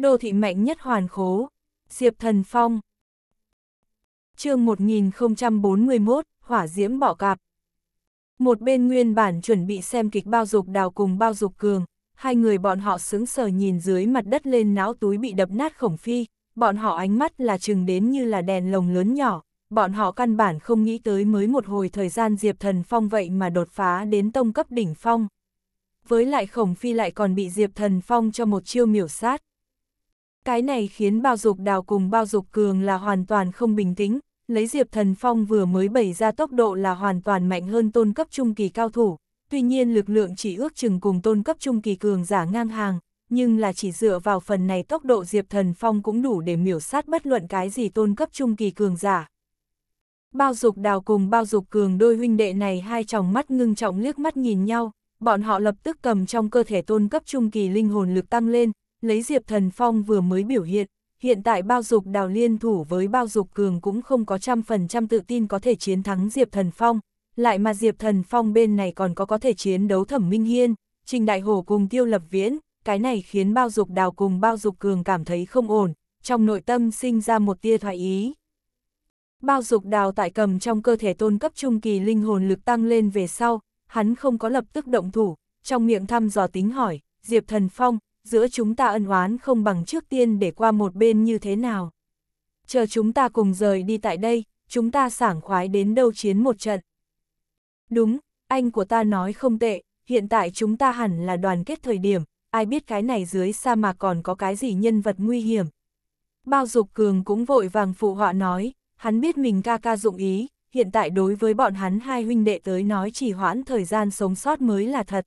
Đô thị mạnh nhất hoàn khố, Diệp Thần Phong. chương 1041, Hỏa Diễm bỏ Cạp. Một bên nguyên bản chuẩn bị xem kịch bao dục đào cùng bao dục cường, hai người bọn họ sững sờ nhìn dưới mặt đất lên não túi bị đập nát khổng phi, bọn họ ánh mắt là chừng đến như là đèn lồng lớn nhỏ, bọn họ căn bản không nghĩ tới mới một hồi thời gian Diệp Thần Phong vậy mà đột phá đến tông cấp đỉnh phong. Với lại khổng phi lại còn bị Diệp Thần Phong cho một chiêu miểu sát. Cái này khiến bao dục đào cùng bao dục cường là hoàn toàn không bình tĩnh, lấy Diệp Thần Phong vừa mới bẩy ra tốc độ là hoàn toàn mạnh hơn tôn cấp trung kỳ cao thủ, tuy nhiên lực lượng chỉ ước chừng cùng tôn cấp trung kỳ cường giả ngang hàng, nhưng là chỉ dựa vào phần này tốc độ Diệp Thần Phong cũng đủ để miểu sát bất luận cái gì tôn cấp trung kỳ cường giả. Bao dục đào cùng bao dục cường đôi huynh đệ này hai tròng mắt ngưng trọng liếc mắt nhìn nhau, bọn họ lập tức cầm trong cơ thể tôn cấp trung kỳ linh hồn lực tăng lên, lấy Diệp Thần Phong vừa mới biểu hiện, hiện tại bao dục đào liên thủ với bao dục cường cũng không có trăm phần trăm tự tin có thể chiến thắng Diệp Thần Phong, lại mà Diệp Thần Phong bên này còn có có thể chiến đấu thẩm minh hiên, trình đại Hổ cùng tiêu lập viễn, cái này khiến bao dục đào cùng bao dục cường cảm thấy không ổn, trong nội tâm sinh ra một tia thoại ý. Bao dục đào tại cầm trong cơ thể tôn cấp trung kỳ linh hồn lực tăng lên về sau, hắn không có lập tức động thủ, trong miệng thăm dò tính hỏi, Diệp Thần Phong, giữa chúng ta ân oán không bằng trước tiên để qua một bên như thế nào. Chờ chúng ta cùng rời đi tại đây, chúng ta sảng khoái đến đâu chiến một trận. Đúng, anh của ta nói không tệ, hiện tại chúng ta hẳn là đoàn kết thời điểm, ai biết cái này dưới sa mà còn có cái gì nhân vật nguy hiểm. Bao Dục Cường cũng vội vàng phụ họa nói, hắn biết mình ca ca dụng ý, hiện tại đối với bọn hắn hai huynh đệ tới nói chỉ hoãn thời gian sống sót mới là thật.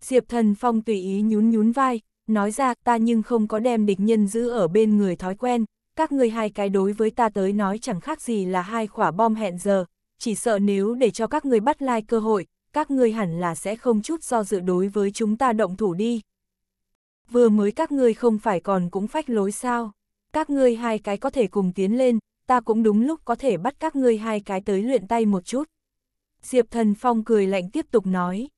Diệp Thần Phong tùy ý nhún nhún vai, nói ra ta nhưng không có đem địch nhân giữ ở bên người thói quen, các ngươi hai cái đối với ta tới nói chẳng khác gì là hai quả bom hẹn giờ, chỉ sợ nếu để cho các ngươi bắt lai like cơ hội, các ngươi hẳn là sẽ không chút do dự đối với chúng ta động thủ đi. Vừa mới các ngươi không phải còn cũng phách lối sao, các ngươi hai cái có thể cùng tiến lên, ta cũng đúng lúc có thể bắt các ngươi hai cái tới luyện tay một chút. Diệp Thần Phong cười lạnh tiếp tục nói.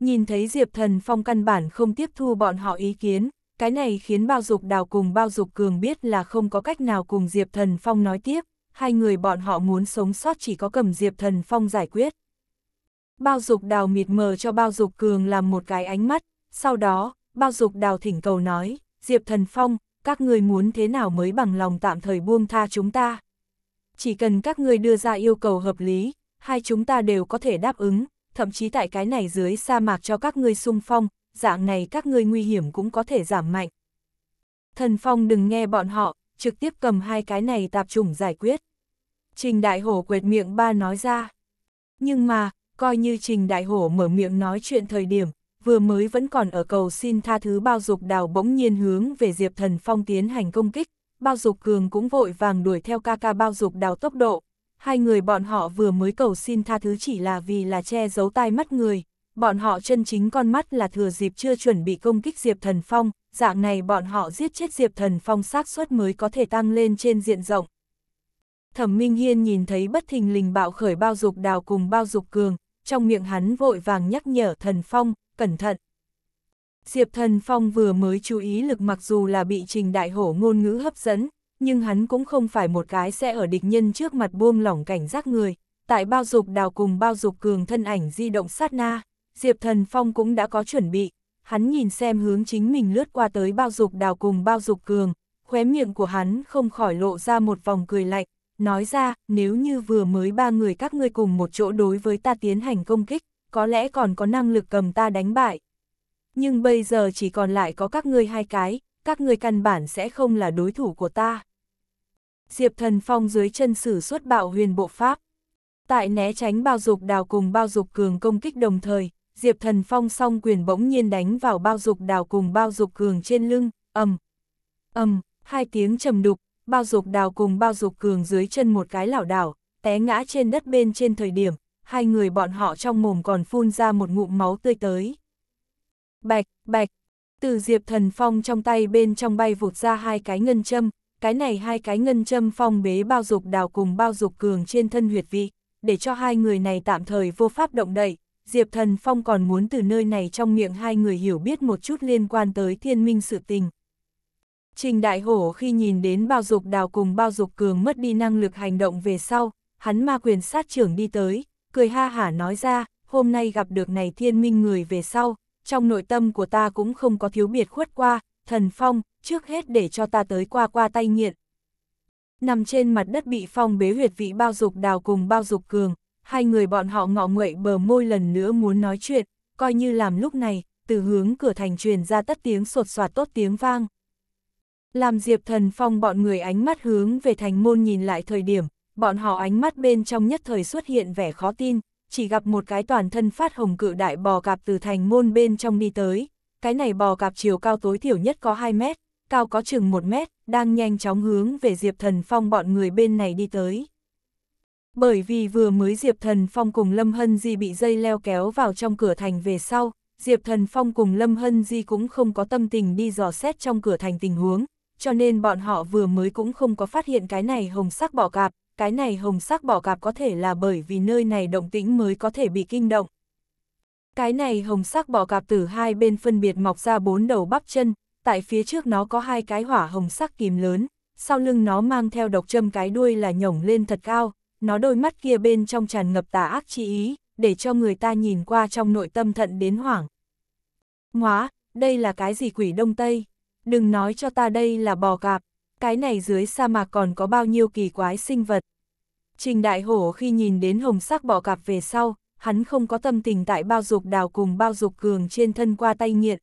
Nhìn thấy Diệp Thần Phong căn bản không tiếp thu bọn họ ý kiến, cái này khiến Bao Dục Đào cùng Bao Dục Cường biết là không có cách nào cùng Diệp Thần Phong nói tiếp, hai người bọn họ muốn sống sót chỉ có cầm Diệp Thần Phong giải quyết. Bao Dục Đào mịt mờ cho Bao Dục Cường làm một cái ánh mắt, sau đó, Bao Dục Đào thỉnh cầu nói, Diệp Thần Phong, các người muốn thế nào mới bằng lòng tạm thời buông tha chúng ta. Chỉ cần các người đưa ra yêu cầu hợp lý, hai chúng ta đều có thể đáp ứng, thậm chí tại cái này dưới sa mạc cho các ngươi sung phong, dạng này các ngươi nguy hiểm cũng có thể giảm mạnh. Thần Phong đừng nghe bọn họ, trực tiếp cầm hai cái này tạp trùng giải quyết. Trình Đại Hổ quệt miệng ba nói ra. Nhưng mà, coi như Trình Đại Hổ mở miệng nói chuyện thời điểm, vừa mới vẫn còn ở cầu xin tha thứ bao dục đào bỗng nhiên hướng về Diệp Thần Phong tiến hành công kích, bao dục cường cũng vội vàng đuổi theo ca ca bao dục đào tốc độ, hai người bọn họ vừa mới cầu xin tha thứ chỉ là vì là che giấu tai mắt người, bọn họ chân chính con mắt là thừa dịp chưa chuẩn bị công kích Diệp Thần Phong, dạng này bọn họ giết chết Diệp Thần Phong xác suất mới có thể tăng lên trên diện rộng. Thẩm Minh Hiên nhìn thấy bất thình lình bạo khởi bao dục đào cùng bao dục cường, trong miệng hắn vội vàng nhắc nhở Thần Phong, cẩn thận. Diệp Thần Phong vừa mới chú ý lực mặc dù là bị trình đại hổ ngôn ngữ hấp dẫn, nhưng hắn cũng không phải một cái sẽ ở địch nhân trước mặt buông lỏng cảnh giác người. Tại bao dục đào cùng bao dục cường thân ảnh di động sát na, Diệp Thần Phong cũng đã có chuẩn bị, hắn nhìn xem hướng chính mình lướt qua tới bao dục đào cùng bao dục cường, khóe miệng của hắn không khỏi lộ ra một vòng cười lạnh, nói ra nếu như vừa mới ba người các ngươi cùng một chỗ đối với ta tiến hành công kích, có lẽ còn có năng lực cầm ta đánh bại. Nhưng bây giờ chỉ còn lại có các ngươi hai cái, các ngươi căn bản sẽ không là đối thủ của ta. Diệp Thần Phong dưới chân sử xuất bạo huyền bộ pháp. Tại né tránh bao dục đào cùng bao dục cường công kích đồng thời, Diệp Thần Phong song quyền bỗng nhiên đánh vào bao dục đào cùng bao dục cường trên lưng, ầm. Ầm, hai tiếng trầm đục, bao dục đào cùng bao dục cường dưới chân một cái lảo đảo, té ngã trên đất bên trên thời điểm, hai người bọn họ trong mồm còn phun ra một ngụm máu tươi tới. Bạch, bạch, từ Diệp Thần Phong trong tay bên trong bay vụt ra hai cái ngân châm, cái này hai cái ngân châm phong bế bao dục đào cùng bao dục cường trên thân huyệt vị, để cho hai người này tạm thời vô pháp động đậy. Diệp Thần Phong còn muốn từ nơi này trong miệng hai người hiểu biết một chút liên quan tới thiên minh sự tình. Trình Đại Hổ khi nhìn đến bao dục đào cùng bao dục cường mất đi năng lực hành động về sau, hắn ma quyền sát trưởng đi tới, cười ha hả nói ra, hôm nay gặp được này thiên minh người về sau, trong nội tâm của ta cũng không có thiếu biệt khuất qua, Thần Phong, trước hết để cho ta tới qua qua tay nghiện. Nằm trên mặt đất bị phong bế huyệt vị bao dục đào cùng bao dục cường, hai người bọn họ ngọ nguậy bờ môi lần nữa muốn nói chuyện, coi như làm lúc này, từ hướng cửa thành truyền ra tất tiếng sột soạt tốt tiếng vang. Làm Diệp Thần Phong bọn người ánh mắt hướng về thành môn nhìn lại thời điểm, bọn họ ánh mắt bên trong nhất thời xuất hiện vẻ khó tin, chỉ gặp một cái toàn thân phát hồng cự đại bò cạp từ thành môn bên trong đi tới, cái này bò cạp chiều cao tối thiểu nhất có 2 mét, cao có chừng một mét, đang nhanh chóng hướng về Diệp Thần Phong bọn người bên này đi tới. Bởi vì vừa mới Diệp Thần Phong cùng Lâm Hân Di bị dây leo kéo vào trong cửa thành về sau, Diệp Thần Phong cùng Lâm Hân Di cũng không có tâm tình đi dò xét trong cửa thành tình huống, cho nên bọn họ vừa mới cũng không có phát hiện cái này hồng sắc bỏ cạp, cái này hồng sắc bỏ cạp có thể là bởi vì nơi này động tĩnh mới có thể bị kinh động. Cái này hồng sắc bỏ cạp từ hai bên phân biệt mọc ra bốn đầu bắp chân, tại phía trước nó có hai cái hỏa hồng sắc kìm lớn, sau lưng nó mang theo độc châm cái đuôi là nhổng lên thật cao, nó đôi mắt kia bên trong tràn ngập tà ác chi ý, để cho người ta nhìn qua trong nội tâm thận đến hoảng. Ngoá, đây là cái gì quỷ Đông Tây? Đừng nói cho ta đây là bò cạp, cái này dưới sa mạc còn có bao nhiêu kỳ quái sinh vật. Trình Đại Hổ khi nhìn đến hồng sắc bò cạp về sau, hắn không có tâm tình tại bao dục đào cùng bao dục cường trên thân qua tay nghiện,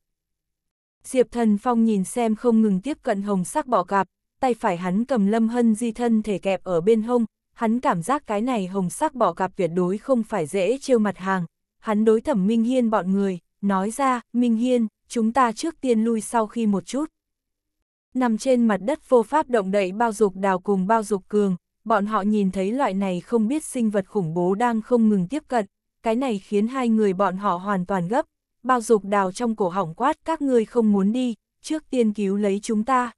Diệp Thần Phong nhìn xem không ngừng tiếp cận hồng sắc bọ cạp, tay phải hắn cầm lâm hân di thân thể kẹp ở bên hông, hắn cảm giác cái này hồng sắc bọ cạp tuyệt đối không phải dễ trêu mặt hàng. Hắn đối thẩm Minh Hiên bọn người, nói ra, Minh Hiên, chúng ta trước tiên lui sau khi một chút. Nằm trên mặt đất vô pháp động đậy bao dục đào cùng bao dục cường, bọn họ nhìn thấy loại này không biết sinh vật khủng bố đang không ngừng tiếp cận, cái này khiến hai người bọn họ hoàn toàn gấp, bao dục đào trong cổ hỏng quát các ngươi không muốn đi, trước tiên cứu lấy chúng ta.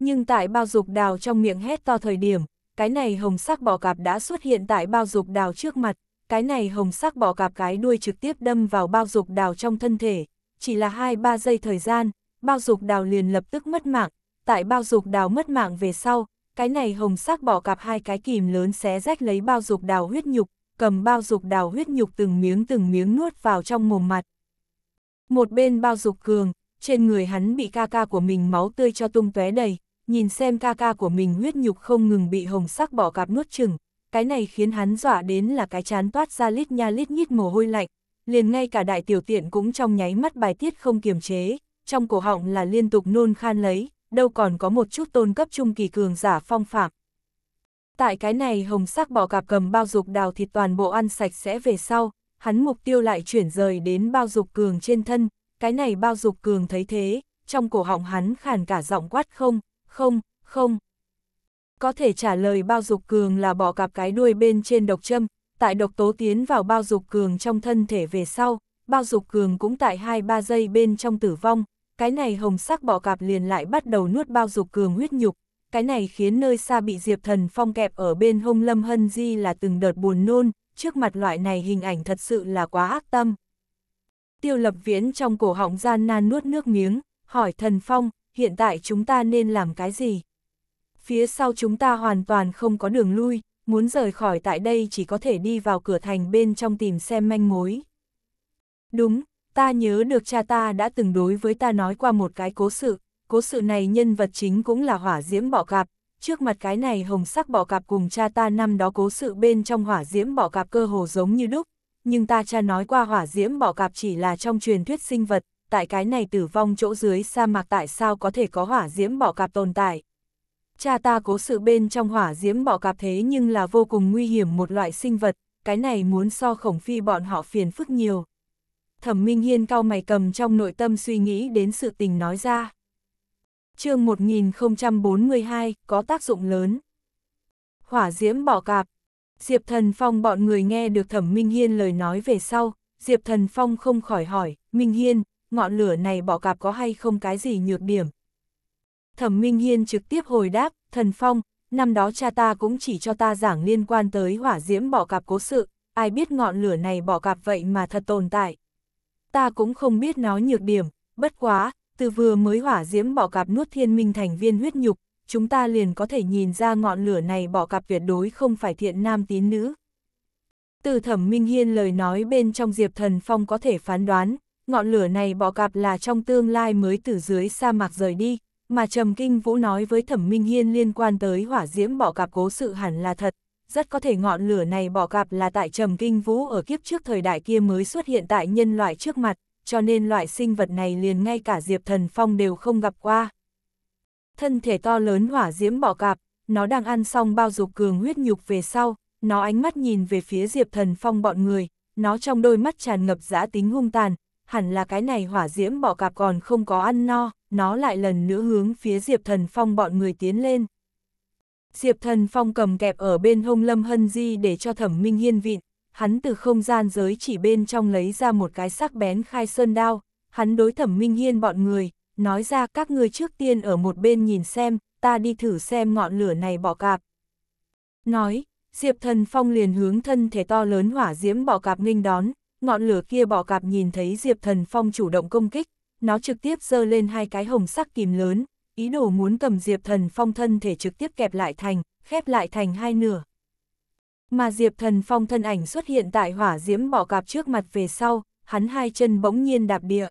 Nhưng tại bao dục đào trong miệng hét to thời điểm, cái này hồng sắc bọ cạp đã xuất hiện tại bao dục đào trước mặt, cái này hồng sắc bọ cạp cái đuôi trực tiếp đâm vào bao dục đào trong thân thể, chỉ là 2-3 giây thời gian, bao dục đào liền lập tức mất mạng, tại bao dục đào mất mạng về sau, cái này hồng sắc bọ cạp hai cái kìm lớn xé rách lấy bao dục đào huyết nhục, cầm bao dục đào huyết nhục từng miếng từng miếng nuốt vào trong mồm mặt. Một bên bao dục cường, trên người hắn bị ca ca của mình máu tươi cho tung tóe đầy, nhìn xem ca ca của mình huyết nhục không ngừng bị hồng sắc bỏ cạp nuốt chừng, cái này khiến hắn dọa đến là cái chán toát ra lít nha lít nhít mồ hôi lạnh, liền ngay cả đại tiểu tiện cũng trong nháy mắt bài tiết không kiềm chế, trong cổ họng là liên tục nôn khan lấy, đâu còn có một chút tôn cấp trung kỳ cường giả phong phạm. Tại cái này hồng sắc bỏ cạp cầm bao dục đào thịt toàn bộ ăn sạch sẽ về sau, hắn mục tiêu lại chuyển rời đến bao dục cường trên thân, cái này bao dục cường thấy thế, trong cổ họng hắn khàn cả giọng quát không, không, không. Có thể trả lời bao dục cường là bỏ cặp cái đuôi bên trên độc châm, tại độc tố tiến vào bao dục cường trong thân thể về sau, bao dục cường cũng tại 2-3 giây bên trong tử vong, cái này hồng sắc bỏ cặp liền lại bắt đầu nuốt bao dục cường huyết nhục, cái này khiến nơi xa bị Diệp Thần Phong kẹp ở bên hông Lâm Hân Di là từng đợt buồn nôn, trước mặt loại này hình ảnh thật sự là quá ác tâm. Tiêu lập viễn trong cổ họng gian nan nuốt nước miếng, hỏi thần phong, hiện tại chúng ta nên làm cái gì? Phía sau chúng ta hoàn toàn không có đường lui, muốn rời khỏi tại đây chỉ có thể đi vào cửa thành bên trong tìm xem manh mối. Đúng, ta nhớ được cha ta đã từng đối với ta nói qua một cái cố sự, cố sự này nhân vật chính cũng là hỏa diễm bọ cạp, trước mặt cái này hồng sắc bọ cạp cùng cha ta năm đó cố sự bên trong hỏa diễm bọ cạp cơ hồ giống như đúc, nhưng ta cha nói qua hỏa diễm bọ cạp chỉ là trong truyền thuyết sinh vật, tại cái này tử vong chỗ dưới sa mạc tại sao có thể có hỏa diễm bọ cạp tồn tại. Cha ta cố sự bên trong hỏa diễm bọ cạp thế nhưng là vô cùng nguy hiểm một loại sinh vật, cái này muốn so khổng phi bọn họ phiền phức nhiều. Thẩm Minh Hiên cao mày cầm trong nội tâm suy nghĩ đến sự tình nói ra chương 1042 có tác dụng lớn. Hỏa diễm bỏ cạp. Diệp Thần Phong bọn người nghe được Thẩm Minh Hiên lời nói về sau, Diệp Thần Phong không khỏi hỏi, Minh Hiên, ngọn lửa này bỏ cạp có hay không cái gì nhược điểm? Thẩm Minh Hiên trực tiếp hồi đáp, Thần Phong, năm đó cha ta cũng chỉ cho ta giảng liên quan tới hỏa diễm bỏ cạp cố sự, ai biết ngọn lửa này bỏ cạp vậy mà thật tồn tại. Ta cũng không biết nó nhược điểm, bất quá, từ vừa mới hỏa diễm bọ cạp nuốt thiên minh thành viên huyết nhục, chúng ta liền có thể nhìn ra ngọn lửa này bọ cạp tuyệt đối không phải thiện nam tín nữ. Từ thẩm minh hiên lời nói bên trong Diệp Thần Phong có thể phán đoán, ngọn lửa này bọ cạp là trong tương lai mới từ dưới sa mạc rời đi, mà Trầm Kinh Vũ nói với Thẩm Minh Hiên liên quan tới hỏa diễm bọ cạp cố sự hẳn là thật, rất có thể ngọn lửa này bỏ cạp là tại Trầm Kinh Vũ ở kiếp trước thời đại kia mới xuất hiện tại nhân loại trước mặt, cho nên loại sinh vật này liền ngay cả Diệp Thần Phong đều không gặp qua. Thân thể to lớn hỏa diễm bọ cạp, nó đang ăn xong bao dục cường huyết nhục về sau, nó ánh mắt nhìn về phía Diệp Thần Phong bọn người, nó trong đôi mắt tràn ngập giã tính hung tàn, hẳn là cái này hỏa diễm bọ cạp còn không có ăn no, nó lại lần nữa hướng phía Diệp Thần Phong bọn người tiến lên. Diệp Thần Phong cầm kẹp ở bên hông Lâm Hân Di để cho Thẩm Minh Hiên vịn, hắn từ không gian giới chỉ bên trong lấy ra một cái sắc bén khai sơn đao, hắn đối thẩm minh hiên bọn người, nói ra các ngươi trước tiên ở một bên nhìn xem, ta đi thử xem ngọn lửa này bỏ cạp. Nói, Diệp Thần Phong liền hướng thân thể to lớn hỏa diễm bỏ cạp nghênh đón, ngọn lửa kia bỏ cạp nhìn thấy Diệp Thần Phong chủ động công kích, nó trực tiếp giơ lên hai cái hồng sắc kìm lớn, ý đồ muốn cầm Diệp Thần Phong thân thể trực tiếp kẹp lại thành, khép lại thành hai nửa. Mà Diệp Thần Phong thân ảnh xuất hiện tại hỏa diễm bọ cạp trước mặt về sau, hắn hai chân bỗng nhiên đạp địa.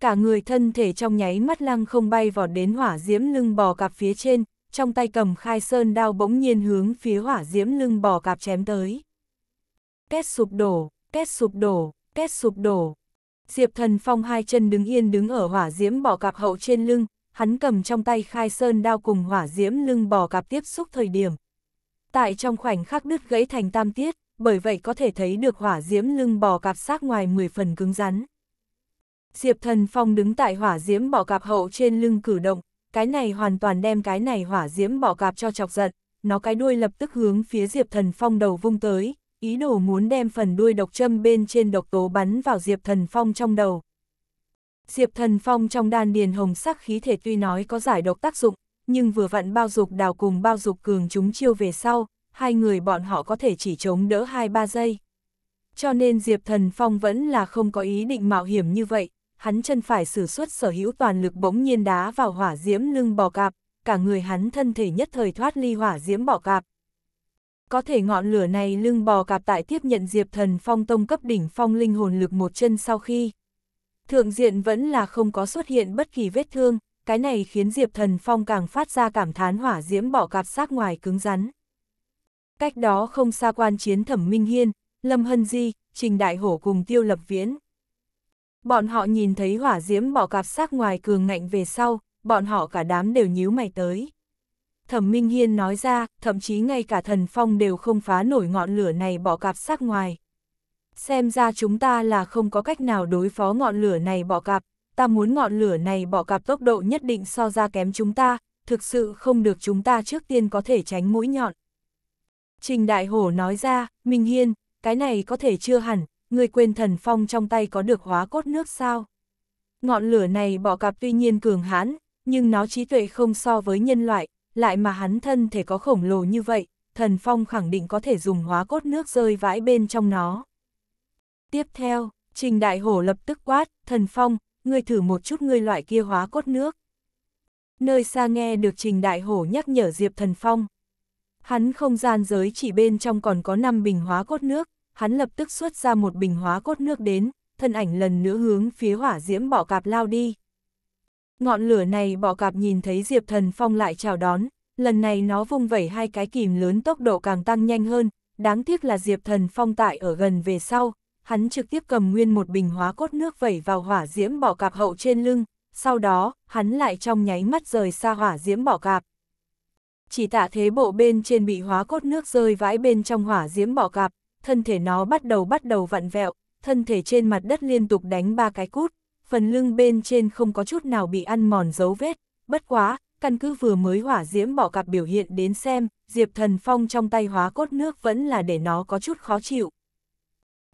Cả người thân thể trong nháy mắt lăng không bay vọt đến hỏa diễm lưng bò cạp phía trên, trong tay cầm khai sơn đao bỗng nhiên hướng phía hỏa diễm lưng bò cạp chém tới. Két sụp đổ, két sụp đổ, két sụp đổ. Diệp Thần Phong hai chân đứng yên đứng ở hỏa diễm bò cạp hậu trên lưng, hắn cầm trong tay khai sơn đao cùng hỏa diễm lưng bò cạp tiếp xúc thời điểm, tại trong khoảnh khắc đứt gãy thành tam tiết, bởi vậy có thể thấy được hỏa diễm lưng bò cạp sát ngoài 10 phần cứng rắn. Diệp Thần Phong đứng tại hỏa diễm bò cạp hậu trên lưng cử động, cái này hoàn toàn đem cái này hỏa diễm bò cạp cho chọc giận, nó cái đuôi lập tức hướng phía Diệp Thần Phong đầu vung tới, ý đồ muốn đem phần đuôi độc châm bên trên độc tố bắn vào Diệp Thần Phong trong đầu. Diệp Thần Phong trong đan điền hồng sắc khí thể tuy nói có giải độc tác dụng, nhưng vừa vặn bao dục đào cùng bao dục cường chúng chiêu về sau, hai người bọn họ có thể chỉ chống đỡ 2-3 giây. Cho nên Diệp Thần Phong vẫn là không có ý định mạo hiểm như vậy, hắn chân phải sử xuất sở hữu toàn lực bỗng nhiên đá vào hỏa diễm lưng bò cạp, cả người hắn thân thể nhất thời thoát ly hỏa diễm bò cạp. Có thể ngọn lửa này lưng bò cạp tại tiếp nhận Diệp Thần Phong tông cấp đỉnh phong linh hồn lực một chân sau khi. Thượng diện vẫn là không có xuất hiện bất kỳ vết thương, cái này khiến Diệp Thần Phong càng phát ra cảm thán hỏa diễm bỏ cạp sát ngoài cứng rắn. Cách đó không xa quan chiến thẩm Minh Hiên, Lâm Hân Di, Trình Đại Hổ cùng Tiêu Lập Viễn. Bọn họ nhìn thấy hỏa diễm bỏ cạp sát ngoài cường ngạnh về sau, bọn họ cả đám đều nhíu mày tới. Thẩm Minh Hiên nói ra, thậm chí ngay cả thần phong đều không phá nổi ngọn lửa này bỏ cạp sát ngoài. Xem ra chúng ta là không có cách nào đối phó ngọn lửa này bỏ cạp, ta muốn ngọn lửa này bỏ cặp tốc độ nhất định so ra kém chúng ta, thực sự không được chúng ta trước tiên có thể tránh mũi nhọn. Trình Đại Hổ nói ra, Minh Hiên, cái này có thể chưa hẳn, người quên thần phong trong tay có được hóa cốt nước sao? Ngọn lửa này bỏ cặp tuy nhiên cường hãn, nhưng nó trí tuệ không so với nhân loại, lại mà hắn thân thể có khổng lồ như vậy, thần phong khẳng định có thể dùng hóa cốt nước rơi vãi bên trong nó. Tiếp theo, Trình Đại Hổ lập tức quát, thần phong, ngươi thử một chút ngươi loại kia hóa cốt nước. Nơi xa nghe được Trình Đại Hổ nhắc nhở Diệp Thần Phong. Hắn không gian giới chỉ bên trong còn có 5 bình hóa cốt nước, hắn lập tức xuất ra một bình hóa cốt nước đến, thân ảnh lần nữa hướng phía hỏa diễm bọ cạp lao đi. Ngọn lửa này bọ cạp nhìn thấy Diệp Thần Phong lại chào đón, lần này nó vung vẩy hai cái kìm lớn tốc độ càng tăng nhanh hơn, đáng tiếc là Diệp Thần Phong tại ở gần về sau, hắn trực tiếp cầm nguyên một bình hóa cốt nước vẩy vào hỏa diễm bỏ cạp hậu trên lưng, sau đó, hắn lại trong nháy mắt rời xa hỏa diễm bỏ cạp. Chỉ tạ thế bộ bên trên bị hóa cốt nước rơi vãi bên trong hỏa diễm bỏ cạp, thân thể nó bắt đầu bắt đầu vặn vẹo, thân thể trên mặt đất liên tục đánh ba cái cút, phần lưng bên trên không có chút nào bị ăn mòn dấu vết, bất quá, căn cứ vừa mới hỏa diễm bỏ cạp biểu hiện đến xem, Diệp Thần Phong trong tay hóa cốt nước vẫn là để nó có chút khó chịu.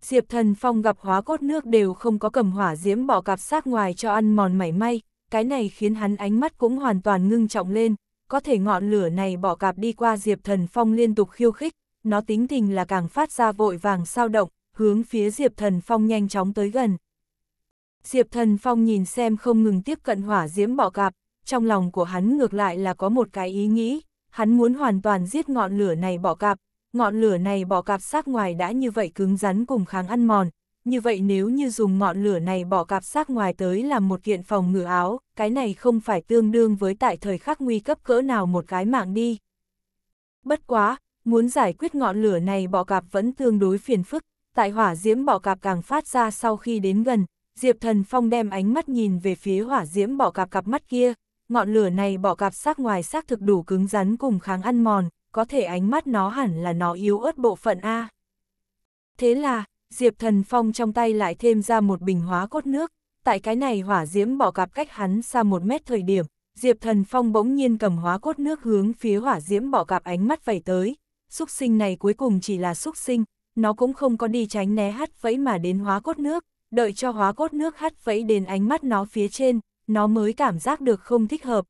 Diệp Thần Phong gặp hóa cốt nước đều không có cầm hỏa diễm bỏ cạp xác ngoài cho ăn mòn mảy may, cái này khiến hắn ánh mắt cũng hoàn toàn ngưng trọng lên, có thể ngọn lửa này bỏ cạp đi qua Diệp Thần Phong liên tục khiêu khích, nó tính tình là càng phát ra vội vàng sao động, hướng phía Diệp Thần Phong nhanh chóng tới gần. Diệp Thần Phong nhìn xem không ngừng tiếp cận hỏa diễm bỏ cạp, trong lòng của hắn ngược lại là có một cái ý nghĩ, hắn muốn hoàn toàn giết ngọn lửa này bỏ cạp, ngọn lửa này bỏ cạp xác ngoài đã như vậy cứng rắn cùng kháng ăn mòn, như vậy nếu như dùng ngọn lửa này bỏ cạp xác ngoài tới làm một kiện phòng ngự áo, cái này không phải tương đương với tại thời khắc nguy cấp cỡ nào một cái mạng đi. Bất quá, muốn giải quyết ngọn lửa này bỏ cạp vẫn tương đối phiền phức, tại hỏa diễm bỏ cạp càng phát ra sau khi đến gần, Diệp Thần Phong đem ánh mắt nhìn về phía hỏa diễm bỏ cạp cặp mắt kia, ngọn lửa này bỏ cạp xác ngoài xác thực đủ cứng rắn cùng kháng ăn mòn, có thể ánh mắt nó hẳn là nó yếu ớt bộ phận A. Thế là, Diệp Thần Phong trong tay lại thêm ra một bình hóa cốt nước, tại cái này hỏa diễm bỏ cặp cách hắn xa một mét thời điểm, Diệp Thần Phong bỗng nhiên cầm hóa cốt nước hướng phía hỏa diễm bỏ cặp ánh mắt vẩy tới, xúc sinh này cuối cùng chỉ là xúc sinh, nó cũng không có đi tránh né hắt vẫy mà đến hóa cốt nước, đợi cho hóa cốt nước hắt vẫy đến ánh mắt nó phía trên, nó mới cảm giác được không thích hợp,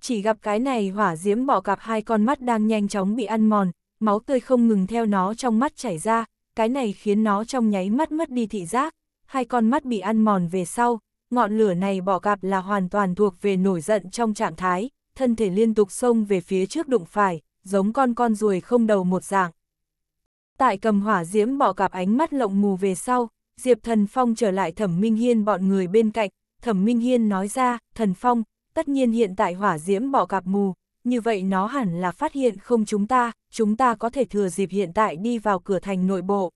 chỉ gặp cái này hỏa diễm bọ cạp hai con mắt đang nhanh chóng bị ăn mòn, máu tươi không ngừng theo nó trong mắt chảy ra, cái này khiến nó trong nháy mắt mất đi thị giác, hai con mắt bị ăn mòn về sau, ngọn lửa này bọ cạp là hoàn toàn thuộc về nổi giận trong trạng thái, thân thể liên tục xông về phía trước đụng phải, giống con con ruồi không đầu một dạng. Tại cầm hỏa diễm bọ cạp ánh mắt lộng mù về sau, Diệp Thần Phong trở lại Thẩm Minh Hiên bọn người bên cạnh, Thẩm Minh Hiên nói ra, Thần Phong, tất nhiên hiện tại hỏa diễm bỏ cạp mù, như vậy nó hẳn là phát hiện không chúng ta, chúng ta có thể thừa dịp hiện tại đi vào cửa thành nội bộ.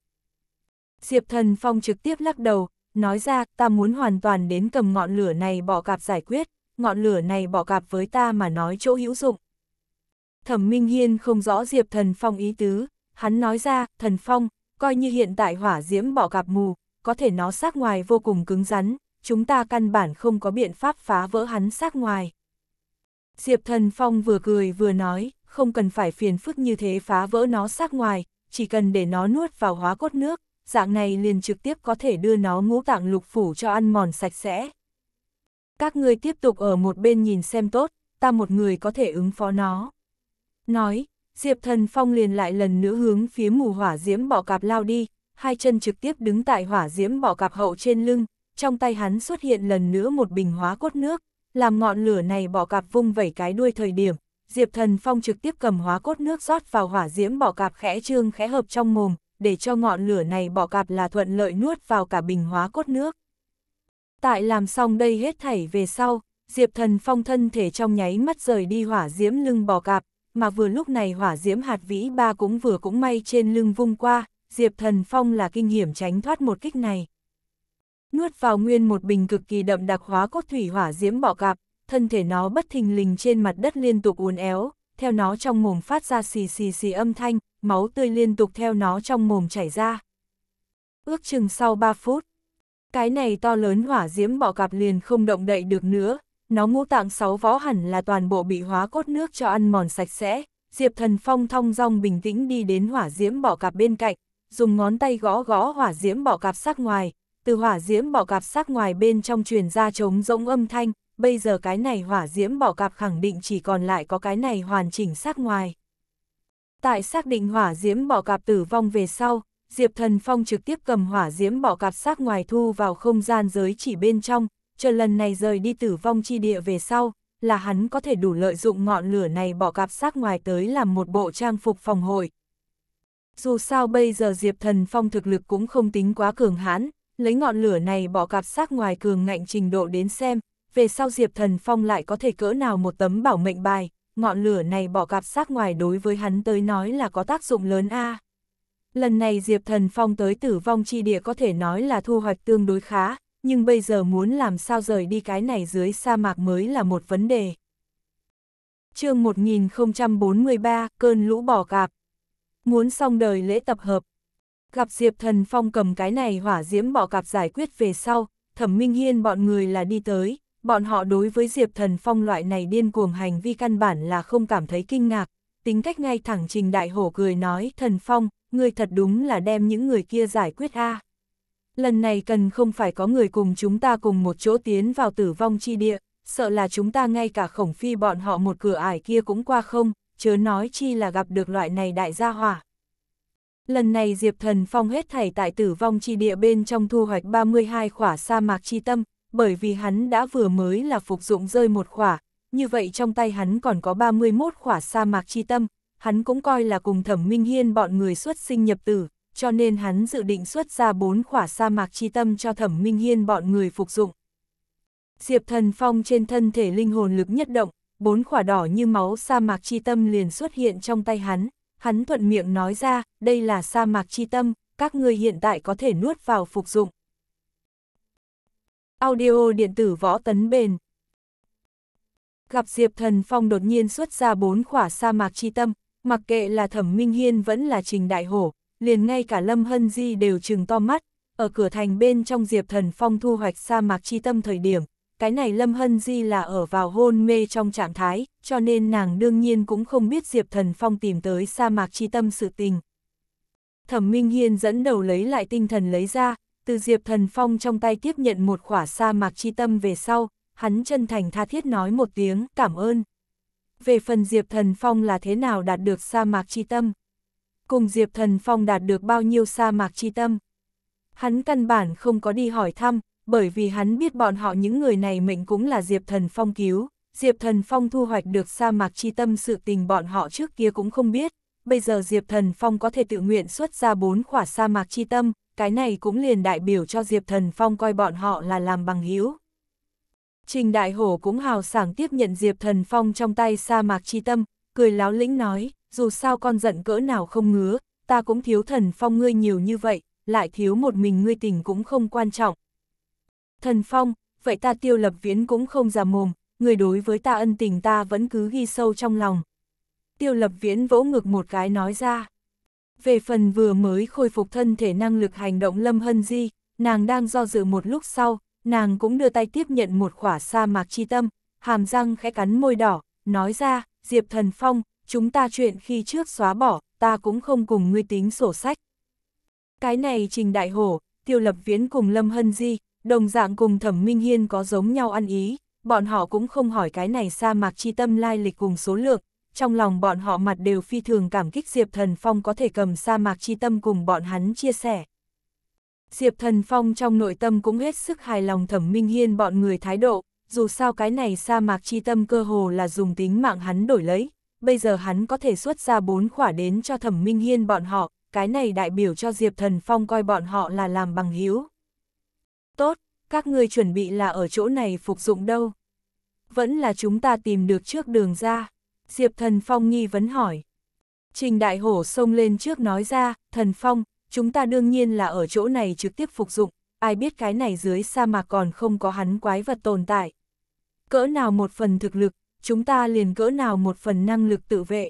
Diệp Thần Phong trực tiếp lắc đầu, nói ra ta muốn hoàn toàn đến cầm ngọn lửa này bỏ cạp giải quyết, ngọn lửa này bỏ cạp với ta mà nói chỗ hữu dụng. Thẩm Minh Hiên không rõ Diệp Thần Phong ý tứ, hắn nói ra, Thần Phong, coi như hiện tại hỏa diễm bỏ cạp mù, có thể nó xác ngoài vô cùng cứng rắn, chúng ta căn bản không có biện pháp phá vỡ hắn xác ngoài. Diệp Thần Phong vừa cười vừa nói, không cần phải phiền phức như thế phá vỡ nó xác ngoài, chỉ cần để nó nuốt vào hóa cốt nước, dạng này liền trực tiếp có thể đưa nó ngũ tạng lục phủ cho ăn mòn sạch sẽ. Các người tiếp tục ở một bên nhìn xem tốt, ta một người có thể ứng phó nó. Nói, Diệp Thần Phong liền lại lần nữa hướng phía mù hỏa diễm bọ cạp lao đi, hai chân trực tiếp đứng tại hỏa diễm bọ cạp hậu trên lưng, trong tay hắn xuất hiện lần nữa một bình hóa cốt nước, làm ngọn lửa này bỏ cạp vung vẩy cái đuôi thời điểm, Diệp Thần Phong trực tiếp cầm hóa cốt nước rót vào hỏa diễm bỏ cạp khẽ trương khẽ hợp trong mồm, để cho ngọn lửa này bỏ cạp là thuận lợi nuốt vào cả bình hóa cốt nước. Tại làm xong đây hết thảy về sau, Diệp Thần Phong thân thể trong nháy mắt rời đi hỏa diễm lưng bỏ cạp, mà vừa lúc này hỏa diễm hạt vĩ ba cũng vừa cũng may trên lưng vung qua, Diệp Thần Phong là kinh hiểm tránh thoát một kích này nuốt vào nguyên một bình cực kỳ đậm đặc hóa cốt thủy hỏa diễm bọ cạp, thân thể nó bất thình lình trên mặt đất liên tục uốn éo, theo nó trong mồm phát ra xì xì xì âm thanh, máu tươi liên tục theo nó trong mồm chảy ra. Ước chừng sau 3 phút, cái này to lớn hỏa diễm bọ cạp liền không động đậy được nữa, nó ngũ tạng sáu võ hẳn là toàn bộ bị hóa cốt nước cho ăn mòn sạch sẽ, Diệp Thần Phong thong dong bình tĩnh đi đến hỏa diễm bọ cạp bên cạnh, dùng ngón tay gõ gõ hỏa diễm bọ cạp sắc ngoài, từ hỏa diễm bỏ cạp sát ngoài bên trong truyền ra trống rỗng âm thanh, bây giờ cái này hỏa diễm bỏ cạp khẳng định chỉ còn lại có cái này hoàn chỉnh sát ngoài. Tại xác định hỏa diễm bỏ cạp tử vong về sau, Diệp Thần Phong trực tiếp cầm hỏa diễm bỏ cạp sát ngoài thu vào không gian giới chỉ bên trong, chờ lần này rời đi tử vong chi địa về sau, là hắn có thể đủ lợi dụng ngọn lửa này bỏ cạp sát ngoài tới làm một bộ trang phục phòng hội. Dù sao bây giờ Diệp Thần Phong thực lực cũng không tính quá cường hãn, lấy ngọn lửa này bỏ cặp xác ngoài cường ngạnh trình độ đến xem, về sau Diệp Thần Phong lại có thể cỡ nào một tấm bảo mệnh bài, ngọn lửa này bỏ cặp xác ngoài đối với hắn tới nói là có tác dụng lớn a. Lần này Diệp Thần Phong tới tử vong chi địa có thể nói là thu hoạch tương đối khá, nhưng bây giờ muốn làm sao rời đi cái này dưới sa mạc mới là một vấn đề. chương 1043, cơn lũ bỏ cạp. Muốn xong đời lễ tập hợp, Gặp Diệp Thần Phong cầm cái này hỏa diễm bọ cạp giải quyết về sau, Thẩm Minh Hiên bọn người là đi tới, bọn họ đối với Diệp Thần Phong loại này điên cuồng hành vi căn bản là không cảm thấy kinh ngạc, tính cách ngay thẳng Trình Đại Hổ cười nói Thần Phong, người thật đúng là đem những người kia giải quyết a. Lần này cần không phải có người cùng chúng ta cùng một chỗ tiến vào tử vong chi địa, sợ là chúng ta ngay cả khổng phi bọn họ một cửa ải kia cũng qua không, chớ nói chi là gặp được loại này đại gia hỏa. Lần này Diệp Thần Phong hết thảy tại tử vong chi địa bên trong thu hoạch 32 khỏa sa mạc chi tâm, bởi vì hắn đã vừa mới là phục dụng rơi một khỏa, như vậy trong tay hắn còn có 31 khỏa sa mạc chi tâm, hắn cũng coi là cùng thẩm minh hiên bọn người xuất sinh nhập tử, cho nên hắn dự định xuất ra 4 khỏa sa mạc chi tâm cho thẩm minh hiên bọn người phục dụng. Diệp Thần Phong trên thân thể linh hồn lực nhất động, bốn khỏa đỏ như máu sa mạc chi tâm liền xuất hiện trong tay hắn, Hắn thuận miệng nói ra, đây là sa mạc chi tâm, các ngươi hiện tại có thể nuốt vào phục dụng. Audio điện tử võ tấn bền. Gặp Diệp Thần Phong đột nhiên xuất ra bốn khỏa sa mạc chi tâm, mặc kệ là Thẩm Minh Hiên vẫn là Trình Đại Hổ, liền ngay cả Lâm Hân Di đều trừng to mắt, ở cửa thành bên trong Diệp Thần Phong thu hoạch sa mạc chi tâm thời điểm, cái này Lâm Hân Di là ở vào hôn mê trong trạng thái, cho nên nàng đương nhiên cũng không biết Diệp Thần Phong tìm tới sa mạc chi tâm sự tình. Thẩm Minh Hiên dẫn đầu lấy lại tinh thần lấy ra, từ Diệp Thần Phong trong tay tiếp nhận một khỏa sa mạc chi tâm về sau, hắn chân thành tha thiết nói một tiếng cảm ơn. Về phần Diệp Thần Phong là thế nào đạt được sa mạc chi tâm? Cùng Diệp Thần Phong đạt được bao nhiêu sa mạc chi tâm? Hắn căn bản không có đi hỏi thăm, bởi vì hắn biết bọn họ những người này mệnh cũng là Diệp Thần Phong cứu, Diệp Thần Phong thu hoạch được sa mạc chi tâm sự tình bọn họ trước kia cũng không biết, bây giờ Diệp Thần Phong có thể tự nguyện xuất ra bốn khỏa sa mạc chi tâm, cái này cũng liền đại biểu cho Diệp Thần Phong coi bọn họ là làm bằng hữu. Trình Đại Hổ cũng hào sảng tiếp nhận Diệp Thần Phong trong tay sa mạc chi tâm, cười láo lĩnh nói, dù sao con giận cỡ nào không ngứa, ta cũng thiếu Thần Phong ngươi nhiều như vậy, lại thiếu một mình ngươi tình cũng không quan trọng, Thần Phong, vậy ta tiêu lập viễn cũng không già mồm, người đối với ta ân tình ta vẫn cứ ghi sâu trong lòng. Tiêu lập viễn vỗ ngực một cái nói ra. Về phần vừa mới khôi phục thân thể năng lực hành động Lâm Hân Di, nàng đang do dự một lúc sau, nàng cũng đưa tay tiếp nhận một khỏa sa mạc chi tâm, hàm răng khẽ cắn môi đỏ, nói ra, Diệp Thần Phong, chúng ta chuyện khi trước xóa bỏ, ta cũng không cùng ngươi tính sổ sách. Cái này trình đại hổ, tiêu lập viễn cùng Lâm Hân Di, đồng dạng cùng Thẩm Minh Hiên có giống nhau ăn ý, bọn họ cũng không hỏi cái này sa mạc chi tâm lai lịch cùng số lượng, trong lòng bọn họ mặt đều phi thường cảm kích Diệp Thần Phong có thể cầm sa mạc chi tâm cùng bọn hắn chia sẻ. Diệp Thần Phong trong nội tâm cũng hết sức hài lòng Thẩm Minh Hiên bọn người thái độ, dù sao cái này sa mạc chi tâm cơ hồ là dùng tính mạng hắn đổi lấy, bây giờ hắn có thể xuất ra bốn khỏa đến cho Thẩm Minh Hiên bọn họ, cái này đại biểu cho Diệp Thần Phong coi bọn họ là làm bằng hữu tốt, các người chuẩn bị là ở chỗ này phục dụng đâu. Vẫn là chúng ta tìm được trước đường ra. Diệp Thần Phong nghi vấn hỏi. Trình Đại Hổ xông lên trước nói ra, Thần Phong, chúng ta đương nhiên là ở chỗ này trực tiếp phục dụng, ai biết cái này dưới sa mạc còn không có hắn quái vật tồn tại. Cỡ nào một phần thực lực, chúng ta liền cỡ nào một phần năng lực tự vệ.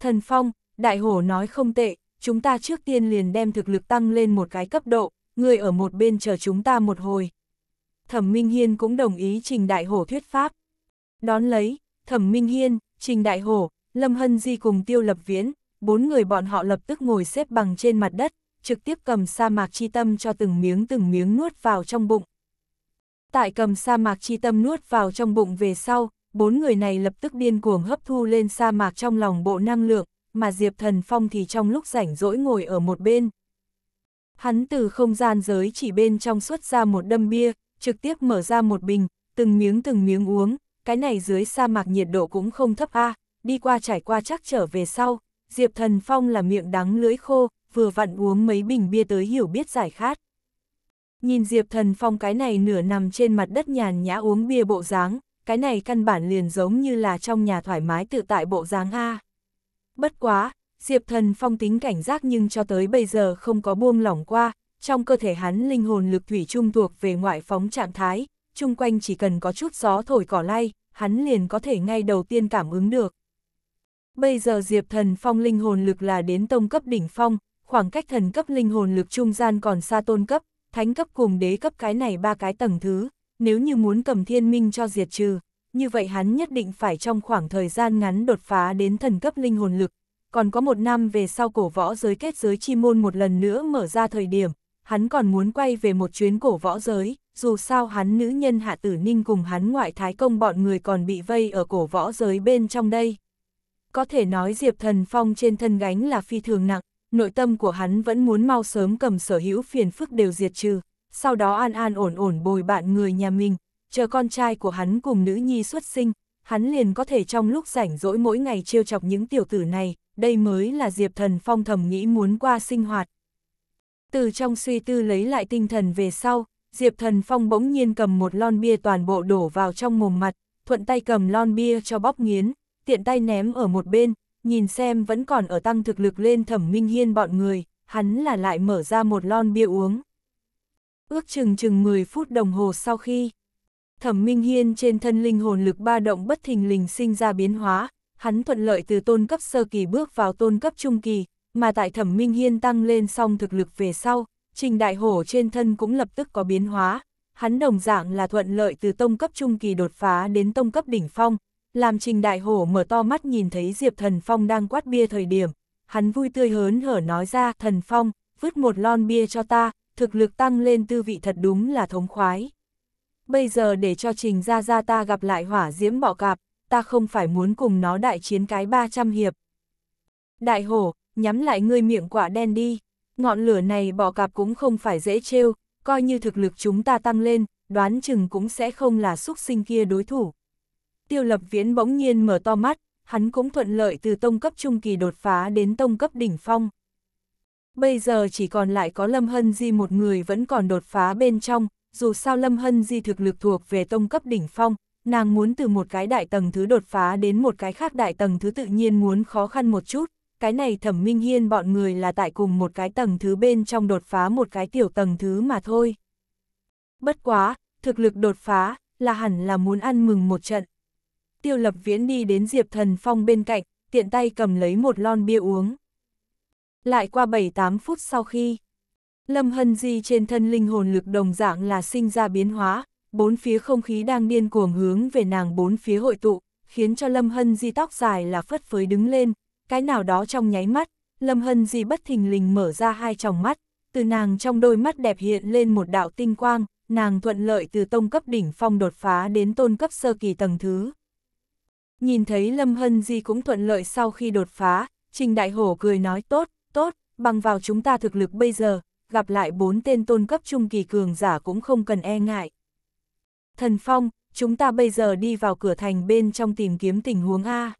Thần Phong, Đại Hổ nói không tệ, chúng ta trước tiên liền đem thực lực tăng lên một cái cấp độ, ngươi ở một bên chờ chúng ta một hồi. Thẩm Minh Hiên cũng đồng ý Trình Đại Hổ thuyết pháp. Đón lấy, Thẩm Minh Hiên, Trình Đại Hổ, Lâm Hân Di cùng Tiêu Lập Viễn, bốn người bọn họ lập tức ngồi xếp bằng trên mặt đất, trực tiếp cầm sa mạc chi tâm cho từng miếng từng miếng nuốt vào trong bụng. Tại cầm sa mạc chi tâm nuốt vào trong bụng về sau, bốn người này lập tức điên cuồng hấp thu lên sa mạc trong lòng bộ năng lượng, mà Diệp Thần Phong thì trong lúc rảnh rỗi ngồi ở một bên, Hắn từ không gian giới chỉ bên trong xuất ra một đâm bia, trực tiếp mở ra một bình, từng miếng từng miếng uống, cái này dưới sa mạc nhiệt độ cũng không thấp a đi qua trải qua chắc trở về sau, Diệp Thần Phong là miệng đắng lưỡi khô, vừa vặn uống mấy bình bia tới hiểu biết giải khát. Nhìn Diệp Thần Phong cái này nửa nằm trên mặt đất nhàn nhã uống bia bộ dáng, cái này căn bản liền giống như là trong nhà thoải mái tự tại bộ dáng a. Bất quá, Diệp Thần Phong tính cảnh giác nhưng cho tới bây giờ không có buông lỏng qua, trong cơ thể hắn linh hồn lực thủy trung thuộc về ngoại phóng trạng thái, chung quanh chỉ cần có chút gió thổi cỏ lay, hắn liền có thể ngay đầu tiên cảm ứng được. Bây giờ Diệp Thần Phong linh hồn lực là đến tông cấp đỉnh phong, khoảng cách thần cấp linh hồn lực trung gian còn xa tôn cấp, thánh cấp cùng đế cấp cái này ba cái tầng thứ, nếu như muốn cầm thiên minh cho diệt trừ, như vậy hắn nhất định phải trong khoảng thời gian ngắn đột phá đến thần cấp linh hồn lực, còn có một năm về sau cổ võ giới kết giới chi môn một lần nữa mở ra thời điểm, hắn còn muốn quay về một chuyến cổ võ giới, dù sao hắn nữ nhân Hạ Tử Ninh cùng hắn ngoại thái công bọn người còn bị vây ở cổ võ giới bên trong đây. Có thể nói Diệp Thần Phong trên thân gánh là phi thường nặng, nội tâm của hắn vẫn muốn mau sớm cầm sở hữu phiền phức đều diệt trừ, sau đó an an ổn ổn bồi bạn người nhà mình, chờ con trai của hắn cùng nữ nhi xuất sinh, hắn liền có thể trong lúc rảnh rỗi mỗi ngày trêu chọc những tiểu tử này, đây mới là Diệp Thần Phong thầm nghĩ muốn qua sinh hoạt. Từ trong suy tư lấy lại tinh thần về sau, Diệp Thần Phong bỗng nhiên cầm một lon bia toàn bộ đổ vào trong mồm mặt, thuận tay cầm lon bia cho bóp nghiến, tiện tay ném ở một bên, nhìn xem vẫn còn ở tăng thực lực lên thẩm minh hiên bọn người, hắn là lại mở ra một lon bia uống. Ước chừng chừng 10 phút đồng hồ sau khi, thẩm minh hiên trên thân linh hồn lực ba động bất thình lình sinh ra biến hóa, hắn thuận lợi từ tôn cấp sơ kỳ bước vào tôn cấp trung kỳ, mà tại thẩm minh hiên tăng lên xong thực lực về sau, trình đại hổ trên thân cũng lập tức có biến hóa, hắn đồng dạng là thuận lợi từ tông cấp trung kỳ đột phá đến tông cấp đỉnh phong, làm trình đại hổ mở to mắt nhìn thấy Diệp Thần Phong đang quát bia thời điểm, hắn vui tươi hớn hở nói ra Thần Phong, vứt một lon bia cho ta, thực lực tăng lên tư vị thật đúng là thống khoái. Bây giờ để cho trình ra ra ta gặp lại hỏa diễm bọ cạp, ta không phải muốn cùng nó đại chiến cái 300 hiệp. Đại hổ, nhắm lại ngươi miệng quả đen đi, ngọn lửa này bỏ cạp cũng không phải dễ trêu, coi như thực lực chúng ta tăng lên, đoán chừng cũng sẽ không là xúc sinh kia đối thủ. Tiêu lập viễn bỗng nhiên mở to mắt, hắn cũng thuận lợi từ tông cấp trung kỳ đột phá đến tông cấp đỉnh phong. Bây giờ chỉ còn lại có Lâm Hân Di một người vẫn còn đột phá bên trong, dù sao Lâm Hân Di thực lực thuộc về tông cấp đỉnh phong, nàng muốn từ một cái đại tầng thứ đột phá đến một cái khác đại tầng thứ tự nhiên muốn khó khăn một chút, cái này thẩm minh hiên bọn người là tại cùng một cái tầng thứ bên trong đột phá một cái tiểu tầng thứ mà thôi. Bất quá, thực lực đột phá, là hẳn là muốn ăn mừng một trận. Tiêu lập viễn đi đến Diệp Thần Phong bên cạnh, tiện tay cầm lấy một lon bia uống. Lại qua 7-8 phút sau khi, Lâm Hân Di trên thân linh hồn lực đồng dạng là sinh ra biến hóa, bốn phía không khí đang điên cuồng hướng về nàng bốn phía hội tụ, khiến cho Lâm Hân Di tóc dài là phất phới đứng lên, cái nào đó trong nháy mắt, Lâm Hân Di bất thình lình mở ra hai tròng mắt, từ nàng trong đôi mắt đẹp hiện lên một đạo tinh quang, nàng thuận lợi từ tông cấp đỉnh phong đột phá đến tôn cấp sơ kỳ tầng thứ. Nhìn thấy Lâm Hân Di cũng thuận lợi sau khi đột phá, Trình Đại Hổ cười nói tốt, tốt, bằng vào chúng ta thực lực bây giờ, gặp lại bốn tên tôn cấp trung kỳ cường giả cũng không cần e ngại. Thần Phong, chúng ta bây giờ đi vào cửa thành bên trong tìm kiếm tình huống A.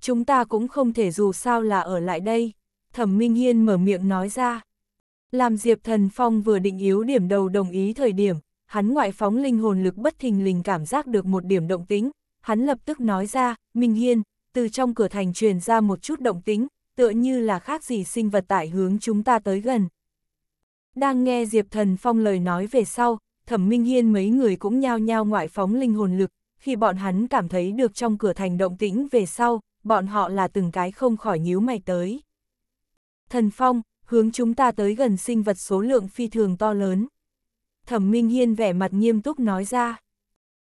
Chúng ta cũng không thể dù sao là ở lại đây. Thẩm Minh Hiên mở miệng nói ra. Làm Diệp Thần Phong vừa định yếu điểm đầu đồng ý thời điểm, hắn ngoại phóng linh hồn lực bất thình lình cảm giác được một điểm động tính. Hắn lập tức nói ra, Minh Hiên, từ trong cửa thành truyền ra một chút động tính, tựa như là khác gì sinh vật tại hướng chúng ta tới gần. Đang nghe Diệp Thần Phong lời nói về sau, Thẩm Minh Hiên mấy người cũng nhao nhao ngoại phóng linh hồn lực, khi bọn hắn cảm thấy được trong cửa thành động tĩnh về sau, bọn họ là từng cái không khỏi nhíu mày tới. Thần Phong, hướng chúng ta tới gần sinh vật số lượng phi thường to lớn. Thẩm Minh Hiên vẻ mặt nghiêm túc nói ra.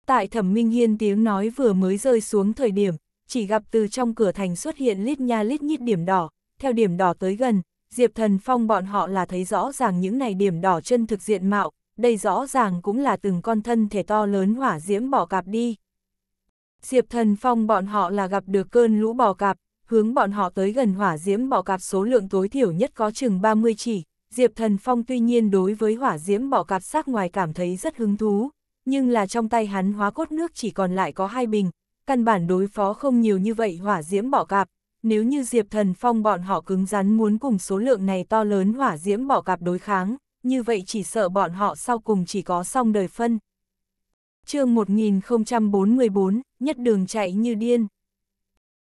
Tại Thẩm Minh Hiên tiếng nói vừa mới rơi xuống thời điểm, chỉ gặp từ trong cửa thành xuất hiện lít nha lít nhít điểm đỏ, theo điểm đỏ tới gần, Diệp Thần Phong bọn họ là thấy rõ ràng những này điểm đỏ chân thực diện mạo, đây rõ ràng cũng là từng con thân thể to lớn hỏa diễm bỏ cạp đi. Diệp thần phong bọn họ là gặp được cơn lũ bỏ cạp, hướng bọn họ tới gần hỏa diễm bỏ cạp số lượng tối thiểu nhất có chừng 30 chỉ. Diệp Thần Phong tuy nhiên đối với hỏa diễm bỏ cạp sắc ngoài cảm thấy rất hứng thú, nhưng là trong tay hắn hóa cốt nước chỉ còn lại có hai bình, căn bản đối phó không nhiều như vậy hỏa diễm bỏ cạp. Nếu như Diệp Thần Phong bọn họ cứng rắn muốn cùng số lượng này to lớn hỏa diễm bỏ cạp đối kháng, như vậy chỉ sợ bọn họ sau cùng chỉ có xong đời phân. chương 1044, nhất đường chạy như điên.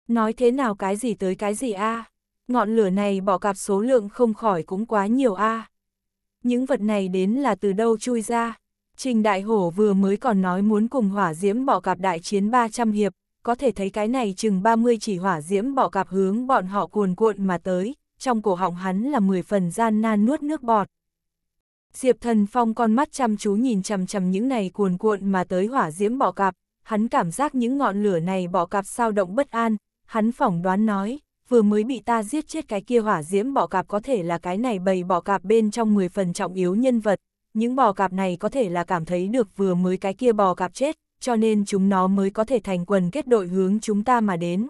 Nói thế nào cái gì tới cái gì a à? Ngọn lửa này bỏ cạp số lượng không khỏi cũng quá nhiều a à? Những vật này đến là từ đâu chui ra? Trình Đại Hổ vừa mới còn nói muốn cùng hỏa diễm bỏ cạp đại chiến 300 hiệp, có thể thấy cái này chừng 30 chỉ hỏa diễm bỏ cạp hướng bọn họ cuồn cuộn mà tới, trong cổ họng hắn là 10 phần gian nan nuốt nước bọt. Diệp Thần Phong con mắt chăm chú nhìn chằm chằm những này cuồn cuộn mà tới hỏa diễm bọ cạp, hắn cảm giác những ngọn lửa này bọ cạp sao động bất an, hắn phỏng đoán nói, vừa mới bị ta giết chết cái kia hỏa diễm bọ cạp có thể là cái này bầy bọ cạp bên trong 10 phần trọng yếu nhân vật, những bò cạp này có thể là cảm thấy được vừa mới cái kia bò cạp chết, cho nên chúng nó mới có thể thành quần kết đội hướng chúng ta mà đến.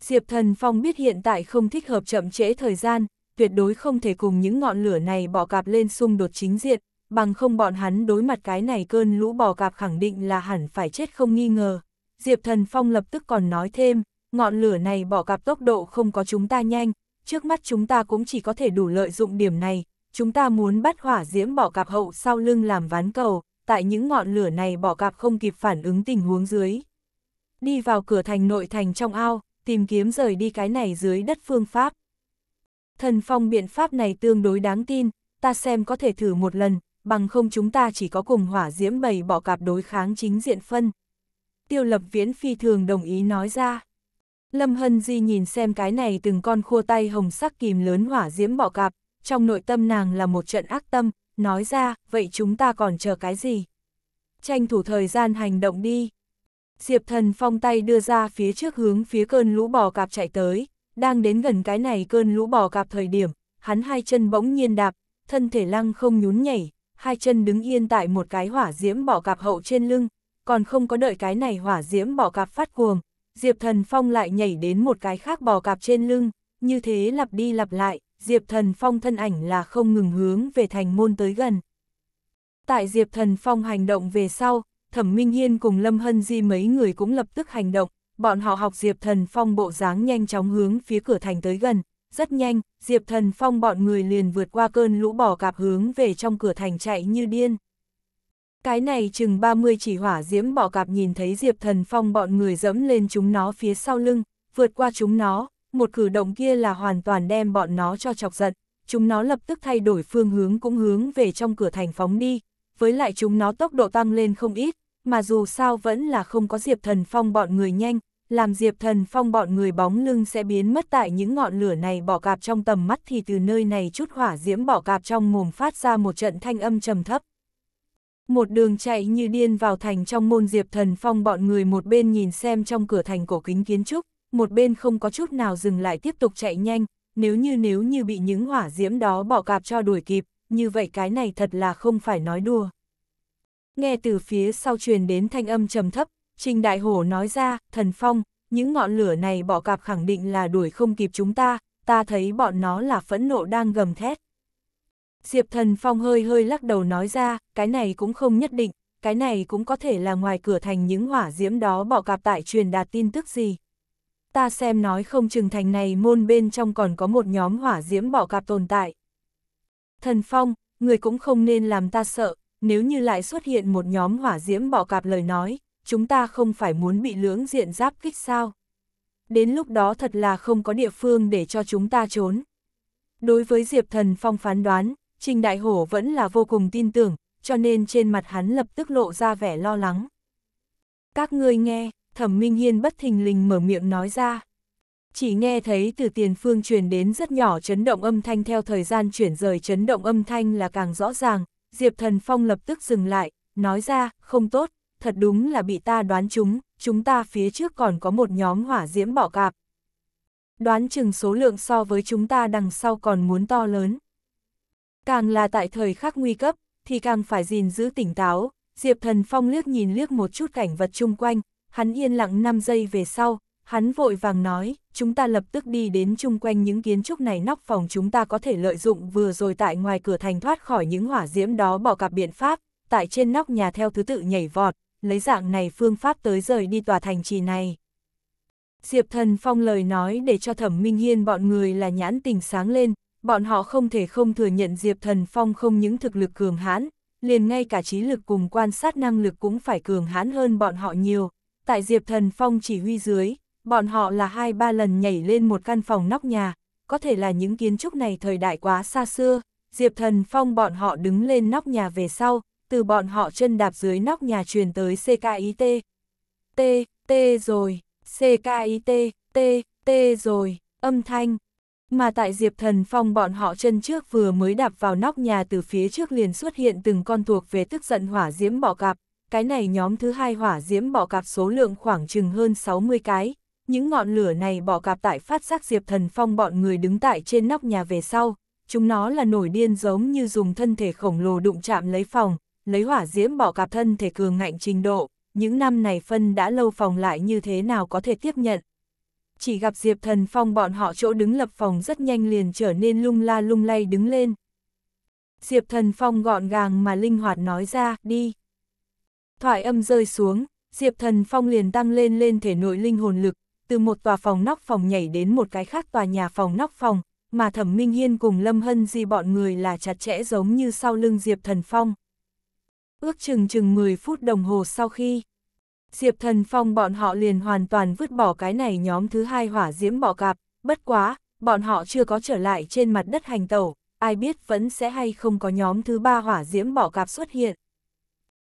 Diệp Thần Phong biết hiện tại không thích hợp chậm trễ thời gian, tuyệt đối không thể cùng những ngọn lửa này bỏ cạp lên xung đột chính diện, bằng không bọn hắn đối mặt cái này cơn lũ bỏ cạp khẳng định là hẳn phải chết không nghi ngờ. Diệp Thần Phong lập tức còn nói thêm, ngọn lửa này bỏ cạp tốc độ không có chúng ta nhanh, trước mắt chúng ta cũng chỉ có thể đủ lợi dụng điểm này, chúng ta muốn bắt hỏa diễm bỏ cạp hậu sau lưng làm ván cầu, tại những ngọn lửa này bỏ cạp không kịp phản ứng tình huống dưới. Đi vào cửa thành nội thành trong ao, tìm kiếm rời đi cái này dưới đất phương pháp. Thần phong biện pháp này tương đối đáng tin, ta xem có thể thử một lần, bằng không chúng ta chỉ có cùng hỏa diễm bầy bỏ cạp đối kháng chính diện phân. Tiêu lập viễn phi thường đồng ý nói ra. Lâm Hân Di nhìn xem cái này từng con khua tay hồng sắc kìm lớn hỏa diễm bọ cạp, trong nội tâm nàng là một trận ác tâm, nói ra, vậy chúng ta còn chờ cái gì? Tranh thủ thời gian hành động đi. Diệp thần phong tay đưa ra phía trước hướng phía cơn lũ bò cạp chạy tới, đang đến gần cái này cơn lũ bò cạp thời điểm, hắn hai chân bỗng nhiên đạp, thân thể lăng không nhún nhảy, hai chân đứng yên tại một cái hỏa diễm bò cạp hậu trên lưng, còn không có đợi cái này hỏa diễm bò cạp phát cuồng, Diệp Thần Phong lại nhảy đến một cái khác bò cạp trên lưng, như thế lặp đi lặp lại, Diệp Thần Phong thân ảnh là không ngừng hướng về thành môn tới gần. Tại Diệp Thần Phong hành động về sau, Thẩm Minh Hiên cùng Lâm Hân Di mấy người cũng lập tức hành động, bọn họ học Diệp Thần Phong bộ dáng nhanh chóng hướng phía cửa thành tới gần, rất nhanh, Diệp Thần Phong bọn người liền vượt qua cơn lũ bỏ cạp hướng về trong cửa thành chạy như điên. Cái này chừng 30 chỉ hỏa diễm bỏ cạp nhìn thấy Diệp Thần Phong bọn người dẫm lên chúng nó phía sau lưng, vượt qua chúng nó, một cử động kia là hoàn toàn đem bọn nó cho chọc giận, chúng nó lập tức thay đổi phương hướng cũng hướng về trong cửa thành phóng đi, với lại chúng nó tốc độ tăng lên không ít, mà dù sao vẫn là không có Diệp Thần Phong bọn người nhanh, làm Diệp Thần Phong bọn người bóng lưng sẽ biến mất tại những ngọn lửa này bỏ cạp trong tầm mắt thì từ nơi này chút hỏa diễm bỏ cạp trong mồm phát ra một trận thanh âm trầm thấp. Một đường chạy như điên vào thành trong môn Diệp Thần Phong bọn người một bên nhìn xem trong cửa thành cổ kính kiến trúc, một bên không có chút nào dừng lại tiếp tục chạy nhanh, nếu như nếu như bị những hỏa diễm đó bỏ cạp cho đuổi kịp, như vậy cái này thật là không phải nói đùa. Nghe từ phía sau truyền đến thanh âm trầm thấp, Trình Đại Hổ nói ra, thần phong, những ngọn lửa này bỏ cạp khẳng định là đuổi không kịp chúng ta, ta thấy bọn nó là phẫn nộ đang gầm thét. Diệp thần phong hơi hơi lắc đầu nói ra, cái này cũng không nhất định, cái này cũng có thể là ngoài cửa thành những hỏa diễm đó bỏ cạp tại truyền đạt tin tức gì. Ta xem nói không chừng thành này môn bên trong còn có một nhóm hỏa diễm bỏ cạp tồn tại. Thần phong, người cũng không nên làm ta sợ, nếu như lại xuất hiện một nhóm hỏa diễm bỏ cạp lời nói, chúng ta không phải muốn bị lưỡng diện giáp kích sao. Đến lúc đó thật là không có địa phương để cho chúng ta trốn. Đối với Diệp Thần Phong phán đoán, Trình Đại Hổ vẫn là vô cùng tin tưởng, cho nên trên mặt hắn lập tức lộ ra vẻ lo lắng. Các ngươi nghe, Thẩm Minh Hiên bất thình lình mở miệng nói ra. Chỉ nghe thấy từ tiền phương truyền đến rất nhỏ chấn động âm thanh theo thời gian chuyển rời chấn động âm thanh là càng rõ ràng, Diệp Thần Phong lập tức dừng lại, nói ra, không tốt, thật đúng là bị ta đoán chúng, chúng ta phía trước còn có một nhóm hỏa diễm bọ cạp. Đoán chừng số lượng so với chúng ta đằng sau còn muốn to lớn. Càng là tại thời khắc nguy cấp, thì càng phải gìn giữ tỉnh táo, Diệp Thần Phong liếc nhìn liếc một chút cảnh vật chung quanh, hắn yên lặng 5 giây về sau, hắn vội vàng nói, chúng ta lập tức đi đến chung quanh những kiến trúc này nóc phòng chúng ta có thể lợi dụng vừa rồi tại ngoài cửa thành thoát khỏi những hỏa diễm đó bỏ cặp biện pháp, tại trên nóc nhà theo thứ tự nhảy vọt, lấy dạng này phương pháp tới rời đi tòa thành trì này. Diệp Thần Phong lời nói để cho Thẩm Minh Hiên bọn người là nhãn tình sáng lên, bọn họ không thể không thừa nhận Diệp Thần Phong không những thực lực cường hãn, liền ngay cả trí lực cùng quan sát năng lực cũng phải cường hãn hơn bọn họ nhiều. Tại Diệp Thần Phong chỉ huy dưới, bọn họ là hai ba lần nhảy lên một căn phòng nóc nhà, có thể là những kiến trúc này thời đại quá xa xưa, Diệp Thần Phong bọn họ đứng lên nóc nhà về sau, từ bọn họ chân đạp dưới nóc nhà truyền tới CKIT. T, T rồi, CKIT, T, T rồi, âm thanh. Mà tại Diệp Thần Phong bọn họ chân trước vừa mới đạp vào nóc nhà từ phía trước liền xuất hiện từng con thuộc về tức giận hỏa diễm bọ cạp. Cái này nhóm thứ hai hỏa diễm bọ cạp số lượng khoảng chừng hơn 60 cái. Những ngọn lửa này bỏ cạp tại phát giác Diệp Thần Phong bọn người đứng tại trên nóc nhà về sau. Chúng nó là nổi điên giống như dùng thân thể khổng lồ đụng chạm lấy phòng, lấy hỏa diễm bỏ cạp thân thể cường ngạnh trình độ, những năm này phân đã lâu phòng lại như thế nào có thể tiếp nhận. Chỉ gặp Diệp Thần Phong bọn họ chỗ đứng lập phòng rất nhanh liền trở nên lung la lung lay đứng lên. Diệp Thần Phong gọn gàng mà linh hoạt nói ra, đi. Thoại âm rơi xuống, Diệp Thần Phong liền tăng lên lên thể nội linh hồn lực, từ một tòa phòng nóc phòng nhảy đến một cái khác tòa nhà phòng nóc phòng, mà Thẩm Minh Hiên cùng Lâm Hân Di bọn người là chặt chẽ giống như sau lưng Diệp Thần Phong ước chừng chừng 10 phút đồng hồ sau khi. Diệp Thần Phong bọn họ liền hoàn toàn vứt bỏ cái này nhóm thứ hai hỏa diễm bỏ cạp, bất quá, bọn họ chưa có trở lại trên mặt đất hành tẩu, ai biết vẫn sẽ hay không có nhóm thứ ba hỏa diễm bỏ cạp xuất hiện.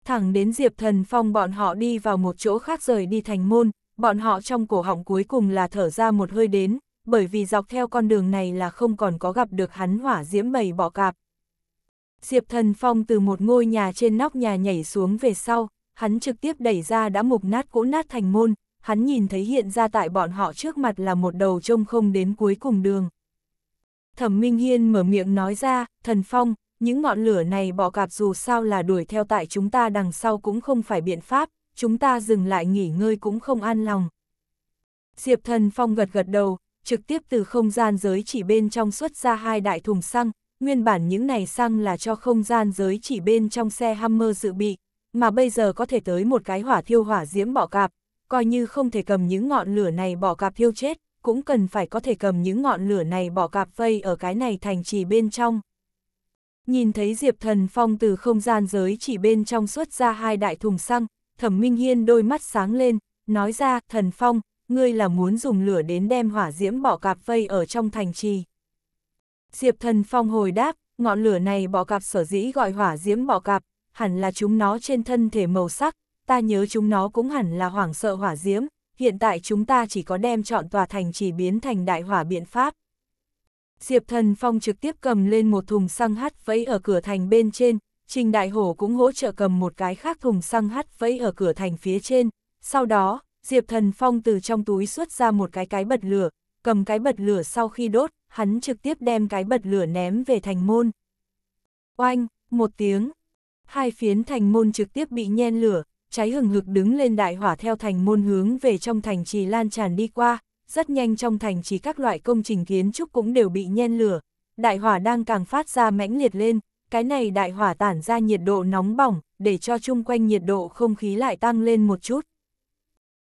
Thẳng đến Diệp Thần Phong bọn họ đi vào một chỗ khác rời đi thành môn, bọn họ trong cổ họng cuối cùng là thở ra một hơi đến, bởi vì dọc theo con đường này là không còn có gặp được hắn hỏa diễm bầy bỏ cạp, Diệp Thần Phong từ một ngôi nhà trên nóc nhà nhảy xuống về sau, hắn trực tiếp đẩy ra đã mục nát cỗ nát thành môn, hắn nhìn thấy hiện ra tại bọn họ trước mặt là một đầu trông không đến cuối cùng đường. Thẩm Minh Hiên mở miệng nói ra, Thần Phong, những ngọn lửa này bỏ cạp dù sao là đuổi theo tại chúng ta đằng sau cũng không phải biện pháp, chúng ta dừng lại nghỉ ngơi cũng không an lòng. Diệp Thần Phong gật gật đầu, trực tiếp từ không gian giới chỉ bên trong xuất ra hai đại thùng xăng, nguyên bản những này xăng là cho không gian giới chỉ bên trong xe Hammer dự bị, mà bây giờ có thể tới một cái hỏa thiêu hỏa diễm bọ cạp, coi như không thể cầm những ngọn lửa này bọ cạp thiêu chết, cũng cần phải có thể cầm những ngọn lửa này bọ cạp vây ở cái này thành trì bên trong. Nhìn thấy Diệp Thần Phong từ không gian giới chỉ bên trong xuất ra hai đại thùng xăng, Thẩm Minh Hiên đôi mắt sáng lên, nói ra, Thần Phong, ngươi là muốn dùng lửa đến đem hỏa diễm bọ cạp vây ở trong thành trì. Diệp Thần Phong hồi đáp, ngọn lửa này bọ cạp sở dĩ gọi hỏa diễm bọ cạp, hẳn là chúng nó trên thân thể màu sắc, ta nhớ chúng nó cũng hẳn là hoảng sợ hỏa diễm, hiện tại chúng ta chỉ có đem chọn tòa thành chỉ biến thành đại hỏa biện pháp. Diệp Thần Phong trực tiếp cầm lên một thùng xăng hắt vẫy ở cửa thành bên trên, Trình Đại Hổ cũng hỗ trợ cầm một cái khác thùng xăng hắt vẫy ở cửa thành phía trên. Sau đó, Diệp Thần Phong từ trong túi xuất ra một cái cái bật lửa, cầm cái bật lửa sau khi đốt, hắn trực tiếp đem cái bật lửa ném về thành môn. Oanh, một tiếng, hai phiến thành môn trực tiếp bị nhen lửa, cháy hừng hực đứng lên đại hỏa theo thành môn hướng về trong thành trì lan tràn đi qua, rất nhanh trong thành trì các loại công trình kiến trúc cũng đều bị nhen lửa. Đại hỏa đang càng phát ra mãnh liệt lên, cái này đại hỏa tản ra nhiệt độ nóng bỏng, để cho chung quanh nhiệt độ không khí lại tăng lên một chút.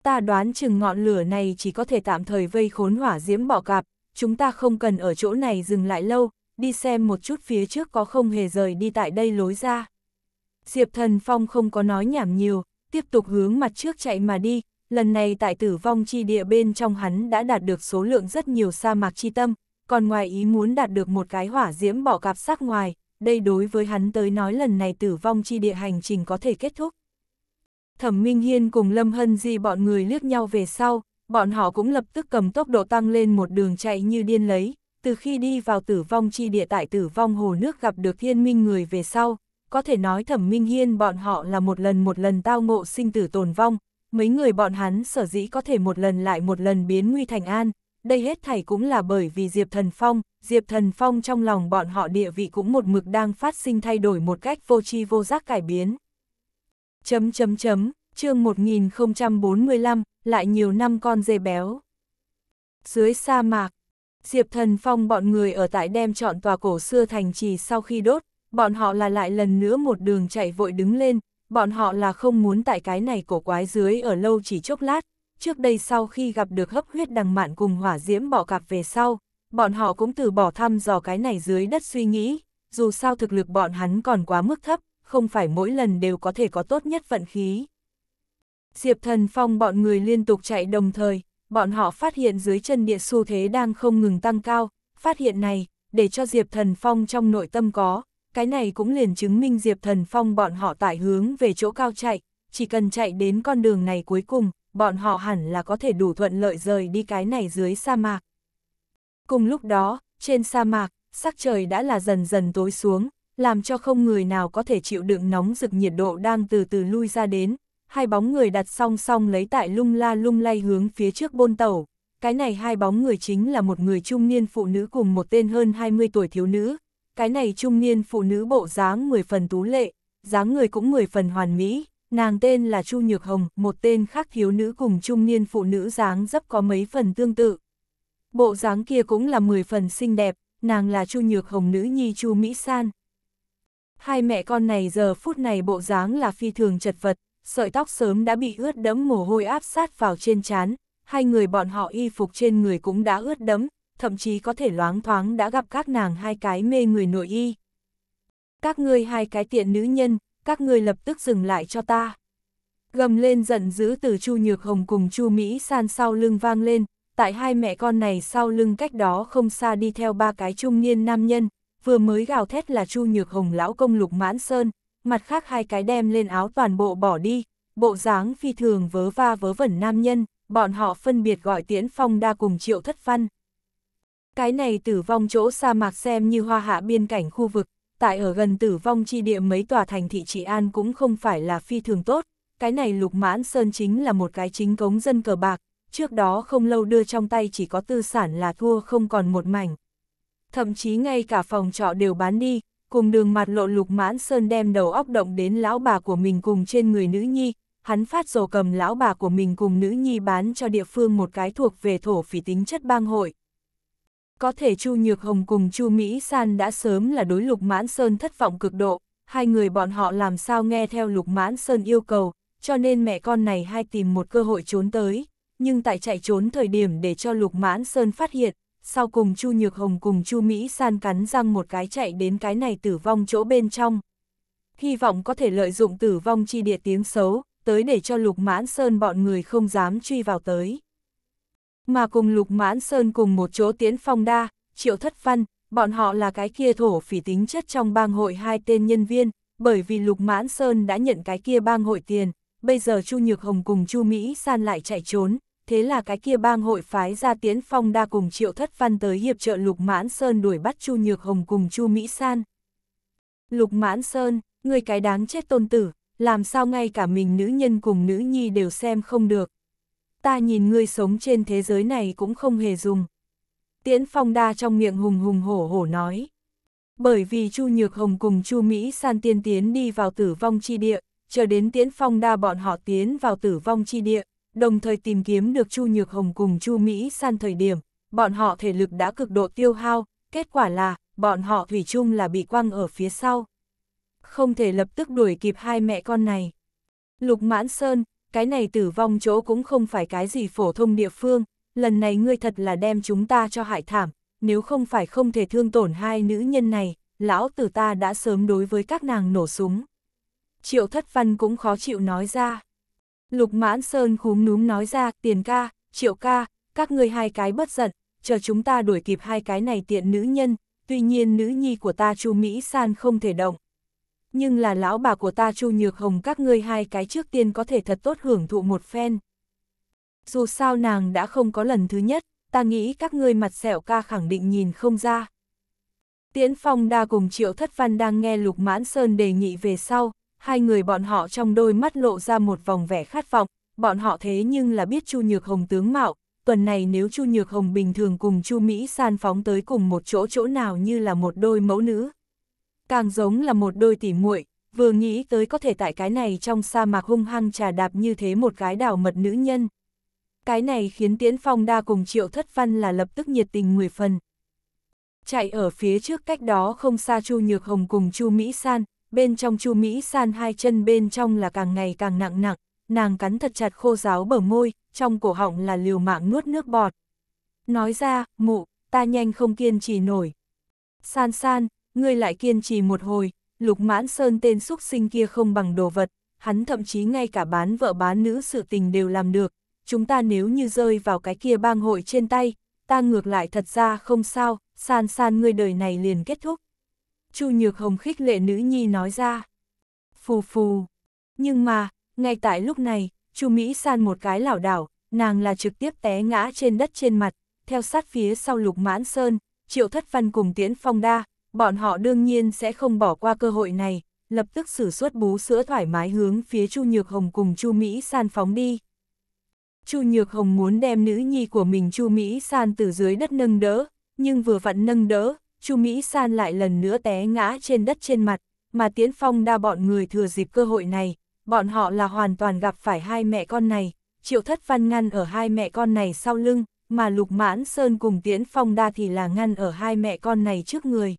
Ta đoán chừng ngọn lửa này chỉ có thể tạm thời vây khốn hỏa diễm bỏ cạp, chúng ta không cần ở chỗ này dừng lại lâu, đi xem một chút phía trước có không hề rời đi tại đây lối ra. Diệp Thần Phong không có nói nhảm nhiều, tiếp tục hướng mặt trước chạy mà đi, lần này tại tử vong chi địa bên trong hắn đã đạt được số lượng rất nhiều sa mạc chi tâm, còn ngoài ý muốn đạt được một cái hỏa diễm bỏ cạp sắc ngoài, đây đối với hắn tới nói lần này tử vong chi địa hành trình có thể kết thúc. Thẩm Minh Hiên cùng Lâm Hân Di bọn người liếc nhau về sau, bọn họ cũng lập tức cầm tốc độ tăng lên một đường chạy như điên lấy, từ khi đi vào tử vong chi địa tại tử vong hồ nước gặp được thiên minh người về sau, có thể nói thẩm minh hiên bọn họ là một lần một lần tao ngộ sinh tử tồn vong, mấy người bọn hắn sở dĩ có thể một lần lại một lần biến nguy thành an, đây hết thảy cũng là bởi vì Diệp Thần Phong, Diệp Thần Phong trong lòng bọn họ địa vị cũng một mực đang phát sinh thay đổi một cách vô tri vô giác cải biến. Chấm chấm chấm, chương 1045, lại nhiều năm con dê béo. Dưới sa mạc, Diệp Thần Phong bọn người ở tại đem chọn tòa cổ xưa thành trì sau khi đốt, bọn họ là lại lần nữa một đường chạy vội đứng lên, bọn họ là không muốn tại cái này cổ quái dưới ở lâu chỉ chốc lát, trước đây sau khi gặp được hấp huyết đằng mạn cùng hỏa diễm bỏ cặp về sau, bọn họ cũng từ bỏ thăm dò cái này dưới đất suy nghĩ, dù sao thực lực bọn hắn còn quá mức thấp, không phải mỗi lần đều có thể có tốt nhất vận khí. Diệp Thần Phong bọn người liên tục chạy đồng thời, bọn họ phát hiện dưới chân địa xu thế đang không ngừng tăng cao, phát hiện này, để cho Diệp Thần Phong trong nội tâm có, cái này cũng liền chứng minh Diệp Thần Phong bọn họ tải hướng về chỗ cao chạy, chỉ cần chạy đến con đường này cuối cùng, bọn họ hẳn là có thể đủ thuận lợi rời đi cái này dưới sa mạc. Cùng lúc đó, trên sa mạc, sắc trời đã là dần dần tối xuống, làm cho không người nào có thể chịu đựng nóng rực nhiệt độ đang từ từ lui ra đến, hai bóng người đặt song song lấy tại lung la lung lay hướng phía trước bôn tàu. Cái này hai bóng người chính là một người trung niên phụ nữ cùng một tên hơn 20 tuổi thiếu nữ. Cái này trung niên phụ nữ bộ dáng 10 phần tú lệ, dáng người cũng 10 phần hoàn mỹ, nàng tên là Chu Nhược Hồng, một tên khác thiếu nữ cùng trung niên phụ nữ dáng dấp có mấy phần tương tự. Bộ dáng kia cũng là 10 phần xinh đẹp, nàng là Chu Nhược Hồng nữ nhi Chu Mỹ San. Hai mẹ con này giờ phút này bộ dáng là phi thường chật vật, sợi tóc sớm đã bị ướt đẫm mồ hôi áp sát vào trên trán, hai người bọn họ y phục trên người cũng đã ướt đẫm, thậm chí có thể loáng thoáng đã gặp các nàng hai cái mê người nội y. Các ngươi hai cái tiện nữ nhân, các ngươi lập tức dừng lại cho ta. Gầm lên giận dữ từ Chu Nhược Hồng cùng Chu Mỹ San sau lưng vang lên, tại hai mẹ con này sau lưng cách đó không xa đi theo ba cái trung niên nam nhân, vừa mới gào thét là Chu Nhược Hồng lão công Lục Mãn Sơn, mặt khác hai cái đem lên áo toàn bộ bỏ đi, bộ dáng phi thường vớ va vớ vẩn nam nhân, bọn họ phân biệt gọi tiễn phong đa cùng triệu thất văn. Cái này tử vong chỗ sa mạc xem như hoa hạ biên cảnh khu vực, tại ở gần tử vong chi địa mấy tòa thành thị trị an cũng không phải là phi thường tốt, cái này lục mãn sơn chính là một cái chính cống dân cờ bạc, trước đó không lâu đưa trong tay chỉ có tư sản là thua không còn một mảnh. Thậm chí ngay cả phòng trọ đều bán đi, cùng đường mặt lộ lục mãn sơn đem đầu óc động đến lão bà của mình cùng trên người nữ nhi, hắn phát rồ cầm lão bà của mình cùng nữ nhi bán cho địa phương một cái thuộc về thổ phỉ tính chất bang hội. Có thể Chu Nhược Hồng cùng Chu Mỹ San đã sớm là đối lục mãn sơn thất vọng cực độ, hai người bọn họ làm sao nghe theo lục mãn sơn yêu cầu, cho nên mẹ con này hay tìm một cơ hội trốn tới, nhưng tại chạy trốn thời điểm để cho lục mãn sơn phát hiện, sau cùng Chu Nhược Hồng cùng Chu Mỹ San cắn răng một cái chạy đến cái này tử vong chỗ bên trong. Hy vọng có thể lợi dụng tử vong chi địa tiếng xấu, tới để cho Lục Mãn Sơn bọn người không dám truy vào tới. Mà cùng Lục Mãn Sơn cùng một chỗ tiến phong đa, triệu thất văn, bọn họ là cái kia thổ phỉ tính chất trong bang hội hai tên nhân viên, bởi vì Lục Mãn Sơn đã nhận cái kia bang hội tiền, bây giờ Chu Nhược Hồng cùng Chu Mỹ San lại chạy trốn, thế là cái kia bang hội phái ra tiến phong đa cùng triệu thất văn tới hiệp trợ Lục Mãn Sơn đuổi bắt Chu Nhược Hồng cùng Chu Mỹ San. Lục Mãn Sơn, người cái đáng chết tôn tử, làm sao ngay cả mình nữ nhân cùng nữ nhi đều xem không được. Ta nhìn ngươi sống trên thế giới này cũng không hề dùng. Tiễn Phong Đa trong miệng hùng hùng hổ hổ nói. Bởi vì Chu Nhược Hồng cùng Chu Mỹ San tiên tiến đi vào tử vong chi địa, chờ đến Tiễn Phong Đa bọn họ tiến vào tử vong chi địa, đồng thời tìm kiếm được Chu Nhược Hồng cùng Chu Mỹ San thời điểm, bọn họ thể lực đã cực độ tiêu hao, kết quả là bọn họ thủy chung là bị quăng ở phía sau. Không thể lập tức đuổi kịp hai mẹ con này. Lục Mãn Sơn, cái này tử vong chỗ cũng không phải cái gì phổ thông địa phương, lần này ngươi thật là đem chúng ta cho hại thảm, nếu không phải không thể thương tổn hai nữ nhân này, lão tử ta đã sớm đối với các nàng nổ súng. Triệu Thất Văn cũng khó chịu nói ra. Lục mãn sơn khúm núm nói ra, tiền ca, triệu ca, các ngươi hai cái bất giận, chờ chúng ta đuổi kịp hai cái này tiện nữ nhân, tuy nhiên nữ nhi của ta chu Mỹ San không thể động. Nhưng là lão bà của ta chu Nhược Hồng các ngươi hai cái trước tiên có thể thật tốt hưởng thụ một phen. Dù sao nàng đã không có lần thứ nhất, ta nghĩ các ngươi mặt sẹo ca khẳng định nhìn không ra. Tiễn Phong đa cùng Triệu Thất Văn đang nghe Lục Mãn Sơn đề nghị về sau, hai người bọn họ trong đôi mắt lộ ra một vòng vẻ khát vọng, bọn họ thế nhưng là biết Chu Nhược Hồng tướng mạo, tuần này nếu Chu Nhược Hồng bình thường cùng Chu Mỹ San phóng tới cùng một chỗ chỗ nào như là một đôi mẫu nữ. Càng giống là một đôi tỉ muội, vừa nghĩ tới có thể tại cái này trong sa mạc hung hăng trà đạp như thế một gái đảo mật nữ nhân. Cái này khiến Tiễn Phong đa cùng Triệu Thất Văn là lập tức nhiệt tình mười phần. Chạy ở phía trước cách đó không xa Chu Nhược Hồng cùng Chu Mỹ San, bên trong Chu Mỹ San hai chân bên trong là càng ngày càng nặng nặng, nàng cắn thật chặt khô giáo bờ môi, trong cổ họng là liều mạng nuốt nước bọt. Nói ra, mụ, ta nhanh không kiên trì nổi. San san, ngươi lại kiên trì một hồi, lục mãn sơn tên xúc sinh kia không bằng đồ vật, hắn thậm chí ngay cả bán vợ bán nữ sự tình đều làm được, chúng ta nếu như rơi vào cái kia bang hội trên tay, ta ngược lại thật ra không sao, san san ngươi đời này liền kết thúc. Chu Nhược Hồng khích lệ nữ nhi nói ra. Phù phù. Nhưng mà, ngay tại lúc này, Chu Mỹ san một cái lảo đảo, nàng là trực tiếp té ngã trên đất trên mặt, theo sát phía sau Lục Mãn Sơn, Triệu Thất Văn cùng Tiễn Phong Đa, bọn họ đương nhiên sẽ không bỏ qua cơ hội này, lập tức sử xuất bú sữa thoải mái hướng phía Chu Nhược Hồng cùng Chu Mỹ san phóng đi. Chu Nhược Hồng muốn đem nữ nhi của mình Chu Mỹ san từ dưới đất nâng đỡ, nhưng vừa vặn nâng đỡ, Chu Mỹ San lại lần nữa té ngã trên đất trên mặt, mà Tiến Phong đa bọn người thừa dịp cơ hội này, bọn họ là hoàn toàn gặp phải hai mẹ con này, Triệu Thất Văn ngăn ở hai mẹ con này sau lưng, mà Lục Mãn Sơn cùng Tiến Phong đa thì là ngăn ở hai mẹ con này trước người.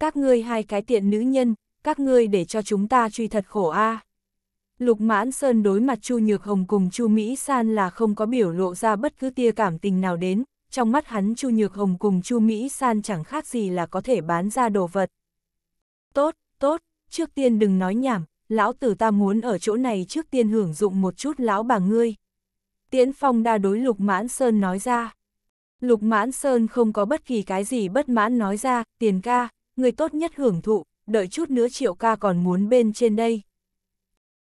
Các ngươi hai cái tiện nữ nhân, các ngươi để cho chúng ta truy thật khổ a. À. Lục Mãn Sơn đối mặt Chu Nhược Hồng cùng Chu Mỹ San là không có biểu lộ ra bất cứ tia cảm tình nào đến, trong mắt hắn Chu Nhược Hồng cùng Chu Mỹ San chẳng khác gì là có thể bán ra đồ vật. Tốt, tốt, trước tiên đừng nói nhảm, lão tử ta muốn ở chỗ này trước tiên hưởng dụng một chút lão bà ngươi. Tiễn Phong đa đối Lục Mãn Sơn nói ra. Lục Mãn Sơn không có bất kỳ cái gì bất mãn nói ra, tiền ca, người tốt nhất hưởng thụ, đợi chút nữa triệu ca còn muốn bên trên đây.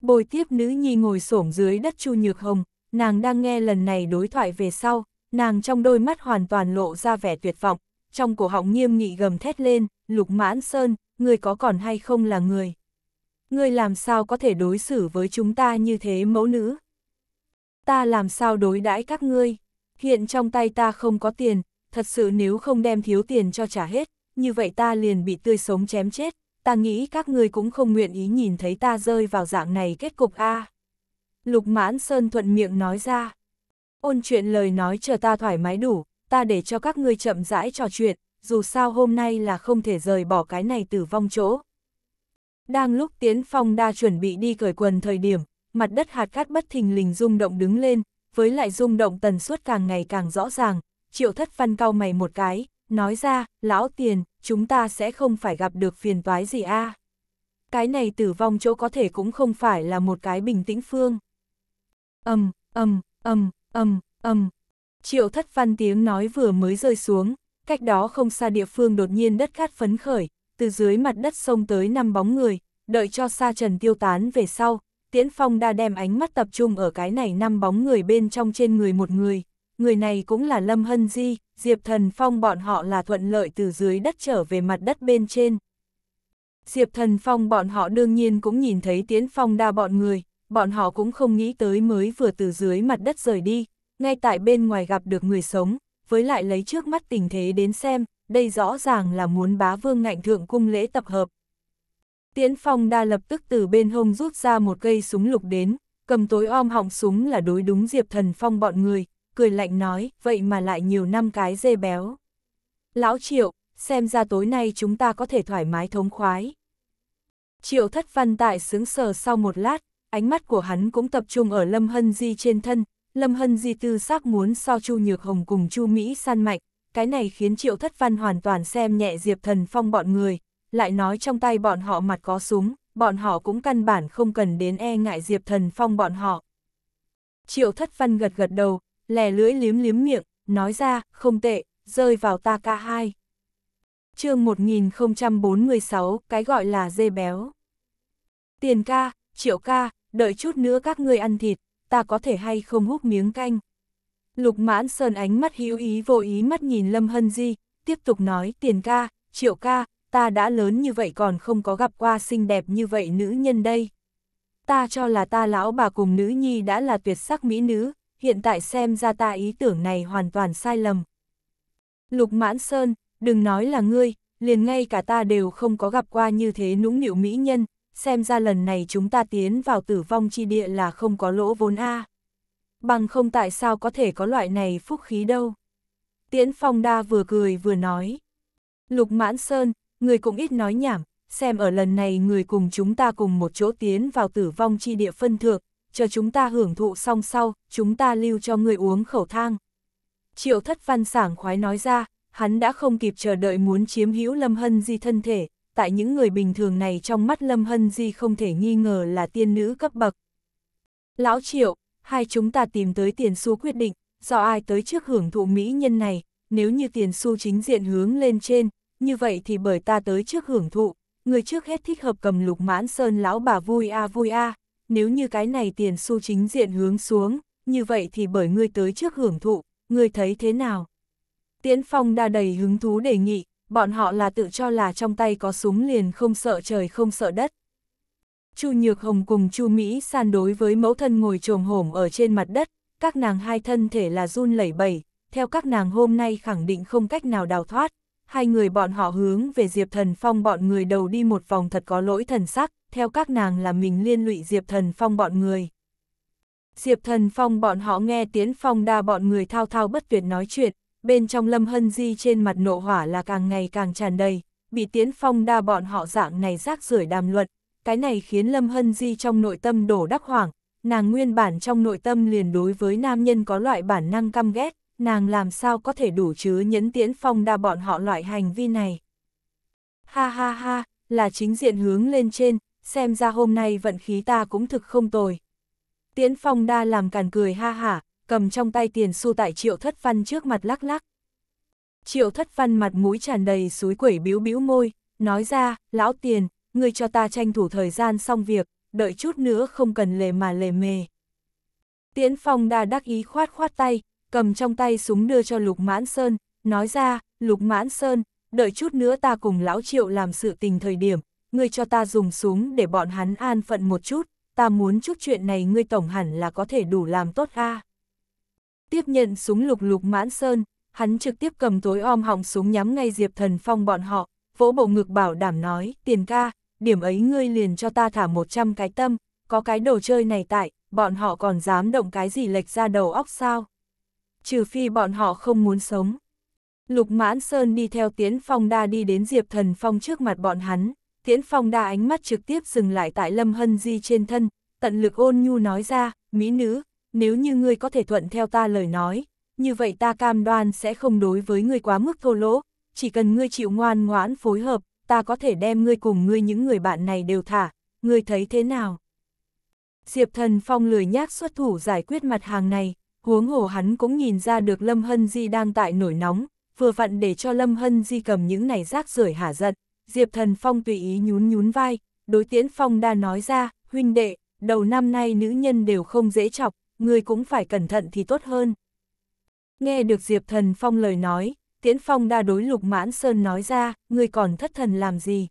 Bồi tiếp nữ nhi ngồi xổm dưới đất Chu Nhược Hồng, nàng đang nghe lần này đối thoại về sau, nàng trong đôi mắt hoàn toàn lộ ra vẻ tuyệt vọng, trong cổ họng nghiêm nghị gầm thét lên, lục mãn sơn, người có còn hay không là người? người làm sao có thể đối xử với chúng ta như thế mẫu nữ? Ta làm sao đối đãi các ngươi? Hiện trong tay ta không có tiền, thật sự nếu không đem thiếu tiền cho trả hết, như vậy ta liền bị tươi sống chém chết, ta nghĩ các ngươi cũng không nguyện ý nhìn thấy ta rơi vào dạng này kết cục a. À. Lục mãn sơn thuận miệng nói ra, Ôn chuyện lời nói chờ ta thoải mái đủ, ta để cho các ngươi chậm rãi trò chuyện, dù sao hôm nay là không thể rời bỏ cái này tử vong chỗ. Đang lúc Tiến Phong đa chuẩn bị đi cởi quần thời điểm, mặt đất hạt cát bất thình lình rung động đứng lên, với lại rung động tần suất càng ngày càng rõ ràng, triệu thất văn cau mày một cái, nói ra, lão tiền, chúng ta sẽ không phải gặp được phiền toái gì a à. Cái này tử vong chỗ có thể cũng không phải là một cái bình tĩnh phương. Âm, um, âm, um, âm, um, ầm ầm Triệu thất văn tiếng nói vừa mới rơi xuống, cách đó không xa địa phương đột nhiên đất cát phấn khởi, từ dưới mặt đất sông tới năm bóng người, đợi cho sa trần tiêu tán về sau, Tiễn Phong đa đem ánh mắt tập trung ở cái này năm bóng người bên trong trên người một người, người này cũng là Lâm Hân Di, Diệp Thần Phong bọn họ là thuận lợi từ dưới đất trở về mặt đất bên trên. Diệp Thần Phong bọn họ đương nhiên cũng nhìn thấy Tiễn Phong đa bọn người, bọn họ cũng không nghĩ tới mới vừa từ dưới mặt đất rời đi, ngay tại bên ngoài gặp được người sống, với lại lấy trước mắt tình thế đến xem, đây rõ ràng là muốn bá vương ngạnh thượng cung lễ tập hợp. Tiễn Phong đa lập tức từ bên hông rút ra một cây súng lục đến, cầm tối om họng súng là đối đúng Diệp Thần Phong bọn người, cười lạnh nói, vậy mà lại nhiều năm cái dê béo. Lão Triệu, xem ra tối nay chúng ta có thể thoải mái thống khoái. Triệu thất văn tại sướng sờ sau một lát, ánh mắt của hắn cũng tập trung ở Lâm Hân Di trên thân, Lâm Hân Di tư xác muốn so Chu Nhược Hồng cùng Chu Mỹ san mạnh, cái này khiến Triệu Thất Văn hoàn toàn xem nhẹ Diệp Thần Phong bọn người, lại nói trong tay bọn họ mặt có súng, bọn họ cũng căn bản không cần đến e ngại Diệp Thần Phong bọn họ. Triệu Thất Văn gật gật đầu, lè lưỡi liếm liếm miệng, nói ra, không tệ, rơi vào ta ca hai. chương 1046, cái gọi là dê béo. Tiền ca, triệu ca, đợi chút nữa các ngươi ăn thịt, ta có thể hay không hút miếng canh. Lục mãn sơn ánh mắt hữu ý vô ý mắt nhìn Lâm Hân Di, tiếp tục nói tiền ca, triệu ca, ta đã lớn như vậy còn không có gặp qua xinh đẹp như vậy nữ nhân đây. Ta cho là ta lão bà cùng nữ nhi đã là tuyệt sắc mỹ nữ, hiện tại xem ra ta ý tưởng này hoàn toàn sai lầm. Lục mãn sơn, đừng nói là ngươi, liền ngay cả ta đều không có gặp qua như thế nũng nịu mỹ nhân, xem ra lần này chúng ta tiến vào tử vong chi địa là không có lỗ vốn A. Bằng không tại sao có thể có loại này phúc khí đâu. Tiễn Phong Đa vừa cười vừa nói. Lục Mãn Sơn, người cũng ít nói nhảm, xem ở lần này người cùng chúng ta cùng một chỗ tiến vào tử vong chi địa phân thượng, chờ chúng ta hưởng thụ xong sau, chúng ta lưu cho người uống khẩu thang. Triệu thất văn sảng khoái nói ra, hắn đã không kịp chờ đợi muốn chiếm hữu lâm hân di thân thể, tại những người bình thường này trong mắt Lâm Hân Di không thể nghi ngờ là tiên nữ cấp bậc. Lão Triệu, hai chúng ta tìm tới tiền xu quyết định, do ai tới trước hưởng thụ mỹ nhân này, nếu như tiền xu chính diện hướng lên trên, như vậy thì bởi ta tới trước hưởng thụ, người trước hết thích hợp cầm lục mãn sơn lão bà vui a vui a, nếu như cái này tiền xu chính diện hướng xuống, như vậy thì bởi ngươi tới trước hưởng thụ, ngươi thấy thế nào? Tiễn Phong đa đầy hứng thú đề nghị, bọn họ là tự cho là trong tay có súng liền không sợ trời không sợ đất. Chu Nhược Hồng cùng Chu Mỹ San đối với mẫu thân ngồi trồm hổm ở trên mặt đất, các nàng hai thân thể là run lẩy bẩy, theo các nàng hôm nay khẳng định không cách nào đào thoát, hai người bọn họ hướng về Diệp Thần Phong bọn người đầu đi một vòng thật có lỗi thần sắc, theo các nàng là mình liên lụy Diệp Thần Phong bọn người. Diệp Thần Phong bọn họ nghe Tiến Phong đa bọn người thao thao bất tuyệt nói chuyện, bên trong Lâm Hân Di trên mặt nộ hỏa là càng ngày càng tràn đầy, bị Tiễn Phong đa bọn họ dạng này rác rưởi đàm luận, cái này khiến Lâm Hân Di trong nội tâm đổ đắc hoảng, nàng nguyên bản trong nội tâm liền đối với nam nhân có loại bản năng căm ghét, nàng làm sao có thể đủ chứ nhẫn Tiễn Phong đa bọn họ loại hành vi này. Ha ha ha, là chính diện hướng lên trên, xem ra hôm nay vận khí ta cũng thực không tồi. Tiễn Phong đa làm càn cười ha hả, cầm trong tay tiền xu tại triệu thất văn trước mặt lắc lắc. Triệu thất văn mặt mũi tràn đầy suối quẩy biếu biếu môi, nói ra, lão tiền, ngươi cho ta tranh thủ thời gian xong việc, đợi chút nữa không cần lề mà lề mề. Tiễn phong đa đắc ý khoát khoát tay, cầm trong tay súng đưa cho Lục Mãn Sơn, nói ra, Lục Mãn Sơn, đợi chút nữa ta cùng lão triệu làm sự tình thời điểm, ngươi cho ta dùng súng để bọn hắn an phận một chút, ta muốn chút chuyện này ngươi tổng hẳn là có thể đủ làm tốt a. À. Tiếp nhận súng lục lục mãn sơn, hắn trực tiếp cầm tối om họng súng nhắm ngay Diệp Thần Phong bọn họ, vỗ bộ ngực bảo đảm nói, tiền ca, điểm ấy ngươi liền cho ta thả 100 cái tâm, có cái đồ chơi này tại, bọn họ còn dám động cái gì lệch ra đầu óc sao? Trừ phi bọn họ không muốn sống. Lục Mãn Sơn đi theo Tiễn Phong Đa đi đến Diệp Thần Phong trước mặt bọn hắn, Tiễn Phong Đa ánh mắt trực tiếp dừng lại tại Lâm Hân Di trên thân, tận lực ôn nhu nói ra, mỹ nữ, nếu như ngươi có thể thuận theo ta lời nói, như vậy ta cam đoan sẽ không đối với ngươi quá mức thô lỗ, chỉ cần ngươi chịu ngoan ngoãn phối hợp, ta có thể đem ngươi cùng ngươi những người bạn này đều thả, ngươi thấy thế nào? Diệp Thần Phong lười nhác xuất thủ giải quyết mặt hàng này, huống hồ hắn cũng nhìn ra được Lâm Hân Di đang tại nổi nóng, vừa vặn để cho Lâm Hân Di cầm những này rác rưởi hả giận. Diệp Thần Phong tùy ý nhún nhún vai, đối tiễn Phong đa nói ra, huynh đệ, đầu năm nay nữ nhân đều không dễ chọc, người cũng phải cẩn thận thì tốt hơn. Nghe được Diệp Thần Phong lời nói, Tiễn Phong đa đối Lục Mãn Sơn nói ra, người còn thất thần làm gì?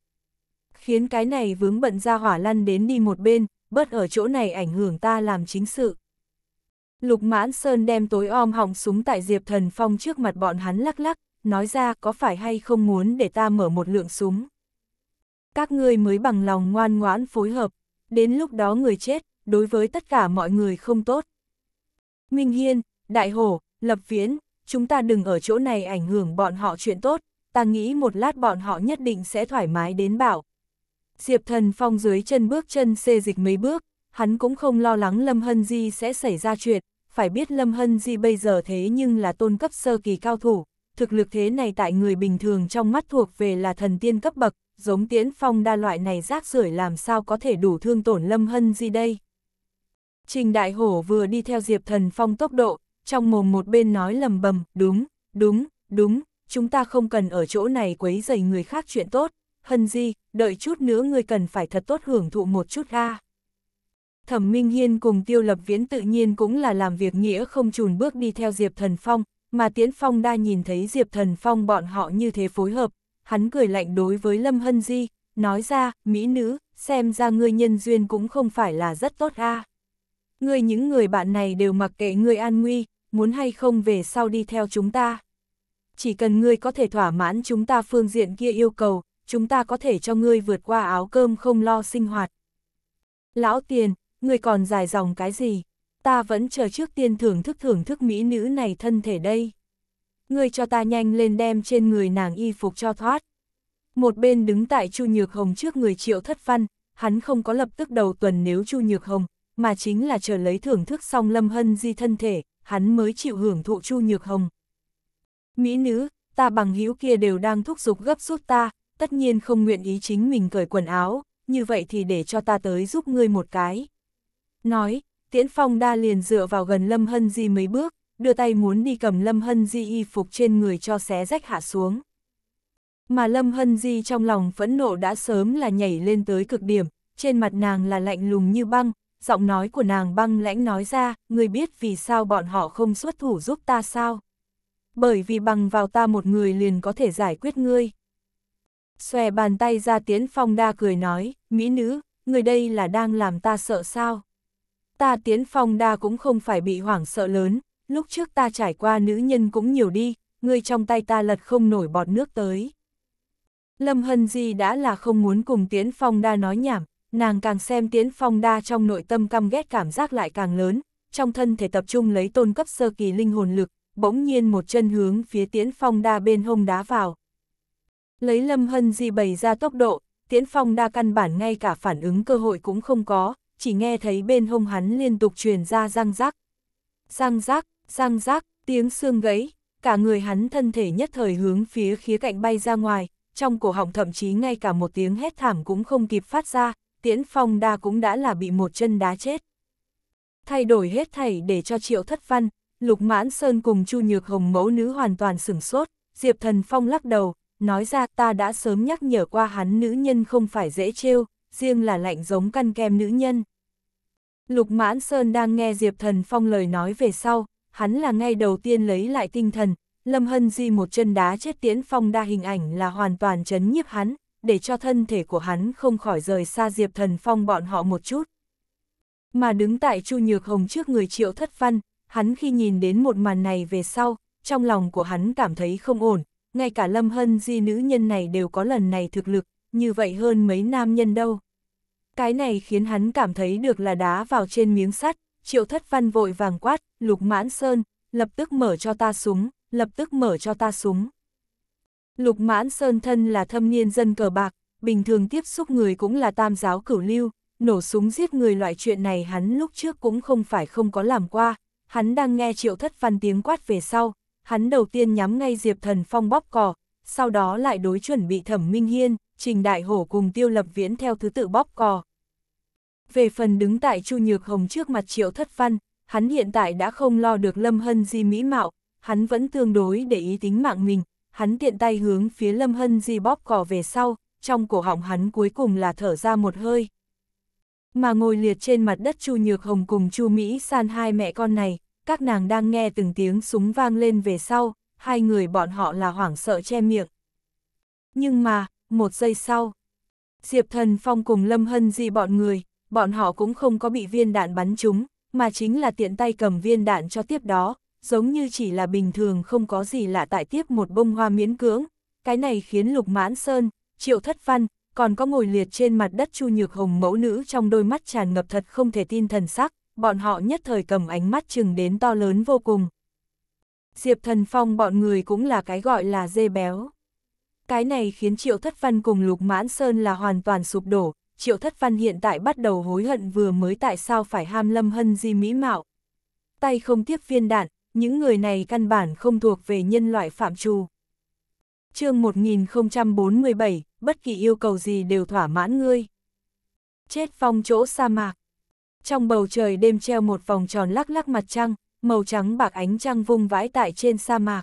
Khiến cái này vướng bận ra hỏa lăn đến đi một bên, bớt ở chỗ này ảnh hưởng ta làm chính sự. Lục Mãn Sơn đem tối om họng súng tại Diệp Thần Phong trước mặt bọn hắn lắc lắc, nói ra có phải hay không muốn để ta mở một lượng súng. Các ngươi mới bằng lòng ngoan ngoãn phối hợp, đến lúc đó người chết, đối với tất cả mọi người không tốt. Minh Hiên, Đại Hổ, Lập Viễn, chúng ta đừng ở chỗ này ảnh hưởng bọn họ chuyện tốt, ta nghĩ một lát bọn họ nhất định sẽ thoải mái đến bảo. Diệp Thần Phong dưới chân bước chân xê dịch mấy bước, hắn cũng không lo lắng Lâm Hân Di sẽ xảy ra chuyện, phải biết Lâm Hân Di bây giờ thế nhưng là tôn cấp sơ kỳ cao thủ, thực lực thế này tại người bình thường trong mắt thuộc về là thần tiên cấp bậc, giống tiễn phong đa loại này rác rưởi làm sao có thể đủ thương tổn Lâm Hân Di đây. Trình Đại Hổ vừa đi theo Diệp Thần Phong tốc độ, trong mồm một bên nói lầm bầm, đúng, đúng, đúng, chúng ta không cần ở chỗ này quấy dày người khác chuyện tốt, hân Di, đợi chút nữa người cần phải thật tốt hưởng thụ một chút ga. Thẩm Minh Hiên cùng Tiêu Lập Viễn tự nhiên cũng là làm việc nghĩa không chùn bước đi theo Diệp Thần Phong, mà Tiễn Phong đa nhìn thấy Diệp Thần Phong bọn họ như thế phối hợp, hắn cười lạnh đối với Lâm Hân Di, nói ra, mỹ nữ, xem ra ngươi nhân duyên cũng không phải là rất tốt a ngươi những người bạn này đều mặc kệ ngươi an nguy, muốn hay không về sau đi theo chúng ta. Chỉ cần ngươi có thể thỏa mãn chúng ta phương diện kia yêu cầu, chúng ta có thể cho ngươi vượt qua áo cơm không lo sinh hoạt. Lão tiền, ngươi còn dài dòng cái gì? Ta vẫn chờ trước tiên thưởng thức thưởng thức mỹ nữ này thân thể đây. Ngươi cho ta nhanh lên đem trên người nàng y phục cho thoát. Một bên đứng tại Chu Nhược Hồng trước người Triệu Thất Văn, hắn không có lập tức đầu tuần nếu Chu Nhược Hồng, mà chính là chờ lấy thưởng thức xong Lâm Hân Di thân thể, hắn mới chịu hưởng thụ Chu Nhược Hồng. Mỹ nữ, ta bằng hữu kia đều đang thúc giục gấp rút ta, tất nhiên không nguyện ý chính mình cởi quần áo, như vậy thì để cho ta tới giúp ngươi một cái. Nói, Tiễn Phong đa liền dựa vào gần Lâm Hân Di mấy bước, đưa tay muốn đi cầm Lâm Hân Di y phục trên người cho xé rách hạ xuống. Mà Lâm Hân Di trong lòng phẫn nộ đã sớm là nhảy lên tới cực điểm, trên mặt nàng là lạnh lùng như băng, giọng nói của nàng băng lãnh nói ra, người biết vì sao bọn họ không xuất thủ giúp ta sao? Bởi vì bằng vào ta một người liền có thể giải quyết ngươi. Xòe bàn tay ra tiến Phong đa cười nói, mỹ nữ, người đây là đang làm ta sợ sao? Ta tiến Phong đa cũng không phải bị hoảng sợ lớn, lúc trước ta trải qua nữ nhân cũng nhiều đi, ngươi trong tay ta lật không nổi bọt nước tới. Lâm Hân Di đã là không muốn cùng tiến Phong đa nói nhảm, nàng càng xem Tiễn Phong Đa trong nội tâm căm ghét cảm giác lại càng lớn, trong thân thể tập trung lấy tôn cấp sơ kỳ linh hồn lực, bỗng nhiên một chân hướng phía Tiễn Phong Đa bên hông đá vào. Lấy Lâm Hân Di bày ra tốc độ, Tiễn Phong Đa căn bản ngay cả phản ứng cơ hội cũng không có, chỉ nghe thấy bên hông hắn liên tục truyền ra răng rác. Răng rác, răng rác, tiếng xương gãy, cả người hắn thân thể nhất thời hướng phía khía cạnh bay ra ngoài, trong cổ họng thậm chí ngay cả một tiếng hét thảm cũng không kịp phát ra, Tiễn Phong đa cũng đã là bị một chân đá chết. Thay đổi hết thảy để cho Triệu Thất Văn, Lục Mãn Sơn cùng Chu Nhược Hồng mẫu nữ hoàn toàn sửng sốt, Diệp Thần Phong lắc đầu, nói ra ta đã sớm nhắc nhở qua hắn nữ nhân không phải dễ trêu, riêng là lạnh giống căn kem nữ nhân. Lục Mãn Sơn đang nghe Diệp Thần Phong lời nói về sau, hắn là ngay đầu tiên lấy lại tinh thần, Lâm Hân Di một chân đá chết Tiễn Phong đa hình ảnh là hoàn toàn chấn nhiếp hắn, để cho thân thể của hắn không khỏi rời xa Diệp Thần Phong bọn họ một chút. Mà đứng tại Chu Nhược Hồng trước người Triệu Thất Văn, hắn khi nhìn đến một màn này về sau, trong lòng của hắn cảm thấy không ổn, ngay cả Lâm Hân di nữ nhân này đều có lần này thực lực, như vậy hơn mấy nam nhân đâu. Cái này khiến hắn cảm thấy được là đá vào trên miếng sắt, Triệu Thất Văn vội vàng quát, Lục Mãn Sơn, lập tức mở cho ta súng, lập tức mở cho ta súng. Lục mãn sơn thân là thâm niên dân cờ bạc, bình thường tiếp xúc người cũng là tam giáo cửu lưu, nổ súng giết người loại chuyện này hắn lúc trước cũng không phải không có làm qua, hắn đang nghe triệu thất văn tiếng quát về sau, hắn đầu tiên nhắm ngay Diệp Thần Phong bóp cò, sau đó lại đối chuẩn bị Thẩm Minh Hiên, Trình Đại Hổ cùng Tiêu Lập Viễn theo thứ tự bóp cò. Về phần đứng tại Chu Nhược Hồng trước mặt Triệu Thất Văn, hắn hiện tại đã không lo được Lâm Hân Di mỹ mạo, hắn vẫn tương đối để ý tính mạng mình, hắn tiện tay hướng phía Lâm Hân Di bóp cỏ về sau, trong cổ họng hắn cuối cùng là thở ra một hơi. Mà ngồi liệt trên mặt đất Chu Nhược Hồng cùng Chu Mỹ san hai mẹ con này, các nàng đang nghe từng tiếng súng vang lên về sau, hai người bọn họ là hoảng sợ che miệng. Nhưng mà, một giây sau, Diệp Thần Phong cùng Lâm Hân Di bọn người, bọn họ cũng không có bị viên đạn bắn trúng, mà chính là tiện tay cầm viên đạn cho tiếp đó, giống như chỉ là bình thường không có gì lạ tại tiếp một bông hoa miễn cưỡng, cái này khiến Lục Mãn Sơn, Triệu Thất Văn, còn có ngồi liệt trên mặt đất Chu Nhược Hồng mẫu nữ trong đôi mắt tràn ngập thật không thể tin thần sắc, bọn họ nhất thời cầm ánh mắt chừng đến to lớn vô cùng. Diệp Thần Phong bọn người cũng là cái gọi là dê béo. Cái này khiến Triệu Thất Văn cùng Lục Mãn Sơn là hoàn toàn sụp đổ, Triệu Thất Văn hiện tại bắt đầu hối hận vừa mới tại sao phải ham lâm hân di mỹ mạo. Tay không tiếp viên đạn, những người này căn bản không thuộc về nhân loại phạm trù. chương 1047, bất kỳ yêu cầu gì đều thỏa mãn ngươi. Chết phong chỗ sa mạc. Trong bầu trời đêm treo một vòng tròn lắc lắc mặt trăng, màu trắng bạc ánh trăng vung vãi tại trên sa mạc.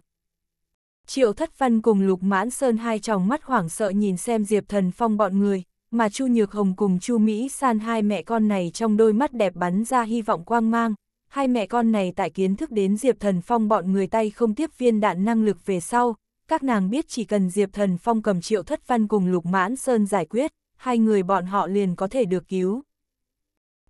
Triệu Thất Văn cùng Lục Mãn Sơn hai tròng mắt hoảng sợ nhìn xem Diệp Thần Phong bọn người, mà Chu Nhược Hồng cùng Chu Mỹ San hai mẹ con này trong đôi mắt đẹp bắn ra hy vọng quang mang, hai mẹ con này tại kiến thức đến Diệp Thần Phong bọn người tay không tiếp viên đạn năng lực về sau, các nàng biết chỉ cần Diệp Thần Phong cầm triệu thất văn cùng Lục Mãn Sơn giải quyết, hai người bọn họ liền có thể được cứu.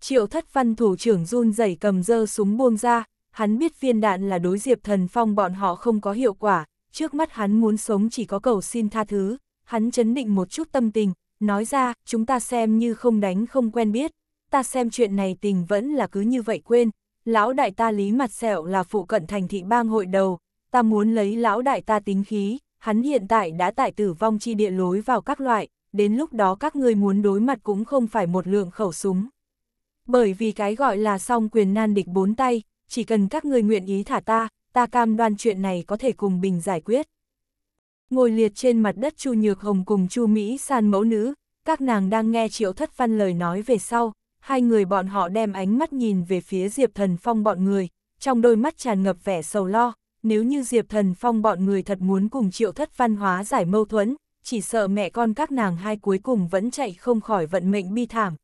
Triệu thất văn thủ trưởng run rẩy cầm dơ súng buông ra, hắn biết viên đạn là đối Diệp Thần Phong bọn họ không có hiệu quả, trước mắt hắn muốn sống chỉ có cầu xin tha thứ, hắn chấn định một chút tâm tình, nói ra, chúng ta xem như không đánh không quen biết, ta xem chuyện này tình vẫn là cứ như vậy quên, lão đại ta lý mặt sẹo là phụ cận thành thị bang hội đầu, ta muốn lấy lão đại ta tính khí, hắn hiện tại đã tại tử vong chi địa lối vào các loại, đến lúc đó các ngươi muốn đối mặt cũng không phải một lượng khẩu súng. Bởi vì cái gọi là song quyền nan địch bốn tay, chỉ cần các ngươi nguyện ý thả ta, ta cam đoan chuyện này có thể cùng bình giải quyết. Ngồi liệt trên mặt đất Chu Nhược Hồng cùng Chu Mỹ San mẫu nữ, các nàng đang nghe Triệu Thất Văn lời nói về sau, hai người bọn họ đem ánh mắt nhìn về phía Diệp Thần Phong bọn người, trong đôi mắt tràn ngập vẻ sầu lo, nếu như Diệp Thần Phong bọn người thật muốn cùng triệu thất văn hóa giải mâu thuẫn, chỉ sợ mẹ con các nàng hai cuối cùng vẫn chạy không khỏi vận mệnh bi thảm.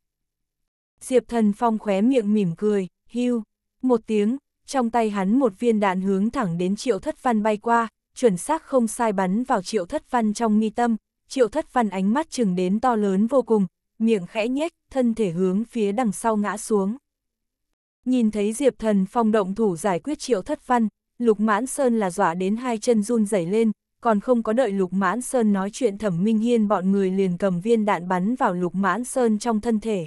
Diệp Thần Phong khóe miệng mỉm cười, hưu, một tiếng, trong tay hắn một viên đạn hướng thẳng đến triệu thất văn bay qua, chuẩn xác không sai bắn vào triệu thất văn trong nghi tâm, triệu thất văn ánh mắt chừng đến to lớn vô cùng, miệng khẽ nhếch, thân thể hướng phía đằng sau ngã xuống. Nhìn thấy Diệp Thần phong động thủ giải quyết triệu thất văn, Lục Mãn Sơn là dọa đến hai chân run rẩy lên, còn không có đợi Lục Mãn Sơn nói chuyện thẩm minh hiên bọn người liền cầm viên đạn bắn vào Lục Mãn Sơn trong thân thể.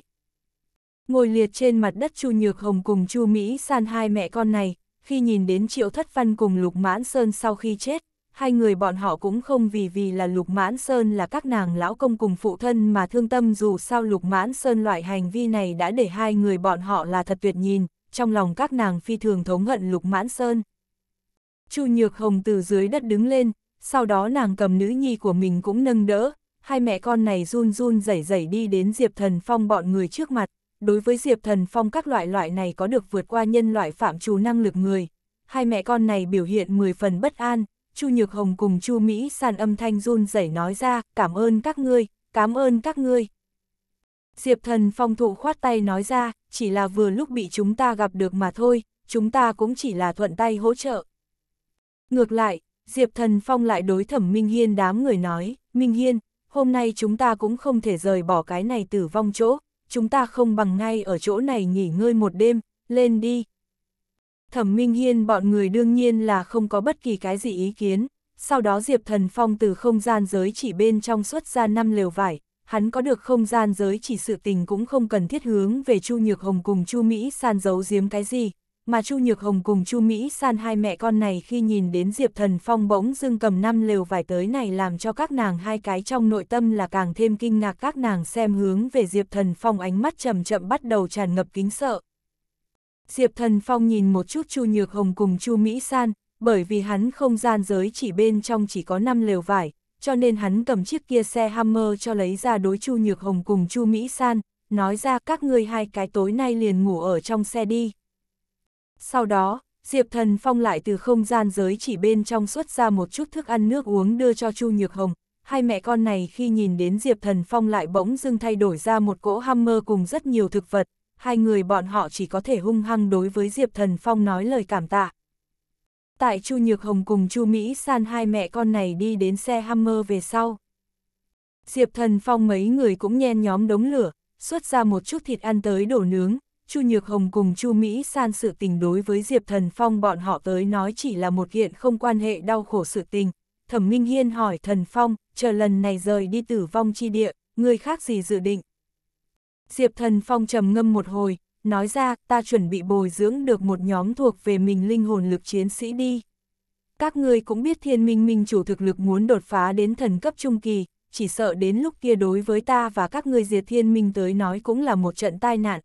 Ngồi liệt trên mặt đất Chu Nhược Hồng cùng Chu Mỹ san hai mẹ con này, khi nhìn đến triệu thất văn cùng Lục Mãn Sơn sau khi chết, hai người bọn họ cũng không vì vì là Lục Mãn Sơn là các nàng lão công cùng phụ thân mà thương tâm dù sao Lục Mãn Sơn loại hành vi này đã để hai người bọn họ là thật tuyệt nhìn, trong lòng các nàng phi thường thống hận Lục Mãn Sơn. Chu Nhược Hồng từ dưới đất đứng lên, sau đó nàng cầm nữ nhi của mình cũng nâng đỡ, hai mẹ con này run run rẩy rẩy đi đến Diệp Thần Phong bọn người trước mặt, đối với Diệp Thần Phong các loại loại này có được vượt qua nhân loại phạm trù năng lực người. Hai mẹ con này biểu hiện 10 phần bất an, Chu Nhược Hồng cùng Chu Mỹ sàn âm thanh run rẩy nói ra, cảm ơn các ngươi, cảm ơn các ngươi. Diệp thần phong thụ khoát tay nói ra, chỉ là vừa lúc bị chúng ta gặp được mà thôi, chúng ta cũng chỉ là thuận tay hỗ trợ. Ngược lại, Diệp thần phong lại đối thẩm Minh Hiên đám người nói, Minh Hiên, hôm nay chúng ta cũng không thể rời bỏ cái này tử vong chỗ, chúng ta không bằng ngay ở chỗ này nghỉ ngơi một đêm, lên đi, Thẩm Minh Hiên bọn người đương nhiên là không có bất kỳ cái gì ý kiến, sau đó Diệp Thần Phong từ không gian giới chỉ bên trong xuất ra năm lều vải, hắn có được không gian giới chỉ sự tình cũng không cần thiết hướng về Chu Nhược Hồng cùng Chu Mỹ San giấu giếm cái gì, mà Chu Nhược Hồng cùng Chu Mỹ San hai mẹ con này khi nhìn đến Diệp Thần Phong bỗng dưng cầm năm lều vải tới này làm cho các nàng hai cái trong nội tâm là càng thêm kinh ngạc các nàng xem hướng về Diệp Thần Phong ánh mắt chậm chậm bắt đầu tràn ngập kính sợ, Diệp Thần Phong nhìn một chút Chu Nhược Hồng cùng Chu Mỹ San, bởi vì hắn không gian giới chỉ bên trong chỉ có 5 lều vải, cho nên hắn cầm chiếc kia xe Hammer cho lấy ra đối Chu Nhược Hồng cùng Chu Mỹ San, nói ra các ngươi hai cái tối nay liền ngủ ở trong xe đi. Sau đó, Diệp Thần Phong lại từ không gian giới chỉ bên trong xuất ra một chút thức ăn nước uống đưa cho Chu Nhược Hồng. Hai mẹ con này khi nhìn đến Diệp Thần Phong lại bỗng dưng thay đổi ra một cỗ hammer cùng rất nhiều thực vật, hai người bọn họ chỉ có thể hung hăng đối với Diệp Thần Phong nói lời cảm tạ. Tại Chu Nhược Hồng cùng Chu Mỹ San hai mẹ con này đi đến xe Hammer về sau. Diệp Thần Phong mấy người cũng nhen nhóm đống lửa, xuất ra một chút thịt ăn tới đổ nướng. Chu Nhược Hồng cùng Chu Mỹ San sự tình đối với Diệp Thần Phong bọn họ tới nói chỉ là một kiện không quan hệ đau khổ sự tình. Thẩm Minh Hiên hỏi Thần Phong, chờ lần này rời đi tử vong chi địa, người khác gì dự định? Diệp Thần Phong trầm ngâm một hồi, nói ra ta chuẩn bị bồi dưỡng được một nhóm thuộc về mình linh hồn lực chiến sĩ đi. Các người cũng biết thiên minh minh chủ thực lực muốn đột phá đến thần cấp trung kỳ, chỉ sợ đến lúc kia đối với ta và các người diệt thiên minh tới nói cũng là một trận tai nạn.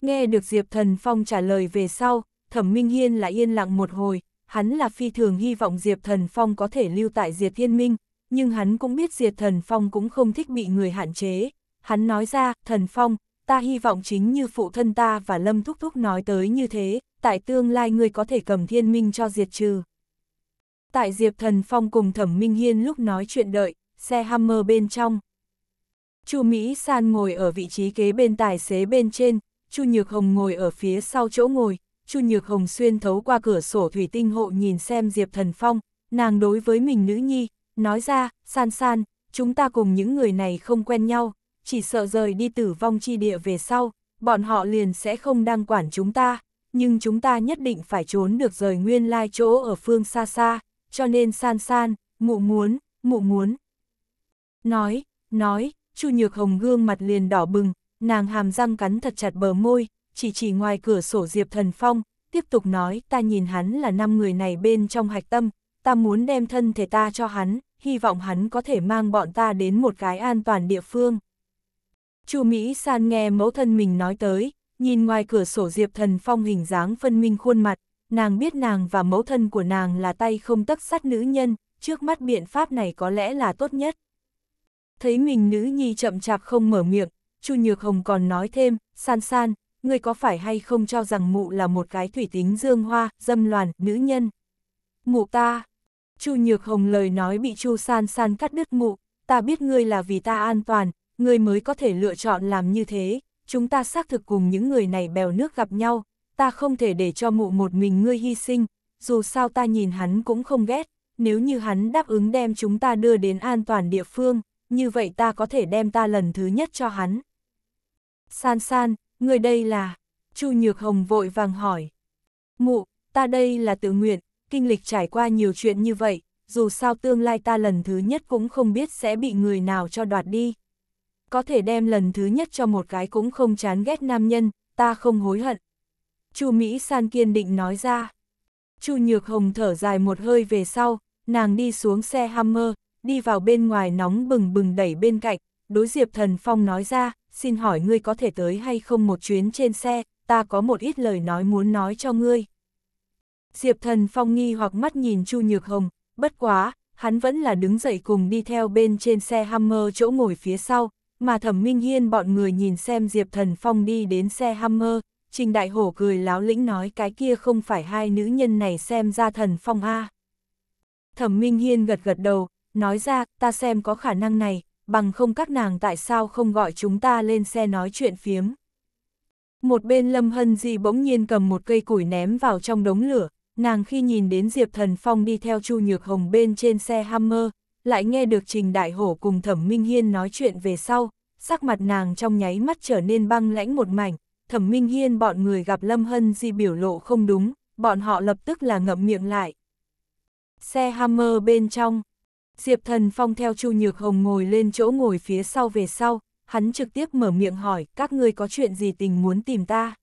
Nghe được Diệp Thần Phong trả lời về sau, Thẩm Minh Hiên lại yên lặng một hồi, hắn là phi thường hy vọng Diệp Thần Phong có thể lưu tại Diệt Thiên Minh, nhưng hắn cũng biết Diệp Thần Phong cũng không thích bị người hạn chế hắn nói ra, thần phong, ta hy vọng chính như phụ thân ta và Lâm Thúc Thúc nói tới như thế, tại tương lai ngươi có thể cầm thiên minh cho diệt trừ. Tại Diệp Thần Phong cùng Thẩm Minh Hiên lúc nói chuyện đợi, xe Hammer bên trong. Chu Mỹ San ngồi ở vị trí kế bên tài xế bên trên, Chu Nhược Hồng ngồi ở phía sau chỗ ngồi, Chu Nhược Hồng xuyên thấu qua cửa sổ thủy tinh hộ nhìn xem Diệp Thần Phong, nàng đối với mình nữ nhi, nói ra, San San, chúng ta cùng những người này không quen nhau, chỉ sợ rời đi tử vong chi địa về sau, bọn họ liền sẽ không đang quản chúng ta, nhưng chúng ta nhất định phải trốn được rời nguyên lai chỗ ở phương xa xa, cho nên san san, mụ muốn, mụ muốn. Nói, nói, Chu Nhược Hồng gương mặt liền đỏ bừng, nàng hàm răng cắn thật chặt bờ môi, chỉ chỉ ngoài cửa sổ Diệp Thần Phong, tiếp tục nói ta nhìn hắn là năm người này bên trong hạch tâm, ta muốn đem thân thể ta cho hắn, hy vọng hắn có thể mang bọn ta đến một cái an toàn địa phương. Chu Mỹ San nghe mẫu thân mình nói tới, nhìn ngoài cửa sổ Diệp Thần Phong hình dáng phân minh khuôn mặt, nàng biết nàng và mẫu thân của nàng là tay không tấc sắt nữ nhân, trước mắt biện pháp này có lẽ là tốt nhất. Thấy mình nữ nhi chậm chạp không mở miệng, Chu Nhược Hồng còn nói thêm, San San, ngươi có phải hay không cho rằng mụ là một cái thủy tính dương hoa, dâm loạn nữ nhân? Mụ ta! Chu Nhược Hồng lời nói bị Chu San San cắt đứt mụ, ta biết ngươi là vì ta an toàn, người mới có thể lựa chọn làm như thế, chúng ta xác thực cùng những người này bèo nước gặp nhau, ta không thể để cho mụ một mình ngươi hy sinh, dù sao ta nhìn hắn cũng không ghét, nếu như hắn đáp ứng đem chúng ta đưa đến an toàn địa phương, như vậy ta có thể đem ta lần thứ nhất cho hắn. San san, người đây là... Chu Nhược Hồng vội vàng hỏi. Mụ, ta đây là tự nguyện, kinh lịch trải qua nhiều chuyện như vậy, dù sao tương lai ta lần thứ nhất cũng không biết sẽ bị người nào cho đoạt đi có thể đem lần thứ nhất cho một gái cũng không chán ghét nam nhân, ta không hối hận. Chu Mỹ San kiên định nói ra. Chu Nhược Hồng thở dài một hơi về sau, nàng đi xuống xe Hammer, đi vào bên ngoài nóng bừng bừng đẩy bên cạnh, đối Diệp Thần Phong nói ra, xin hỏi ngươi có thể tới hay không một chuyến trên xe, ta có một ít lời nói muốn nói cho ngươi. Diệp Thần Phong nghi hoặc mắt nhìn Chu Nhược Hồng, bất quá, hắn vẫn là đứng dậy cùng đi theo bên trên xe Hammer chỗ ngồi phía sau, mà thẩm minh hiên bọn người nhìn xem Diệp Thần Phong đi đến xe Hammer, Trình Đại Hổ cười láo lĩnh nói cái kia không phải hai nữ nhân này xem ra Thần Phong a Thẩm minh hiên gật gật đầu, nói ra ta xem có khả năng này, bằng không các nàng tại sao không gọi chúng ta lên xe nói chuyện phiếm. Một bên Lâm Hân Di bỗng nhiên cầm một cây củi ném vào trong đống lửa, nàng khi nhìn đến Diệp Thần Phong đi theo Chu Nhược Hồng bên trên xe Hammer, lại nghe được Trình Đại Hổ cùng Thẩm Minh Hiên nói chuyện về sau, sắc mặt nàng trong nháy mắt trở nên băng lãnh một mảnh, Thẩm Minh Hiên bọn người gặp Lâm Hân Di biểu lộ không đúng, bọn họ lập tức là ngậm miệng lại. Xe Hammer bên trong, Diệp Thần Phong theo Chu Nhược Hồng ngồi lên chỗ ngồi phía sau về sau, hắn trực tiếp mở miệng hỏi các ngươi có chuyện gì tình muốn tìm ta.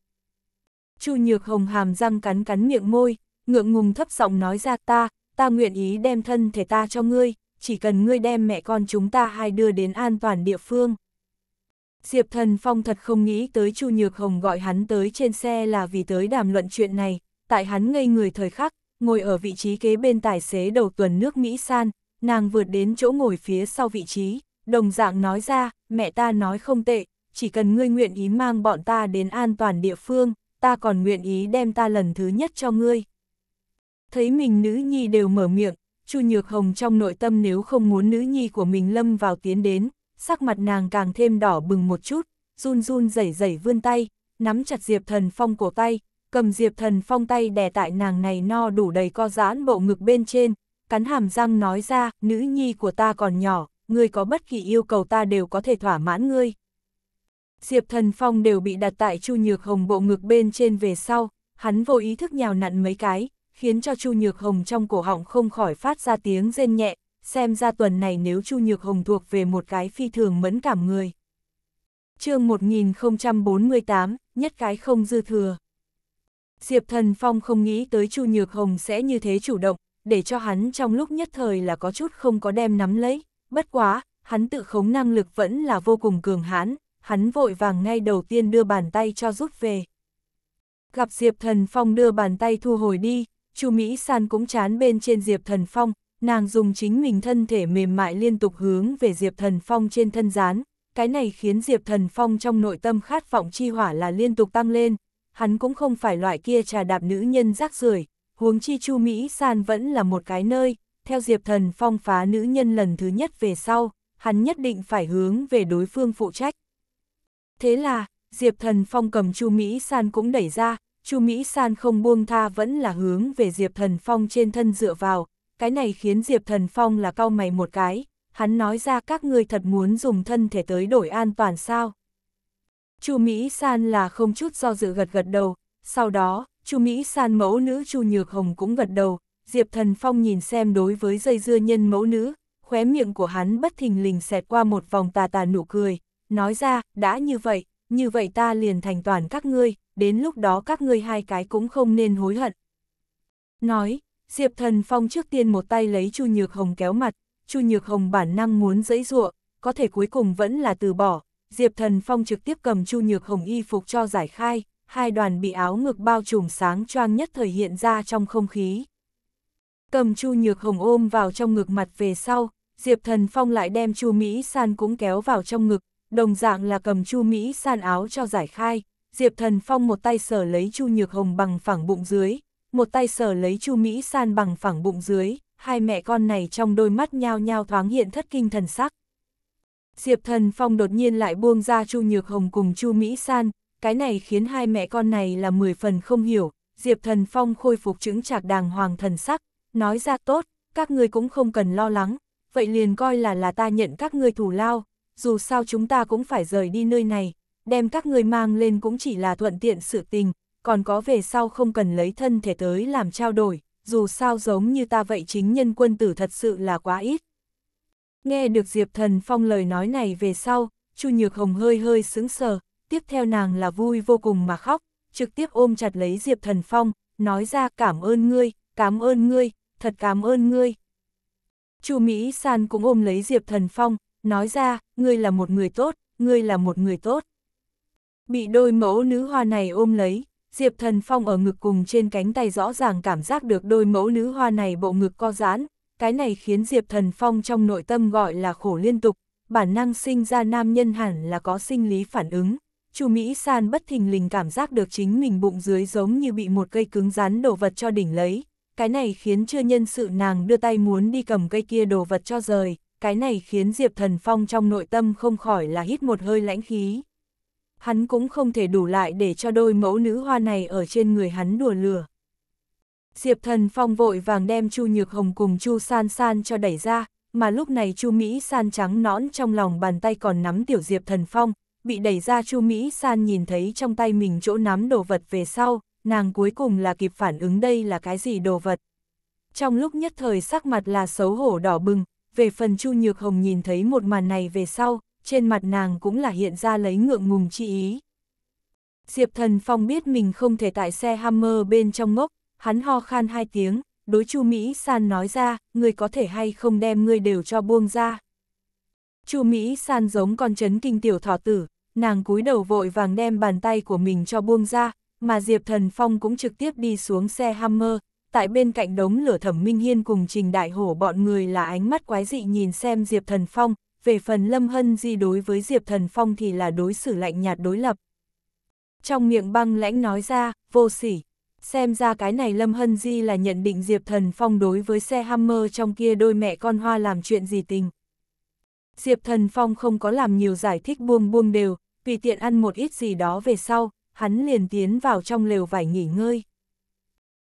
Chu Nhược Hồng hàm răng cắn cắn miệng môi, ngượng ngùng thấp giọng nói ra ta, ta nguyện ý đem thân thể ta cho ngươi, chỉ cần ngươi đem mẹ con chúng ta hai đưa đến an toàn địa phương. Diệp Thần Phong thật không nghĩ tới Chu Nhược Hồng gọi hắn tới trên xe là vì tới đàm luận chuyện này, tại hắn ngây người thời khắc, ngồi ở vị trí kế bên tài xế đầu tuần nước Mỹ San, nàng vượt đến chỗ ngồi phía sau vị trí, đồng dạng nói ra, mẹ ta nói không tệ, chỉ cần ngươi nguyện ý mang bọn ta đến an toàn địa phương, ta còn nguyện ý đem ta lần thứ nhất cho ngươi. Thấy mình nữ nhi đều mở miệng, Chu Nhược Hồng trong nội tâm nếu không muốn nữ nhi của mình lâm vào tiến đến, sắc mặt nàng càng thêm đỏ bừng một chút, run run rẩy rẩy vươn tay, nắm chặt Diệp Thần Phong cổ tay, cầm Diệp Thần Phong tay đè tại nàng này no đủ đầy co giãn bộ ngực bên trên, cắn hàm răng nói ra, nữ nhi của ta còn nhỏ, ngươi có bất kỳ yêu cầu ta đều có thể thỏa mãn ngươi. Diệp Thần Phong đều bị đặt tại Chu Nhược Hồng bộ ngực bên trên về sau, hắn vô ý thức nhào nặn mấy cái, khiến cho Chu Nhược Hồng trong cổ họng không khỏi phát ra tiếng rên nhẹ, xem ra tuần này nếu Chu Nhược Hồng thuộc về một cái phi thường mẫn cảm người. chương 1048, nhất cái không dư thừa. Diệp Thần Phong không nghĩ tới Chu Nhược Hồng sẽ như thế chủ động, để cho hắn trong lúc nhất thời là có chút không có đem nắm lấy, bất quá, hắn tự khống năng lực vẫn là vô cùng cường hãn, hắn vội vàng ngay đầu tiên đưa bàn tay cho rút về. Gặp Diệp Thần Phong đưa bàn tay thu hồi đi, Chu Mỹ San cũng chán bên trên Diệp Thần Phong, nàng dùng chính mình thân thể mềm mại liên tục hướng về Diệp Thần Phong trên thân rán, cái này khiến Diệp Thần Phong trong nội tâm khát vọng chi hỏa là liên tục tăng lên, hắn cũng không phải loại kia trà đạp nữ nhân rác rưởi, huống chi Chu Mỹ San vẫn là một cái nơi, theo Diệp Thần Phong phá nữ nhân lần thứ nhất về sau, hắn nhất định phải hướng về đối phương phụ trách. Thế là, Diệp Thần Phong cầm Chu Mỹ San cũng đẩy ra, Chu Mỹ San không buông tha vẫn là hướng về Diệp Thần Phong trên thân dựa vào, cái này khiến Diệp Thần Phong là cau mày một cái, hắn nói ra các ngươi thật muốn dùng thân thể tới đổi an toàn sao. Chu Mỹ San là không chút do dự gật gật đầu, sau đó, Chu Mỹ San mẫu nữ Chu Nhược Hồng cũng gật đầu, Diệp Thần Phong nhìn xem đối với dây dưa nhân mẫu nữ, khóe miệng của hắn bất thình lình xẹt qua một vòng tà tà nụ cười, nói ra, đã như vậy, như vậy ta liền thành toàn các ngươi, đến lúc đó các ngươi hai cái cũng không nên hối hận. Nói, Diệp Thần Phong trước tiên một tay lấy Chu Nhược Hồng kéo mặt, Chu Nhược Hồng bản năng muốn dẫy dụa, có thể cuối cùng vẫn là từ bỏ, Diệp Thần Phong trực tiếp cầm Chu Nhược Hồng y phục cho giải khai, hai đoàn bị áo ngực bao trùm sáng choang nhất thời hiện ra trong không khí. Cầm Chu Nhược Hồng ôm vào trong ngực mặt về sau, Diệp Thần Phong lại đem Chu Mỹ San cũng kéo vào trong ngực, đồng dạng là cầm Chu Mỹ San áo cho giải khai, Diệp Thần Phong một tay sở lấy Chu Nhược Hồng bằng phẳng bụng dưới, một tay sở lấy Chu Mỹ San bằng phẳng bụng dưới, hai mẹ con này trong đôi mắt nhao nhao thoáng hiện thất kinh thần sắc. Diệp Thần Phong đột nhiên lại buông ra Chu Nhược Hồng cùng Chu Mỹ San, cái này khiến hai mẹ con này là mười phần không hiểu, Diệp Thần Phong khôi phục chứng trạc đàng hoàng thần sắc, nói ra tốt, các ngươi cũng không cần lo lắng, vậy liền coi là là ta nhận các ngươi thủ lao, dù sao chúng ta cũng phải rời đi nơi này, đem các người mang lên cũng chỉ là thuận tiện sự tình, còn có về sau không cần lấy thân thể tới làm trao đổi, dù sao giống như ta vậy chính nhân quân tử thật sự là quá ít. Nghe được Diệp Thần Phong lời nói này về sau, Chu Nhược Hồng hơi hơi sững sờ, tiếp theo nàng là vui vô cùng mà khóc, trực tiếp ôm chặt lấy Diệp Thần Phong, nói ra cảm ơn ngươi, cảm ơn ngươi, thật cảm ơn ngươi. Chu Mỹ San cũng ôm lấy Diệp Thần Phong, nói ra, ngươi là một người tốt, ngươi là một người tốt. Bị đôi mẫu nữ hoa này ôm lấy, Diệp Thần Phong ở ngực cùng trên cánh tay rõ ràng cảm giác được đôi mẫu nữ hoa này bộ ngực co giãn, cái này khiến Diệp Thần Phong trong nội tâm gọi là khổ liên tục, bản năng sinh ra nam nhân hẳn là có sinh lý phản ứng. Chu Mỹ San bất thình lình cảm giác được chính mình bụng dưới giống như bị một cây cứng rắn đồ vật cho đỉnh lấy, cái này khiến chưa nhân sự nàng đưa tay muốn đi cầm cây kia đồ vật cho rời, cái này khiến Diệp Thần Phong trong nội tâm không khỏi là hít một hơi lãnh khí hắn cũng không thể đủ lại để cho đôi mẫu nữ hoa này ở trên người hắn đùa lừa. Diệp Thần Phong vội vàng đem Chu Nhược Hồng cùng Chu San San cho đẩy ra, mà lúc này Chu Mỹ San trắng nõn trong lòng bàn tay còn nắm tiểu Diệp Thần Phong, bị đẩy ra Chu Mỹ San nhìn thấy trong tay mình chỗ nắm đồ vật về sau, nàng cuối cùng là kịp phản ứng đây là cái gì đồ vật. Trong lúc nhất thời sắc mặt là xấu hổ đỏ bừng, về phần Chu Nhược Hồng nhìn thấy một màn này về sau, trên mặt nàng cũng là hiện ra lấy ngượng ngùng chi ý. Diệp Thần Phong biết mình không thể tại xe Hammer bên trong ngốc, hắn ho khan hai tiếng, đối Chu Mỹ San nói ra, người có thể hay không đem ngươi đều cho buông ra. Chu Mỹ San giống con chấn kinh tiểu thỏ tử, nàng cúi đầu vội vàng đem bàn tay của mình cho buông ra, mà Diệp Thần Phong cũng trực tiếp đi xuống xe Hammer, tại bên cạnh đống lửa thẩm minh hiên cùng trình đại hổ bọn người là ánh mắt quái dị nhìn xem Diệp Thần Phong, về phần Lâm Hân Di đối với Diệp Thần Phong thì là đối xử lạnh nhạt đối lập. Trong miệng băng lãnh nói ra, vô sỉ, xem ra cái này Lâm Hân Di là nhận định Diệp Thần Phong đối với xe Hammer trong kia đôi mẹ con hoa làm chuyện gì tình. Diệp Thần Phong không có làm nhiều giải thích buông buông đều, vì tiện ăn một ít gì đó về sau, hắn liền tiến vào trong lều vải nghỉ ngơi.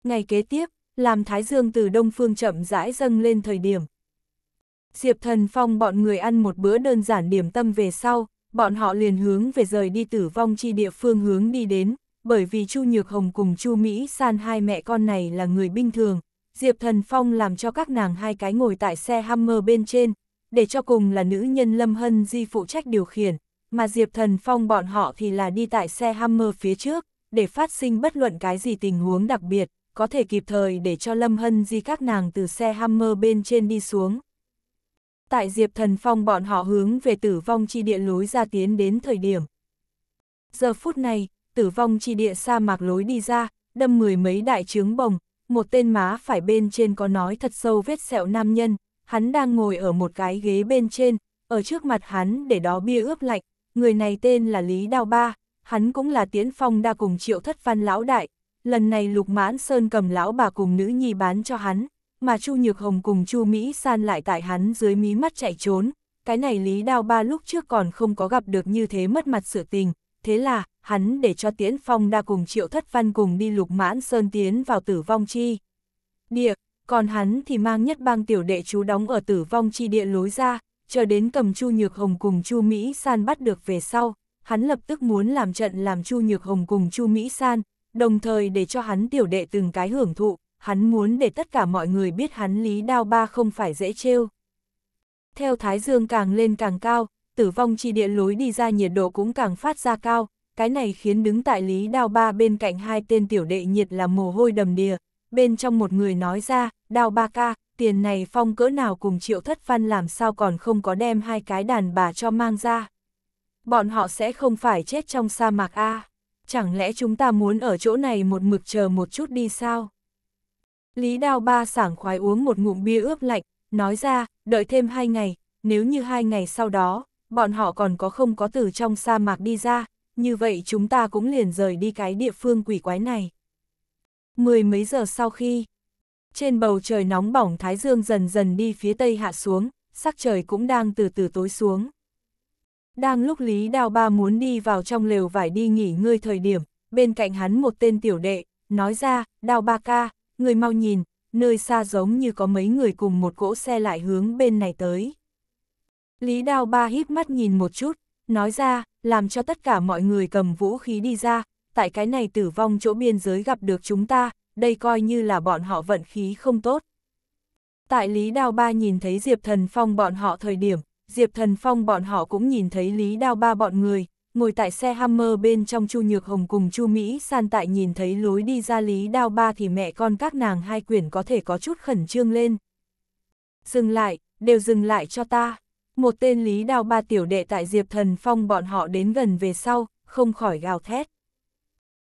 Ngày kế tiếp, làm Thái Dương từ Đông Phương chậm rãi dâng lên thời điểm, Diệp Thần Phong bọn người ăn một bữa đơn giản điểm tâm về sau, bọn họ liền hướng về rời đi tử vong chi địa phương hướng đi đến, bởi vì Chu Nhược Hồng cùng Chu Mỹ San hai mẹ con này là người bình thường, Diệp Thần Phong làm cho các nàng hai cái ngồi tại xe Hammer bên trên, để cho cùng là nữ nhân Lâm Hân Di phụ trách điều khiển, mà Diệp Thần Phong bọn họ thì là đi tại xe Hammer phía trước, để phát sinh bất luận cái gì tình huống đặc biệt, có thể kịp thời để cho Lâm Hân Di các nàng từ xe Hammer bên trên đi xuống tại Diệp Thần Phong bọn họ hướng về tử vong chi địa lối ra tiến đến thời điểm. Giờ phút này, tử vong chi địa sa mạc lối đi ra, đâm mười mấy đại trướng bồng, một tên má phải bên trên có nói thật sâu vết sẹo nam nhân, hắn đang ngồi ở một cái ghế bên trên, ở trước mặt hắn để đó bia ướp lạnh, người này tên là Lý Đao Ba, hắn cũng là tiến phong đa cùng triệu thất văn lão đại, lần này lục mãn sơn cầm lão bà cùng nữ nhi bán cho hắn, mà Chu Nhược Hồng cùng Chu Mỹ San lại tại hắn dưới mí mắt chạy trốn, cái này Lý Đao Ba lúc trước còn không có gặp được như thế mất mặt sự tình, thế là, hắn để cho Tiễn Phong đa cùng Triệu Thất Văn cùng đi lục mãn sơn tiến vào tử vong chi. Địa, còn hắn thì mang nhất bang tiểu đệ chú đóng ở tử vong chi địa lối ra, chờ đến cầm Chu Nhược Hồng cùng Chu Mỹ San bắt được về sau, hắn lập tức muốn làm trận làm Chu Nhược Hồng cùng Chu Mỹ San, đồng thời để cho hắn tiểu đệ từng cái hưởng thụ, hắn muốn để tất cả mọi người biết hắn Lý Đao Ba không phải dễ trêu. Theo Thái Dương càng lên càng cao, tử vong chi địa lối đi ra nhiệt độ cũng càng phát ra cao, cái này khiến đứng tại Lý Đao Ba bên cạnh hai tên tiểu đệ nhiệt là mồ hôi đầm đìa, bên trong một người nói ra, Đao Ba ca, tiền này phong cỡ nào cùng triệu thất văn làm sao còn không có đem hai cái đàn bà cho mang ra. Bọn họ sẽ không phải chết trong sa mạc A, chẳng lẽ chúng ta muốn ở chỗ này một mực chờ một chút đi sao? Lý Đào Ba sảng khoái uống một ngụm bia ướp lạnh, nói ra, đợi thêm hai ngày, nếu như hai ngày sau đó, bọn họ còn có không có từ trong sa mạc đi ra, như vậy chúng ta cũng liền rời đi cái địa phương quỷ quái này. Mười mấy giờ sau khi, trên bầu trời nóng bỏng Thái Dương dần dần đi phía tây hạ xuống, sắc trời cũng đang từ từ tối xuống. Đang lúc Lý Đào Ba muốn đi vào trong lều vải đi nghỉ ngơi thời điểm, bên cạnh hắn một tên tiểu đệ, nói ra, Đào Ba ca, người mau nhìn, nơi xa giống như có mấy người cùng một cỗ xe lại hướng bên này tới. Lý Đao Ba híp mắt nhìn một chút, nói ra, làm cho tất cả mọi người cầm vũ khí đi ra, tại cái này tử vong chỗ biên giới gặp được chúng ta, đây coi như là bọn họ vận khí không tốt. Tại Lý Đao Ba nhìn thấy Diệp Thần Phong bọn họ thời điểm, Diệp Thần Phong bọn họ cũng nhìn thấy Lý Đao Ba bọn người, ngồi tại xe Hammer bên trong Chu Nhược Hồng cùng Chu Mỹ San tại nhìn thấy lối đi ra Lý Đao Ba thì mẹ con các nàng hai quyển có thể có chút khẩn trương lên. Dừng lại, đều dừng lại cho ta. Một tên Lý Đao Ba tiểu đệ tại Diệp Thần Phong bọn họ đến gần về sau, không khỏi gào thét.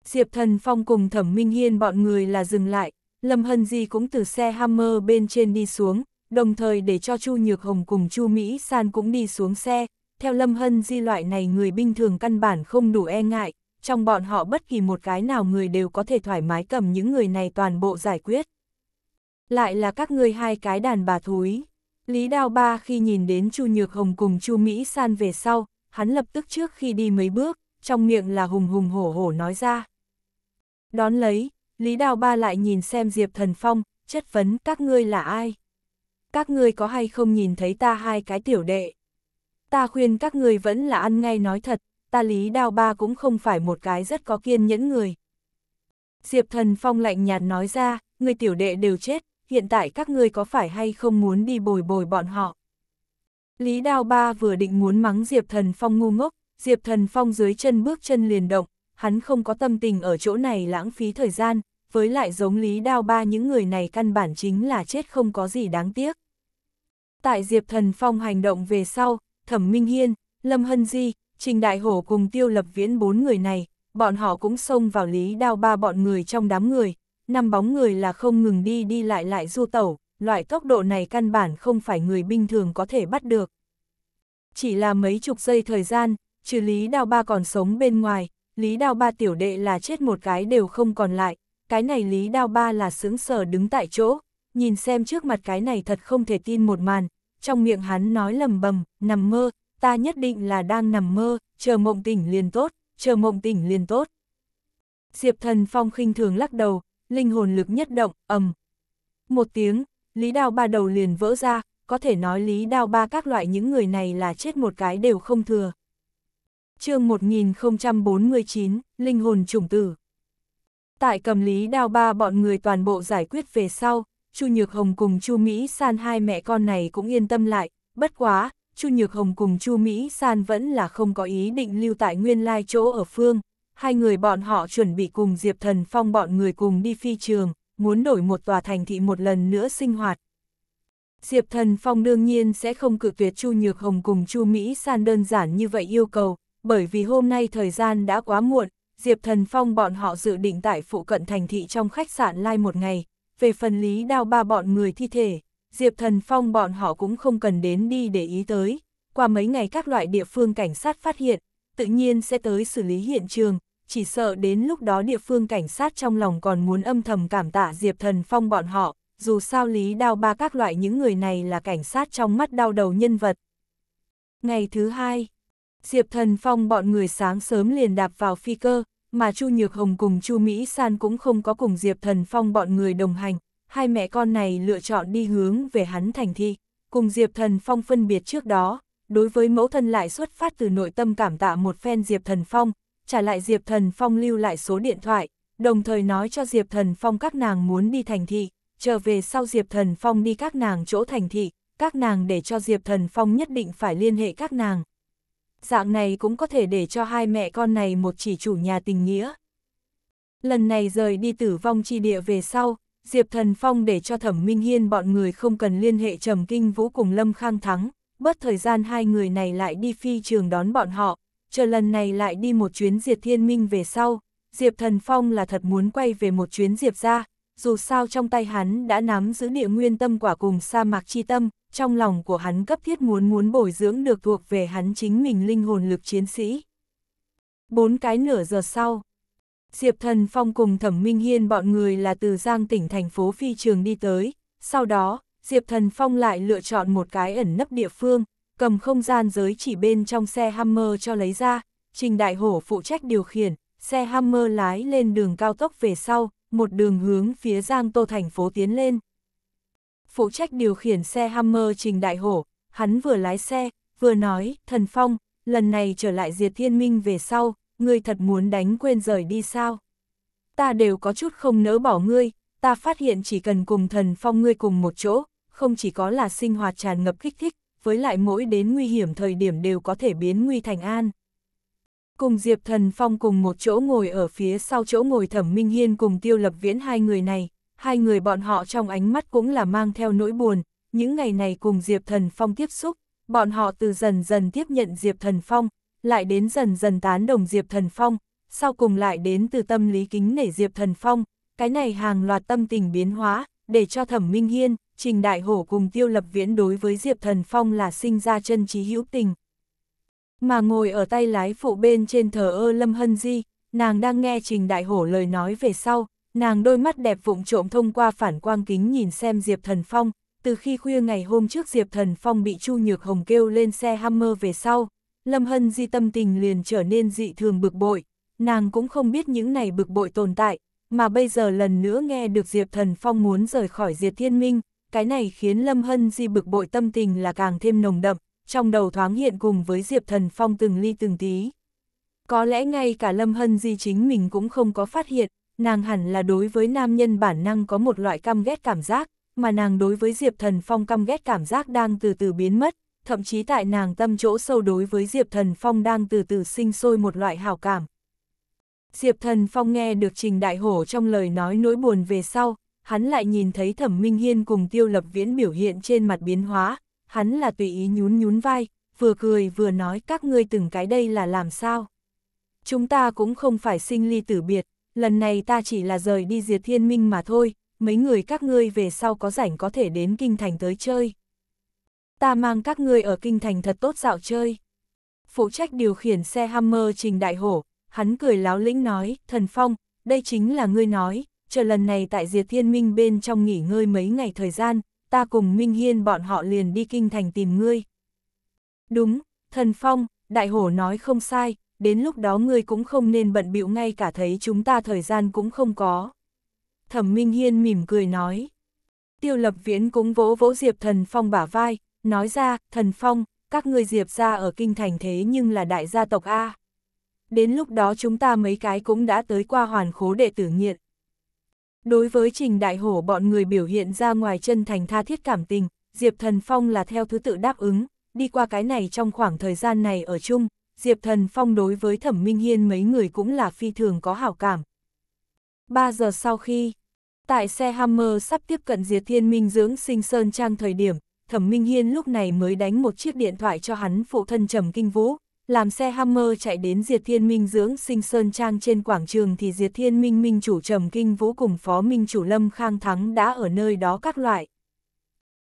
Diệp Thần Phong cùng Thẩm Minh Hiên bọn người là dừng lại, Lâm Hân Di cũng từ xe Hammer bên trên đi xuống, đồng thời để cho Chu Nhược Hồng cùng Chu Mỹ San cũng đi xuống xe, theo Lâm Hân Di loại này người bình thường căn bản không đủ e ngại, trong bọn họ bất kỳ một cái nào người đều có thể thoải mái cầm những người này toàn bộ giải quyết. Lại là các ngươi hai cái đàn bà thúi. Lý Đao Ba khi nhìn đến Chu Nhược Hồng cùng Chu Mỹ San về sau, hắn lập tức trước khi đi mấy bước, trong miệng là hùng hùng hổ hổ nói ra. Đón lấy, Lý Đào Ba lại nhìn xem Diệp Thần Phong, chất vấn các ngươi là ai? Các ngươi có hay không nhìn thấy ta hai cái tiểu đệ? ta khuyên các người vẫn là ăn ngay nói thật, ta lý đào ba cũng không phải một cái rất có kiên nhẫn người. Diệp thần phong lạnh nhạt nói ra, người tiểu đệ đều chết, hiện tại các người có phải hay không muốn đi bồi bồi bọn họ. Lý đào Ba vừa định muốn mắng Diệp Thần Phong ngu ngốc, Diệp Thần Phong dưới chân bước chân liền động, hắn không có tâm tình ở chỗ này lãng phí thời gian, với lại giống Lý đào Ba những người này căn bản chính là chết không có gì đáng tiếc. Tại Diệp Thần Phong hành động về sau, Thẩm Minh Hiên, Lâm Hân Di, Trình Đại Hổ cùng Tiêu Lập Viễn bốn người này, bọn họ cũng xông vào lý đao ba bọn người trong đám người, năm bóng người là không ngừng đi đi lại lại du tẩu, loại tốc độ này căn bản không phải người bình thường có thể bắt được. Chỉ là mấy chục giây thời gian, trừ lý đao ba còn sống bên ngoài, lý đao ba tiểu đệ là chết một cái đều không còn lại, cái này lý đao ba là sướng sở đứng tại chỗ, nhìn xem trước mặt cái này thật không thể tin một màn, trong miệng hắn nói lầm bầm, nằm mơ, ta nhất định là đang nằm mơ, chờ mộng tỉnh liền tốt, chờ mộng tỉnh liền tốt. Diệp thần phong khinh thường lắc đầu, linh hồn lực nhất động, ầm. Một tiếng, lý đao ba đầu liền vỡ ra, có thể nói lý đao ba các loại những người này là chết một cái đều không thừa. chương 1049, Linh hồn trùng tử. Tại cầm lý đao ba bọn người toàn bộ giải quyết về sau, Chu Nhược Hồng cùng Chu Mỹ San hai mẹ con này cũng yên tâm lại, bất quá, Chu Nhược Hồng cùng Chu Mỹ San vẫn là không có ý định lưu tại nguyên lai chỗ ở phương, hai người bọn họ chuẩn bị cùng Diệp Thần Phong bọn người cùng đi phi trường, muốn đổi một tòa thành thị một lần nữa sinh hoạt. Diệp Thần Phong đương nhiên sẽ không cự tuyệt Chu Nhược Hồng cùng Chu Mỹ San đơn giản như vậy yêu cầu, bởi vì hôm nay thời gian đã quá muộn, Diệp Thần Phong bọn họ dự định tại phụ cận thành thị trong khách sạn lai một ngày, về phần lý đao ba bọn người thi thể, Diệp Thần Phong bọn họ cũng không cần đến đi để ý tới, qua mấy ngày các loại địa phương cảnh sát phát hiện, tự nhiên sẽ tới xử lý hiện trường, chỉ sợ đến lúc đó địa phương cảnh sát trong lòng còn muốn âm thầm cảm tạ Diệp Thần Phong bọn họ, dù sao lý đao ba các loại những người này là cảnh sát trong mắt đau đầu nhân vật. Ngày thứ hai, Diệp Thần Phong bọn người sáng sớm liền đạp vào phi cơ, mà Chu Nhược Hồng cùng Chu Mỹ San cũng không có cùng Diệp Thần Phong bọn người đồng hành, hai mẹ con này lựa chọn đi hướng về hắn thành thị, cùng Diệp Thần Phong phân biệt trước đó, đối với mẫu thân lại xuất phát từ nội tâm cảm tạ một phen Diệp Thần Phong, trả lại Diệp Thần Phong lưu lại số điện thoại, đồng thời nói cho Diệp Thần Phong các nàng muốn đi thành thị, trở về sau Diệp Thần Phong đi các nàng chỗ thành thị, các nàng để cho Diệp Thần Phong nhất định phải liên hệ các nàng dạng này cũng có thể để cho hai mẹ con này một chỉ chủ nhà tình nghĩa. Lần này rời đi tử vong chi địa về sau, Diệp Thần Phong để cho Thẩm Minh Hiên bọn người không cần liên hệ Trầm Kinh Vũ cùng Lâm Khang Thắng, bớt thời gian hai người này lại đi phi trường đón bọn họ, chờ lần này lại đi một chuyến Diệt Thiên Minh về sau, Diệp Thần Phong là thật muốn quay về một chuyến Diệp ra, dù sao trong tay hắn đã nắm giữ địa nguyên tâm quả cùng sa mạc chi tâm, trong lòng của hắn cấp thiết muốn muốn bồi dưỡng được thuộc về hắn chính mình linh hồn lực chiến sĩ. Bốn cái nửa giờ sau, Diệp Thần Phong cùng Thẩm Minh Hiên bọn người là từ Giang tỉnh thành phố phi trường đi tới, sau đó, Diệp Thần Phong lại lựa chọn một cái ẩn nấp địa phương, cầm không gian giới chỉ bên trong xe Hammer cho lấy ra, Trình Đại Hổ phụ trách điều khiển, xe Hammer lái lên đường cao tốc về sau, một đường hướng phía Giang Tô thành phố tiến lên phụ trách điều khiển xe Hammer Trình Đại Hổ, hắn vừa lái xe, vừa nói, thần phong, lần này trở lại diệt thiên minh về sau, ngươi thật muốn đánh quên rời đi sao? Ta đều có chút không nỡ bỏ ngươi, ta phát hiện chỉ cần cùng thần phong ngươi cùng một chỗ, không chỉ có là sinh hoạt tràn ngập kích thích, với lại mỗi đến nguy hiểm thời điểm đều có thể biến nguy thành an. Cùng Diệp Thần Phong cùng một chỗ ngồi ở phía sau chỗ ngồi Thẩm Minh Hiên cùng Tiêu Lập Viễn hai người này, hai người bọn họ trong ánh mắt cũng là mang theo nỗi buồn, những ngày này cùng Diệp Thần Phong tiếp xúc, bọn họ từ dần dần tiếp nhận Diệp Thần Phong, lại đến dần dần tán đồng Diệp Thần Phong, sau cùng lại đến từ tâm lý kính nể Diệp Thần Phong, cái này hàng loạt tâm tình biến hóa, để cho Thẩm Minh Hiên, Trình Đại Hổ cùng Tiêu Lập Viễn đối với Diệp Thần Phong là sinh ra chân trí hữu tình. Mà ngồi ở tay lái phụ bên trên thờ ơ Lâm Hân Di, nàng đang nghe Trình Đại Hổ lời nói về sau, nàng đôi mắt đẹp vụng trộm thông qua phản quang kính nhìn xem Diệp Thần Phong, từ khi khuya ngày hôm trước Diệp Thần Phong bị Chu Nhược Hồng kêu lên xe Hammer về sau, Lâm Hân Di tâm tình liền trở nên dị thường bực bội, nàng cũng không biết những này bực bội tồn tại, mà bây giờ lần nữa nghe được Diệp Thần Phong muốn rời khỏi Diệt Thiên Minh, cái này khiến Lâm Hân Di bực bội tâm tình là càng thêm nồng đậm, trong đầu thoáng hiện cùng với Diệp Thần Phong từng ly từng tí. Có lẽ ngay cả Lâm Hân Di chính mình cũng không có phát hiện, nàng hẳn là đối với nam nhân bản năng có một loại căm ghét cảm giác, mà nàng đối với Diệp Thần Phong căm ghét cảm giác đang từ từ biến mất, thậm chí tại nàng tâm chỗ sâu đối với Diệp Thần Phong đang từ từ sinh sôi một loại hào cảm. Diệp Thần Phong nghe được Trình Đại Hổ trong lời nói nỗi buồn về sau, hắn lại nhìn thấy Thẩm Minh Hiên cùng Tiêu Lập Viễn biểu hiện trên mặt biến hóa, hắn là tùy ý nhún nhún vai, vừa cười vừa nói các ngươi từng cái đây là làm sao. Chúng ta cũng không phải sinh ly tử biệt, lần này ta chỉ là rời đi diệt thiên minh mà thôi, mấy người các ngươi về sau có rảnh có thể đến kinh thành tới chơi. Ta mang các ngươi ở kinh thành thật tốt dạo chơi. Phụ trách điều khiển xe Hammer Trình Đại Hổ, hắn cười láo lĩnh nói, thần phong, đây chính là ngươi nói, chờ lần này tại diệt thiên minh bên trong nghỉ ngơi mấy ngày thời gian, ta cùng Minh Hiên bọn họ liền đi kinh thành tìm ngươi. Đúng, thần phong, Đại Hổ nói không sai, đến lúc đó ngươi cũng không nên bận bịu ngay cả thấy chúng ta thời gian cũng không có. Thẩm Minh Hiên mỉm cười nói. Tiêu lập viễn cũng vỗ vỗ Diệp Thần Phong bả vai, nói ra, Thần Phong, các ngươi Diệp ra ở kinh thành thế nhưng là đại gia tộc A. Đến lúc đó chúng ta mấy cái cũng đã tới qua hoàn khố đệ tử nghiện. Đối với trình đại hổ bọn người biểu hiện ra ngoài chân thành tha thiết cảm tình, Diệp Thần Phong là theo thứ tự đáp ứng, đi qua cái này trong khoảng thời gian này ở chung, Diệp Thần Phong đối với Thẩm Minh Hiên mấy người cũng là phi thường có hảo cảm. 3 giờ sau khi, tại xe Hammer sắp tiếp cận Diệp Thiên Minh dưỡng sinh Sơn Trang thời điểm, Thẩm Minh Hiên lúc này mới đánh một chiếc điện thoại cho hắn phụ thân Trầm Kinh Vũ, làm xe Hammer chạy đến Diệp Thiên Minh dưỡng sinh Sơn Trang trên quảng trường thì Diệp Thiên Minh Minh chủ Trầm Kinh Vũ cùng Phó Minh chủ Lâm Khang Thắng đã ở nơi đó các loại.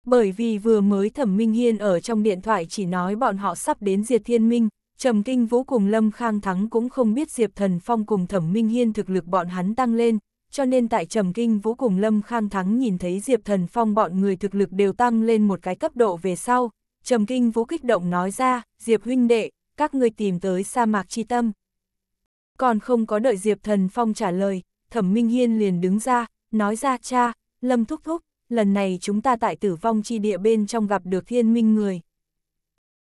Bởi vì vừa mới Thẩm Minh Hiên ở trong điện thoại chỉ nói bọn họ sắp đến Diệp Thiên Minh, Trầm Kinh Vũ cùng Lâm Khang Thắng cũng không biết Diệp Thần Phong cùng Thẩm Minh Hiên thực lực bọn hắn tăng lên, cho nên tại Trầm Kinh Vũ cùng Lâm Khang Thắng nhìn thấy Diệp Thần Phong bọn người thực lực đều tăng lên một cái cấp độ về sau. Trầm Kinh Vũ kích động nói ra, Diệp huynh đệ, các ngươi tìm tới sa mạc chi tâm. Còn không có đợi Diệp Thần Phong trả lời, Thẩm Minh Hiên liền đứng ra, nói ra cha, Lâm Thúc Thúc, lần này chúng ta tại tử vong chi địa bên trong gặp được thiên minh người.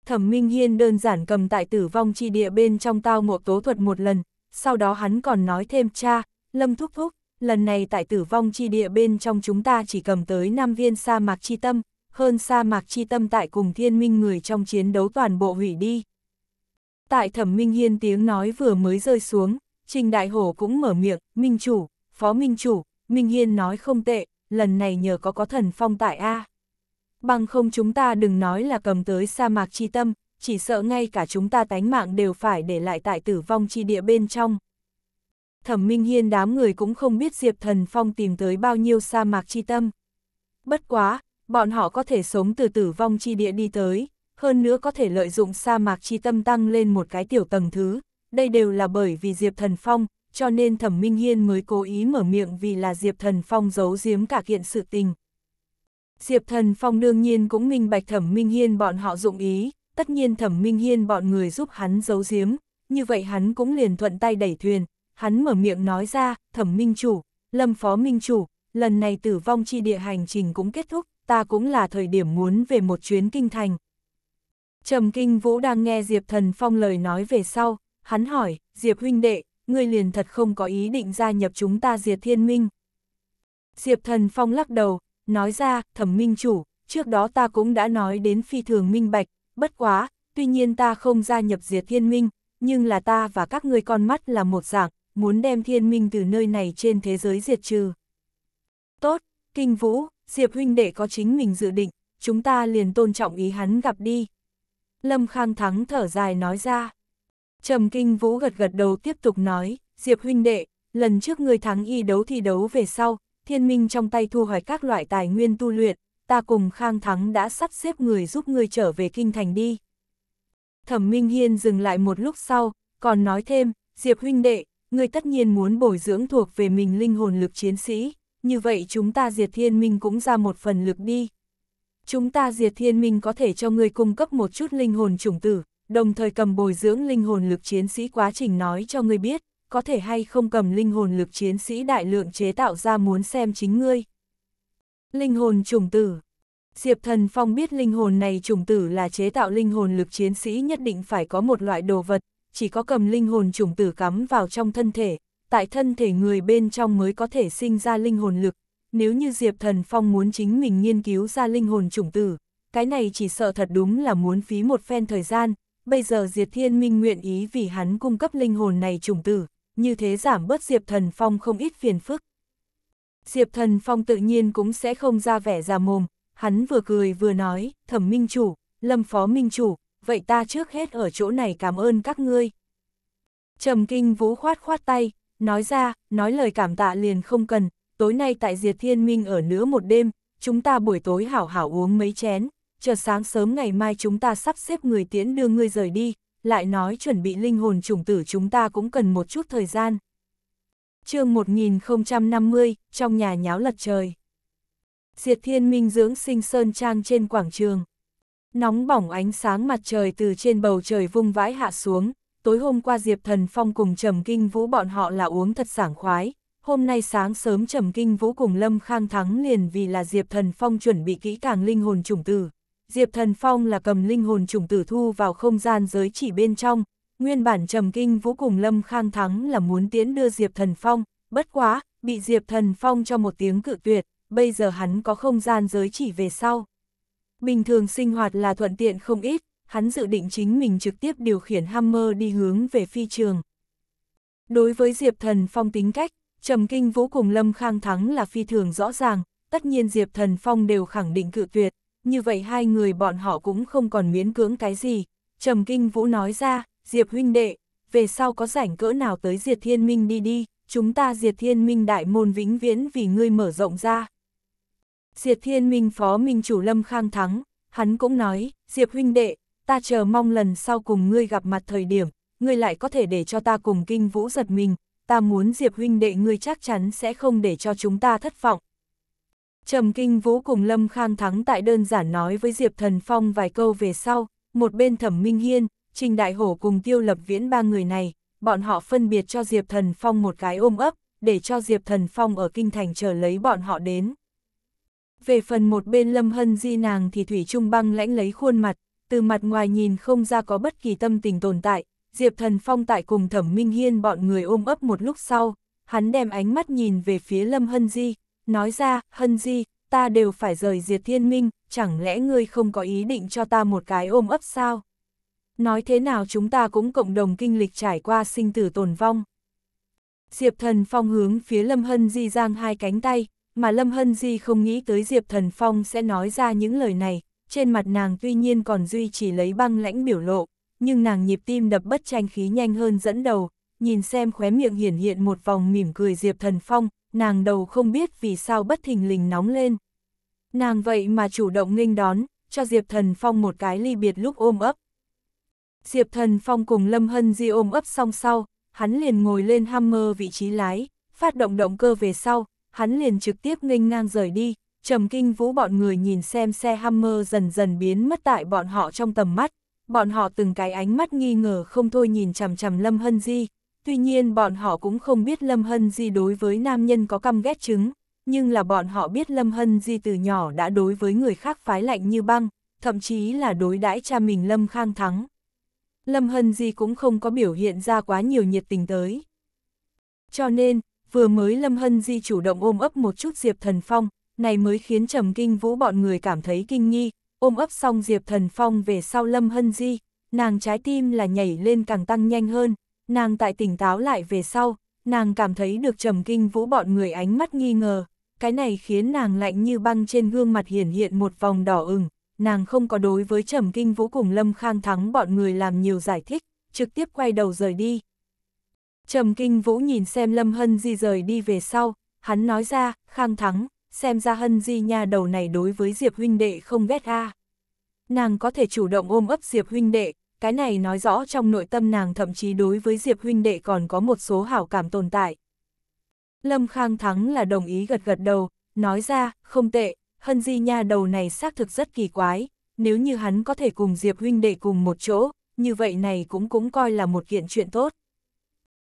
Thẩm Minh Hiên đơn giản cầm tại tử vong chi địa bên trong tao ngộ tố thuật một lần, sau đó hắn còn nói thêm cha, Lâm Thúc Thúc, lần này tại tử vong chi địa bên trong chúng ta chỉ cầm tới 5 viên sa mạc chi tâm, hơn sa mạc chi tâm tại cùng thiên minh người trong chiến đấu toàn bộ hủy đi. Tại thẩm Minh Hiên tiếng nói vừa mới rơi xuống, Trình Đại Hổ cũng mở miệng, Minh Chủ, Phó Minh Chủ, Minh Hiên nói không tệ, lần này nhờ có có thần phong tại A bằng không chúng ta đừng nói là cầm tới sa mạc chi tâm, chỉ sợ ngay cả chúng ta tánh mạng đều phải để lại tại tử vong chi địa bên trong. Thẩm Minh Hiên đám người cũng không biết Diệp Thần Phong tìm tới bao nhiêu sa mạc chi tâm. Bất quá, bọn họ có thể sống từ tử vong chi địa đi tới, hơn nữa có thể lợi dụng sa mạc chi tâm tăng lên một cái tiểu tầng thứ, đây đều là bởi vì Diệp Thần Phong, cho nên Thẩm Minh Hiên mới cố ý mở miệng vì là Diệp Thần Phong giấu giếm cả kiện sự tình. Diệp Thần Phong đương nhiên cũng minh bạch Thẩm Minh Hiên bọn họ dụng ý, tất nhiên Thẩm Minh Hiên bọn người giúp hắn giấu giếm, như vậy hắn cũng liền thuận tay đẩy thuyền, hắn mở miệng nói ra, Thẩm Minh Chủ, Lâm Phó Minh Chủ, lần này tử vong chi địa hành trình cũng kết thúc, ta cũng là thời điểm muốn về một chuyến kinh thành. Trầm Kinh Vũ đang nghe Diệp Thần Phong lời nói về sau, hắn hỏi, Diệp huynh đệ, ngươi liền thật không có ý định gia nhập chúng ta diệt thiên minh. Diệp Thần Phong lắc đầu, nói ra, thẩm minh chủ, trước đó ta cũng đã nói đến phi thường minh bạch, bất quá, tuy nhiên ta không gia nhập diệt thiên minh, nhưng là ta và các ngươi con mắt là một dạng, muốn đem thiên minh từ nơi này trên thế giới diệt trừ. Tốt, kinh vũ, Diệp huynh đệ có chính mình dự định, chúng ta liền tôn trọng ý hắn gặp đi. Lâm Khang Thắng thở dài nói ra. Trầm kinh vũ gật gật đầu tiếp tục nói, Diệp huynh đệ, lần trước ngươi thắng y đấu thi đấu về sau, thiên minh trong tay thu hoạch các loại tài nguyên tu luyện, ta cùng Khang Thắng đã sắp xếp người giúp ngươi trở về kinh thành đi. Thẩm Minh Hiên dừng lại một lúc sau, còn nói thêm, Diệp huynh đệ, ngươi tất nhiên muốn bồi dưỡng thuộc về mình linh hồn lực chiến sĩ, như vậy chúng ta diệt thiên minh cũng ra một phần lực đi. Chúng ta diệt thiên minh có thể cho ngươi cung cấp một chút linh hồn chủng tử, đồng thời cầm bồi dưỡng linh hồn lực chiến sĩ quá trình nói cho ngươi biết có thể hay không cầm linh hồn lực chiến sĩ đại lượng chế tạo ra muốn xem chính ngươi. Linh hồn trùng tử Diệp Thần Phong biết linh hồn này trùng tử là chế tạo linh hồn lực chiến sĩ nhất định phải có một loại đồ vật, chỉ có cầm linh hồn trùng tử cắm vào trong thân thể, tại thân thể người bên trong mới có thể sinh ra linh hồn lực. Nếu như Diệp Thần Phong muốn chính mình nghiên cứu ra linh hồn trùng tử, cái này chỉ sợ thật đúng là muốn phí một phen thời gian, bây giờ Diệp Thiên Minh nguyện ý vì hắn cung cấp linh hồn này trùng tử, như thế giảm bớt Diệp Thần Phong không ít phiền phức. Diệp Thần Phong tự nhiên cũng sẽ không ra vẻ già mồm, hắn vừa cười vừa nói, thẩm minh chủ, lâm phó minh chủ, vậy ta trước hết ở chỗ này cảm ơn các ngươi. Trầm kinh vũ khoát khoát tay, nói ra, nói lời cảm tạ liền không cần, tối nay tại Diệt Thiên Minh ở nữa một đêm, chúng ta buổi tối hảo hảo uống mấy chén, chờ sáng sớm ngày mai chúng ta sắp xếp người tiễn đưa ngươi rời đi, lại nói chuẩn bị linh hồn chủng tử chúng ta cũng cần một chút thời gian. chương 1050, trong nhà nháo lật trời. Diệt thiên minh dưỡng sinh sơn trang trên quảng trường. Nóng bỏng ánh sáng mặt trời từ trên bầu trời vung vãi hạ xuống, tối hôm qua Diệp Thần Phong cùng Trầm Kinh Vũ bọn họ là uống thật sảng khoái, hôm nay sáng sớm Trầm Kinh Vũ cùng Lâm Khang Thắng liền vì là Diệp Thần Phong chuẩn bị kỹ càng linh hồn trùng tử, Diệp Thần Phong là cầm linh hồn trùng tử thu vào không gian giới chỉ bên trong, nguyên bản trầm kinh vũ cùng Lâm Khang Thắng là muốn tiến đưa Diệp Thần Phong, bất quá, bị Diệp Thần Phong cho một tiếng cự tuyệt, bây giờ hắn có không gian giới chỉ về sau. Bình thường sinh hoạt là thuận tiện không ít, hắn dự định chính mình trực tiếp điều khiển Hammer đi hướng về phi trường. Đối với Diệp Thần Phong tính cách, Trầm Kinh Vũ cùng Lâm Khang Thắng là phi thường rõ ràng, tất nhiên Diệp Thần Phong đều khẳng định cự tuyệt, như vậy hai người bọn họ cũng không còn miễn cưỡng cái gì. Trầm Kinh Vũ nói ra, Diệp huynh đệ, về sau có rảnh cỡ nào tới Diệt Thiên Minh đi đi, chúng ta Diệt Thiên Minh đại môn vĩnh viễn vì ngươi mở rộng ra. Diệt Thiên Minh phó minh chủ Lâm Khang Thắng, hắn cũng nói, Diệp huynh đệ, ta chờ mong lần sau cùng ngươi gặp mặt thời điểm, ngươi lại có thể để cho ta cùng Kinh Vũ giật mình, ta muốn Diệp huynh đệ ngươi chắc chắn sẽ không để cho chúng ta thất vọng, Trầm Kinh Vũ cùng Lâm Khan Thắng tại đơn giản nói với Diệp Thần Phong vài câu về sau, một bên Thẩm Minh Hiên, Trình Đại Hổ cùng Tiêu Lập Viễn ba người này, bọn họ phân biệt cho Diệp Thần Phong một cái ôm ấp, để cho Diệp Thần Phong ở Kinh Thành chờ lấy bọn họ đến. Về phần một bên Lâm Hân Di nàng thì Thủy Trung băng lãnh lấy khuôn mặt, từ mặt ngoài nhìn không ra có bất kỳ tâm tình tồn tại, Diệp Thần Phong tại cùng Thẩm Minh Hiên bọn người ôm ấp một lúc sau, hắn đem ánh mắt nhìn về phía Lâm Hân Di, nói ra, hân di, ta đều phải rời diệt thiên minh, chẳng lẽ ngươi không có ý định cho ta một cái ôm ấp sao? Nói thế nào chúng ta cũng cộng đồng kinh lịch trải qua sinh tử tồn vong. Diệp thần phong hướng phía Lâm Hân Di giang hai cánh tay, mà Lâm Hân Di không nghĩ tới Diệp thần phong sẽ nói ra những lời này, trên mặt nàng tuy nhiên còn duy trì lấy băng lãnh biểu lộ, nhưng nàng nhịp tim đập bất tranh khí nhanh hơn dẫn đầu, nhìn xem khóe miệng hiển hiện một vòng mỉm cười Diệp thần phong, nàng đầu không biết vì sao bất thình lình nóng lên. Nàng vậy mà chủ động nghênh đón, cho Diệp Thần Phong một cái ly biệt lúc ôm ấp. Diệp Thần Phong cùng Lâm Hân Di ôm ấp xong sau, hắn liền ngồi lên Hammer vị trí lái, phát động động cơ về sau, hắn liền trực tiếp nghênh ngang rời đi, trầm kinh vũ bọn người nhìn xem xe Hammer dần dần biến mất tại bọn họ trong tầm mắt, bọn họ từng cái ánh mắt nghi ngờ không thôi nhìn chằm chằm Lâm Hân Di, Tuy nhiên bọn họ cũng không biết Lâm Hân Di đối với nam nhân có căm ghét chứng, nhưng là bọn họ biết Lâm Hân Di từ nhỏ đã đối với người khác phái lạnh như băng, thậm chí là đối đãi cha mình Lâm Khang Thắng. Lâm Hân Di cũng không có biểu hiện ra quá nhiều nhiệt tình tới. Cho nên, vừa mới Lâm Hân Di chủ động ôm ấp một chút Diệp Thần Phong, này mới khiến Trầm Kinh Vũ bọn người cảm thấy kinh nghi, ôm ấp xong Diệp Thần Phong về sau Lâm Hân Di, nàng trái tim là nhảy lên càng tăng nhanh hơn, nàng tại tỉnh táo lại về sau, nàng cảm thấy được trầm kinh vũ bọn người ánh mắt nghi ngờ, cái này khiến nàng lạnh như băng trên gương mặt hiển hiện một vòng đỏ ửng, nàng không có đối với trầm kinh vũ cùng Lâm Khang Thắng bọn người làm nhiều giải thích, trực tiếp quay đầu rời đi. Trầm kinh vũ nhìn xem Lâm Hân Di rời đi về sau, hắn nói ra, Khang Thắng, xem ra Hân Di nha đầu này đối với Diệp huynh đệ không ghét a. Nàng có thể chủ động ôm ấp Diệp huynh đệ, cái này nói rõ trong nội tâm nàng thậm chí đối với Diệp huynh đệ còn có một số hảo cảm tồn tại. Lâm Khang Thắng là đồng ý gật gật đầu, nói ra, không tệ, Hân Di nha đầu này xác thực rất kỳ quái, nếu như hắn có thể cùng Diệp huynh đệ cùng một chỗ, như vậy này cũng cũng coi là một kiện chuyện tốt.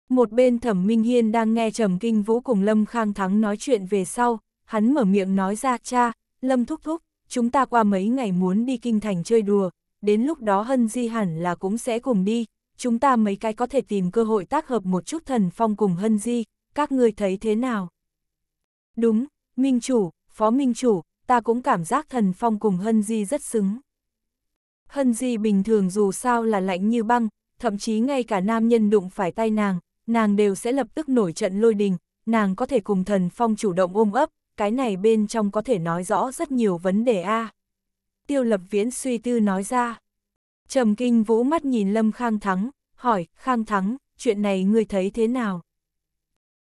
Một bên Thẩm Minh Hiên đang nghe Trầm Kinh Vũ cùng Lâm Khang Thắng nói chuyện về sau, hắn mở miệng nói ra, cha, Lâm Thúc Thúc, chúng ta qua mấy ngày muốn đi kinh thành chơi đùa, đến lúc đó Hân Di hẳn là cũng sẽ cùng đi, chúng ta mấy cái có thể tìm cơ hội tác hợp một chút thần phong cùng Hân Di, các ngươi thấy thế nào? Đúng, Minh Chủ, Phó Minh Chủ, ta cũng cảm giác thần phong cùng Hân Di rất xứng. Hân Di bình thường dù sao là lạnh như băng, thậm chí ngay cả nam nhân đụng phải tay nàng, nàng đều sẽ lập tức nổi trận lôi đình, nàng có thể cùng thần phong chủ động ôm ấp, cái này bên trong có thể nói rõ rất nhiều vấn đề a. À tiêu lập viễn suy tư nói ra. Trầm kinh vũ mắt nhìn Lâm Khang Thắng, hỏi, Khang Thắng, chuyện này ngươi thấy thế nào?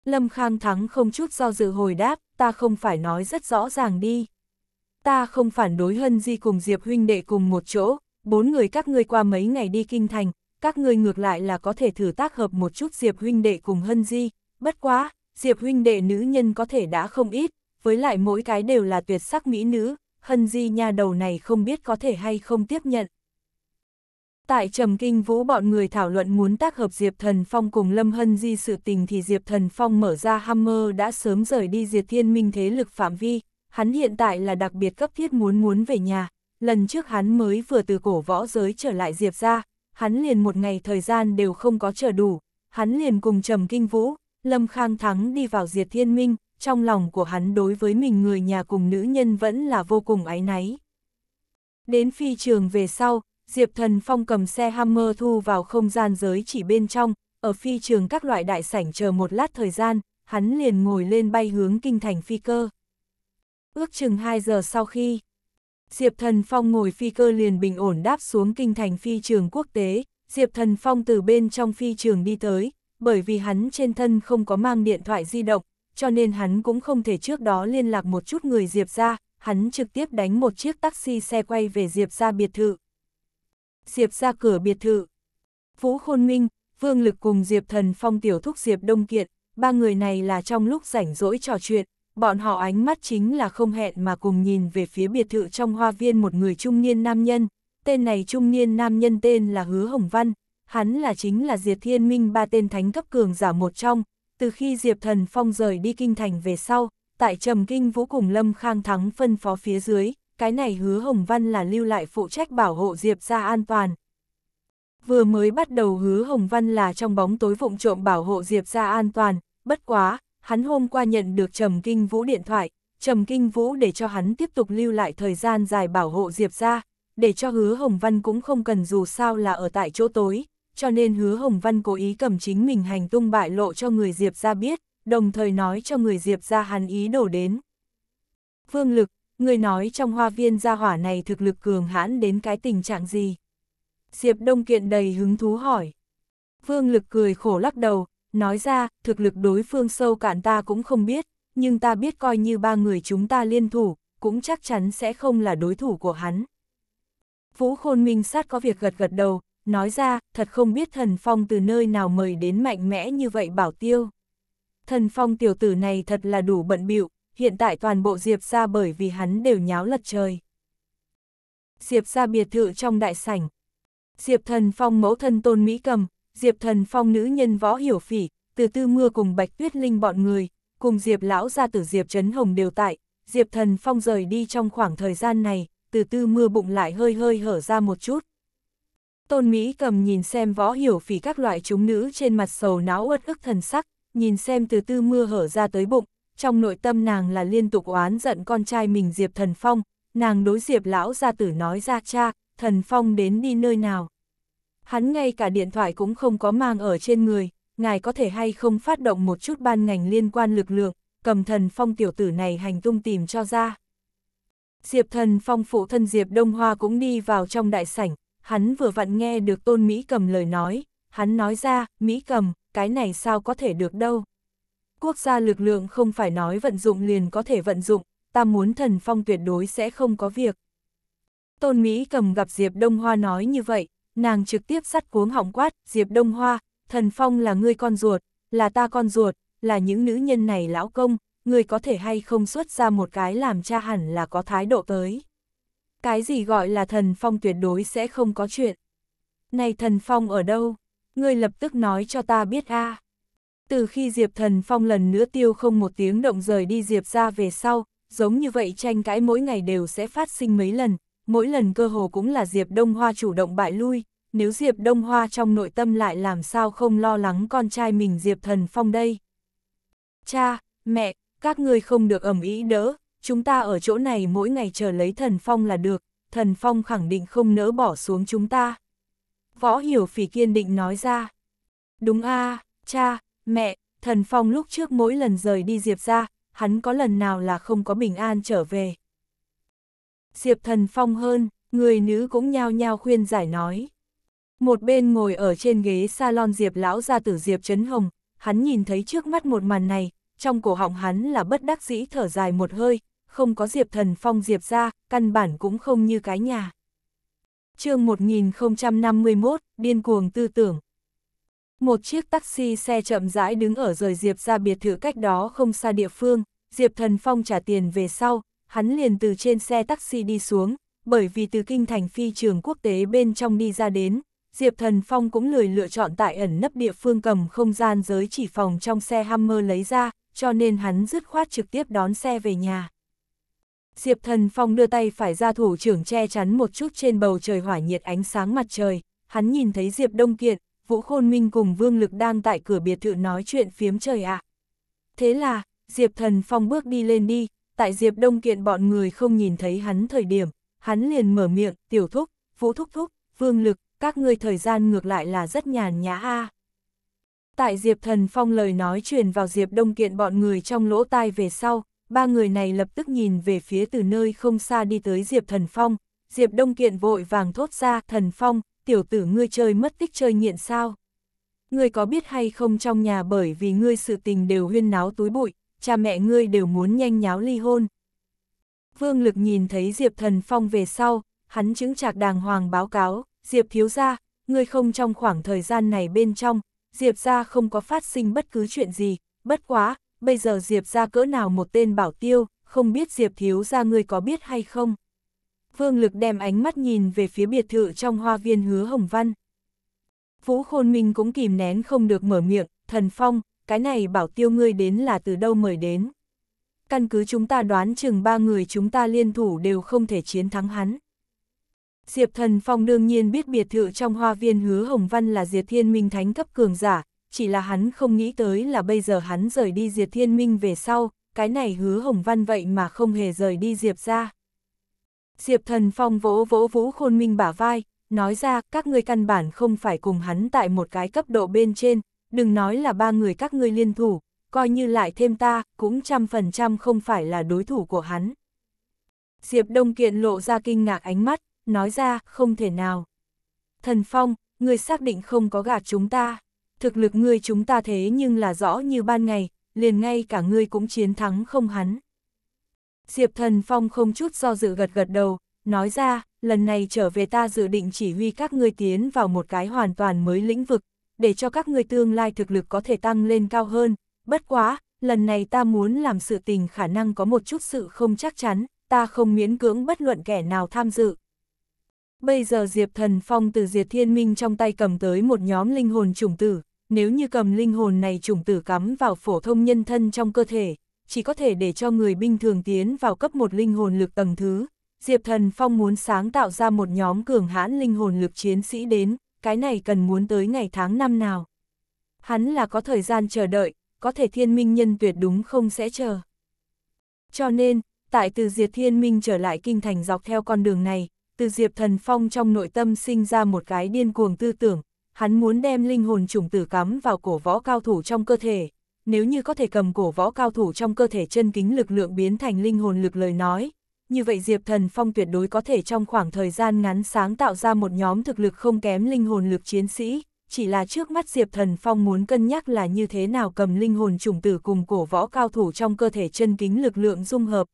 Lâm Khang Thắng không chút do dự hồi đáp, ta không phải nói rất rõ ràng đi. Ta không phản đối Hân Di cùng Diệp huynh đệ cùng một chỗ, bốn người các ngươi qua mấy ngày đi kinh thành, các ngươi ngược lại là có thể thử tác hợp một chút Diệp huynh đệ cùng Hân Di, bất quá, Diệp huynh đệ nữ nhân có thể đã không ít, với lại mỗi cái đều là tuyệt sắc mỹ nữ, hân di nha đầu này không biết có thể hay không tiếp nhận. Tại Trầm Kinh Vũ bọn người thảo luận muốn tác hợp Diệp Thần Phong cùng Lâm Hân Di sự tình thì Diệp Thần Phong mở ra Hammer đã sớm rời đi diệt thiên minh thế lực phạm vi, hắn hiện tại là đặc biệt cấp thiết muốn muốn về nhà, lần trước hắn mới vừa từ cổ võ giới trở lại Diệp ra, hắn liền một ngày thời gian đều không có chờ đủ, hắn liền cùng Trầm Kinh Vũ, Lâm Khang Thắng đi vào diệt thiên minh, trong lòng của hắn đối với mình người nhà cùng nữ nhân vẫn là vô cùng áy náy. Đến phi trường về sau, Diệp Thần Phong cầm xe Hammer thu vào không gian giới chỉ bên trong, ở phi trường các loại đại sảnh chờ một lát thời gian, hắn liền ngồi lên bay hướng kinh thành phi cơ. Ước chừng 2 giờ sau khi, Diệp Thần Phong ngồi phi cơ liền bình ổn đáp xuống kinh thành phi trường quốc tế, Diệp Thần Phong từ bên trong phi trường đi tới, bởi vì hắn trên thân không có mang điện thoại di động, cho nên hắn cũng không thể trước đó liên lạc một chút người Diệp ra, hắn trực tiếp đánh một chiếc taxi xe quay về Diệp ra biệt thự. Diệp ra cửa biệt thự. Vũ Khôn Minh, Vương Lực cùng Diệp Thần Phong Tiểu Thúc Diệp Đông Kiệt, ba người này là trong lúc rảnh rỗi trò chuyện, bọn họ ánh mắt chính là không hẹn mà cùng nhìn về phía biệt thự trong hoa viên một người trung niên nam nhân. Tên này trung niên nam nhân tên là Hứa Hồng Văn, hắn là chính là Diệt Thiên Minh ba tên thánh cấp cường giả một trong, từ khi Diệp Thần Phong rời đi kinh thành về sau, tại Trầm Kinh Vũ cùng Lâm Khang Thắng phân phó phía dưới, cái này hứa Hồng Văn là lưu lại phụ trách bảo hộ Diệp ra an toàn. Vừa mới bắt đầu hứa Hồng Văn là trong bóng tối vụng trộm bảo hộ Diệp ra an toàn, bất quá, hắn hôm qua nhận được Trầm Kinh Vũ điện thoại, Trầm Kinh Vũ để cho hắn tiếp tục lưu lại thời gian dài bảo hộ Diệp ra, để cho hứa Hồng Văn cũng không cần dù sao là ở tại chỗ tối, cho nên hứa Hồng Văn cố ý cầm chính mình hành tung bại lộ cho người Diệp ra biết, đồng thời nói cho người Diệp ra hắn ý đổ đến. Phương lực, người nói trong hoa viên gia hỏa này thực lực cường hãn đến cái tình trạng gì? Diệp Đông Kiện đầy hứng thú hỏi. Phương lực cười khổ lắc đầu, nói ra, thực lực đối phương sâu cạn ta cũng không biết, nhưng ta biết coi như ba người chúng ta liên thủ, cũng chắc chắn sẽ không là đối thủ của hắn. Vũ Khôn Minh sát có việc gật gật đầu, nói ra, thật không biết thần phong từ nơi nào mời đến mạnh mẽ như vậy bảo tiêu. Thần phong tiểu tử này thật là đủ bận bịu hiện tại toàn bộ Diệp ra bởi vì hắn đều nháo lật trời. Diệp ra biệt thự trong đại sảnh. Diệp thần phong mẫu thân tôn Mỹ cầm, Diệp thần phong nữ nhân võ hiểu phỉ, từ tư mưa cùng bạch tuyết linh bọn người, cùng Diệp lão ra tử Diệp Trấn Hồng đều tại, Diệp thần phong rời đi trong khoảng thời gian này, từ tư mưa bụng lại hơi hơi hở ra một chút, Tôn Mỹ cầm nhìn xem võ hiểu phỉ các loại chúng nữ trên mặt sầu náo uất ức thần sắc, nhìn xem từ tư mưa hở ra tới bụng, trong nội tâm nàng là liên tục oán giận con trai mình Diệp Thần Phong, nàng đối Diệp lão gia tử nói ra cha, Thần Phong đến đi nơi nào. Hắn ngay cả điện thoại cũng không có mang ở trên người, ngài có thể hay không phát động một chút ban ngành liên quan lực lượng, cầm Thần Phong tiểu tử này hành tung tìm cho ra. Diệp Thần Phong phụ thân Diệp Đông Hoa cũng đi vào trong đại sảnh, hắn vừa vặn nghe được Tôn Mỹ Cầm lời nói, hắn nói ra, Mỹ Cầm, cái này sao có thể được đâu. Quốc gia lực lượng không phải nói vận dụng liền có thể vận dụng, ta muốn thần phong tuyệt đối sẽ không có việc. Tôn Mỹ Cầm gặp Diệp Đông Hoa nói như vậy, nàng trực tiếp sắt cuống họng quát, Diệp Đông Hoa, thần phong là ngươi con ruột, là ta con ruột, là những nữ nhân này lão công, ngươi có thể hay không xuất ra một cái làm cha hẳn là có thái độ tới. Cái gì gọi là thần phong tuyệt đối sẽ không có chuyện. Này thần phong ở đâu? Ngươi lập tức nói cho ta biết a. À. Từ khi Diệp thần phong lần nữa tiêu không một tiếng động rời đi Diệp ra về sau, giống như vậy tranh cãi mỗi ngày đều sẽ phát sinh mấy lần, mỗi lần cơ hồ cũng là Diệp Đông Hoa chủ động bại lui, nếu Diệp Đông Hoa trong nội tâm lại làm sao không lo lắng con trai mình Diệp Thần Phong đây. Cha, mẹ, các người không được ẩm ý đỡ, chúng ta ở chỗ này mỗi ngày chờ lấy thần phong là được, thần phong khẳng định không nỡ bỏ xuống chúng ta. Võ hiểu phỉ kiên định nói ra. Đúng a à, cha, mẹ, thần phong lúc trước mỗi lần rời đi Diệp ra, hắn có lần nào là không có bình an trở về. Diệp thần phong hơn, người nữ cũng nhao nhao khuyên giải nói. Một bên ngồi ở trên ghế salon Diệp lão ra tử Diệp Trấn Hồng, hắn nhìn thấy trước mắt một màn này, trong cổ họng hắn là bất đắc dĩ thở dài một hơi, không có Diệp Thần Phong Diệp ra, căn bản cũng không như cái nhà. chương 1051, điên cuồng tư tưởng. Một chiếc taxi xe chậm rãi đứng ở rời Diệp ra biệt thự cách đó không xa địa phương, Diệp Thần Phong trả tiền về sau, hắn liền từ trên xe taxi đi xuống, bởi vì từ kinh thành phi trường quốc tế bên trong đi ra đến, Diệp Thần Phong cũng lười lựa chọn tại ẩn nấp địa phương cầm không gian giới chỉ phòng trong xe Hammer lấy ra, cho nên hắn dứt khoát trực tiếp đón xe về nhà. Diệp Thần Phong đưa tay phải ra thủ trưởng che chắn một chút trên bầu trời hỏa nhiệt ánh sáng mặt trời, hắn nhìn thấy Diệp Đông Kiện, Vũ Khôn Minh cùng Vương Lực đang tại cửa biệt thự nói chuyện phiếm trời ạ. À. Thế là, Diệp Thần Phong bước đi lên đi, tại Diệp Đông Kiện bọn người không nhìn thấy hắn thời điểm, hắn liền mở miệng, tiểu thúc, vũ thúc thúc, vương lực, các ngươi thời gian ngược lại là rất nhàn nhã a. Tại Diệp Thần Phong lời nói truyền vào Diệp Đông Kiện bọn người trong lỗ tai về sau, ba người này lập tức nhìn về phía từ nơi không xa đi tới Diệp Thần Phong, Diệp Đông Kiện vội vàng thốt ra, Thần Phong, tiểu tử ngươi chơi mất tích chơi nghiện sao? Ngươi có biết hay không trong nhà bởi vì ngươi sự tình đều huyên náo túi bụi, cha mẹ ngươi đều muốn nhanh nháo ly hôn. Vương Lực nhìn thấy Diệp Thần Phong về sau, hắn chứng trạc đàng hoàng báo cáo, Diệp thiếu gia, ngươi không trong khoảng thời gian này bên trong, Diệp gia không có phát sinh bất cứ chuyện gì, bất quá, bây giờ Diệp ra cỡ nào một tên bảo tiêu, không biết Diệp thiếu ra người có biết hay không. Vương Lực đem ánh mắt nhìn về phía biệt thự trong hoa viên hứa Hồng Văn. Vũ Khôn Minh cũng kìm nén không được mở miệng, thần phong, cái này bảo tiêu ngươi đến là từ đâu mời đến. Căn cứ chúng ta đoán chừng ba người chúng ta liên thủ đều không thể chiến thắng hắn. Diệp Thần Phong đương nhiên biết biệt thự trong hoa viên hứa Hồng Văn là Diệp Thiên Minh Thánh cấp cường giả, chỉ là hắn không nghĩ tới là bây giờ hắn rời đi Diệp Thiên Minh về sau, cái này hứa Hồng Văn vậy mà không hề rời đi Diệp ra. Diệp Thần Phong vỗ vỗ Vũ Khôn Minh bả vai, nói ra các ngươi căn bản không phải cùng hắn tại một cái cấp độ bên trên, đừng nói là ba người các ngươi liên thủ, coi như lại thêm ta, cũng trăm phần trăm không phải là đối thủ của hắn. Diệp Đông Kiện lộ ra kinh ngạc ánh mắt, nói ra không thể nào. Thần Phong, người xác định không có gạt chúng ta thực lực ngươi chúng ta thế nhưng là rõ như ban ngày, liền ngay cả ngươi cũng chiến thắng không hắn. Diệp Thần Phong không chút do dự gật gật đầu, nói ra, lần này trở về ta dự định chỉ huy các ngươi tiến vào một cái hoàn toàn mới lĩnh vực, để cho các ngươi tương lai thực lực có thể tăng lên cao hơn, bất quá, lần này ta muốn làm sự tình khả năng có một chút sự không chắc chắn, ta không miễn cưỡng bất luận kẻ nào tham dự. Bây giờ Diệp Thần Phong từ Diệt Thiên Minh trong tay cầm tới một nhóm linh hồn chủng tử, nếu như cầm linh hồn này trùng tử cắm vào phổ thông nhân thân trong cơ thể, chỉ có thể để cho người bình thường tiến vào cấp một linh hồn lực tầng thứ. Diệp Thần Phong muốn sáng tạo ra một nhóm cường hãn linh hồn lực chiến sĩ đến, cái này cần muốn tới ngày tháng năm nào. Hắn là có thời gian chờ đợi, có thể thiên minh nhân tuyệt đúng không sẽ chờ. Cho nên, tại từ diệt thiên minh trở lại kinh thành dọc theo con đường này, từ Diệp Thần Phong trong nội tâm sinh ra một cái điên cuồng tư tưởng, hắn muốn đem linh hồn trùng tử cắm vào cổ võ cao thủ trong cơ thể. Nếu như có thể cầm cổ võ cao thủ trong cơ thể chân kính lực lượng biến thành linh hồn lực lời nói, như vậy Diệp Thần Phong tuyệt đối có thể trong khoảng thời gian ngắn sáng tạo ra một nhóm thực lực không kém linh hồn lực chiến sĩ, chỉ là trước mắt Diệp Thần Phong muốn cân nhắc là như thế nào cầm linh hồn trùng tử cùng cổ võ cao thủ trong cơ thể chân kính lực lượng dung hợp.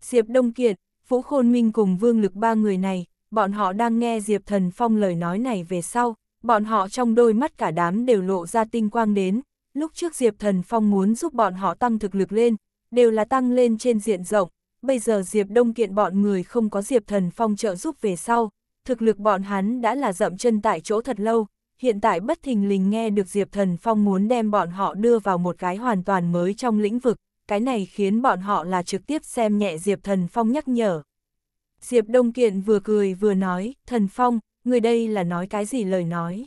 Diệp Đông Kiệt, Vũ Khôn Minh cùng Vương Lực ba người này, bọn họ đang nghe Diệp Thần Phong lời nói này về sau, bọn họ trong đôi mắt cả đám đều lộ ra tinh quang đến, lúc trước Diệp Thần Phong muốn giúp bọn họ tăng thực lực lên, đều là tăng lên trên diện rộng, bây giờ Diệp Đông kiện bọn người không có Diệp Thần Phong trợ giúp về sau, thực lực bọn hắn đã là dậm chân tại chỗ thật lâu, hiện tại bất thình lình nghe được Diệp Thần Phong muốn đem bọn họ đưa vào một cái hoàn toàn mới trong lĩnh vực, cái này khiến bọn họ là trực tiếp xem nhẹ Diệp Thần Phong nhắc nhở. Diệp Đông Kiện vừa cười vừa nói, Thần Phong, người đây là nói cái gì lời nói.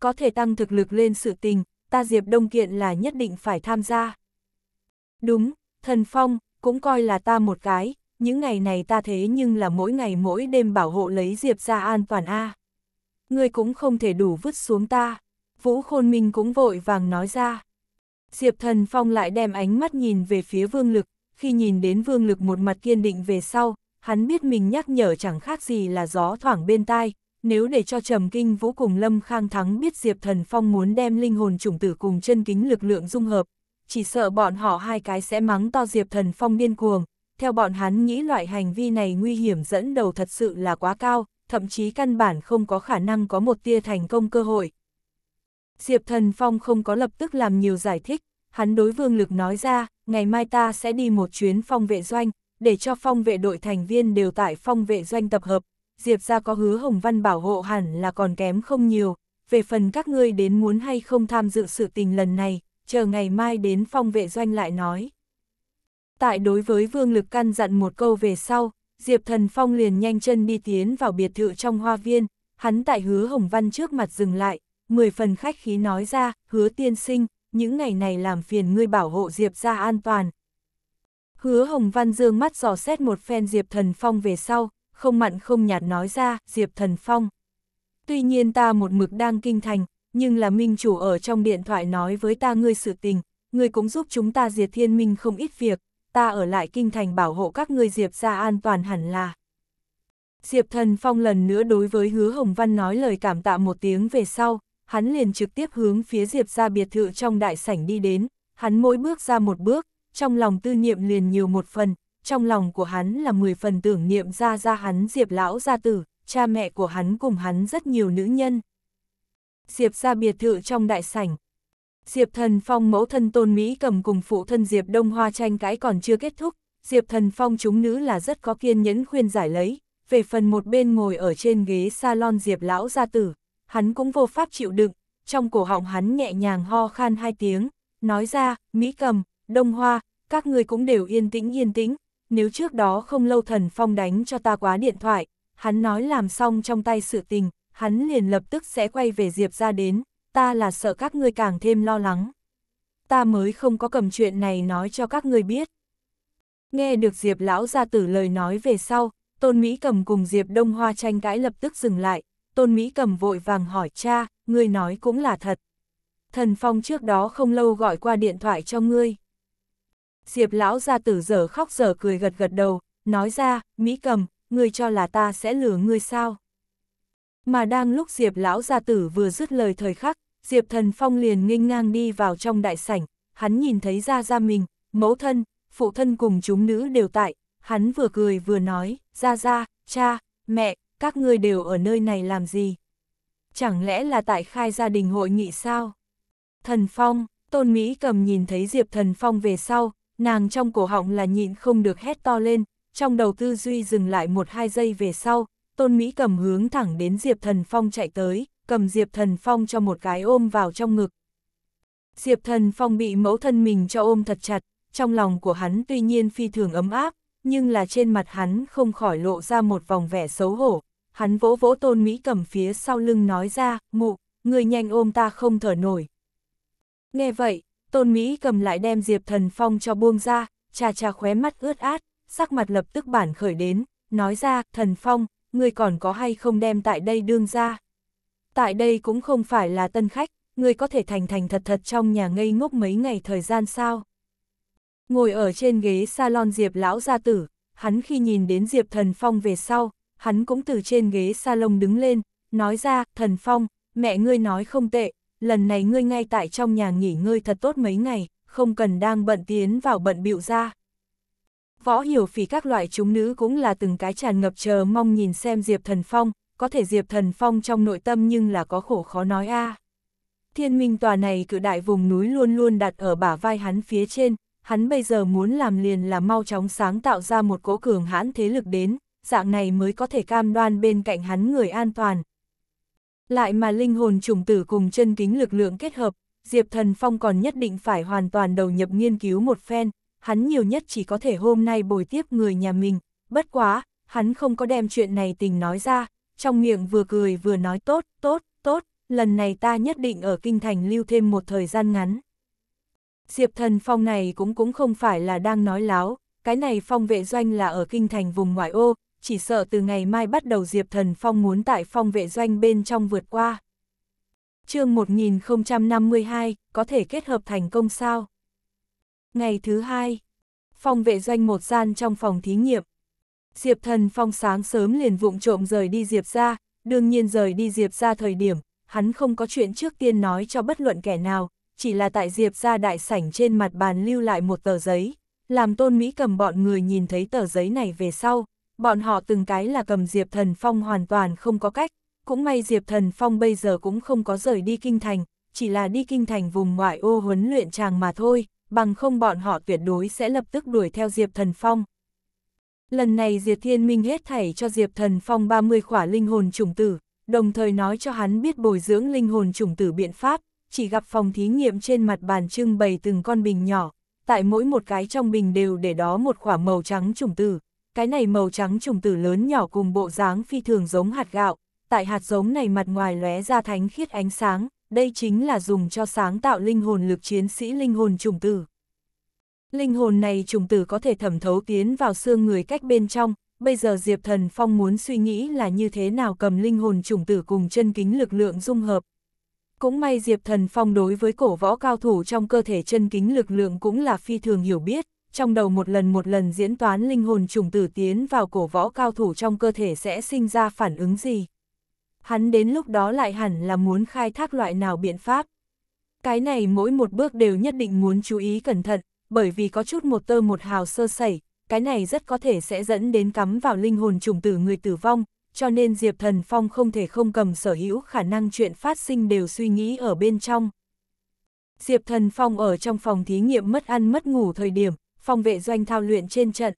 Có thể tăng thực lực lên sự tình, ta Diệp Đông Kiện là nhất định phải tham gia. Đúng, thần phong, cũng coi là ta một cái, những ngày này ta thế nhưng là mỗi ngày mỗi đêm bảo hộ lấy Diệp ra an toàn A. Người cũng không thể đủ vứt xuống ta, Vũ Khôn Minh cũng vội vàng nói ra. Diệp thần phong lại đem ánh mắt nhìn về phía vương lực, khi nhìn đến vương lực một mặt kiên định về sau, hắn biết mình nhắc nhở chẳng khác gì là gió thoảng bên tai, nếu để cho Trầm Kinh Vũ cùng Lâm Khang Thắng biết Diệp Thần Phong muốn đem linh hồn chủng tử cùng chân kính lực lượng dung hợp, chỉ sợ bọn họ hai cái sẽ mắng to Diệp Thần Phong điên cuồng. Theo bọn hắn nghĩ loại hành vi này nguy hiểm dẫn đầu thật sự là quá cao, thậm chí căn bản không có khả năng có một tia thành công cơ hội. Diệp Thần Phong không có lập tức làm nhiều giải thích, hắn đối vương lực nói ra, ngày mai ta sẽ đi một chuyến phong vệ doanh, để cho phong vệ đội thành viên đều tại phong vệ doanh tập hợp, Diệp ra có hứa Hồng Văn bảo hộ hẳn là còn kém không nhiều, về phần các ngươi đến muốn hay không tham dự sự tình lần này, chờ ngày mai đến phong vệ doanh lại nói. Tại đối với Vương Lực căn dặn một câu về sau, Diệp Thần Phong liền nhanh chân đi tiến vào biệt thự trong hoa viên, hắn tại hứa Hồng Văn trước mặt dừng lại, mười phần khách khí nói ra, hứa tiên sinh, những ngày này làm phiền ngươi bảo hộ Diệp ra an toàn. Hứa Hồng Văn dương mắt dò xét một phen Diệp Thần Phong về sau, không mặn không nhạt nói ra, Diệp Thần Phong. Tuy nhiên ta một mực đang kinh thành, nhưng là minh chủ ở trong điện thoại nói với ta ngươi sự tình, ngươi cũng giúp chúng ta diệt thiên minh không ít việc, ta ở lại kinh thành bảo hộ các ngươi Diệp ra an toàn hẳn là. Diệp Thần Phong lần nữa đối với hứa Hồng Văn nói lời cảm tạ một tiếng về sau, hắn liền trực tiếp hướng phía Diệp ra biệt thự trong đại sảnh đi đến, hắn mỗi bước ra một bước, trong lòng tư niệm liền nhiều một phần, trong lòng của hắn là 10 phần tưởng niệm ra ra hắn Diệp lão gia tử, cha mẹ của hắn cùng hắn rất nhiều nữ nhân. Diệp gia biệt thự trong đại sảnh. Diệp thần phong mẫu thân tôn Mỹ cầm cùng phụ thân Diệp đông hoa tranh cãi còn chưa kết thúc, Diệp thần phong chúng nữ là rất có kiên nhẫn khuyên giải lấy, về phần một bên ngồi ở trên ghế salon Diệp lão gia tử, hắn cũng vô pháp chịu đựng, trong cổ họng hắn nhẹ nhàng ho khan hai tiếng, nói ra, Mỹ cầm, đông hoa, các người cũng đều yên tĩnh yên tĩnh, nếu trước đó không lâu thần phong đánh cho ta quá điện thoại, hắn nói làm xong trong tay sự tình, hắn liền lập tức sẽ quay về Diệp ra đến, ta là sợ các ngươi càng thêm lo lắng. Ta mới không có cầm chuyện này nói cho các ngươi biết. Nghe được Diệp lão gia tử lời nói về sau, Tôn Mỹ cầm cùng Diệp Đông Hoa tranh cãi lập tức dừng lại, Tôn Mỹ cầm vội vàng hỏi cha, ngươi nói cũng là thật. Thần Phong trước đó không lâu gọi qua điện thoại cho ngươi. Diệp lão gia tử dở khóc dở cười gật gật đầu, nói ra, Mỹ cầm, ngươi cho là ta sẽ lừa ngươi sao. Mà đang lúc Diệp lão gia tử vừa dứt lời thời khắc, Diệp thần phong liền nghênh ngang đi vào trong đại sảnh, hắn nhìn thấy ra ra mình, mẫu thân, phụ thân cùng chúng nữ đều tại, hắn vừa cười vừa nói, ra ra, cha, mẹ, các ngươi đều ở nơi này làm gì? Chẳng lẽ là tại khai gia đình hội nghị sao? Thần Phong, Tôn Mỹ cầm nhìn thấy Diệp Thần Phong về sau, nàng trong cổ họng là nhịn không được hét to lên, trong đầu tư duy dừng lại một hai giây về sau, tôn Mỹ cầm hướng thẳng đến Diệp Thần Phong chạy tới, cầm Diệp Thần Phong cho một cái ôm vào trong ngực. Diệp Thần Phong bị mẫu thân mình cho ôm thật chặt, trong lòng của hắn tuy nhiên phi thường ấm áp, nhưng là trên mặt hắn không khỏi lộ ra một vòng vẻ xấu hổ. Hắn vỗ vỗ tôn Mỹ cầm phía sau lưng nói ra, mụ, người nhanh ôm ta không thở nổi. Nghe vậy, Tôn Mỹ cầm lại đem Diệp Thần Phong cho buông ra, cha cha khóe mắt ướt át, sắc mặt lập tức bản khởi đến, nói ra, Thần Phong, ngươi còn có hay không đem tại đây đương ra. Tại đây cũng không phải là tân khách, ngươi có thể thành thành thật thật trong nhà ngây ngốc mấy ngày thời gian sao. Ngồi ở trên ghế salon Diệp lão gia tử, hắn khi nhìn đến Diệp Thần Phong về sau, hắn cũng từ trên ghế salon đứng lên, nói ra, Thần Phong, mẹ ngươi nói không tệ, lần này ngươi ngay tại trong nhà nghỉ ngơi thật tốt mấy ngày, không cần đang bận tiến vào bận bịu ra. Võ hiểu phỉ các loại chúng nữ cũng là từng cái tràn ngập chờ mong nhìn xem Diệp Thần Phong, có thể Diệp Thần Phong trong nội tâm nhưng là có khổ khó nói a. À. Thiên minh tòa này cự đại vùng núi luôn luôn đặt ở bả vai hắn phía trên, hắn bây giờ muốn làm liền là mau chóng sáng tạo ra một cỗ cường hãn thế lực đến, dạng này mới có thể cam đoan bên cạnh hắn người an toàn, lại mà linh hồn trùng tử cùng chân kính lực lượng kết hợp, Diệp Thần Phong còn nhất định phải hoàn toàn đầu nhập nghiên cứu một phen, hắn nhiều nhất chỉ có thể hôm nay bồi tiếp người nhà mình, bất quá, hắn không có đem chuyện này tình nói ra, trong miệng vừa cười vừa nói tốt, tốt, tốt, lần này ta nhất định ở kinh thành lưu thêm một thời gian ngắn. Diệp Thần Phong này cũng cũng không phải là đang nói láo, cái này phong vệ doanh là ở kinh thành vùng ngoại ô, chỉ sợ từ ngày mai bắt đầu Diệp Thần Phong muốn tại phong vệ doanh bên trong vượt qua. chương 1052, có thể kết hợp thành công sao? Ngày thứ hai, phong vệ doanh một gian trong phòng thí nghiệm. Diệp Thần Phong sáng sớm liền vụng trộm rời đi Diệp ra, đương nhiên rời đi Diệp ra thời điểm, hắn không có chuyện trước tiên nói cho bất luận kẻ nào, chỉ là tại Diệp ra đại sảnh trên mặt bàn lưu lại một tờ giấy, làm tôn Mỹ cầm bọn người nhìn thấy tờ giấy này về sau, bọn họ từng cái là cầm Diệp Thần Phong hoàn toàn không có cách, cũng may Diệp Thần Phong bây giờ cũng không có rời đi kinh thành, chỉ là đi kinh thành vùng ngoại ô huấn luyện chàng mà thôi, bằng không bọn họ tuyệt đối sẽ lập tức đuổi theo Diệp Thần Phong. Lần này Diệp Thiên Minh hết thảy cho Diệp Thần Phong 30 khỏa linh hồn trùng tử, đồng thời nói cho hắn biết bồi dưỡng linh hồn trùng tử biện pháp, chỉ gặp phòng thí nghiệm trên mặt bàn trưng bày từng con bình nhỏ, tại mỗi một cái trong bình đều để đó một khỏa màu trắng trùng tử, cái này màu trắng trùng tử lớn nhỏ cùng bộ dáng phi thường giống hạt gạo, tại hạt giống này mặt ngoài lóe ra thánh khiết ánh sáng, đây chính là dùng cho sáng tạo linh hồn lực chiến sĩ linh hồn trùng tử. Linh hồn này trùng tử có thể thẩm thấu tiến vào xương người cách bên trong, bây giờ Diệp Thần Phong muốn suy nghĩ là như thế nào cầm linh hồn trùng tử cùng chân kính lực lượng dung hợp. Cũng may Diệp Thần Phong đối với cổ võ cao thủ trong cơ thể chân kính lực lượng cũng là phi thường hiểu biết, trong đầu một lần một lần diễn toán linh hồn trùng tử tiến vào cổ võ cao thủ trong cơ thể sẽ sinh ra phản ứng gì. Hắn đến lúc đó lại hẳn là muốn khai thác loại nào biện pháp. Cái này mỗi một bước đều nhất định muốn chú ý cẩn thận, bởi vì có chút một tơ một hào sơ sẩy, cái này rất có thể sẽ dẫn đến cắm vào linh hồn trùng tử người tử vong, cho nên Diệp Thần Phong không thể không cầm sở hữu khả năng chuyện phát sinh đều suy nghĩ ở bên trong. Diệp Thần Phong ở trong phòng thí nghiệm mất ăn mất ngủ thời điểm, Phong vệ doanh thao luyện trên trận.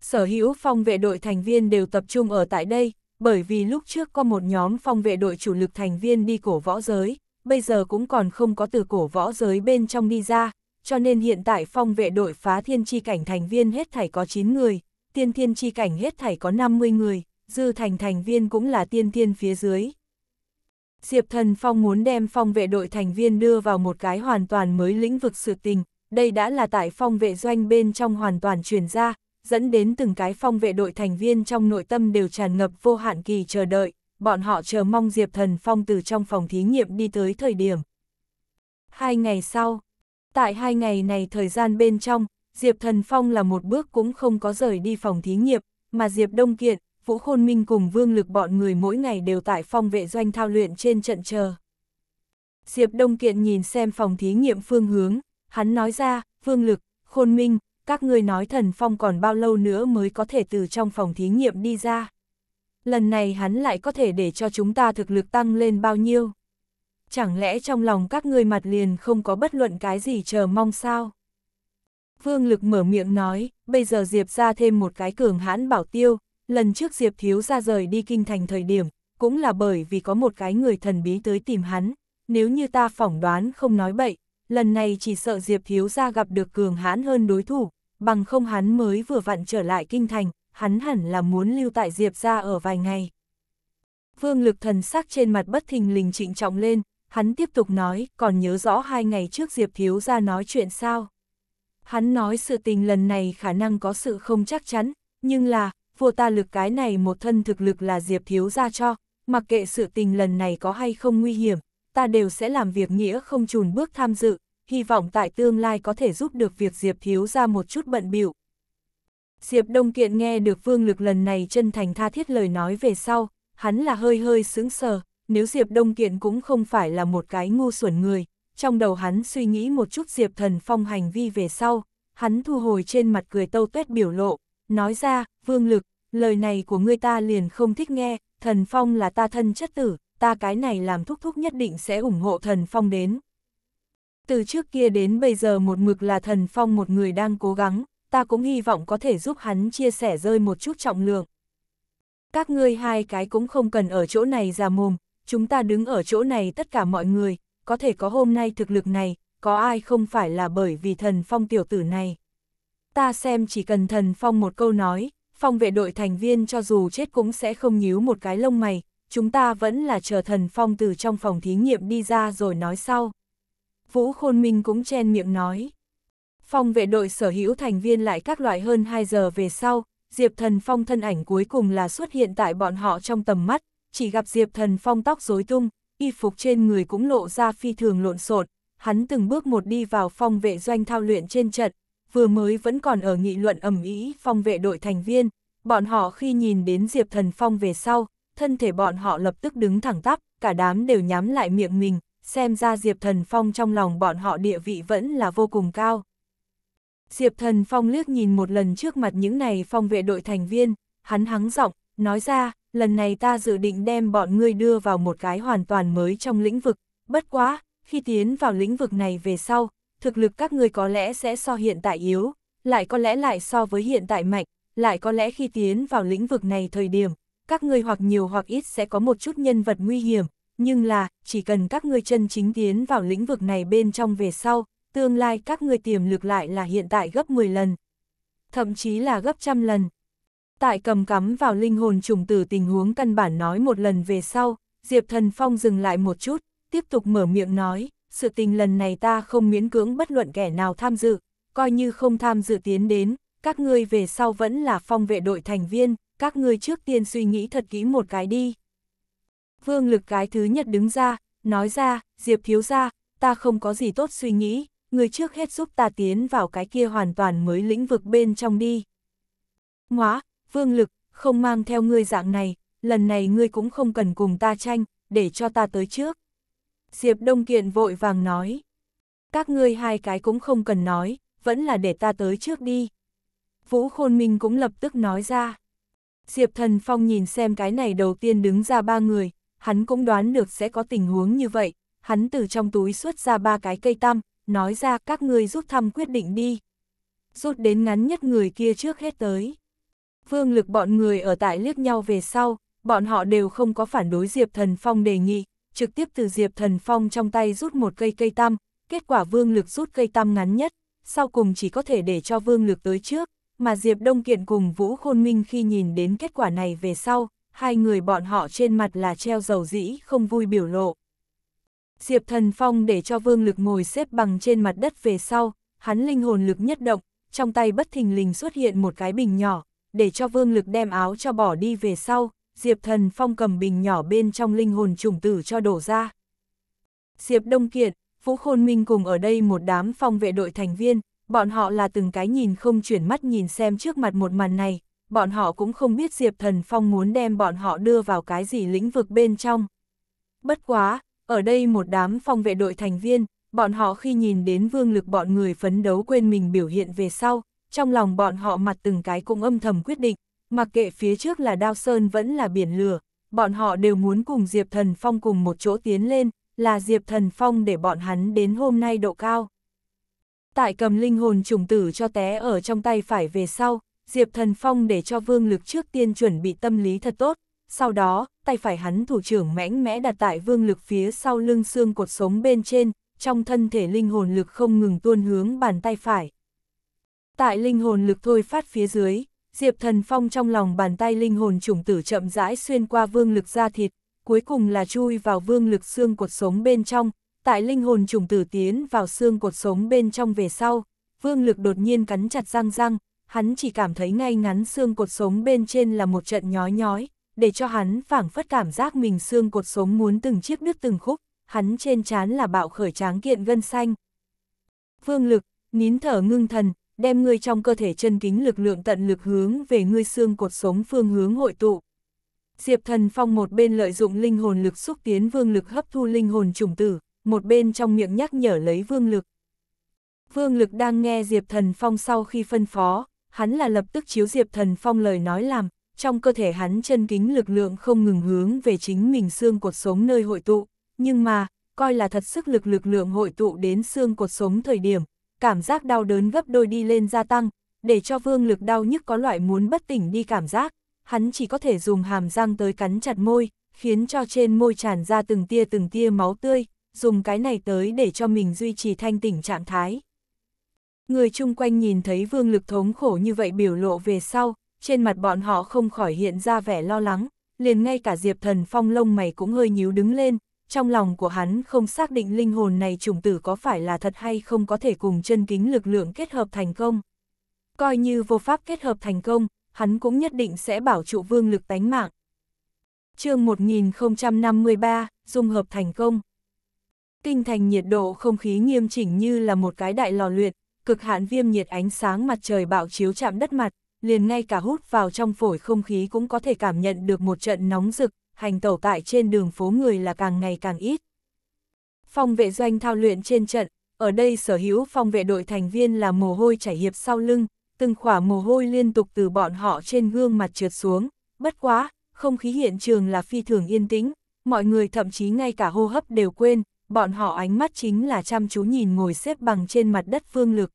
Sở hữu phong vệ đội thành viên đều tập trung ở tại đây, bởi vì lúc trước có một nhóm phong vệ đội chủ lực thành viên đi cổ võ giới, bây giờ cũng còn không có từ cổ võ giới bên trong đi ra, cho nên hiện tại phong vệ đội phá thiên chi cảnh thành viên hết thảy có 9 người, tiên thiên chi cảnh hết thảy có 50 người, dư thành thành viên cũng là tiên thiên phía dưới. Diệp Thần Phong muốn đem phong vệ đội thành viên đưa vào một cái hoàn toàn mới lĩnh vực sự tình, đây đã là tại phong vệ doanh bên trong hoàn toàn truyền ra, dẫn đến từng cái phong vệ đội thành viên trong nội tâm đều tràn ngập vô hạn kỳ chờ đợi, bọn họ chờ mong Diệp Thần Phong từ trong phòng thí nghiệm đi tới thời điểm. Hai ngày sau, tại hai ngày này thời gian bên trong, Diệp Thần Phong là một bước cũng không có rời đi phòng thí nghiệm, mà Diệp Đông Kiện, Vũ Khôn Minh cùng Vương Lực bọn người mỗi ngày đều tại phong vệ doanh thao luyện trên trận chờ. Diệp Đông Kiện nhìn xem phòng thí nghiệm phương hướng, hắn nói ra, vương lực, khôn minh, các ngươi nói thần phong còn bao lâu nữa mới có thể từ trong phòng thí nghiệm đi ra. Lần này hắn lại có thể để cho chúng ta thực lực tăng lên bao nhiêu. Chẳng lẽ trong lòng các ngươi mặt liền không có bất luận cái gì chờ mong sao? Vương lực mở miệng nói, bây giờ Diệp ra thêm một cái cường hãn bảo tiêu, lần trước Diệp thiếu ra rời đi kinh thành thời điểm, cũng là bởi vì có một cái người thần bí tới tìm hắn, nếu như ta phỏng đoán không nói bậy, lần này chỉ sợ Diệp Hiếu ra gặp được cường hãn hơn đối thủ, bằng không hắn mới vừa vặn trở lại kinh thành, hắn hẳn là muốn lưu tại Diệp ra ở vài ngày. Vương lực thần sắc trên mặt bất thình lình trịnh trọng lên, hắn tiếp tục nói, còn nhớ rõ hai ngày trước Diệp Thiếu ra nói chuyện sao. Hắn nói sự tình lần này khả năng có sự không chắc chắn, nhưng là, vua ta lực cái này một thân thực lực là Diệp Thiếu ra cho, mặc kệ sự tình lần này có hay không nguy hiểm, ta đều sẽ làm việc nghĩa không chùn bước tham dự, hy vọng tại tương lai có thể giúp được việc Diệp Thiếu ra một chút bận biểu. Diệp Đông Kiện nghe được Vương Lực lần này chân thành tha thiết lời nói về sau, hắn là hơi hơi sững sờ, nếu Diệp Đông Kiện cũng không phải là một cái ngu xuẩn người, trong đầu hắn suy nghĩ một chút Diệp Thần Phong hành vi về sau, hắn thu hồi trên mặt cười tâu tuét biểu lộ, nói ra, Vương Lực, lời này của ngươi ta liền không thích nghe, Thần Phong là ta thân chất tử, ta cái này làm thúc thúc nhất định sẽ ủng hộ thần phong đến. Từ trước kia đến bây giờ một mực là thần phong một người đang cố gắng, ta cũng hy vọng có thể giúp hắn chia sẻ rơi một chút trọng lượng. Các ngươi hai cái cũng không cần ở chỗ này già mồm, chúng ta đứng ở chỗ này tất cả mọi người, có thể có hôm nay thực lực này, có ai không phải là bởi vì thần phong tiểu tử này. Ta xem chỉ cần thần phong một câu nói, phong vệ đội thành viên cho dù chết cũng sẽ không nhíu một cái lông mày, chúng ta vẫn là chờ thần phong từ trong phòng thí nghiệm đi ra rồi nói sau. Vũ Khôn Minh cũng chen miệng nói. Phòng vệ đội sở hữu thành viên lại các loại hơn 2 giờ về sau, Diệp Thần Phong thân ảnh cuối cùng là xuất hiện tại bọn họ trong tầm mắt, chỉ gặp Diệp Thần Phong tóc rối tung, y phục trên người cũng lộ ra phi thường lộn xộn, hắn từng bước một đi vào phòng vệ doanh thao luyện trên trận, vừa mới vẫn còn ở nghị luận ầm ĩ phòng vệ đội thành viên, bọn họ khi nhìn đến Diệp Thần Phong về sau, thân thể bọn họ lập tức đứng thẳng tắp, cả đám đều nhắm lại miệng mình, xem ra Diệp Thần Phong trong lòng bọn họ địa vị vẫn là vô cùng cao. Diệp Thần Phong liếc nhìn một lần trước mặt những này phong vệ đội thành viên, hắn hắng giọng, nói ra, lần này ta dự định đem bọn ngươi đưa vào một cái hoàn toàn mới trong lĩnh vực, bất quá, khi tiến vào lĩnh vực này về sau, thực lực các ngươi có lẽ sẽ so hiện tại yếu, lại có lẽ lại so với hiện tại mạnh, lại có lẽ khi tiến vào lĩnh vực này thời điểm, các ngươi hoặc nhiều hoặc ít sẽ có một chút nhân vật nguy hiểm, nhưng là, chỉ cần các ngươi chân chính tiến vào lĩnh vực này bên trong về sau, tương lai các ngươi tiềm lực lại là hiện tại gấp 10 lần, thậm chí là gấp trăm lần. Tại cầm cắm vào linh hồn trùng tử tình huống căn bản nói một lần về sau, Diệp Thần Phong dừng lại một chút, tiếp tục mở miệng nói, sự tình lần này ta không miễn cưỡng bất luận kẻ nào tham dự, coi như không tham dự tiến đến, các ngươi về sau vẫn là phong vệ đội thành viên, các ngươi trước tiên suy nghĩ thật kỹ một cái đi. Vương lực cái thứ nhất đứng ra, nói ra, Diệp thiếu ra, ta không có gì tốt suy nghĩ, người trước hết giúp ta tiến vào cái kia hoàn toàn mới lĩnh vực bên trong đi. Ngoá, vương lực, không mang theo ngươi dạng này, lần này ngươi cũng không cần cùng ta tranh, để cho ta tới trước. Diệp Đông Kiện vội vàng nói. Các ngươi hai cái cũng không cần nói, vẫn là để ta tới trước đi. Vũ Khôn Minh cũng lập tức nói ra. Diệp Thần Phong nhìn xem cái này đầu tiên đứng ra ba người, hắn cũng đoán được sẽ có tình huống như vậy, hắn từ trong túi xuất ra ba cái cây tăm, nói ra các người rút thăm quyết định đi. Rút đến ngắn nhất người kia trước hết tới. Vương lực bọn người ở tại liếc nhau về sau, bọn họ đều không có phản đối Diệp Thần Phong đề nghị, trực tiếp từ Diệp Thần Phong trong tay rút một cây cây tăm, kết quả vương lực rút cây tăm ngắn nhất, sau cùng chỉ có thể để cho vương lực tới trước, mà Diệp Đông Kiện cùng Vũ Khôn Minh khi nhìn đến kết quả này về sau, hai người bọn họ trên mặt là treo dầu dĩ, không vui biểu lộ. Diệp Thần Phong để cho Vương Lực ngồi xếp bằng trên mặt đất về sau, hắn linh hồn lực nhất động, trong tay bất thình lình xuất hiện một cái bình nhỏ, để cho Vương Lực đem áo cho bỏ đi về sau, Diệp Thần Phong cầm bình nhỏ bên trong linh hồn trùng tử cho đổ ra. Diệp Đông Kiện, Vũ Khôn Minh cùng ở đây một đám phong vệ đội thành viên, bọn họ là từng cái nhìn không chuyển mắt nhìn xem trước mặt một màn này, bọn họ cũng không biết Diệp Thần Phong muốn đem bọn họ đưa vào cái gì lĩnh vực bên trong. Bất quá, ở đây một đám phong vệ đội thành viên, bọn họ khi nhìn đến vương lực bọn người phấn đấu quên mình biểu hiện về sau, trong lòng bọn họ mặt từng cái cũng âm thầm quyết định, mặc kệ phía trước là đao sơn vẫn là biển lửa, bọn họ đều muốn cùng Diệp Thần Phong cùng một chỗ tiến lên, là Diệp Thần Phong để bọn hắn đến hôm nay độ cao tại cầm linh hồn trùng tử cho té ở trong tay phải về sau, Diệp Thần Phong để cho vương lực trước tiên chuẩn bị tâm lý thật tốt, sau đó, tay phải hắn thủ trưởng mãnh mẽ đặt tại vương lực phía sau lưng xương cột sống bên trên, trong thân thể linh hồn lực không ngừng tuôn hướng bàn tay phải. Tại linh hồn lực thôi phát phía dưới, Diệp Thần Phong trong lòng bàn tay linh hồn trùng tử chậm rãi xuyên qua vương lực da thịt, cuối cùng là chui vào vương lực xương cột sống bên trong, Tại linh hồn trùng tử tiến vào xương cột sống bên trong về sau, vương lực đột nhiên cắn chặt răng răng, hắn chỉ cảm thấy ngay ngắn xương cột sống bên trên là một trận nhói nhói, để cho hắn phảng phất cảm giác mình xương cột sống muốn từng chiếc đứt từng khúc, hắn trên trán là bạo khởi tráng kiện gân xanh. Vương lực, nín thở ngưng thần, đem ngươi trong cơ thể chân kính lực lượng tận lực hướng về ngươi xương cột sống phương hướng hội tụ. Diệp thần phong một bên lợi dụng linh hồn lực xúc tiến vương lực hấp thu linh hồn trùng tử, một bên trong miệng nhắc nhở lấy vương lực. Vương lực đang nghe Diệp Thần Phong sau khi phân phó, hắn là lập tức chiếu Diệp Thần Phong lời nói làm, trong cơ thể hắn chân kính lực lượng không ngừng hướng về chính mình xương cột sống nơi hội tụ, nhưng mà, coi là thật sức lực lực lượng hội tụ đến xương cột sống thời điểm, cảm giác đau đớn gấp đôi đi lên gia tăng, để cho vương lực đau nhức có loại muốn bất tỉnh đi cảm giác, hắn chỉ có thể dùng hàm răng tới cắn chặt môi, khiến cho trên môi tràn ra từng tia từng tia máu tươi, dùng cái này tới để cho mình duy trì thanh tỉnh trạng thái. Người chung quanh nhìn thấy vương lực thống khổ như vậy biểu lộ về sau, trên mặt bọn họ không khỏi hiện ra vẻ lo lắng, liền ngay cả Diệp Thần Phong lông mày cũng hơi nhíu đứng lên, trong lòng của hắn không xác định linh hồn này trùng tử có phải là thật hay không có thể cùng chân kính lực lượng kết hợp thành công. Coi như vô pháp kết hợp thành công, hắn cũng nhất định sẽ bảo trụ vương lực tánh mạng. chương 1053, dung hợp thành công. Kinh thành nhiệt độ không khí nghiêm chỉnh như là một cái đại lò luyện, cực hạn viêm nhiệt ánh sáng mặt trời bạo chiếu chạm đất mặt, liền ngay cả hút vào trong phổi không khí cũng có thể cảm nhận được một trận nóng rực, hành tẩu tại trên đường phố người là càng ngày càng ít. Phòng vệ doanh thao luyện trên trận, ở đây sở hữu phòng vệ đội thành viên là mồ hôi chảy hiệp sau lưng, từng khỏa mồ hôi liên tục từ bọn họ trên gương mặt trượt xuống, bất quá, không khí hiện trường là phi thường yên tĩnh, mọi người thậm chí ngay cả hô hấp đều quên, bọn họ ánh mắt chính là chăm chú nhìn ngồi xếp bằng trên mặt đất phương lực.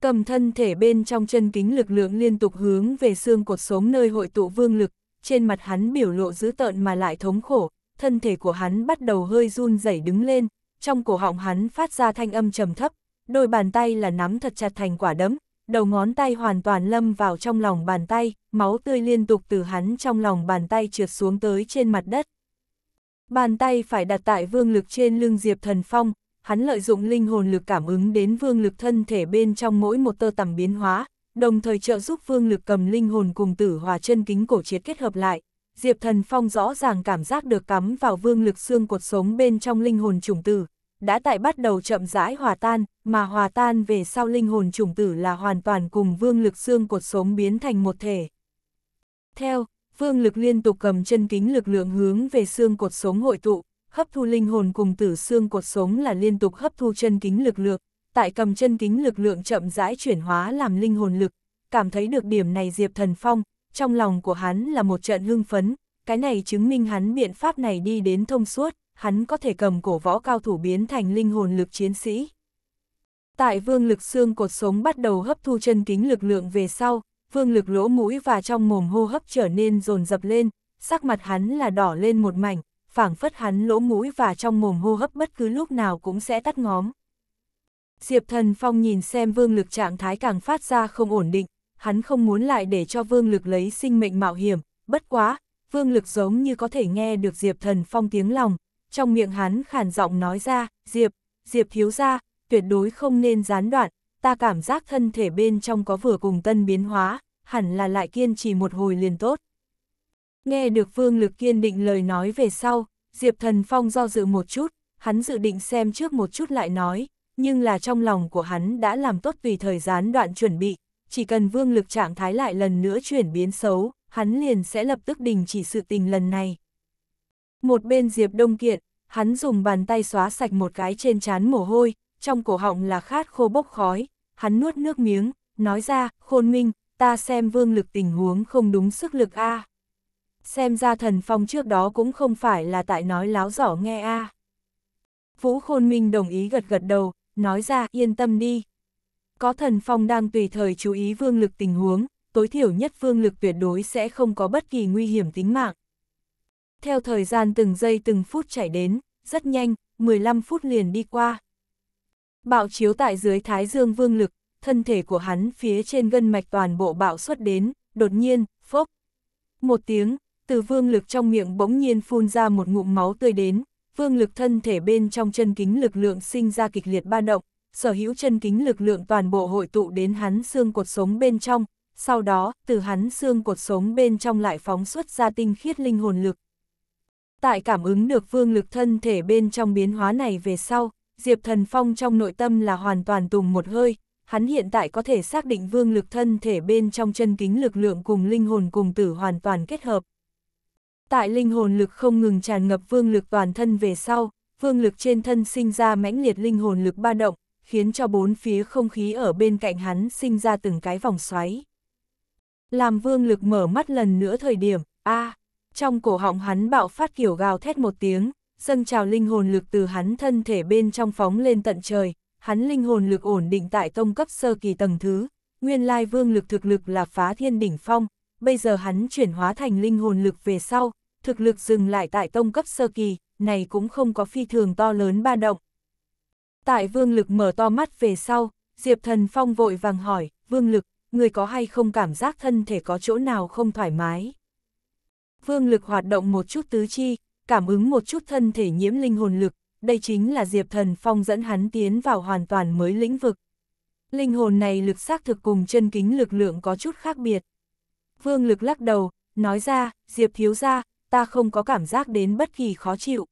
Cầm thân thể bên trong chân kính lực lượng liên tục hướng về xương cột sống nơi hội tụ vương lực, trên mặt hắn biểu lộ dữ tợn mà lại thống khổ, thân thể của hắn bắt đầu hơi run rẩy đứng lên, trong cổ họng hắn phát ra thanh âm trầm thấp, đôi bàn tay là nắm thật chặt thành quả đấm, đầu ngón tay hoàn toàn lâm vào trong lòng bàn tay, máu tươi liên tục từ hắn trong lòng bàn tay trượt xuống tới trên mặt đất. Bàn tay phải đặt tại vương lực trên lưng Diệp Thần Phong, hắn lợi dụng linh hồn lực cảm ứng đến vương lực thân thể bên trong mỗi một tơ tầm biến hóa, đồng thời trợ giúp vương lực cầm linh hồn cùng tử hòa chân kính cổ triệt kết hợp lại. Diệp Thần Phong rõ ràng cảm giác được cắm vào vương lực xương cột sống bên trong linh hồn trùng tử, đã tại bắt đầu chậm rãi hòa tan, mà hòa tan về sau linh hồn trùng tử là hoàn toàn cùng vương lực xương cột sống biến thành một thể. Theo, Vương lực liên tục cầm chân kính lực lượng hướng về xương cột sống hội tụ, hấp thu linh hồn cùng tử xương cột sống là liên tục hấp thu chân kính lực lượng, tại cầm chân kính lực lượng chậm rãi chuyển hóa làm linh hồn lực, cảm thấy được điểm này Diệp Thần Phong, trong lòng của hắn là một trận hưng phấn, cái này chứng minh hắn biện pháp này đi đến thông suốt, hắn có thể cầm cổ võ cao thủ biến thành linh hồn lực chiến sĩ. Tại vương lực xương cột sống bắt đầu hấp thu chân kính lực lượng về sau, Vương Lực lỗ mũi và trong mồm hô hấp trở nên dồn dập lên, sắc mặt hắn là đỏ lên một mảnh, phảng phất hắn lỗ mũi và trong mồm hô hấp bất cứ lúc nào cũng sẽ tắt ngóm. Diệp Thần Phong nhìn xem Vương Lực trạng thái càng phát ra không ổn định, hắn không muốn lại để cho Vương Lực lấy sinh mệnh mạo hiểm, bất quá, Vương Lực giống như có thể nghe được Diệp Thần Phong tiếng lòng, trong miệng hắn khản giọng nói ra, Diệp, Diệp thiếu ra, tuyệt đối không nên gián đoạn, ta cảm giác thân thể bên trong có vừa cùng tân biến hóa, hẳn là lại kiên trì một hồi liền tốt. Nghe được Vương Lực kiên định lời nói về sau, Diệp Thần Phong do dự một chút, hắn dự định xem trước một chút lại nói, nhưng là trong lòng của hắn đã làm tốt vì thời gian đoạn chuẩn bị, chỉ cần Vương Lực trạng thái lại lần nữa chuyển biến xấu, hắn liền sẽ lập tức đình chỉ sự tình lần này. Một bên Diệp Đông Kiện, hắn dùng bàn tay xóa sạch một cái trên trán mồ hôi, trong cổ họng là khát khô bốc khói, hắn nuốt nước miếng, nói ra, khôn minh, ta xem vương lực tình huống không đúng sức lực a. Xem ra thần phong trước đó cũng không phải là tại nói láo giỏ nghe a. Vũ khôn minh đồng ý gật gật đầu, nói ra yên tâm đi. Có thần phong đang tùy thời chú ý vương lực tình huống, tối thiểu nhất vương lực tuyệt đối sẽ không có bất kỳ nguy hiểm tính mạng. Theo thời gian từng giây từng phút chảy đến, rất nhanh, 15 phút liền đi qua bạo chiếu tại dưới thái dương vương lực, thân thể của hắn phía trên gân mạch toàn bộ bạo xuất đến, đột nhiên, phốc. Một tiếng, từ vương lực trong miệng bỗng nhiên phun ra một ngụm máu tươi đến, vương lực thân thể bên trong chân kính lực lượng sinh ra kịch liệt ba động, sở hữu chân kính lực lượng toàn bộ hội tụ đến hắn xương cột sống bên trong, sau đó, từ hắn xương cột sống bên trong lại phóng xuất ra tinh khiết linh hồn lực. Tại cảm ứng được vương lực thân thể bên trong biến hóa này về sau, Diệp Thần Phong trong nội tâm là hoàn toàn tùng một hơi, hắn hiện tại có thể xác định vương lực thân thể bên trong chân kính lực lượng cùng linh hồn cùng tử hoàn toàn kết hợp. Tại linh hồn lực không ngừng tràn ngập vương lực toàn thân về sau, vương lực trên thân sinh ra mãnh liệt linh hồn lực ba động, khiến cho bốn phía không khí ở bên cạnh hắn sinh ra từng cái vòng xoáy. Làm vương lực mở mắt lần nữa thời điểm, a à, trong cổ họng hắn bạo phát kiểu gào thét một tiếng, dâng trào linh hồn lực từ hắn thân thể bên trong phóng lên tận trời, hắn linh hồn lực ổn định tại tông cấp sơ kỳ tầng thứ, nguyên lai vương lực thực lực là phá thiên đỉnh phong, bây giờ hắn chuyển hóa thành linh hồn lực về sau, thực lực dừng lại tại tông cấp sơ kỳ, này cũng không có phi thường to lớn ba động. Tại vương lực mở to mắt về sau, Diệp Thần Phong vội vàng hỏi, vương lực, người có hay không cảm giác thân thể có chỗ nào không thoải mái? Vương lực hoạt động một chút tứ chi, cảm ứng một chút thân thể nhiễm linh hồn lực, đây chính là Diệp Thần Phong dẫn hắn tiến vào hoàn toàn mới lĩnh vực. Linh hồn này lực xác thực cùng chân kính lực lượng có chút khác biệt. Vương lực lắc đầu, nói ra, Diệp thiếu ra, ta không có cảm giác đến bất kỳ khó chịu.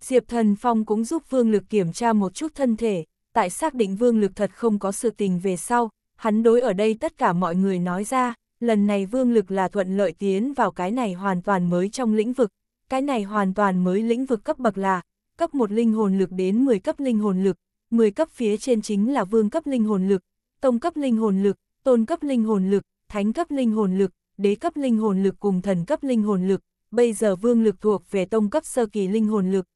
Diệp Thần Phong cũng giúp Vương Lực kiểm tra một chút thân thể, tại xác định Vương Lực thật không có sự tình về sau, hắn đối ở đây tất cả mọi người nói ra, lần này Vương Lực là thuận lợi tiến vào cái này hoàn toàn mới trong lĩnh vực, cái này hoàn toàn mới lĩnh vực cấp bậc là cấp một linh hồn lực đến 10 cấp linh hồn lực, 10 cấp phía trên chính là vương cấp linh hồn lực, tông cấp linh hồn lực, tôn cấp linh hồn lực, thánh cấp linh hồn lực, đế cấp linh hồn lực cùng thần cấp linh hồn lực, bây giờ vương lực thuộc về tông cấp sơ kỳ linh hồn lực.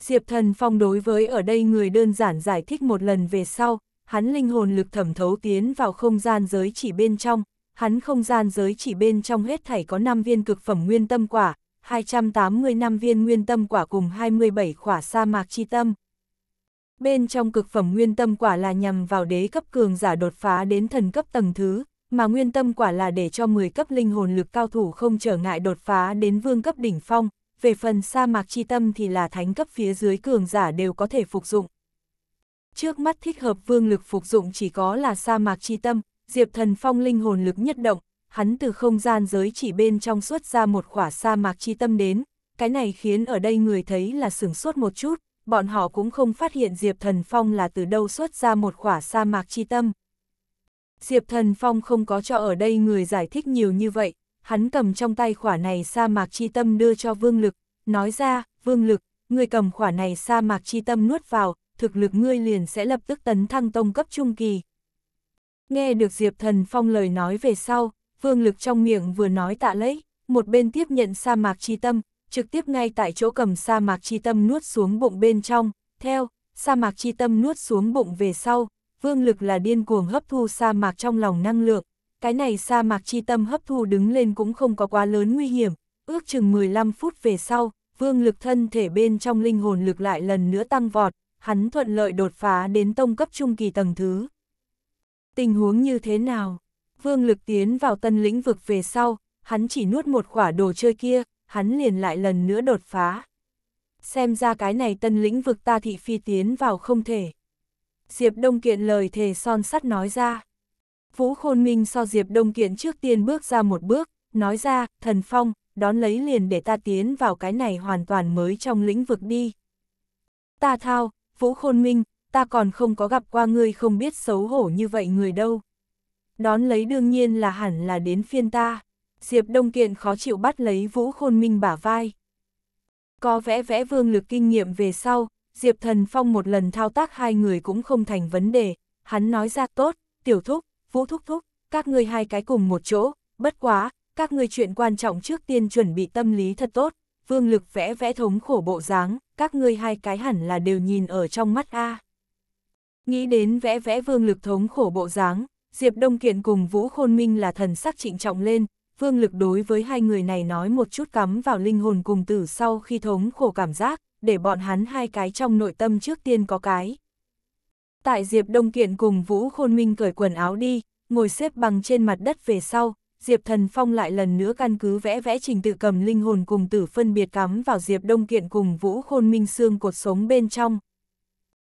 Diệp Thần Phong đối với ở đây người đơn giản giải thích một lần về sau, hắn linh hồn lực thẩm thấu tiến vào không gian giới chỉ bên trong, hắn không gian giới chỉ bên trong hết thảy có 5 viên cực phẩm nguyên tâm quả, 280 năm viên nguyên tâm quả cùng 27 khỏa sa mạc chi tâm. Bên trong cực phẩm nguyên tâm quả là nhằm vào đế cấp cường giả đột phá đến thần cấp tầng thứ, mà nguyên tâm quả là để cho 10 cấp linh hồn lực cao thủ không trở ngại đột phá đến vương cấp đỉnh phong, về phần sa mạc chi tâm thì là thánh cấp phía dưới cường giả đều có thể phục dụng. Trước mắt thích hợp vương lực phục dụng chỉ có là sa mạc chi tâm, Diệp Thần Phong linh hồn lực nhất động, hắn từ không gian giới chỉ bên trong xuất ra một khỏa sa mạc chi tâm đến, cái này khiến ở đây người thấy là sửng sốt một chút, bọn họ cũng không phát hiện Diệp Thần Phong là từ đâu xuất ra một khỏa sa mạc chi tâm. Diệp Thần Phong không có cho ở đây người giải thích nhiều như vậy, hắn cầm trong tay khỏa này sa mạc chi tâm đưa cho Vương Lực, nói ra, Vương Lực, người cầm khỏa này sa mạc chi tâm nuốt vào, thực lực ngươi liền sẽ lập tức tấn thăng tông cấp trung kỳ. Nghe được Diệp Thần Phong lời nói về sau, Vương Lực trong miệng vừa nói tạ lấy, một bên tiếp nhận sa mạc chi tâm, trực tiếp ngay tại chỗ cầm sa mạc chi tâm nuốt xuống bụng bên trong, theo, sa mạc chi tâm nuốt xuống bụng về sau, Vương Lực là điên cuồng hấp thu sa mạc trong lòng năng lượng, cái này sa mạc chi tâm hấp thu đứng lên cũng không có quá lớn nguy hiểm, ước chừng 15 phút về sau, Vương Lực thân thể bên trong linh hồn lực lại lần nữa tăng vọt, hắn thuận lợi đột phá đến tông cấp trung kỳ tầng thứ. Tình huống như thế nào? Vương Lực tiến vào tân lĩnh vực về sau, hắn chỉ nuốt một quả đồ chơi kia, hắn liền lại lần nữa đột phá. Xem ra cái này tân lĩnh vực ta thị phi tiến vào không thể. Diệp Đông Kiện lời thề son sắt nói ra. Vũ Khôn Minh so Diệp Đông Kiện trước tiên bước ra một bước, nói ra, thần phong, đón lấy liền để ta tiến vào cái này hoàn toàn mới trong lĩnh vực đi. Ta thao, Vũ Khôn Minh, ta còn không có gặp qua ngươi không biết xấu hổ như vậy người đâu đón lấy đương nhiên là hẳn là đến phiên ta. Diệp Đông Kiện khó chịu bắt lấy Vũ Khôn Minh bả vai. Có vẽ vẽ vương lực kinh nghiệm về sau, Diệp Thần Phong một lần thao tác hai người cũng không thành vấn đề, hắn nói ra tốt, tiểu thúc, vũ thúc thúc, các ngươi hai cái cùng một chỗ, bất quá, các ngươi chuyện quan trọng trước tiên chuẩn bị tâm lý thật tốt, vương lực vẽ vẽ thống khổ bộ dáng, các ngươi hai cái hẳn là đều nhìn ở trong mắt a. Nghĩ đến vẽ vẽ vương lực thống khổ bộ dáng, Diệp Đông Kiện cùng Vũ Khôn Minh là thần sắc trịnh trọng lên, Vương Lực đối với hai người này nói một chút cắm vào linh hồn cùng tử sau khi thống khổ cảm giác, để bọn hắn hai cái trong nội tâm trước tiên có cái. Tại Diệp Đông Kiện cùng Vũ Khôn Minh cởi quần áo đi, ngồi xếp bằng trên mặt đất về sau, Diệp Thần Phong lại lần nữa căn cứ vẽ vẽ trình tự cầm linh hồn cùng tử phân biệt cắm vào Diệp Đông Kiện cùng Vũ Khôn Minh xương cột sống bên trong.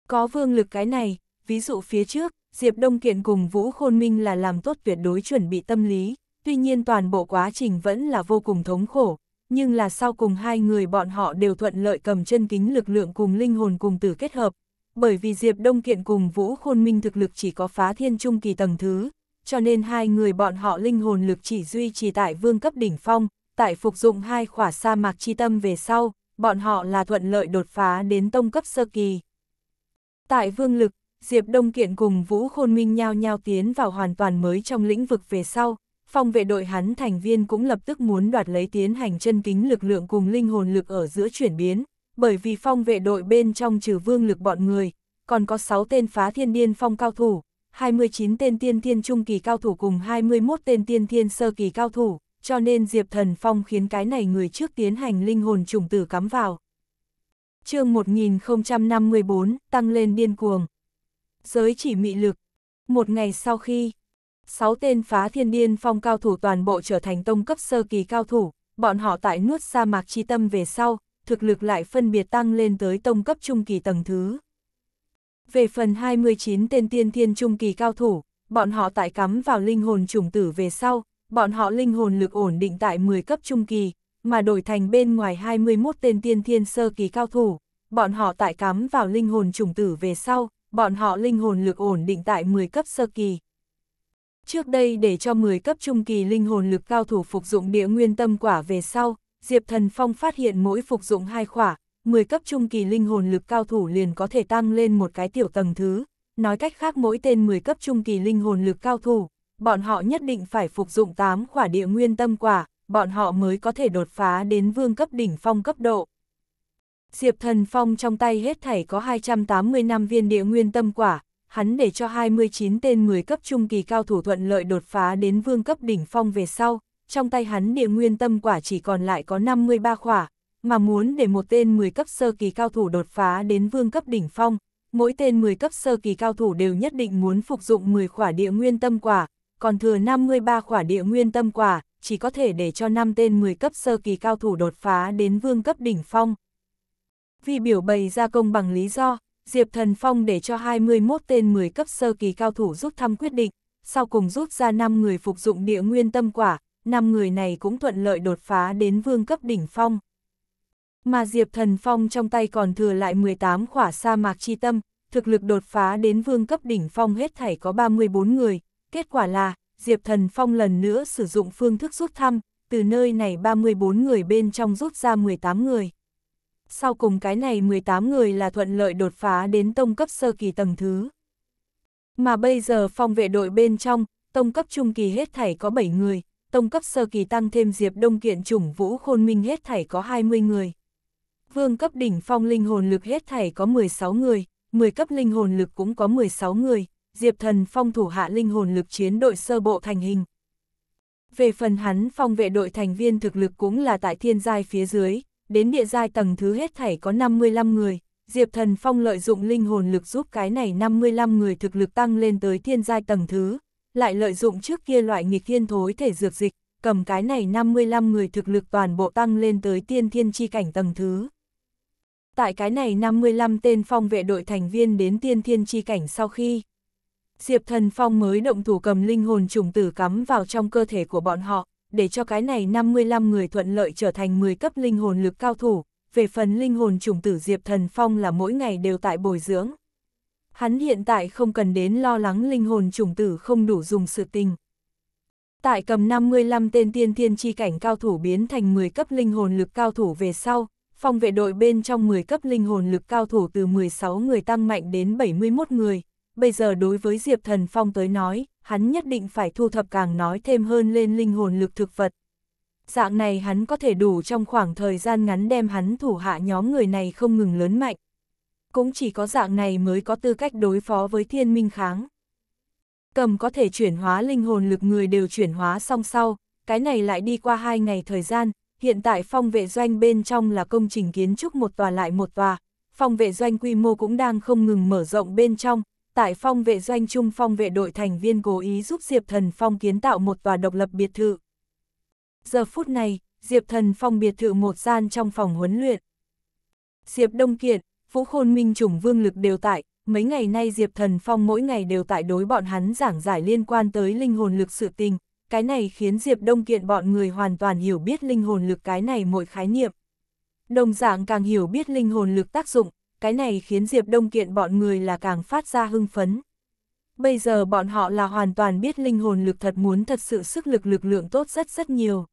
Có vương lực cái này, ví dụ phía trước, Diệp Đông Kiện cùng Vũ Khôn Minh là làm tốt tuyệt đối chuẩn bị tâm lý, tuy nhiên toàn bộ quá trình vẫn là vô cùng thống khổ, nhưng là sau cùng hai người bọn họ đều thuận lợi cầm chân kính lực lượng cùng linh hồn cùng tử kết hợp, bởi vì Diệp Đông Kiện cùng Vũ Khôn Minh thực lực chỉ có phá thiên trung kỳ tầng thứ, cho nên hai người bọn họ linh hồn lực chỉ duy trì tại vương cấp đỉnh phong, tại phục dụng hai khỏa sa mạc chi tâm về sau, bọn họ là thuận lợi đột phá đến tông cấp sơ kỳ. Tại vương lực, Diệp Đông Kiện cùng Vũ Khôn Minh nhao nhao tiến vào hoàn toàn mới trong lĩnh vực về sau, phòng vệ đội hắn thành viên cũng lập tức muốn đoạt lấy tiến hành chân kính lực lượng cùng linh hồn lực ở giữa chuyển biến, bởi vì phong vệ đội bên trong trừ vương lực bọn người, còn có 6 tên phá thiên điên phong cao thủ, 29 tên tiên thiên trung kỳ cao thủ cùng 21 tên tiên thiên sơ kỳ cao thủ, cho nên Diệp Thần Phong khiến cái này người trước tiến hành linh hồn trùng tử cắm vào. chương 1054, tăng lên điên cuồng giới chỉ mị lực. Một ngày sau khi, sáu tên phá thiên điên phong cao thủ toàn bộ trở thành tông cấp sơ kỳ cao thủ, bọn họ tại nuốt sa mạc chi tâm về sau, thực lực lại phân biệt tăng lên tới tông cấp trung kỳ tầng thứ. Về phần 29 tên tiên thiên trung kỳ cao thủ, bọn họ tại cắm vào linh hồn trùng tử về sau, bọn họ linh hồn lực ổn định tại 10 cấp trung kỳ, mà đổi thành bên ngoài 21 tên tiên thiên sơ kỳ cao thủ, bọn họ tại cắm vào linh hồn trùng tử về sau, bọn họ linh hồn lực ổn định tại 10 cấp sơ kỳ. Trước đây để cho 10 cấp trung kỳ linh hồn lực cao thủ phục dụng địa nguyên tâm quả về sau, Diệp Thần Phong phát hiện mỗi phục dụng hai khỏa, 10 cấp trung kỳ linh hồn lực cao thủ liền có thể tăng lên một cái tiểu tầng thứ. Nói cách khác mỗi tên 10 cấp trung kỳ linh hồn lực cao thủ, bọn họ nhất định phải phục dụng 8 khỏa địa nguyên tâm quả, bọn họ mới có thể đột phá đến vương cấp đỉnh phong cấp độ. Diệp Thần Phong trong tay hết thảy có 280 năm viên địa nguyên tâm quả, hắn để cho 29 tên 10 cấp trung kỳ cao thủ thuận lợi đột phá đến vương cấp đỉnh phong về sau, trong tay hắn địa nguyên tâm quả chỉ còn lại có 53 quả, mà muốn để một tên 10 cấp sơ kỳ cao thủ đột phá đến vương cấp đỉnh phong, mỗi tên 10 cấp sơ kỳ cao thủ đều nhất định muốn phục dụng 10 quả địa nguyên tâm quả, còn thừa 53 quả địa nguyên tâm quả, chỉ có thể để cho 5 tên 10 cấp sơ kỳ cao thủ đột phá đến vương cấp đỉnh phong, vì biểu bày ra công bằng lý do, Diệp Thần Phong để cho 21 tên 10 cấp sơ kỳ cao thủ rút thăm quyết định, sau cùng rút ra 5 người phục dụng địa nguyên tâm quả, 5 người này cũng thuận lợi đột phá đến vương cấp đỉnh phong. Mà Diệp Thần Phong trong tay còn thừa lại 18 khỏa sa mạc chi tâm, thực lực đột phá đến vương cấp đỉnh phong hết thảy có 34 người. Kết quả là, Diệp Thần Phong lần nữa sử dụng phương thức rút thăm, từ nơi này 34 người bên trong rút ra 18 người sau cùng cái này 18 người là thuận lợi đột phá đến tông cấp sơ kỳ tầng thứ. Mà bây giờ phòng vệ đội bên trong, tông cấp trung kỳ hết thảy có 7 người, tông cấp sơ kỳ tăng thêm diệp đông kiện chủng vũ khôn minh hết thảy có 20 người. Vương cấp đỉnh phong linh hồn lực hết thảy có 16 người, 10 cấp linh hồn lực cũng có 16 người, diệp thần phong thủ hạ linh hồn lực chiến đội sơ bộ thành hình. Về phần hắn phong vệ đội thành viên thực lực cũng là tại thiên giai phía dưới, đến địa giai tầng thứ hết thảy có 55 người, Diệp Thần Phong lợi dụng linh hồn lực giúp cái này 55 người thực lực tăng lên tới thiên giai tầng thứ, lại lợi dụng trước kia loại nghịch thiên thối thể dược dịch, cầm cái này 55 người thực lực toàn bộ tăng lên tới tiên thiên chi cảnh tầng thứ. Tại cái này 55 tên phong vệ đội thành viên đến tiên thiên chi cảnh sau khi, Diệp Thần Phong mới động thủ cầm linh hồn trùng tử cắm vào trong cơ thể của bọn họ, để cho cái này 55 người thuận lợi trở thành 10 cấp linh hồn lực cao thủ, về phần linh hồn trùng tử Diệp Thần Phong là mỗi ngày đều tại bồi dưỡng. Hắn hiện tại không cần đến lo lắng linh hồn trùng tử không đủ dùng sự tình. Tại cầm 55 tên tiên thiên chi cảnh cao thủ biến thành 10 cấp linh hồn lực cao thủ về sau, phòng vệ đội bên trong 10 cấp linh hồn lực cao thủ từ 16 người tăng mạnh đến 71 người. Bây giờ đối với Diệp Thần Phong tới nói, hắn nhất định phải thu thập càng nói thêm hơn lên linh hồn lực thực vật. Dạng này hắn có thể đủ trong khoảng thời gian ngắn đem hắn thủ hạ nhóm người này không ngừng lớn mạnh. Cũng chỉ có dạng này mới có tư cách đối phó với thiên minh kháng. Cầm có thể chuyển hóa linh hồn lực người đều chuyển hóa song sau, cái này lại đi qua hai ngày thời gian, hiện tại phong vệ doanh bên trong là công trình kiến trúc một tòa lại một tòa, phong vệ doanh quy mô cũng đang không ngừng mở rộng bên trong, tại phong vệ doanh trung phong vệ đội thành viên cố ý giúp Diệp Thần Phong kiến tạo một tòa độc lập biệt thự. Giờ phút này, Diệp Thần Phong biệt thự một gian trong phòng huấn luyện. Diệp Đông Kiệt, Vũ Khôn Minh Chủng Vương Lực đều tại, mấy ngày nay Diệp Thần Phong mỗi ngày đều tại đối bọn hắn giảng giải liên quan tới linh hồn lực sự tình, cái này khiến Diệp Đông Kiện bọn người hoàn toàn hiểu biết linh hồn lực cái này mỗi khái niệm. Đồng dạng càng hiểu biết linh hồn lực tác dụng, cái này khiến Diệp Đông Kiện bọn người là càng phát ra hưng phấn. Bây giờ bọn họ là hoàn toàn biết linh hồn lực thật muốn thật sự sức lực lực lượng tốt rất rất nhiều.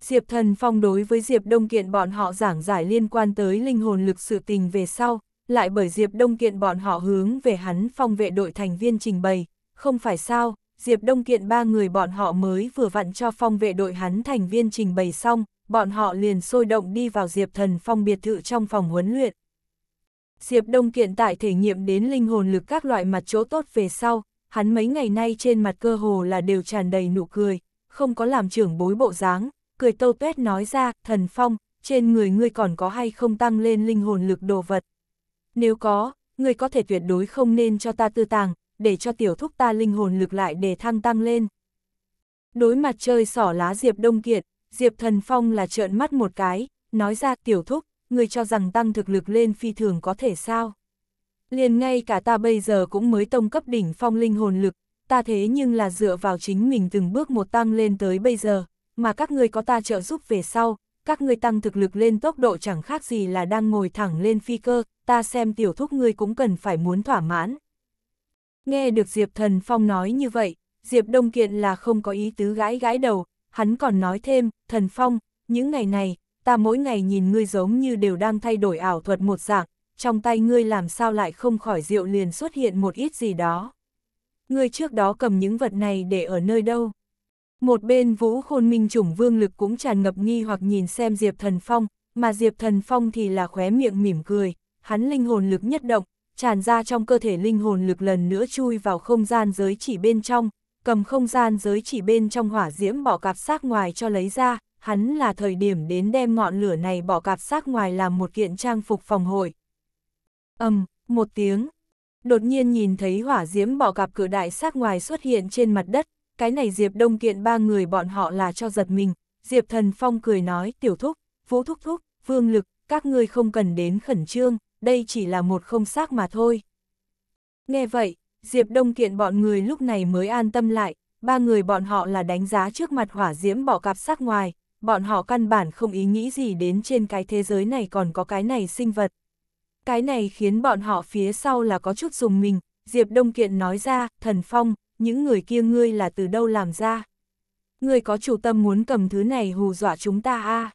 Diệp Thần Phong đối với Diệp Đông Kiện bọn họ giảng giải liên quan tới linh hồn lực sự tình về sau, lại bởi Diệp Đông Kiện bọn họ hướng về hắn phong vệ đội thành viên trình bày, không phải sao, Diệp Đông Kiện ba người bọn họ mới vừa vặn cho phong vệ đội hắn thành viên trình bày xong, bọn họ liền sôi động đi vào Diệp Thần Phong biệt thự trong phòng huấn luyện. Diệp Đông Kiện tại thể nghiệm đến linh hồn lực các loại mặt chỗ tốt về sau, hắn mấy ngày nay trên mặt cơ hồ là đều tràn đầy nụ cười, không có làm trưởng bối bộ dáng, cười tâu tuét nói ra, thần phong, trên người ngươi còn có hay không tăng lên linh hồn lực đồ vật. Nếu có, ngươi có thể tuyệt đối không nên cho ta tư tàng, để cho tiểu thúc ta linh hồn lực lại để thăng tăng lên. Đối mặt chơi sỏ lá Diệp Đông Kiện, Diệp Thần Phong là trợn mắt một cái, nói ra tiểu thúc, người cho rằng tăng thực lực lên phi thường có thể sao? Liền ngay cả ta bây giờ cũng mới tông cấp đỉnh phong linh hồn lực, ta thế nhưng là dựa vào chính mình từng bước một tăng lên tới bây giờ, mà các ngươi có ta trợ giúp về sau, các ngươi tăng thực lực lên tốc độ chẳng khác gì là đang ngồi thẳng lên phi cơ, ta xem tiểu thúc ngươi cũng cần phải muốn thỏa mãn. Nghe được Diệp Thần Phong nói như vậy, Diệp Đông Kiện là không có ý tứ gãi gãi đầu, hắn còn nói thêm, Thần Phong, những ngày này, ta mỗi ngày nhìn ngươi giống như đều đang thay đổi ảo thuật một dạng, trong tay ngươi làm sao lại không khỏi rượu liền xuất hiện một ít gì đó. Ngươi trước đó cầm những vật này để ở nơi đâu? Một bên vũ khôn minh chủng vương lực cũng tràn ngập nghi hoặc nhìn xem Diệp Thần Phong, mà Diệp Thần Phong thì là khóe miệng mỉm cười, hắn linh hồn lực nhất động, tràn ra trong cơ thể linh hồn lực lần nữa chui vào không gian giới chỉ bên trong, cầm không gian giới chỉ bên trong hỏa diễm bỏ cạp xác ngoài cho lấy ra, hắn là thời điểm đến đem ngọn lửa này bỏ cạp xác ngoài làm một kiện trang phục phòng hội. Âm, um, một tiếng. Đột nhiên nhìn thấy hỏa diễm bỏ cạp cửa đại xác ngoài xuất hiện trên mặt đất, cái này Diệp Đông kiện ba người bọn họ là cho giật mình. Diệp Thần Phong cười nói, tiểu thúc, vũ thúc thúc, vương lực, các ngươi không cần đến khẩn trương, đây chỉ là một không xác mà thôi. Nghe vậy, Diệp Đông kiện bọn người lúc này mới an tâm lại, ba người bọn họ là đánh giá trước mặt hỏa diễm bỏ cạp xác ngoài, bọn họ căn bản không ý nghĩ gì đến trên cái thế giới này còn có cái này sinh vật. Cái này khiến bọn họ phía sau là có chút dùng mình, Diệp Đông Kiện nói ra, thần phong, những người kia ngươi là từ đâu làm ra. Ngươi có chủ tâm muốn cầm thứ này hù dọa chúng ta a à?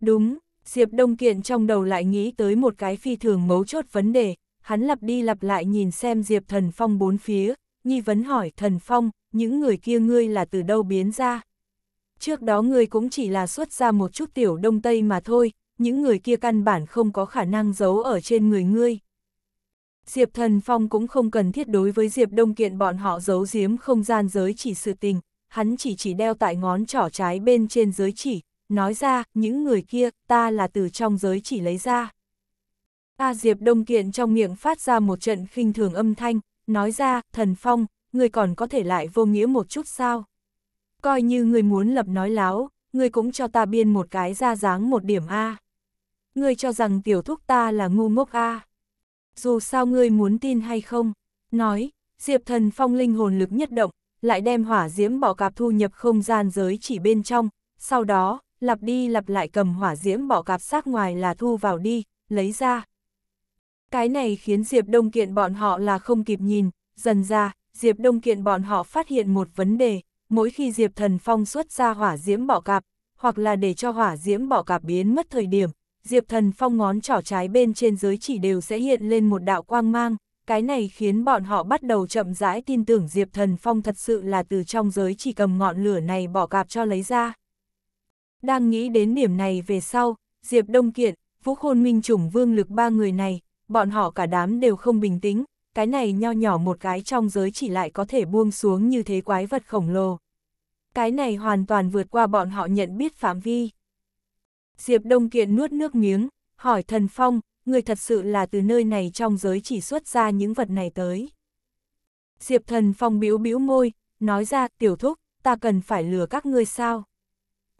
Đúng, Diệp Đông Kiện trong đầu lại nghĩ tới một cái phi thường mấu chốt vấn đề, hắn lặp đi lặp lại nhìn xem Diệp Thần Phong bốn phía, nghi vấn hỏi Thần Phong, những người kia ngươi là từ đâu biến ra. Trước đó người cũng chỉ là xuất ra một chút tiểu đông tây mà thôi, những người kia căn bản không có khả năng giấu ở trên người ngươi. Diệp Thần Phong cũng không cần thiết đối với Diệp Đông Kiện bọn họ giấu giếm không gian giới chỉ sự tình, hắn chỉ chỉ đeo tại ngón trỏ trái bên trên giới chỉ, nói ra, những người kia, ta là từ trong giới chỉ lấy ra. A Diệp Đông Kiện trong miệng phát ra một trận khinh thường âm thanh, nói ra, Thần Phong, người còn có thể lại vô nghĩa một chút sao? coi như người muốn lập nói láo, người cũng cho ta biên một cái ra dáng một điểm A. người cho rằng tiểu thúc ta là ngu ngốc A. Dù sao người muốn tin hay không, nói, Diệp Thần Phong linh hồn lực nhất động, lại đem hỏa diễm bỏ cạp thu nhập không gian giới chỉ bên trong, sau đó, lặp đi lặp lại cầm hỏa diễm bỏ cạp sát ngoài là thu vào đi, lấy ra. Cái này khiến Diệp Đông Kiện bọn họ là không kịp nhìn, dần ra, Diệp Đông Kiện bọn họ phát hiện một vấn đề, mỗi khi Diệp Thần Phong xuất ra hỏa diễm bọ cạp, hoặc là để cho hỏa diễm bọ cạp biến mất thời điểm, Diệp Thần Phong ngón trỏ trái bên trên giới chỉ đều sẽ hiện lên một đạo quang mang, cái này khiến bọn họ bắt đầu chậm rãi tin tưởng Diệp Thần Phong thật sự là từ trong giới chỉ cầm ngọn lửa này bỏ cạp cho lấy ra. Đang nghĩ đến điểm này về sau, Diệp Đông Kiện, Vũ Khôn Minh Chủng Vương Lực ba người này, bọn họ cả đám đều không bình tĩnh, cái này nho nhỏ một cái trong giới chỉ lại có thể buông xuống như thế quái vật khổng lồ cái này hoàn toàn vượt qua bọn họ nhận biết phạm vi. Diệp Đông Kiện nuốt nước miếng, hỏi Thần Phong, người thật sự là từ nơi này trong giới chỉ xuất ra những vật này tới. Diệp Thần Phong biếu biếu môi, nói ra, tiểu thúc, ta cần phải lừa các ngươi sao.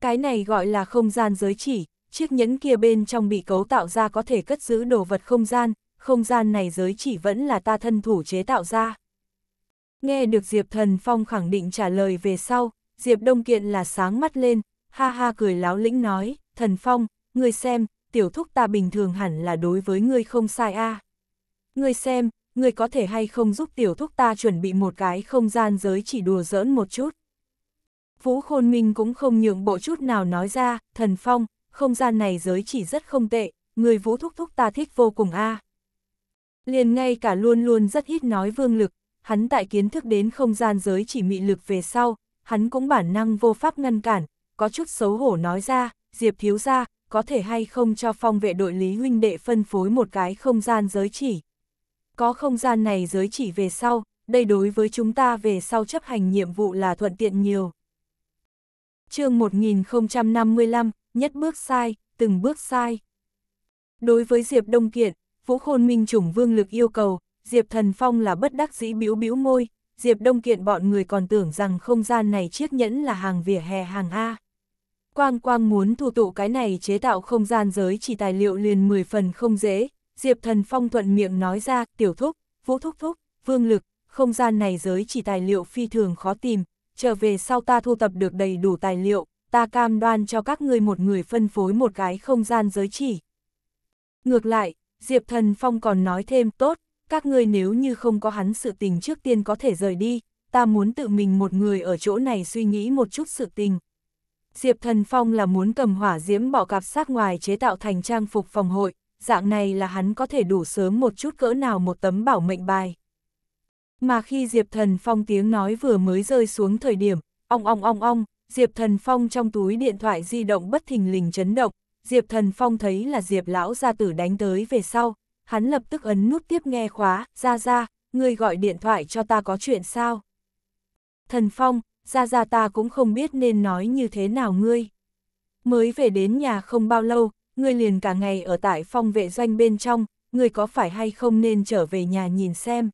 Cái này gọi là không gian giới chỉ, chiếc nhẫn kia bên trong bị cấu tạo ra có thể cất giữ đồ vật không gian, không gian này giới chỉ vẫn là ta thân thủ chế tạo ra. Nghe được Diệp Thần Phong khẳng định trả lời về sau, Diệp Đông Kiện là sáng mắt lên, ha ha cười láo lĩnh nói, thần phong, ngươi xem, tiểu thúc ta bình thường hẳn là đối với ngươi không sai a. À. Ngươi xem, ngươi có thể hay không giúp tiểu thúc ta chuẩn bị một cái không gian giới chỉ đùa giỡn một chút. Vũ Khôn Minh cũng không nhượng bộ chút nào nói ra, thần phong, không gian này giới chỉ rất không tệ, người vũ thúc thúc ta thích vô cùng a. À. Liền ngay cả luôn luôn rất ít nói vương lực, hắn tại kiến thức đến không gian giới chỉ mị lực về sau, hắn cũng bản năng vô pháp ngăn cản, có chút xấu hổ nói ra, Diệp thiếu ra, có thể hay không cho phong vệ đội Lý huynh đệ phân phối một cái không gian giới chỉ. Có không gian này giới chỉ về sau, đây đối với chúng ta về sau chấp hành nhiệm vụ là thuận tiện nhiều. chương 1055, nhất bước sai, từng bước sai. Đối với Diệp Đông Kiện, Vũ Khôn Minh chủng vương lực yêu cầu, Diệp Thần Phong là bất đắc dĩ bĩu bĩu môi, Diệp Đông Kiện bọn người còn tưởng rằng không gian này chiếc nhẫn là hàng vỉa hè hàng A. Quang Quang muốn thu tụ cái này chế tạo không gian giới chỉ tài liệu liền 10 phần không dễ, Diệp Thần Phong thuận miệng nói ra, tiểu thúc, vũ thúc thúc, vương lực, không gian này giới chỉ tài liệu phi thường khó tìm, trở về sau ta thu tập được đầy đủ tài liệu, ta cam đoan cho các ngươi một người phân phối một cái không gian giới chỉ. Ngược lại, Diệp Thần Phong còn nói thêm tốt, các ngươi nếu như không có hắn sự tình trước tiên có thể rời đi, ta muốn tự mình một người ở chỗ này suy nghĩ một chút sự tình. Diệp Thần Phong là muốn cầm hỏa diễm bỏ cặp sát ngoài chế tạo thành trang phục phòng hội, dạng này là hắn có thể đủ sớm một chút cỡ nào một tấm bảo mệnh bài. Mà khi Diệp Thần Phong tiếng nói vừa mới rơi xuống thời điểm, ong ong ong ong, Diệp Thần Phong trong túi điện thoại di động bất thình lình chấn động, Diệp Thần Phong thấy là Diệp lão gia tử đánh tới về sau, hắn lập tức ấn nút tiếp nghe khóa, ra ra, người gọi điện thoại cho ta có chuyện sao? Thần Phong, ra ra ta cũng không biết nên nói như thế nào ngươi. Mới về đến nhà không bao lâu, ngươi liền cả ngày ở tại phong vệ doanh bên trong, ngươi có phải hay không nên trở về nhà nhìn xem.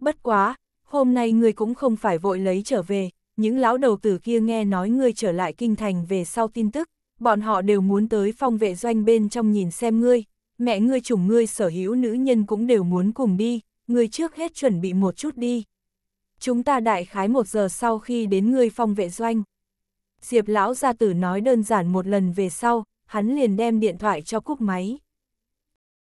Bất quá, hôm nay ngươi cũng không phải vội lấy trở về, những lão đầu tử kia nghe nói ngươi trở lại kinh thành về sau tin tức, bọn họ đều muốn tới phong vệ doanh bên trong nhìn xem ngươi, mẹ ngươi chủng ngươi sở hữu nữ nhân cũng đều muốn cùng đi, ngươi trước hết chuẩn bị một chút đi. Chúng ta đại khái một giờ sau khi đến ngươi phong vệ doanh. Diệp lão gia tử nói đơn giản một lần về sau, hắn liền đem điện thoại cho cúc máy.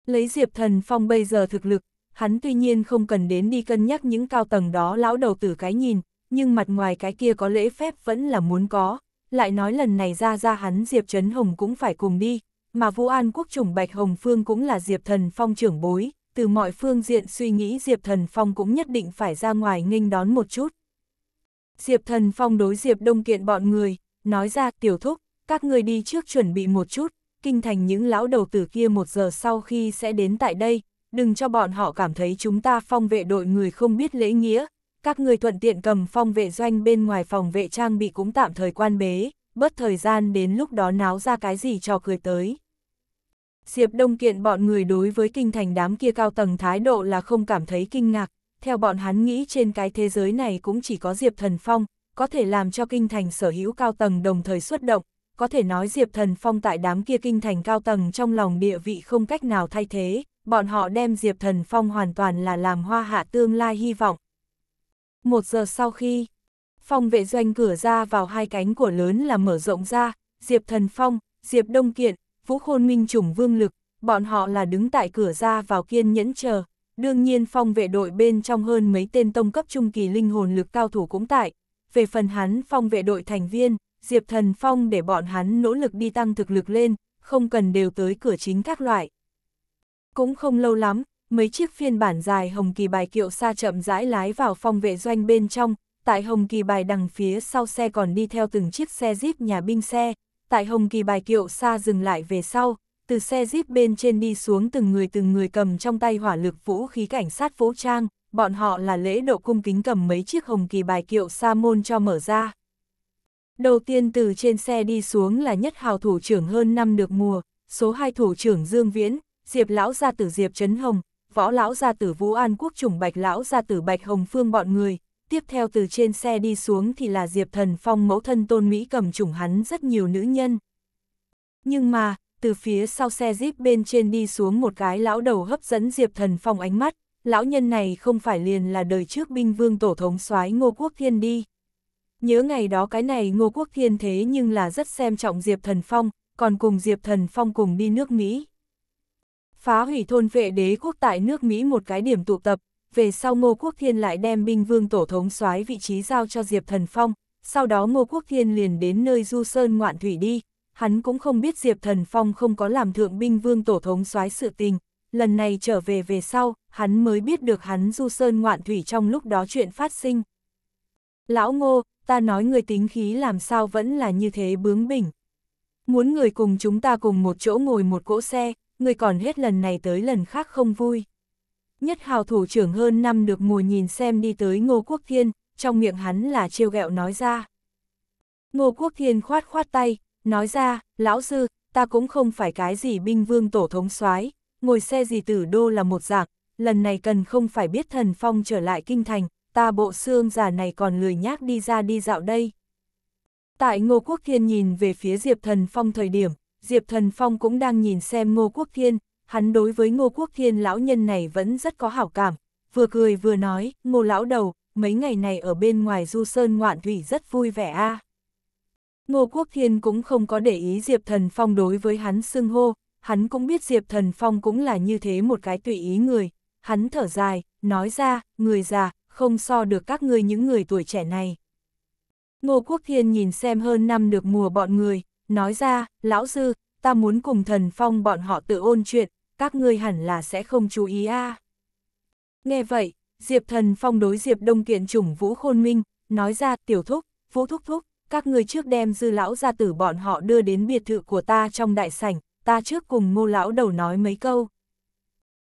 Lấy Diệp thần phong bây giờ thực lực, hắn tuy nhiên không cần đến đi cân nhắc những cao tầng đó lão đầu tử cái nhìn, nhưng mặt ngoài cái kia có lễ phép vẫn là muốn có. Lại nói lần này ra ra hắn Diệp Trấn Hồng cũng phải cùng đi, mà Vũ An Quốc chủng Bạch Hồng Phương cũng là Diệp Thần Phong trưởng bối, từ mọi phương diện suy nghĩ Diệp Thần Phong cũng nhất định phải ra ngoài nghênh đón một chút. Diệp Thần Phong đối Diệp Đông Kiện bọn người, nói ra tiểu thúc, các người đi trước chuẩn bị một chút, kinh thành những lão đầu tử kia một giờ sau khi sẽ đến tại đây, đừng cho bọn họ cảm thấy chúng ta phong vệ đội người không biết lễ nghĩa, các người thuận tiện cầm phong vệ doanh bên ngoài phòng vệ trang bị cũng tạm thời quan bế, bớt thời gian đến lúc đó náo ra cái gì cho cười tới. Diệp Đông Kiện bọn người đối với kinh thành đám kia cao tầng thái độ là không cảm thấy kinh ngạc, theo bọn hắn nghĩ trên cái thế giới này cũng chỉ có Diệp Thần Phong, có thể làm cho kinh thành sở hữu cao tầng đồng thời xuất động, có thể nói Diệp Thần Phong tại đám kia kinh thành cao tầng trong lòng địa vị không cách nào thay thế, bọn họ đem Diệp Thần Phong hoàn toàn là làm hoa hạ tương lai hy vọng. Một giờ sau khi, phong vệ doanh cửa ra vào hai cánh của lớn là mở rộng ra, Diệp Thần Phong, Diệp Đông Kiện, Vũ Khôn Minh Chủng vương lực, bọn họ là đứng tại cửa ra vào kiên nhẫn chờ. Đương nhiên phong vệ đội bên trong hơn mấy tên tông cấp trung kỳ linh hồn lực cao thủ cũng tại. Về phần hắn phong vệ đội thành viên, Diệp Thần Phong để bọn hắn nỗ lực đi tăng thực lực lên, không cần đều tới cửa chính các loại. Cũng không lâu lắm, mấy chiếc phiên bản dài hồng kỳ bài kiệu xa chậm rãi lái vào phong vệ doanh bên trong, tại hồng kỳ bài đằng phía sau xe còn đi theo từng chiếc xe jeep nhà binh xe, tại hồng kỳ bài kiệu xa dừng lại về sau, từ xe jeep bên trên đi xuống từng người từng người cầm trong tay hỏa lực vũ khí cảnh sát vũ trang, bọn họ là lễ độ cung kính cầm mấy chiếc hồng kỳ bài kiệu sa môn cho mở ra. Đầu tiên từ trên xe đi xuống là nhất hào thủ trưởng hơn năm được mùa, số 2 thủ trưởng Dương Viễn, Diệp lão gia tử Diệp Trấn Hồng, Võ lão gia tử Vũ An Quốc Trùng Bạch lão gia tử Bạch Hồng Phương bọn người, tiếp theo từ trên xe đi xuống thì là Diệp Thần Phong mẫu thân tôn Mỹ cầm chủng hắn rất nhiều nữ nhân. Nhưng mà, từ phía sau xe Jeep bên trên đi xuống một cái lão đầu hấp dẫn Diệp Thần Phong ánh mắt, lão nhân này không phải liền là đời trước binh vương tổ thống soái Ngô Quốc Thiên đi. Nhớ ngày đó cái này Ngô Quốc Thiên thế nhưng là rất xem trọng Diệp Thần Phong, còn cùng Diệp Thần Phong cùng đi nước Mỹ. Phá hủy thôn vệ đế quốc tại nước Mỹ một cái điểm tụ tập, về sau Ngô Quốc Thiên lại đem binh vương tổ thống soái vị trí giao cho Diệp Thần Phong, sau đó Ngô Quốc Thiên liền đến nơi Du Sơn ngoạn thủy đi, hắn cũng không biết Diệp Thần Phong không có làm thượng binh vương tổ thống soái sự tình, lần này trở về về sau, hắn mới biết được hắn Du Sơn ngoạn thủy trong lúc đó chuyện phát sinh. Lão Ngô, ta nói người tính khí làm sao vẫn là như thế bướng bỉnh. Muốn người cùng chúng ta cùng một chỗ ngồi một cỗ xe, người còn hết lần này tới lần khác không vui. Nhất hào thủ trưởng hơn năm được ngồi nhìn xem đi tới Ngô Quốc Thiên, trong miệng hắn là trêu ghẹo nói ra. Ngô Quốc Thiên khoát khoát tay, nói ra, lão sư, ta cũng không phải cái gì binh vương tổ thống soái ngồi xe gì tử đô là một dạng, lần này cần không phải biết thần phong trở lại kinh thành, ta bộ xương già này còn lười nhác đi ra đi dạo đây. Tại Ngô Quốc Thiên nhìn về phía Diệp Thần Phong thời điểm, Diệp Thần Phong cũng đang nhìn xem Ngô Quốc Thiên, hắn đối với ngô quốc thiên lão nhân này vẫn rất có hảo cảm, vừa cười vừa nói, ngô lão đầu, mấy ngày này ở bên ngoài du sơn ngoạn thủy rất vui vẻ a. Ngô Quốc Thiên cũng không có để ý Diệp Thần Phong đối với hắn xưng hô, hắn cũng biết Diệp Thần Phong cũng là như thế một cái tùy ý người, hắn thở dài, nói ra, người già, không so được các ngươi những người tuổi trẻ này. Ngô Quốc Thiên nhìn xem hơn năm được mùa bọn người, nói ra, lão sư, ta muốn cùng thần phong bọn họ tự ôn chuyện, các ngươi hẳn là sẽ không chú ý a. À. Nghe vậy, Diệp Thần Phong đối Diệp Đông kiện chủng Vũ Khôn Minh, nói ra tiểu thúc, Vũ Thúc Thúc, các người trước đem dư lão gia tử bọn họ đưa đến biệt thự của ta trong đại sảnh, ta trước cùng ngô lão đầu nói mấy câu.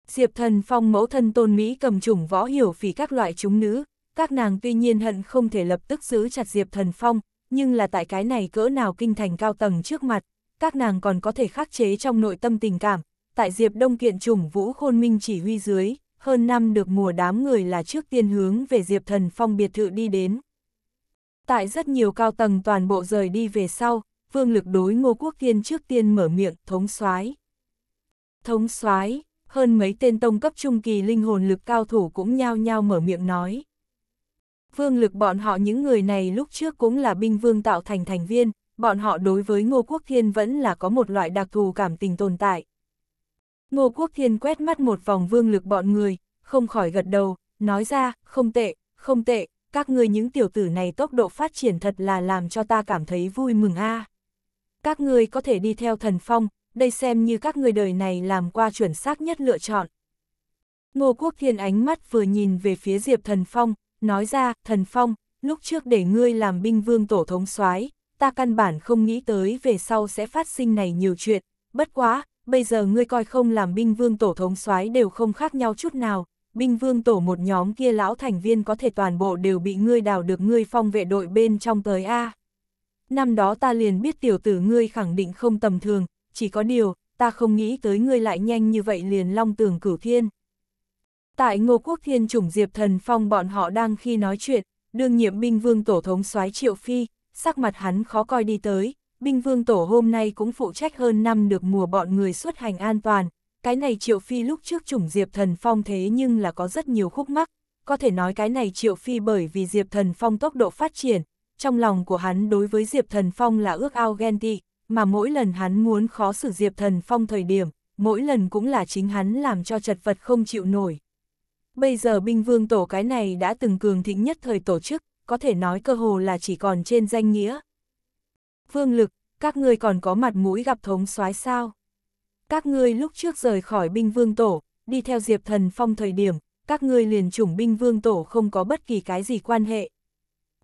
Diệp Thần Phong mẫu thân tôn Mỹ cầm chủng võ hiểu phỉ các loại chúng nữ, các nàng tuy nhiên hận không thể lập tức giữ chặt Diệp Thần Phong, nhưng là tại cái này cỡ nào kinh thành cao tầng trước mặt, các nàng còn có thể khắc chế trong nội tâm tình cảm, tại Diệp Đông kiện chủng Vũ Khôn Minh chỉ huy dưới, hơn năm được mùa đám người là trước tiên hướng về Diệp Thần Phong biệt thự đi đến. Tại rất nhiều cao tầng toàn bộ rời đi về sau, Vương Lực đối Ngô Quốc Thiên trước tiên mở miệng thống soái. Thống soái, hơn mấy tên tông cấp trung kỳ linh hồn lực cao thủ cũng nhao nhao mở miệng nói. Vương Lực bọn họ những người này lúc trước cũng là binh vương tạo thành thành viên, bọn họ đối với Ngô Quốc Thiên vẫn là có một loại đặc thù cảm tình tồn tại, Ngô Quốc Thiên quét mắt một vòng vương lực bọn người, không khỏi gật đầu, nói ra, không tệ, không tệ, các ngươi những tiểu tử này tốc độ phát triển thật là làm cho ta cảm thấy vui mừng a. À. Các ngươi có thể đi theo thần phong, đây xem như các ngươi đời này làm qua chuẩn xác nhất lựa chọn. Ngô Quốc Thiên ánh mắt vừa nhìn về phía Diệp Thần Phong, nói ra, Thần Phong, lúc trước để ngươi làm binh vương tổ thống soái ta căn bản không nghĩ tới về sau sẽ phát sinh này nhiều chuyện, bất quá, bây giờ ngươi coi không làm binh vương tổ thống soái đều không khác nhau chút nào, binh vương tổ một nhóm kia lão thành viên có thể toàn bộ đều bị ngươi đào được ngươi phong vệ đội bên trong tới A. Năm đó ta liền biết tiểu tử ngươi khẳng định không tầm thường, chỉ có điều, ta không nghĩ tới ngươi lại nhanh như vậy liền long tường cửu thiên. Tại Ngô Quốc Thiên chủng Diệp Thần Phong bọn họ đang khi nói chuyện, đương nhiệm binh vương tổ thống soái Triệu Phi, sắc mặt hắn khó coi đi tới, binh vương tổ hôm nay cũng phụ trách hơn năm được mùa bọn người xuất hành an toàn, cái này Triệu Phi lúc trước chủng Diệp Thần Phong thế nhưng là có rất nhiều khúc mắc, có thể nói cái này Triệu Phi bởi vì Diệp Thần Phong tốc độ phát triển, trong lòng của hắn đối với Diệp Thần Phong là ước ao ghen tị, mà mỗi lần hắn muốn khó xử Diệp Thần Phong thời điểm, mỗi lần cũng là chính hắn làm cho chật vật không chịu nổi. Bây giờ binh vương tổ cái này đã từng cường thịnh nhất thời tổ chức, có thể nói cơ hồ là chỉ còn trên danh nghĩa, Phương Lực, các ngươi còn có mặt mũi gặp thống soái sao? Các ngươi lúc trước rời khỏi binh vương tổ, đi theo Diệp Thần Phong thời điểm, các ngươi liền chủng binh vương tổ không có bất kỳ cái gì quan hệ.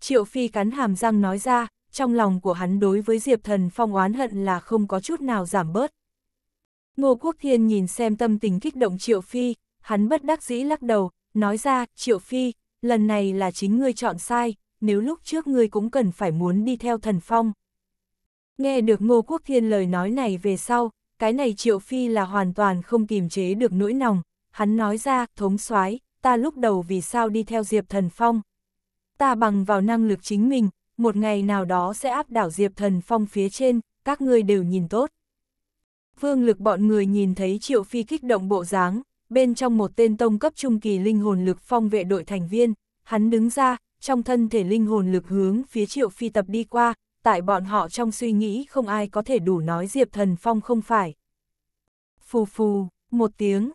Triệu Phi cắn hàm răng nói ra, trong lòng của hắn đối với Diệp Thần Phong oán hận là không có chút nào giảm bớt. Ngô Quốc Thiên nhìn xem tâm tình kích động Triệu Phi, hắn bất đắc dĩ lắc đầu, nói ra, Triệu Phi, lần này là chính ngươi chọn sai, nếu lúc trước ngươi cũng cần phải muốn đi theo thần phong, Nghe được Ngô Quốc Thiên lời nói này về sau, cái này Triệu Phi là hoàn toàn không kìm chế được nỗi lòng, hắn nói ra, thống soái ta lúc đầu vì sao đi theo Diệp Thần Phong. Ta bằng vào năng lực chính mình, một ngày nào đó sẽ áp đảo Diệp Thần Phong phía trên, các ngươi đều nhìn tốt. Vương lực bọn người nhìn thấy Triệu Phi kích động bộ dáng, bên trong một tên tông cấp trung kỳ linh hồn lực phong vệ đội thành viên, hắn đứng ra, trong thân thể linh hồn lực hướng phía Triệu Phi tập đi qua, tại bọn họ trong suy nghĩ không ai có thể đủ nói Diệp Thần Phong không phải. Phù phù, một tiếng,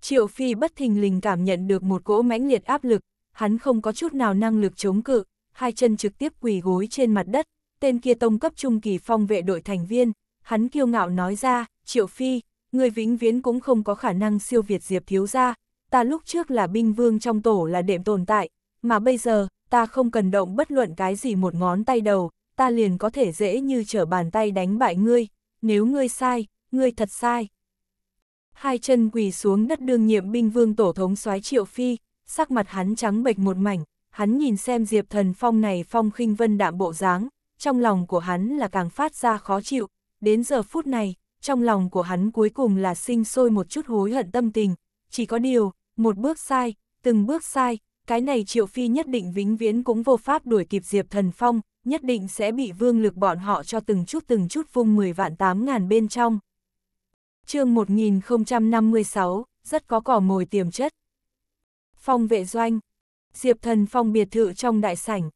Triệu Phi bất thình lình cảm nhận được một cỗ mãnh liệt áp lực, hắn không có chút nào năng lực chống cự, hai chân trực tiếp quỳ gối trên mặt đất, tên kia tông cấp trung kỳ phong vệ đội thành viên, hắn kiêu ngạo nói ra, Triệu Phi, người vĩnh viễn cũng không có khả năng siêu việt Diệp Thiếu ra, ta lúc trước là binh vương trong tổ là đệm tồn tại, mà bây giờ, ta không cần động bất luận cái gì một ngón tay đầu, ta liền có thể dễ như trở bàn tay đánh bại ngươi, nếu ngươi sai, ngươi thật sai. Hai chân quỳ xuống đất đương nhiệm binh vương tổ thống soái triệu phi, sắc mặt hắn trắng bệch một mảnh, hắn nhìn xem diệp thần phong này phong khinh vân đạm bộ dáng, trong lòng của hắn là càng phát ra khó chịu, đến giờ phút này, trong lòng của hắn cuối cùng là sinh sôi một chút hối hận tâm tình, chỉ có điều, một bước sai, từng bước sai, cái này Triệu Phi nhất định vĩnh viễn cũng vô pháp đuổi kịp Diệp Thần Phong, nhất định sẽ bị vương lực bọn họ cho từng chút từng chút vung 10 vạn 8 ngàn bên trong. chương 1056, rất có cỏ mồi tiềm chất. Phong vệ doanh, Diệp thần phong biệt thự trong đại sảnh.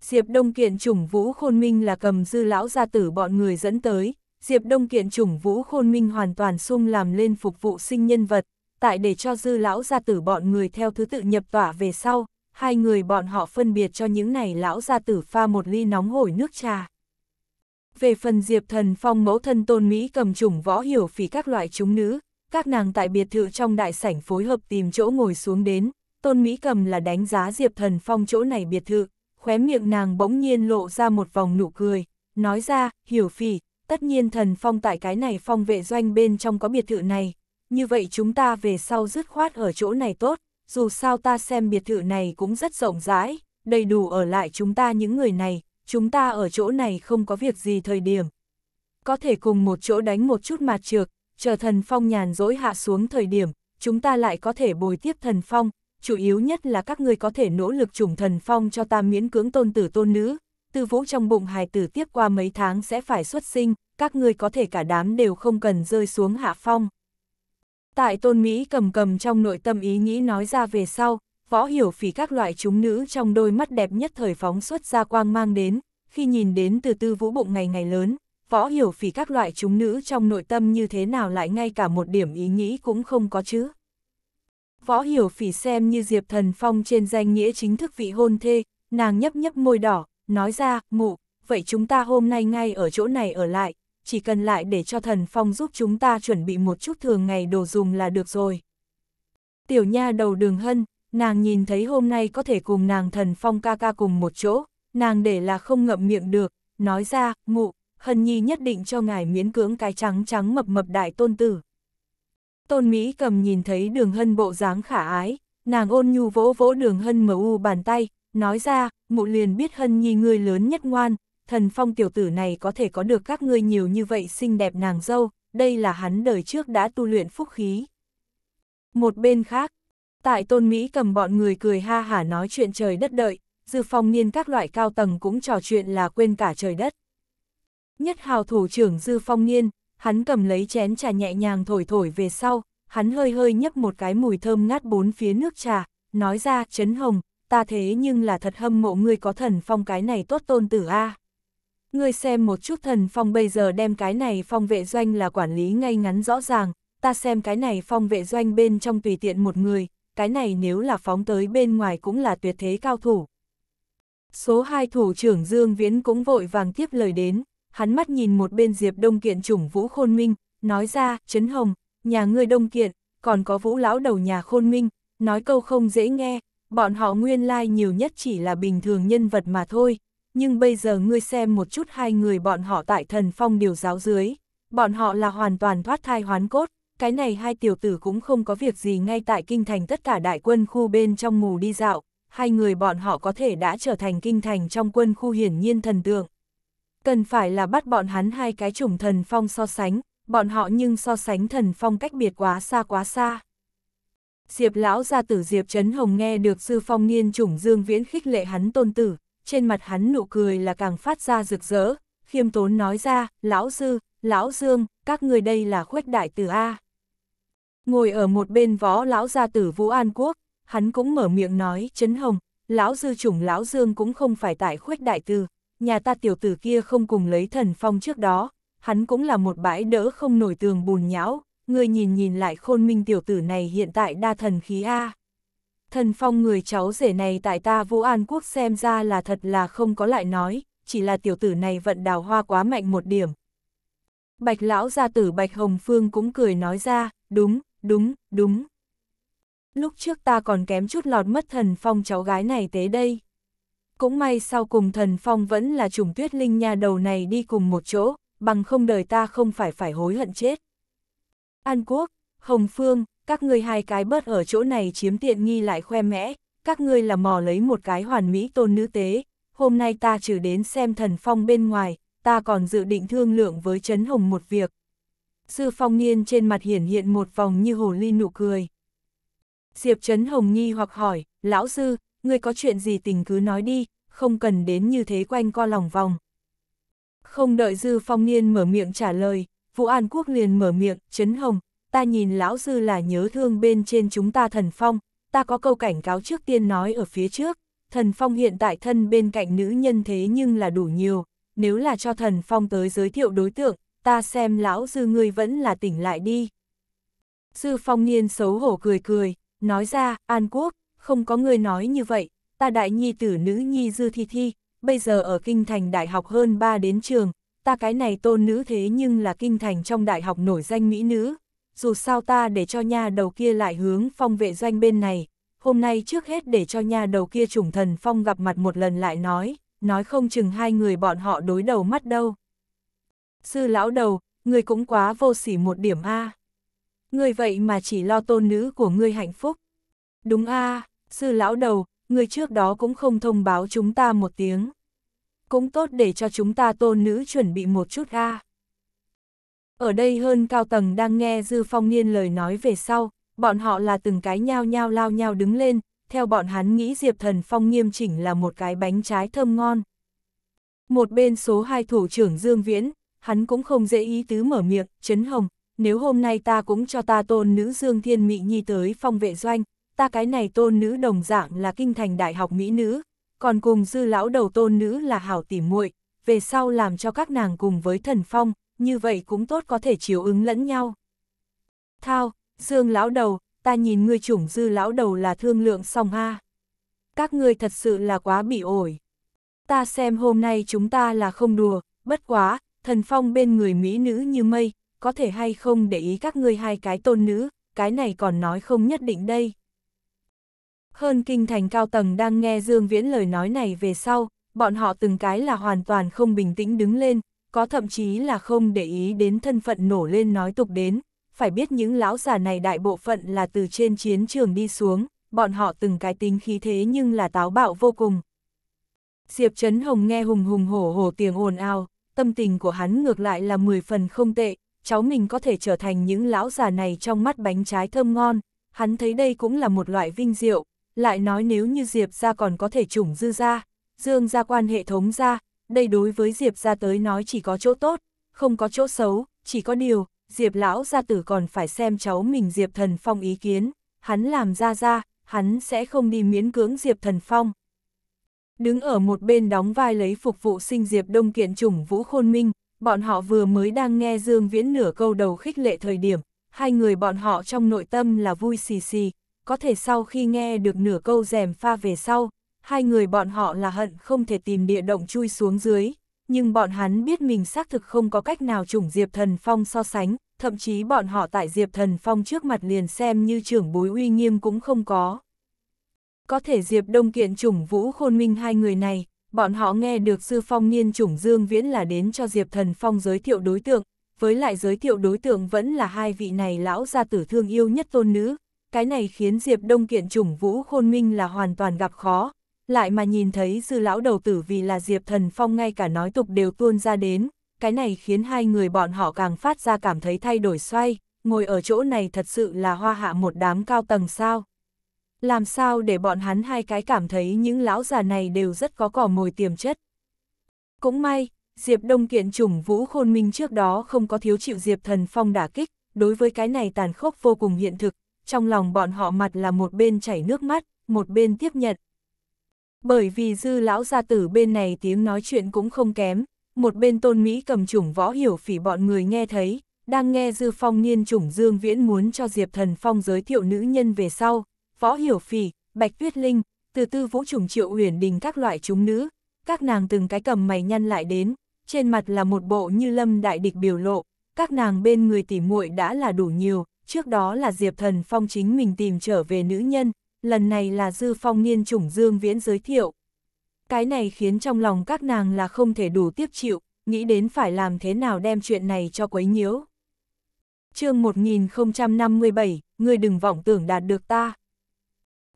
Diệp Đông Kiện chủng Vũ Khôn Minh là cầm dư lão gia tử bọn người dẫn tới, Diệp Đông Kiện chủng Vũ Khôn Minh hoàn toàn sung làm lên phục vụ sinh nhân vật, tại để cho dư lão gia tử bọn người theo thứ tự nhập tỏa về sau, hai người bọn họ phân biệt cho những này lão gia tử pha một ly nóng hổi nước trà. Về phần Diệp Thần Phong mẫu thân tôn Mỹ cầm trùng võ hiểu phỉ các loại chúng nữ, các nàng tại biệt thự trong đại sảnh phối hợp tìm chỗ ngồi xuống đến, tôn Mỹ cầm là đánh giá Diệp Thần Phong chỗ này biệt thự, khóe miệng nàng bỗng nhiên lộ ra một vòng nụ cười, nói ra, hiểu phỉ, tất nhiên Thần Phong tại cái này phong vệ doanh bên trong có biệt thự này, như vậy chúng ta về sau dứt khoát ở chỗ này tốt, dù sao ta xem biệt thự này cũng rất rộng rãi, đầy đủ ở lại chúng ta những người này, chúng ta ở chỗ này không có việc gì thời điểm. Có thể cùng một chỗ đánh một chút mặt trược, chờ thần phong nhàn dỗi hạ xuống thời điểm, chúng ta lại có thể bồi tiếp thần phong, chủ yếu nhất là các ngươi có thể nỗ lực trùng thần phong cho ta miễn cưỡng tôn tử tôn nữ. Tư vũ trong bụng hài tử tiếp qua mấy tháng sẽ phải xuất sinh, các ngươi có thể cả đám đều không cần rơi xuống hạ phong. Tại tôn Mỹ cầm cầm trong nội tâm ý nghĩ nói ra về sau, võ hiểu phỉ các loại chúng nữ trong đôi mắt đẹp nhất thời phóng xuất ra quang mang đến, khi nhìn đến từ tư vũ bụng ngày ngày lớn, võ hiểu phỉ các loại chúng nữ trong nội tâm như thế nào lại ngay cả một điểm ý nghĩ cũng không có chứ. Võ hiểu phỉ xem như Diệp Thần Phong trên danh nghĩa chính thức vị hôn thê, nàng nhấp nhấp môi đỏ, nói ra, mụ, vậy chúng ta hôm nay ngay ở chỗ này ở lại, chỉ cần lại để cho thần phong giúp chúng ta chuẩn bị một chút thường ngày đồ dùng là được rồi. Tiểu nha đầu đường hân, nàng nhìn thấy hôm nay có thể cùng nàng thần phong ca ca cùng một chỗ, nàng để là không ngậm miệng được, nói ra, mụ, hân nhi nhất định cho ngài miễn cưỡng cái trắng trắng mập mập đại tôn tử. Tôn Mỹ cầm nhìn thấy đường hân bộ dáng khả ái, nàng ôn nhu vỗ vỗ đường hân mở u bàn tay, nói ra, mụ liền biết hân nhi người lớn nhất ngoan, thần phong tiểu tử này có thể có được các ngươi nhiều như vậy xinh đẹp nàng dâu, đây là hắn đời trước đã tu luyện phúc khí. Một bên khác, tại tôn Mỹ cầm bọn người cười ha hả nói chuyện trời đất đợi, dư phong niên các loại cao tầng cũng trò chuyện là quên cả trời đất. Nhất hào thủ trưởng dư phong niên, hắn cầm lấy chén trà nhẹ nhàng thổi thổi về sau, hắn hơi hơi nhấp một cái mùi thơm ngát bốn phía nước trà, nói ra, chấn hồng, ta thế nhưng là thật hâm mộ ngươi có thần phong cái này tốt tôn tử a. À ngươi xem một chút thần phong bây giờ đem cái này phong vệ doanh là quản lý ngay ngắn rõ ràng, ta xem cái này phong vệ doanh bên trong tùy tiện một người, cái này nếu là phóng tới bên ngoài cũng là tuyệt thế cao thủ. Số 2 thủ trưởng Dương Viễn cũng vội vàng tiếp lời đến, hắn mắt nhìn một bên Diệp Đông Kiện chủng Vũ Khôn Minh, nói ra, Trấn Hồng, nhà ngươi Đông Kiện, còn có Vũ Lão đầu nhà Khôn Minh, nói câu không dễ nghe, bọn họ nguyên lai like nhiều nhất chỉ là bình thường nhân vật mà thôi, nhưng bây giờ ngươi xem một chút hai người bọn họ tại thần phong điều giáo dưới, bọn họ là hoàn toàn thoát thai hoán cốt, cái này hai tiểu tử cũng không có việc gì ngay tại kinh thành tất cả đại quân khu bên trong mù đi dạo, hai người bọn họ có thể đã trở thành kinh thành trong quân khu hiển nhiên thần tượng. Cần phải là bắt bọn hắn hai cái chủng thần phong so sánh, bọn họ nhưng so sánh thần phong cách biệt quá xa quá xa. Diệp lão gia tử Diệp Trấn Hồng nghe được sư phong niên chủng Dương Viễn khích lệ hắn tôn tử, trên mặt hắn nụ cười là càng phát ra rực rỡ, khiêm tốn nói ra, lão sư, lão dương, các người đây là khuếch đại tử A. Ngồi ở một bên võ lão gia tử Vũ An Quốc, hắn cũng mở miệng nói, chấn hồng, lão dư chủng lão dương cũng không phải tại khuếch đại tử, nhà ta tiểu tử kia không cùng lấy thần phong trước đó, hắn cũng là một bãi đỡ không nổi tường bùn nhão, người nhìn nhìn lại khôn minh tiểu tử này hiện tại đa thần khí A thần phong người cháu rể này tại ta vũ an quốc xem ra là thật là không có lại nói, chỉ là tiểu tử này vận đào hoa quá mạnh một điểm. Bạch lão gia tử Bạch Hồng Phương cũng cười nói ra, đúng, đúng, đúng. Lúc trước ta còn kém chút lọt mất thần phong cháu gái này tới đây. Cũng may sau cùng thần phong vẫn là trùng tuyết linh nhà đầu này đi cùng một chỗ, bằng không đời ta không phải phải hối hận chết. An Quốc, Hồng Phương, các ngươi hai cái bớt ở chỗ này chiếm tiện nghi lại khoe mẽ, các ngươi là mò lấy một cái hoàn mỹ tôn nữ tế, hôm nay ta trừ đến xem thần phong bên ngoài, ta còn dự định thương lượng với Trấn Hồng một việc. Sư phong niên trên mặt hiển hiện một vòng như hồ ly nụ cười. Diệp Trấn Hồng nghi hoặc hỏi, lão sư, ngươi có chuyện gì tình cứ nói đi, không cần đến như thế quanh co lòng vòng. Không đợi Dư Phong Niên mở miệng trả lời, Vũ An Quốc liền mở miệng, Trấn Hồng, ta nhìn lão sư là nhớ thương bên trên chúng ta thần phong, ta có câu cảnh cáo trước tiên nói ở phía trước, thần phong hiện tại thân bên cạnh nữ nhân thế nhưng là đủ nhiều, nếu là cho thần phong tới giới thiệu đối tượng, ta xem lão sư ngươi vẫn là tỉnh lại đi. Sư phong niên xấu hổ cười cười, nói ra, An Quốc, không có người nói như vậy, ta đại nhi tử nữ nhi dư thi thi, bây giờ ở kinh thành đại học hơn ba đến trường, ta cái này tôn nữ thế nhưng là kinh thành trong đại học nổi danh mỹ nữ, dù sao ta để cho nha đầu kia lại hướng phong vệ doanh bên này, hôm nay trước hết để cho nha đầu kia trùng thần phong gặp mặt một lần lại nói, nói không chừng hai người bọn họ đối đầu mắt đâu. Sư lão đầu, người cũng quá vô sỉ một điểm A. Người vậy mà chỉ lo tôn nữ của ngươi hạnh phúc. Đúng A, sư lão đầu, người trước đó cũng không thông báo chúng ta một tiếng. Cũng tốt để cho chúng ta tôn nữ chuẩn bị một chút A. À. Ở đây hơn cao tầng đang nghe Dư Phong Niên lời nói về sau, bọn họ là từng cái nhao nhao lao nhao đứng lên, theo bọn hắn nghĩ Diệp Thần Phong nghiêm chỉnh là một cái bánh trái thơm ngon. Một bên số 2 thủ trưởng Dương Viễn, hắn cũng không dễ ý tứ mở miệng, chấn hồng, nếu hôm nay ta cũng cho ta tôn nữ Dương Thiên Mỹ Nhi tới phong vệ doanh, ta cái này tôn nữ đồng dạng là kinh thành đại học mỹ nữ, còn cùng dư lão đầu tôn nữ là hảo tỉ muội về sau làm cho các nàng cùng với thần phong, như vậy cũng tốt có thể chiếu ứng lẫn nhau. Thao, Dương lão đầu, ta nhìn ngươi chủng dư lão đầu là thương lượng xong ha. Các ngươi thật sự là quá bị ổi. Ta xem hôm nay chúng ta là không đùa, bất quá, thần phong bên người mỹ nữ như mây, có thể hay không để ý các ngươi hai cái tôn nữ, cái này còn nói không nhất định đây. Hơn kinh thành cao tầng đang nghe Dương Viễn lời nói này về sau, bọn họ từng cái là hoàn toàn không bình tĩnh đứng lên, có thậm chí là không để ý đến thân phận nổ lên nói tục đến, phải biết những lão già này đại bộ phận là từ trên chiến trường đi xuống, bọn họ từng cái tính khí thế nhưng là táo bạo vô cùng. Diệp Trấn Hồng nghe hùng hùng hổ hổ tiếng ồn ào, tâm tình của hắn ngược lại là 10 phần không tệ, cháu mình có thể trở thành những lão già này trong mắt bánh trái thơm ngon, hắn thấy đây cũng là một loại vinh diệu, lại nói nếu như Diệp ra còn có thể chủng dư ra, dương ra quan hệ thống ra, đây đối với Diệp ra tới nói chỉ có chỗ tốt, không có chỗ xấu, chỉ có điều, Diệp lão gia tử còn phải xem cháu mình Diệp Thần Phong ý kiến, hắn làm ra ra, hắn sẽ không đi miễn cưỡng Diệp Thần Phong. Đứng ở một bên đóng vai lấy phục vụ sinh Diệp Đông Kiện chủng Vũ Khôn Minh, bọn họ vừa mới đang nghe Dương Viễn nửa câu đầu khích lệ thời điểm, hai người bọn họ trong nội tâm là vui xì xì, có thể sau khi nghe được nửa câu rèm pha về sau, hai người bọn họ là hận không thể tìm địa động chui xuống dưới, nhưng bọn hắn biết mình xác thực không có cách nào chủng Diệp Thần Phong so sánh, thậm chí bọn họ tại Diệp Thần Phong trước mặt liền xem như trưởng bối uy nghiêm cũng không có. Có thể Diệp Đông Kiện chủng Vũ Khôn Minh hai người này, bọn họ nghe được sư phong niên chủng Dương Viễn là đến cho Diệp Thần Phong giới thiệu đối tượng, với lại giới thiệu đối tượng vẫn là hai vị này lão gia tử thương yêu nhất tôn nữ, cái này khiến Diệp Đông Kiện chủng Vũ Khôn Minh là hoàn toàn gặp khó, lại mà nhìn thấy dư lão đầu tử vì là Diệp Thần Phong ngay cả nói tục đều tuôn ra đến, cái này khiến hai người bọn họ càng phát ra cảm thấy thay đổi xoay, ngồi ở chỗ này thật sự là hoa hạ một đám cao tầng sao. Làm sao để bọn hắn hai cái cảm thấy những lão già này đều rất có cỏ mồi tiềm chất. Cũng may, Diệp Đông kiện trùng Vũ Khôn Minh trước đó không có thiếu chịu Diệp Thần Phong đả kích, đối với cái này tàn khốc vô cùng hiện thực, trong lòng bọn họ mặt là một bên chảy nước mắt, một bên tiếp nhận, bởi vì dư lão gia tử bên này tiếng nói chuyện cũng không kém, một bên tôn Mỹ cầm chủng võ hiểu phỉ bọn người nghe thấy, đang nghe dư phong niên chủng dương viễn muốn cho Diệp Thần Phong giới thiệu nữ nhân về sau, võ hiểu phỉ, bạch tuyết linh, từ tư vũ trùng triệu uyển đình các loại chúng nữ, các nàng từng cái cầm mày nhăn lại đến, trên mặt là một bộ như lâm đại địch biểu lộ, các nàng bên người tỉ muội đã là đủ nhiều, trước đó là Diệp Thần Phong chính mình tìm trở về nữ nhân, lần này là Dư Phong Niên chủng Dương Viễn giới thiệu. Cái này khiến trong lòng các nàng là không thể đủ tiếp chịu, nghĩ đến phải làm thế nào đem chuyện này cho quấy nhiễu. chương 1057, người đừng vọng tưởng đạt được ta.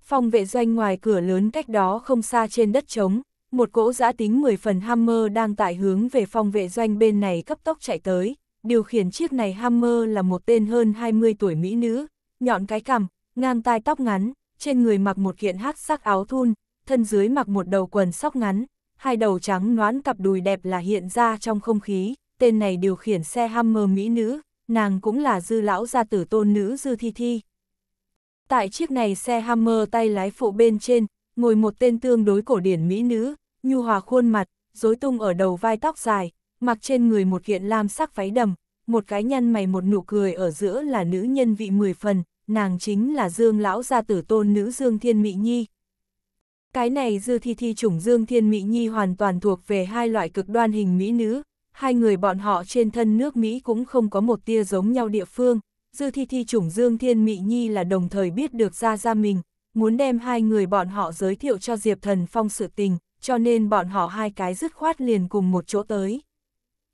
Phong vệ doanh ngoài cửa lớn cách đó không xa trên đất trống, một cỗ giã tính 10 phần Hammer đang tại hướng về phong vệ doanh bên này cấp tốc chạy tới. Điều khiển chiếc này Hammer là một tên hơn 20 tuổi mỹ nữ, nhọn cái cằm, ngang tai tóc ngắn, trên người mặc một kiện hát sắc áo thun, thân dưới mặc một đầu quần sóc ngắn, hai đầu trắng noãn cặp đùi đẹp là hiện ra trong không khí, tên này điều khiển xe Hammer mỹ nữ, nàng cũng là dư lão gia tử tôn nữ dư thi thi. Tại chiếc này xe Hammer tay lái phụ bên trên, ngồi một tên tương đối cổ điển mỹ nữ, nhu hòa khuôn mặt, rối tung ở đầu vai tóc dài, mặc trên người một kiện lam sắc váy đầm, một cái nhăn mày một nụ cười ở giữa là nữ nhân vị mười phần, nàng chính là Dương lão gia tử tôn nữ Dương Thiên mỹ Nhi. Cái này dư thi thi chủng Dương Thiên Mỹ Nhi hoàn toàn thuộc về hai loại cực đoan hình Mỹ nữ, hai người bọn họ trên thân nước Mỹ cũng không có một tia giống nhau địa phương, dư thi thi chủng Dương Thiên Mỹ Nhi là đồng thời biết được ra ra mình, muốn đem hai người bọn họ giới thiệu cho Diệp Thần Phong sự tình, cho nên bọn họ hai cái dứt khoát liền cùng một chỗ tới.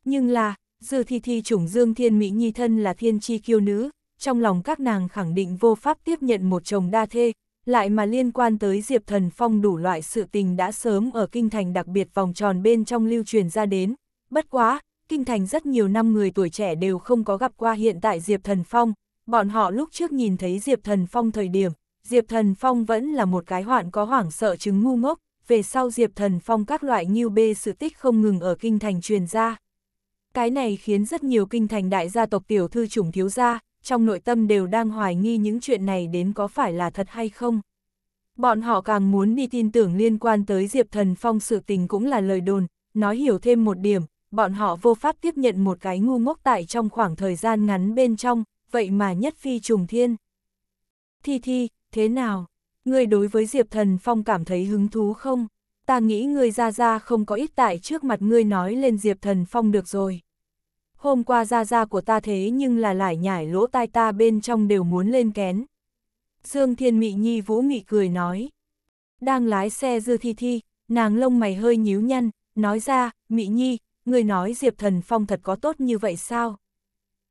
Nhưng là, dư thi thi chủng Dương Thiên Mỹ Nhi thân là thiên chi kiêu nữ, trong lòng các nàng khẳng định vô pháp tiếp nhận một chồng đa thê, lại mà liên quan tới Diệp Thần Phong đủ loại sự tình đã sớm ở kinh thành đặc biệt vòng tròn bên trong lưu truyền ra đến. Bất quá, kinh thành rất nhiều năm người tuổi trẻ đều không có gặp qua hiện tại Diệp Thần Phong, bọn họ lúc trước nhìn thấy Diệp Thần Phong thời điểm, Diệp Thần Phong vẫn là một cái hoạn có hoảng sợ chứng ngu ngốc, về sau Diệp Thần Phong các loại nghiêu bê sự tích không ngừng ở kinh thành truyền ra. Cái này khiến rất nhiều kinh thành đại gia tộc tiểu thư chủng thiếu gia, trong nội tâm đều đang hoài nghi những chuyện này đến có phải là thật hay không. Bọn họ càng muốn đi tin tưởng liên quan tới Diệp Thần Phong sự tình cũng là lời đồn, nói hiểu thêm một điểm, bọn họ vô pháp tiếp nhận một cái ngu ngốc tại trong khoảng thời gian ngắn bên trong, vậy mà nhất phi trùng thiên. Thi Thi, thế nào? Ngươi đối với Diệp Thần Phong cảm thấy hứng thú không? Ta nghĩ ngươi ra ra không có ít tại trước mặt ngươi nói lên Diệp Thần Phong được rồi hôm qua ra ra của ta thế nhưng là lải nhải lỗ tai ta bên trong đều muốn lên kén. Dương Thiên Mị Nhi Vũ Nghị cười nói. Đang lái xe dư thi thi, nàng lông mày hơi nhíu nhăn, nói ra, Mị Nhi, người nói Diệp Thần Phong thật có tốt như vậy sao?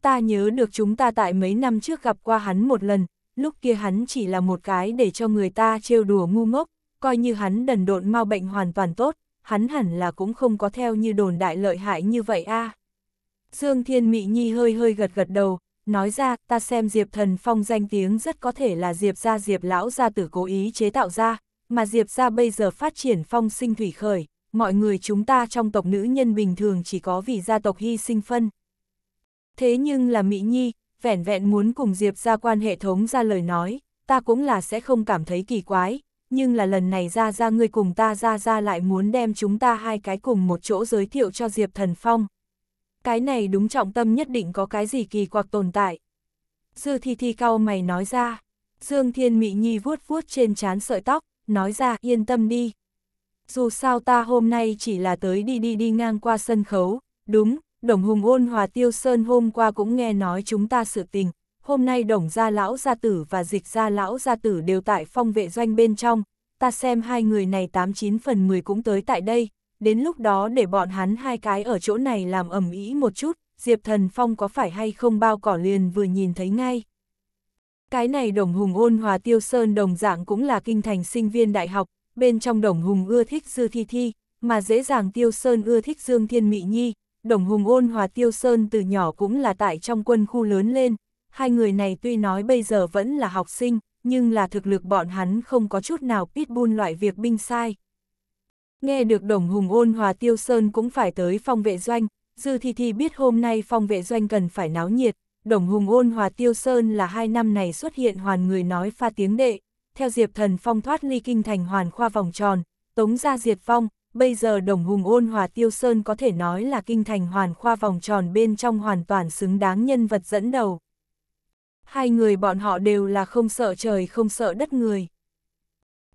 Ta nhớ được chúng ta tại mấy năm trước gặp qua hắn một lần, lúc kia hắn chỉ là một cái để cho người ta trêu đùa ngu ngốc, coi như hắn đần độn mau bệnh hoàn toàn tốt, hắn hẳn là cũng không có theo như đồn đại lợi hại như vậy a. À. Dương Thiên Mị Nhi hơi hơi gật gật đầu, nói ra ta xem Diệp Thần Phong danh tiếng rất có thể là Diệp gia Diệp lão gia tử cố ý chế tạo ra, mà Diệp gia bây giờ phát triển phong sinh thủy khởi, mọi người chúng ta trong tộc nữ nhân bình thường chỉ có vì gia tộc hy sinh phân. Thế nhưng là Mỹ Nhi, vẻn vẹn muốn cùng Diệp gia quan hệ thống ra lời nói, ta cũng là sẽ không cảm thấy kỳ quái, nhưng là lần này ra ra ngươi cùng ta ra ra lại muốn đem chúng ta hai cái cùng một chỗ giới thiệu cho Diệp Thần Phong cái này đúng trọng tâm nhất định có cái gì kỳ quặc tồn tại. Dư thi thi cao mày nói ra, Dương Thiên Mị Nhi vuốt vuốt trên trán sợi tóc, nói ra yên tâm đi. Dù sao ta hôm nay chỉ là tới đi đi đi ngang qua sân khấu, đúng, Đồng Hùng Ôn Hòa Tiêu Sơn hôm qua cũng nghe nói chúng ta sự tình, hôm nay Đồng Gia Lão Gia Tử và Dịch Gia Lão Gia Tử đều tại phong vệ doanh bên trong, ta xem hai người này 89 phần 10 cũng tới tại đây, đến lúc đó để bọn hắn hai cái ở chỗ này làm ẩm ý một chút, Diệp Thần Phong có phải hay không bao cỏ liền vừa nhìn thấy ngay. Cái này đồng hùng ôn hòa tiêu sơn đồng dạng cũng là kinh thành sinh viên đại học, bên trong đồng hùng ưa thích sư thi thi, mà dễ dàng tiêu sơn ưa thích dương thiên mị nhi, đồng hùng ôn hòa tiêu sơn từ nhỏ cũng là tại trong quân khu lớn lên, hai người này tuy nói bây giờ vẫn là học sinh, nhưng là thực lực bọn hắn không có chút nào pitbull loại việc binh sai. Nghe được đồng hùng ôn hòa tiêu sơn cũng phải tới phong vệ doanh, dư thi thi biết hôm nay phong vệ doanh cần phải náo nhiệt, đồng hùng ôn hòa tiêu sơn là hai năm này xuất hiện hoàn người nói pha tiếng đệ, theo diệp thần phong thoát ly kinh thành hoàn khoa vòng tròn, tống ra diệt phong, bây giờ đồng hùng ôn hòa tiêu sơn có thể nói là kinh thành hoàn khoa vòng tròn bên trong hoàn toàn xứng đáng nhân vật dẫn đầu. Hai người bọn họ đều là không sợ trời không sợ đất người.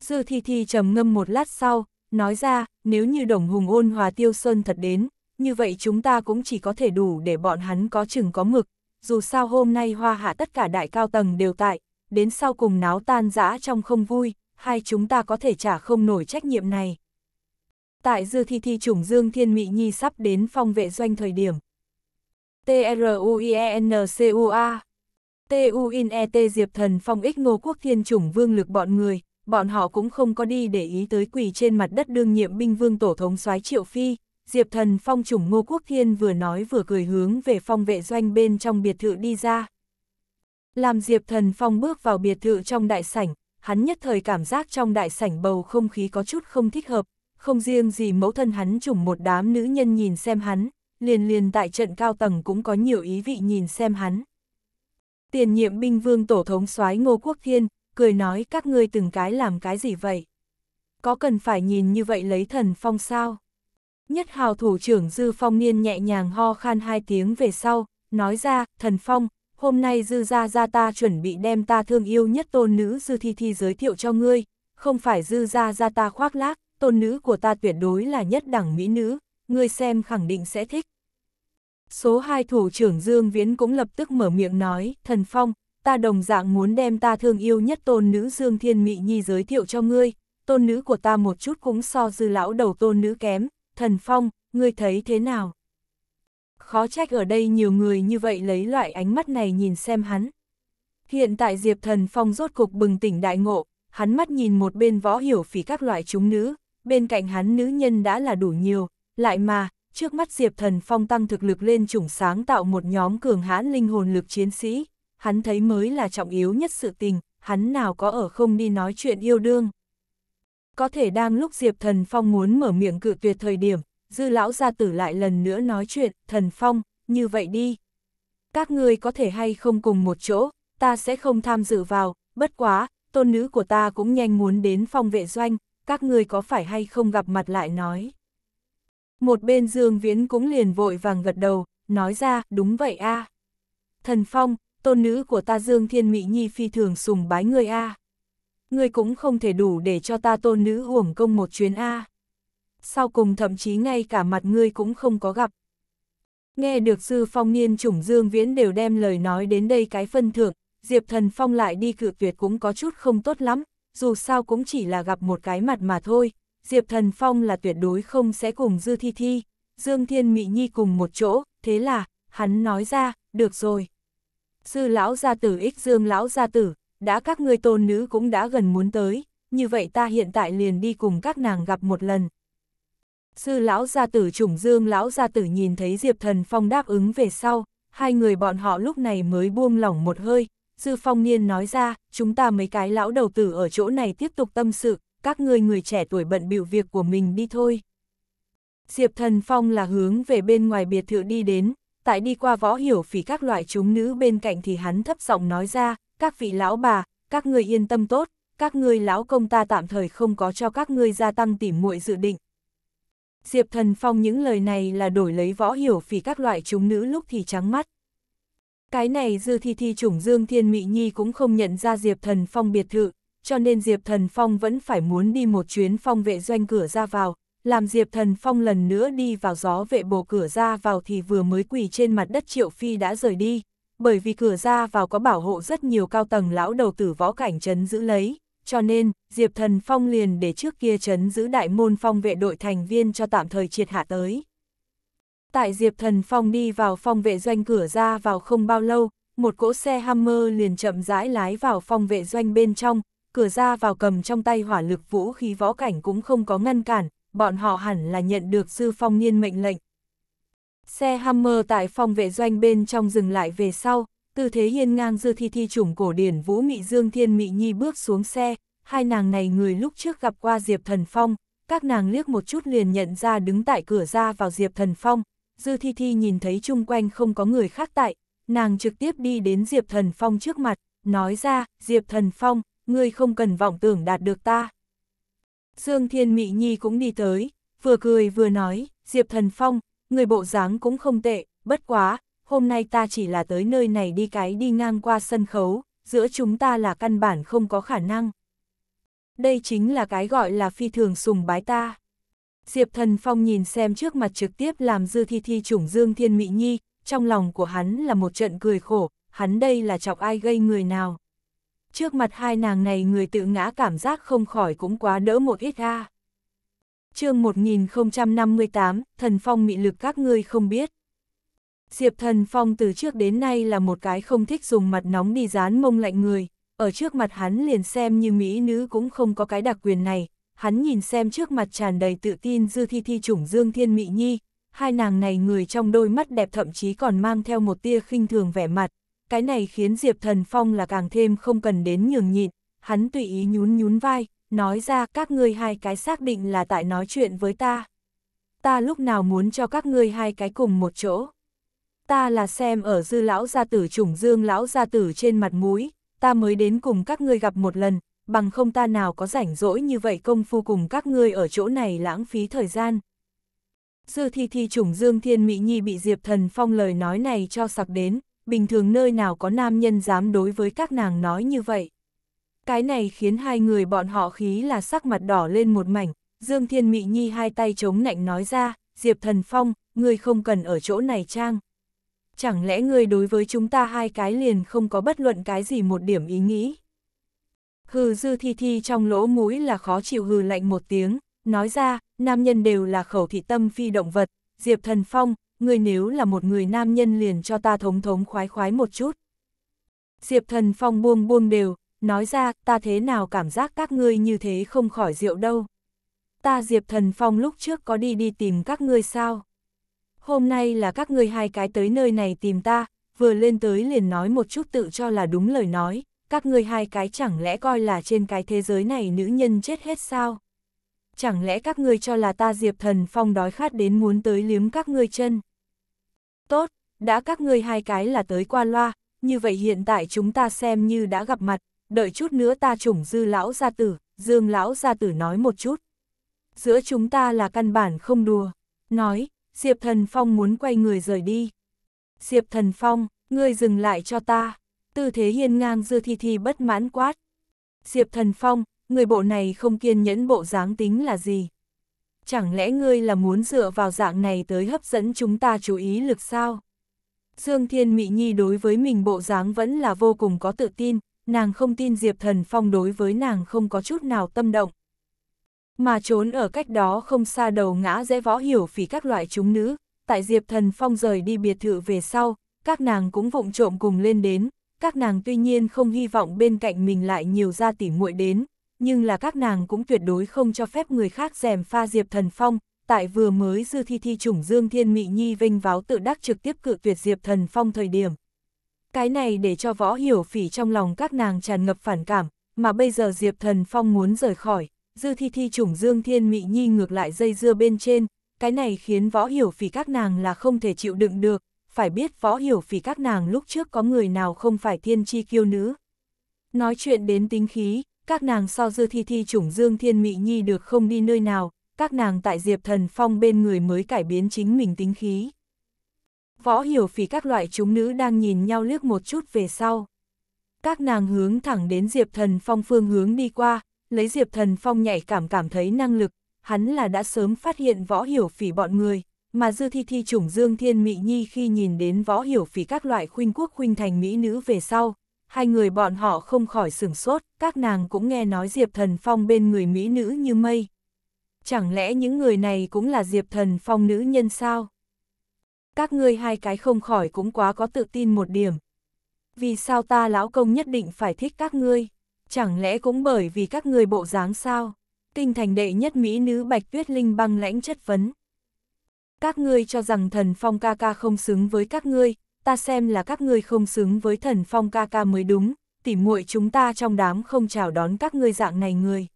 Dư thi thi trầm ngâm một lát sau, Nói ra, nếu như đồng hùng ôn hòa tiêu sơn thật đến, như vậy chúng ta cũng chỉ có thể đủ để bọn hắn có chừng có mực, dù sao hôm nay hoa hạ tất cả đại cao tầng đều tại, đến sau cùng náo tan dã trong không vui, hai chúng ta có thể trả không nổi trách nhiệm này. Tại dư thi thi chủng Dương Thiên Mỹ Nhi sắp đến phong vệ doanh thời điểm. T-R-U-I-E-N-C-U-A T-U-I-N-E-T Diệp Thần Phong ích ngô quốc thiên chủng vương lực bọn người, bọn họ cũng không có đi để ý tới quỳ trên mặt đất đương nhiệm binh vương tổ thống soái Triệu Phi. Diệp thần phong chủng ngô quốc thiên vừa nói vừa cười hướng về phong vệ doanh bên trong biệt thự đi ra. Làm Diệp thần phong bước vào biệt thự trong đại sảnh, hắn nhất thời cảm giác trong đại sảnh bầu không khí có chút không thích hợp, không riêng gì mẫu thân hắn chủng một đám nữ nhân nhìn xem hắn, liền liền tại trận cao tầng cũng có nhiều ý vị nhìn xem hắn. Tiền nhiệm binh vương tổ thống soái Ngô Quốc Thiên, cười nói các ngươi từng cái làm cái gì vậy? Có cần phải nhìn như vậy lấy thần phong sao? Nhất hào thủ trưởng Dư Phong Niên nhẹ nhàng ho khan hai tiếng về sau, nói ra, thần phong, hôm nay Dư gia gia ta chuẩn bị đem ta thương yêu nhất tôn nữ Dư Thi Thi giới thiệu cho ngươi, không phải Dư gia gia ta khoác lác, tôn nữ của ta tuyệt đối là nhất đẳng mỹ nữ, ngươi xem khẳng định sẽ thích. Số 2 thủ trưởng Dương Viễn cũng lập tức mở miệng nói, thần phong, ta đồng dạng muốn đem ta thương yêu nhất tôn nữ Dương Thiên Mị Nhi giới thiệu cho ngươi, tôn nữ của ta một chút cũng so dư lão đầu tôn nữ kém, thần phong, ngươi thấy thế nào? Khó trách ở đây nhiều người như vậy lấy loại ánh mắt này nhìn xem hắn. Hiện tại Diệp Thần Phong rốt cục bừng tỉnh đại ngộ, hắn mắt nhìn một bên võ hiểu phỉ các loại chúng nữ, bên cạnh hắn nữ nhân đã là đủ nhiều, lại mà, trước mắt Diệp Thần Phong tăng thực lực lên chủng sáng tạo một nhóm cường hãn linh hồn lực chiến sĩ, hắn thấy mới là trọng yếu nhất sự tình, hắn nào có ở không đi nói chuyện yêu đương. Có thể đang lúc Diệp Thần Phong muốn mở miệng cự tuyệt thời điểm, dư lão gia tử lại lần nữa nói chuyện, Thần Phong, như vậy đi. Các ngươi có thể hay không cùng một chỗ, ta sẽ không tham dự vào, bất quá, tôn nữ của ta cũng nhanh muốn đến phong vệ doanh, các ngươi có phải hay không gặp mặt lại nói. Một bên Dương Viễn cũng liền vội vàng gật đầu, nói ra, đúng vậy a Thần Phong, tôn nữ của ta Dương Thiên Mỹ Nhi phi thường sùng bái ngươi a. À. Ngươi cũng không thể đủ để cho ta tôn nữ uổng công một chuyến a. À. Sau cùng thậm chí ngay cả mặt ngươi cũng không có gặp. Nghe được sư phong niên chủng Dương Viễn đều đem lời nói đến đây cái phân thượng, Diệp Thần Phong lại đi cự tuyệt cũng có chút không tốt lắm, dù sao cũng chỉ là gặp một cái mặt mà thôi, Diệp Thần Phong là tuyệt đối không sẽ cùng Dư Thi Thi, Dương Thiên Mỹ Nhi cùng một chỗ, thế là, hắn nói ra, được rồi. Sư lão gia tử ích dương lão gia tử, đã các ngươi tôn nữ cũng đã gần muốn tới, như vậy ta hiện tại liền đi cùng các nàng gặp một lần. Sư lão gia tử trùng dương lão gia tử nhìn thấy Diệp Thần Phong đáp ứng về sau, hai người bọn họ lúc này mới buông lỏng một hơi, sư phong niên nói ra, chúng ta mấy cái lão đầu tử ở chỗ này tiếp tục tâm sự, các ngươi người trẻ tuổi bận bịu việc của mình đi thôi. Diệp Thần Phong là hướng về bên ngoài biệt thự đi đến, tại đi qua võ hiểu phỉ các loại chúng nữ bên cạnh thì hắn thấp giọng nói ra, các vị lão bà, các ngươi yên tâm tốt, các ngươi lão công ta tạm thời không có cho các ngươi gia tăng tỉ muội dự định. Diệp Thần Phong những lời này là đổi lấy võ hiểu phỉ các loại chúng nữ lúc thì trắng mắt. Cái này dư thi thi chủng Dương Thiên Mị Nhi cũng không nhận ra Diệp Thần Phong biệt thự, cho nên Diệp Thần Phong vẫn phải muốn đi một chuyến phong vệ doanh cửa ra vào, làm Diệp Thần Phong lần nữa đi vào gió vệ bồ cửa ra vào thì vừa mới quỳ trên mặt đất Triệu Phi đã rời đi, bởi vì cửa ra vào có bảo hộ rất nhiều cao tầng lão đầu tử võ cảnh trấn giữ lấy, cho nên Diệp Thần Phong liền để trước kia trấn giữ đại môn phong vệ đội thành viên cho tạm thời triệt hạ tới. Tại Diệp Thần Phong đi vào phong vệ doanh cửa ra vào không bao lâu, một cỗ xe Hammer liền chậm rãi lái vào phong vệ doanh bên trong, cửa ra vào cầm trong tay hỏa lực vũ khí võ cảnh cũng không có ngăn cản, bọn họ hẳn là nhận được sư Phong Niên mệnh lệnh. Xe Hammer tại phòng vệ doanh bên trong dừng lại về sau, tư thế hiên ngang Dư Thi Thi trùng cổ điển Vũ Mị Dương Thiên Mị Nhi bước xuống xe, hai nàng này người lúc trước gặp qua Diệp Thần Phong, các nàng liếc một chút liền nhận ra đứng tại cửa ra vào Diệp Thần Phong, Dư Thi Thi nhìn thấy chung quanh không có người khác tại, nàng trực tiếp đi đến Diệp Thần Phong trước mặt, nói ra, Diệp Thần Phong, ngươi không cần vọng tưởng đạt được ta. Dương Thiên Mị Nhi cũng đi tới, vừa cười vừa nói, Diệp Thần Phong, người bộ dáng cũng không tệ, bất quá, hôm nay ta chỉ là tới nơi này đi cái đi ngang qua sân khấu, giữa chúng ta là căn bản không có khả năng. Đây chính là cái gọi là phi thường sùng bái ta. Diệp Thần Phong nhìn xem trước mặt trực tiếp làm dư thi thi chủng Dương Thiên Mị Nhi, trong lòng của hắn là một trận cười khổ, hắn đây là chọc ai gây người nào trước mặt hai nàng này người tự ngã cảm giác không khỏi cũng quá đỡ một ít a. À. Chương 1058, Thần Phong mị lực các ngươi không biết. Diệp Thần Phong từ trước đến nay là một cái không thích dùng mặt nóng đi dán mông lạnh người, ở trước mặt hắn liền xem như mỹ nữ cũng không có cái đặc quyền này, hắn nhìn xem trước mặt tràn đầy tự tin dư thi thi chủng Dương Thiên Mị Nhi, hai nàng này người trong đôi mắt đẹp thậm chí còn mang theo một tia khinh thường vẻ mặt, cái này khiến Diệp Thần Phong là càng thêm không cần đến nhường nhịn, hắn tùy ý nhún nhún vai, nói ra các ngươi hai cái xác định là tại nói chuyện với ta. Ta lúc nào muốn cho các ngươi hai cái cùng một chỗ. Ta là xem ở dư lão gia tử trùng dương lão gia tử trên mặt mũi, ta mới đến cùng các ngươi gặp một lần, bằng không ta nào có rảnh rỗi như vậy công phu cùng các ngươi ở chỗ này lãng phí thời gian. Dư thi thi trùng dương thiên mỹ nhi bị Diệp Thần Phong lời nói này cho sặc đến, bình thường nơi nào có nam nhân dám đối với các nàng nói như vậy. Cái này khiến hai người bọn họ khí là sắc mặt đỏ lên một mảnh, Dương Thiên Mị Nhi hai tay chống nạnh nói ra, Diệp Thần Phong, ngươi không cần ở chỗ này trang. Chẳng lẽ ngươi đối với chúng ta hai cái liền không có bất luận cái gì một điểm ý nghĩ? Hừ dư thi thi trong lỗ mũi là khó chịu hừ lạnh một tiếng, nói ra, nam nhân đều là khẩu thị tâm phi động vật, Diệp Thần Phong, ngươi nếu là một người nam nhân liền cho ta thống thống khoái khoái một chút. Diệp thần phong buông buông đều, nói ra ta thế nào cảm giác các ngươi như thế không khỏi rượu đâu. Ta Diệp thần phong lúc trước có đi đi tìm các ngươi sao? Hôm nay là các ngươi hai cái tới nơi này tìm ta, vừa lên tới liền nói một chút tự cho là đúng lời nói, các ngươi hai cái chẳng lẽ coi là trên cái thế giới này nữ nhân chết hết sao? Chẳng lẽ các ngươi cho là ta Diệp Thần Phong đói khát đến muốn tới liếm các ngươi chân? Tốt, đã các ngươi hai cái là tới qua loa, như vậy hiện tại chúng ta xem như đã gặp mặt, đợi chút nữa ta trùng dư lão gia tử, dương lão gia tử nói một chút. Giữa chúng ta là căn bản không đùa, nói, Diệp Thần Phong muốn quay người rời đi. Diệp Thần Phong, ngươi dừng lại cho ta, tư thế hiên ngang dư thi thi bất mãn quát. Diệp Thần Phong, người bộ này không kiên nhẫn bộ dáng tính là gì? chẳng lẽ ngươi là muốn dựa vào dạng này tới hấp dẫn chúng ta chú ý lực sao? Dương Thiên Mị Nhi đối với mình bộ dáng vẫn là vô cùng có tự tin, nàng không tin Diệp Thần Phong đối với nàng không có chút nào tâm động. Mà trốn ở cách đó không xa đầu ngã dễ võ hiểu phỉ các loại chúng nữ, tại Diệp Thần Phong rời đi biệt thự về sau, các nàng cũng vụng trộm cùng lên đến, các nàng tuy nhiên không hy vọng bên cạnh mình lại nhiều gia tỉ muội đến, nhưng là các nàng cũng tuyệt đối không cho phép người khác dèm pha Diệp Thần Phong, tại vừa mới dư thi thi chủng Dương Thiên Mị Nhi vinh váo tự đắc trực tiếp cự tuyệt Diệp Thần Phong thời điểm. Cái này để cho võ hiểu phỉ trong lòng các nàng tràn ngập phản cảm, mà bây giờ Diệp Thần Phong muốn rời khỏi, dư thi thi chủng Dương Thiên Mị Nhi ngược lại dây dưa bên trên, cái này khiến võ hiểu phỉ các nàng là không thể chịu đựng được, phải biết võ hiểu phỉ các nàng lúc trước có người nào không phải thiên chi kiêu nữ. Nói chuyện đến tính khí, các nàng so dư thi thi chủng dương thiên mị nhi được không đi nơi nào, các nàng tại diệp thần phong bên người mới cải biến chính mình tính khí. Võ hiểu phỉ các loại chúng nữ đang nhìn nhau liếc một chút về sau. Các nàng hướng thẳng đến diệp thần phong phương hướng đi qua, lấy diệp thần phong nhạy cảm cảm thấy năng lực, hắn là đã sớm phát hiện võ hiểu phỉ bọn người, mà dư thi thi chủng dương thiên mị nhi khi nhìn đến võ hiểu phỉ các loại khuynh quốc khuynh thành mỹ nữ về sau, hai người bọn họ không khỏi sửng sốt, các nàng cũng nghe nói Diệp Thần Phong bên người mỹ nữ như mây. Chẳng lẽ những người này cũng là Diệp Thần Phong nữ nhân sao? Các ngươi hai cái không khỏi cũng quá có tự tin một điểm. Vì sao ta lão công nhất định phải thích các ngươi? Chẳng lẽ cũng bởi vì các ngươi bộ dáng sao? Kinh thành đệ nhất mỹ nữ Bạch Tuyết Linh băng lãnh chất vấn. Các ngươi cho rằng thần phong ca ca không xứng với các ngươi, ta xem là các ngươi không xứng với thần phong ca ca mới đúng, tỉ muội chúng ta trong đám không chào đón các ngươi dạng này người.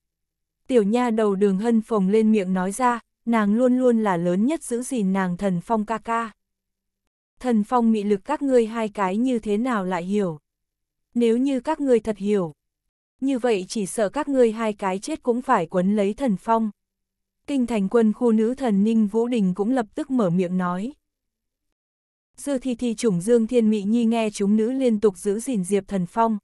Tiểu nha đầu đường hân phồng lên miệng nói ra, nàng luôn luôn là lớn nhất giữ gìn nàng thần phong ca ca. Thần phong mị lực các ngươi hai cái như thế nào lại hiểu? Nếu như các ngươi thật hiểu, như vậy chỉ sợ các ngươi hai cái chết cũng phải quấn lấy thần phong. Kinh thành quân khu nữ thần Ninh Vũ Đình cũng lập tức mở miệng nói dư thi thi chủng dương thiên mị nhi nghe chúng nữ liên tục giữ gìn diệp thần phong.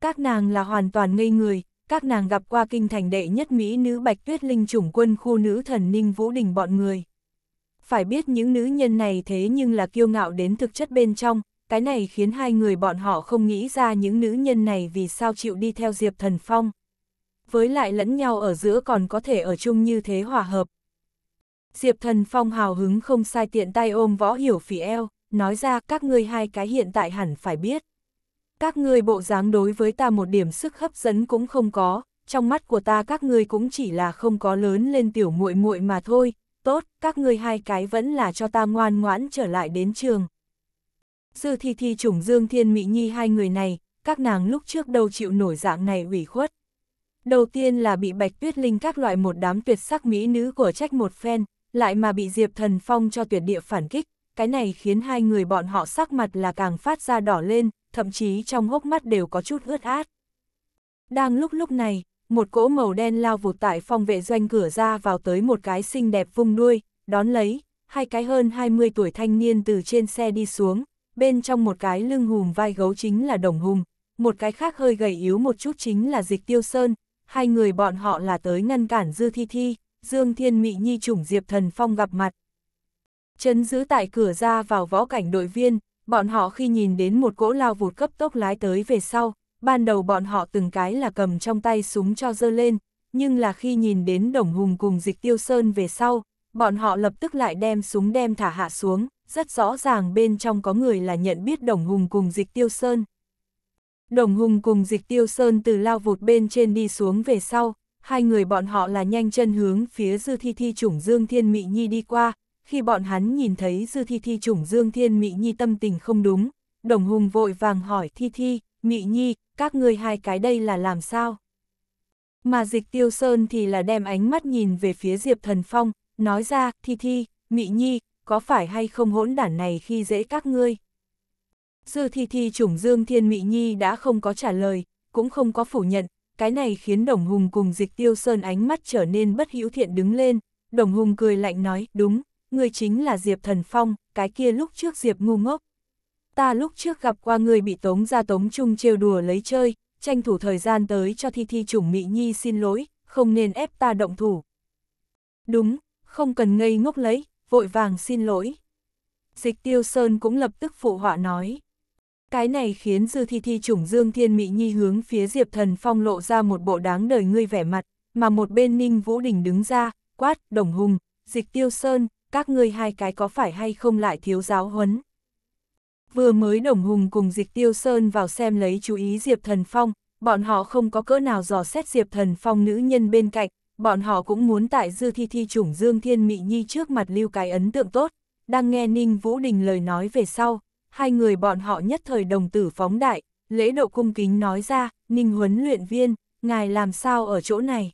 Các nàng là hoàn toàn ngây người, các nàng gặp qua kinh thành đệ nhất Mỹ nữ bạch tuyết linh chủng quân khu nữ thần ninh vũ đình bọn người. Phải biết những nữ nhân này thế nhưng là kiêu ngạo đến thực chất bên trong, cái này khiến hai người bọn họ không nghĩ ra những nữ nhân này vì sao chịu đi theo Diệp Thần Phong. Với lại lẫn nhau ở giữa còn có thể ở chung như thế hòa hợp. Diệp Thần Phong hào hứng không sai tiện tay ôm võ hiểu phỉ eo nói ra các ngươi hai cái hiện tại hẳn phải biết. Các ngươi bộ dáng đối với ta một điểm sức hấp dẫn cũng không có, trong mắt của ta các ngươi cũng chỉ là không có lớn lên tiểu muội muội mà thôi, tốt, các ngươi hai cái vẫn là cho ta ngoan ngoãn trở lại đến trường. Dư thi thi chủng Dương Thiên Mỹ Nhi hai người này, các nàng lúc trước đâu chịu nổi dạng này ủy khuất. Đầu tiên là bị Bạch Tuyết Linh các loại một đám tuyệt sắc mỹ nữ của trách một phen, lại mà bị Diệp Thần Phong cho tuyệt địa phản kích, cái này khiến hai người bọn họ sắc mặt là càng phát ra đỏ lên, thậm chí trong hốc mắt đều có chút ướt át. Đang lúc lúc này, một cỗ màu đen lao vụt tại phòng vệ doanh cửa ra vào tới một cái xinh đẹp vung đuôi, đón lấy, hai cái hơn 20 tuổi thanh niên từ trên xe đi xuống, bên trong một cái lưng hùm vai gấu chính là Đồng Hùng, một cái khác hơi gầy yếu một chút chính là Dịch Tiêu Sơn, hai người bọn họ là tới ngăn cản Dư Thi Thi, Dương Thiên Mị Nhi chủng Diệp Thần Phong gặp mặt, Chấn giữ tại cửa ra vào võ cảnh đội viên, bọn họ khi nhìn đến một cỗ lao vụt cấp tốc lái tới về sau, ban đầu bọn họ từng cái là cầm trong tay súng cho dơ lên, nhưng là khi nhìn đến Đồng Hùng cùng Dịch Tiêu Sơn về sau, bọn họ lập tức lại đem súng đem thả hạ xuống, rất rõ ràng bên trong có người là nhận biết Đồng Hùng cùng Dịch Tiêu Sơn. Đồng Hùng cùng Dịch Tiêu Sơn từ lao vụt bên trên đi xuống về sau, hai người bọn họ là nhanh chân hướng phía dư thi thi chủng Dương Thiên Mị Nhi đi qua, khi bọn hắn nhìn thấy dư thi thi chủng Dương Thiên Mị Nhi tâm tình không đúng, Đồng Hùng vội vàng hỏi Thi Thi, Mị Nhi, các ngươi hai cái đây là làm sao? Mà dịch tiêu sơn thì là đem ánh mắt nhìn về phía Diệp Thần Phong, nói ra, Thi Thi, Mị Nhi, có phải hay không hỗn đản này khi dễ các ngươi? Dư Thi Thi chủng Dương Thiên Mị Nhi đã không có trả lời, cũng không có phủ nhận, cái này khiến Đồng Hùng cùng dịch tiêu sơn ánh mắt trở nên bất hữu thiện đứng lên, Đồng Hùng cười lạnh nói, đúng, người chính là Diệp Thần Phong, cái kia lúc trước Diệp ngu ngốc. Ta lúc trước gặp qua người bị tống ra tống chung trêu đùa lấy chơi, tranh thủ thời gian tới cho thi thi chủng Mỹ Nhi xin lỗi, không nên ép ta động thủ. Đúng, không cần ngây ngốc lấy, vội vàng xin lỗi. Dịch tiêu sơn cũng lập tức phụ họa nói. Cái này khiến dư thi thi chủng Dương Thiên Mỹ Nhi hướng phía Diệp Thần Phong lộ ra một bộ đáng đời ngươi vẻ mặt, mà một bên Ninh Vũ Đình đứng ra, quát, đồng hùng, dịch tiêu sơn, các ngươi hai cái có phải hay không lại thiếu giáo huấn. Vừa mới Đồng Hùng cùng Dịch Tiêu Sơn vào xem lấy chú ý Diệp Thần Phong, bọn họ không có cỡ nào dò xét Diệp Thần Phong nữ nhân bên cạnh, bọn họ cũng muốn tại dư thi thi chủng Dương Thiên Mị Nhi trước mặt lưu cái ấn tượng tốt, đang nghe Ninh Vũ Đình lời nói về sau, hai người bọn họ nhất thời đồng tử phóng đại, lễ độ cung kính nói ra, Ninh huấn luyện viên, ngài làm sao ở chỗ này?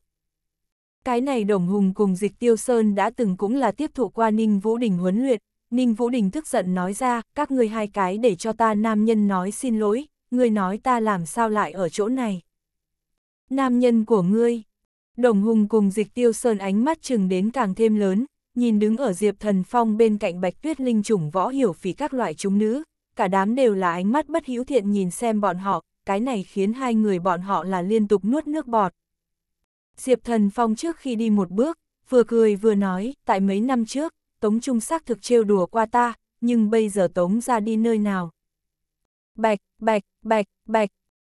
Cái này Đồng Hùng cùng Dịch Tiêu Sơn đã từng cũng là tiếp thụ qua Ninh Vũ Đình huấn luyện, Ninh Vũ Đình tức giận nói ra, các ngươi hai cái để cho ta nam nhân nói xin lỗi, ngươi nói ta làm sao lại ở chỗ này. Nam nhân của ngươi, Đồng Hùng cùng Dịch Tiêu Sơn ánh mắt chừng đến càng thêm lớn, nhìn đứng ở Diệp Thần Phong bên cạnh Bạch Tuyết Linh chủng võ hiểu phí các loại chúng nữ, cả đám đều là ánh mắt bất hữu thiện nhìn xem bọn họ, cái này khiến hai người bọn họ là liên tục nuốt nước bọt. Diệp Thần Phong trước khi đi một bước, vừa cười vừa nói, tại mấy năm trước, Tống Trung xác thực trêu đùa qua ta, nhưng bây giờ Tống ra đi nơi nào. Bạch, bạch, bạch, bạch,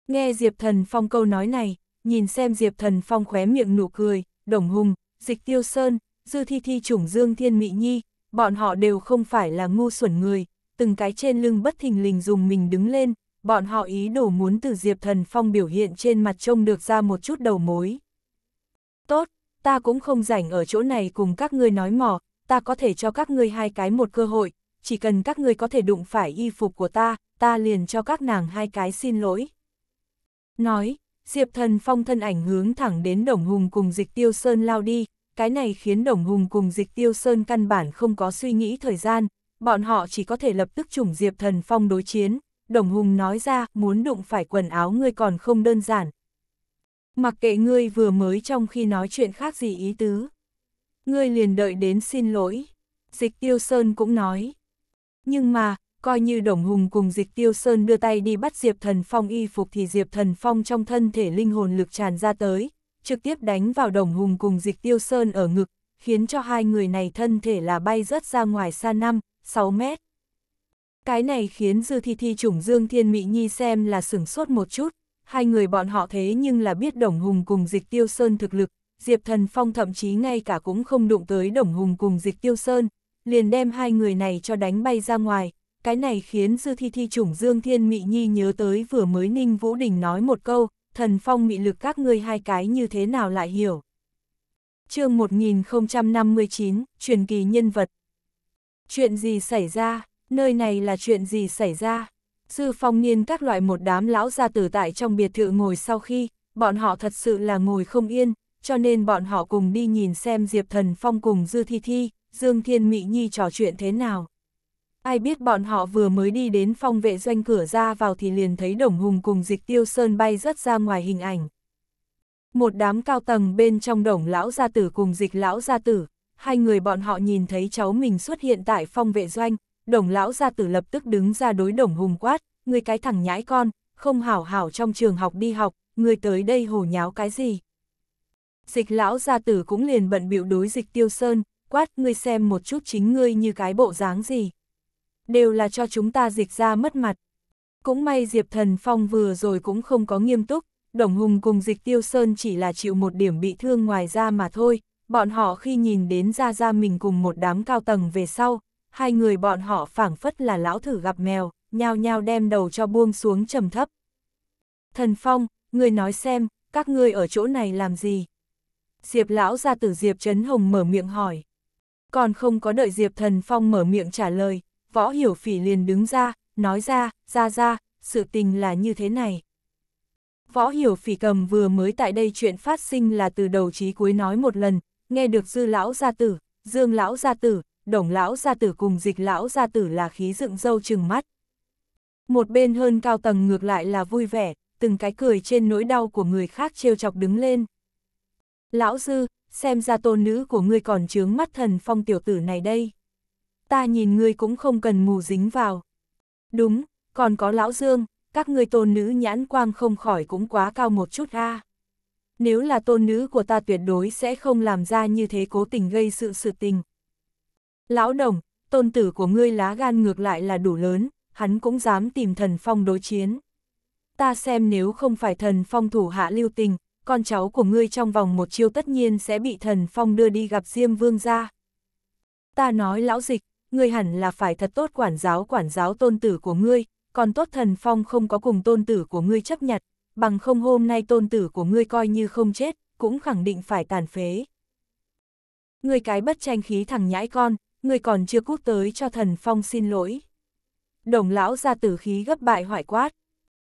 nghe Diệp Thần Phong câu nói này, nhìn xem Diệp Thần Phong khóe miệng nụ cười, Đồng Hùng, Dịch Tiêu Sơn, Dư Thi Thi Chủng Dương Thiên Mị Nhi, bọn họ đều không phải là ngu xuẩn người, từng cái trên lưng bất thình lình dùng mình đứng lên, bọn họ ý đồ muốn từ Diệp Thần Phong biểu hiện trên mặt trông được ra một chút đầu mối tốt, ta cũng không rảnh ở chỗ này cùng các ngươi nói mò ta có thể cho các ngươi hai cái một cơ hội, chỉ cần các ngươi có thể đụng phải y phục của ta, ta liền cho các nàng hai cái xin lỗi. Nói, Diệp Thần Phong thân ảnh hướng thẳng đến Đồng Hùng cùng Dịch Tiêu Sơn lao đi, cái này khiến Đồng Hùng cùng Dịch Tiêu Sơn căn bản không có suy nghĩ thời gian, bọn họ chỉ có thể lập tức trùng Diệp Thần Phong đối chiến. Đồng Hùng nói ra, muốn đụng phải quần áo ngươi còn không đơn giản, mặc kệ ngươi vừa mới trong khi nói chuyện khác gì ý tứ. Ngươi liền đợi đến xin lỗi. Dịch Tiêu Sơn cũng nói. Nhưng mà, coi như Đồng Hùng cùng Dịch Tiêu Sơn đưa tay đi bắt Diệp Thần Phong y phục thì Diệp Thần Phong trong thân thể linh hồn lực tràn ra tới, trực tiếp đánh vào Đồng Hùng cùng Dịch Tiêu Sơn ở ngực, khiến cho hai người này thân thể là bay rớt ra ngoài xa 5, 6 mét. Cái này khiến Dư Thi Thi chủng Dương Thiên Mị Nhi xem là sửng sốt một chút, hai người bọn họ thế nhưng là biết Đồng Hùng cùng Dịch Tiêu Sơn thực lực, Diệp Thần Phong thậm chí ngay cả cũng không đụng tới Đồng Hùng cùng Dịch Tiêu Sơn, liền đem hai người này cho đánh bay ra ngoài, cái này khiến Dư Thi Thi chủng Dương Thiên Mị Nhi nhớ tới vừa mới Ninh Vũ Đình nói một câu, Thần Phong mị lực các ngươi hai cái như thế nào lại hiểu. chương 1059, truyền kỳ nhân vật. Chuyện gì xảy ra, nơi này là chuyện gì xảy ra? Sư phong niên các loại một đám lão gia tử tại trong biệt thự ngồi sau khi, bọn họ thật sự là ngồi không yên, cho nên bọn họ cùng đi nhìn xem Diệp Thần Phong cùng Dư Thi Thi, Dương Thiên Mỹ Nhi trò chuyện thế nào. Ai biết bọn họ vừa mới đi đến phong vệ doanh cửa ra vào thì liền thấy Đồng Hùng cùng Dịch Tiêu Sơn bay rất ra ngoài hình ảnh. Một đám cao tầng bên trong Đồng Lão Gia Tử cùng Dịch Lão Gia Tử, hai người bọn họ nhìn thấy cháu mình xuất hiện tại phong vệ doanh, đồng lão gia tử lập tức đứng ra đối đồng hùng quát, người cái thằng nhãi con, không hảo hảo trong trường học đi học, người tới đây hồ nháo cái gì. Dịch lão gia tử cũng liền bận biểu đối dịch tiêu sơn, quát ngươi xem một chút chính ngươi như cái bộ dáng gì. Đều là cho chúng ta dịch ra mất mặt. Cũng may Diệp Thần Phong vừa rồi cũng không có nghiêm túc, Đồng Hùng cùng Dịch Tiêu Sơn chỉ là chịu một điểm bị thương ngoài ra mà thôi, bọn họ khi nhìn đến ra ra mình cùng một đám cao tầng về sau, hai người bọn họ phảng phất là lão thử gặp mèo, nhao nhao đem đầu cho buông xuống trầm thấp. Thần Phong, người nói xem, các ngươi ở chỗ này làm gì? Diệp lão ra tử Diệp Trấn Hồng mở miệng hỏi. Còn không có đợi Diệp Thần Phong mở miệng trả lời, võ hiểu phỉ liền đứng ra, nói ra, ra ra, sự tình là như thế này. Võ hiểu phỉ cầm vừa mới tại đây chuyện phát sinh là từ đầu chí cuối nói một lần, nghe được dư lão gia tử, dương lão gia tử, đồng lão gia tử cùng dịch lão gia tử là khí dựng dâu chừng mắt. Một bên hơn cao tầng ngược lại là vui vẻ, từng cái cười trên nỗi đau của người khác trêu chọc đứng lên. Lão dư, xem ra tôn nữ của ngươi còn chướng mắt thần phong tiểu tử này đây. Ta nhìn ngươi cũng không cần mù dính vào. Đúng, còn có lão dương, các ngươi tôn nữ nhãn quang không khỏi cũng quá cao một chút a. Nếu là tôn nữ của ta tuyệt đối sẽ không làm ra như thế cố tình gây sự sự tình, Lão đồng, tôn tử của ngươi lá gan ngược lại là đủ lớn, hắn cũng dám tìm thần phong đối chiến. Ta xem nếu không phải thần phong thủ hạ lưu tình, con cháu của ngươi trong vòng một chiêu tất nhiên sẽ bị thần phong đưa đi gặp Diêm Vương ra. Ta nói lão dịch, ngươi hẳn là phải thật tốt quản giáo quản giáo tôn tử của ngươi, còn tốt thần phong không có cùng tôn tử của ngươi chấp nhận bằng không hôm nay tôn tử của ngươi coi như không chết, cũng khẳng định phải tàn phế. Ngươi cái bất tranh khí thằng nhãi con, người còn chưa cút tới cho thần phong xin lỗi. Đồng lão ra tử khí gấp bại hoại quát.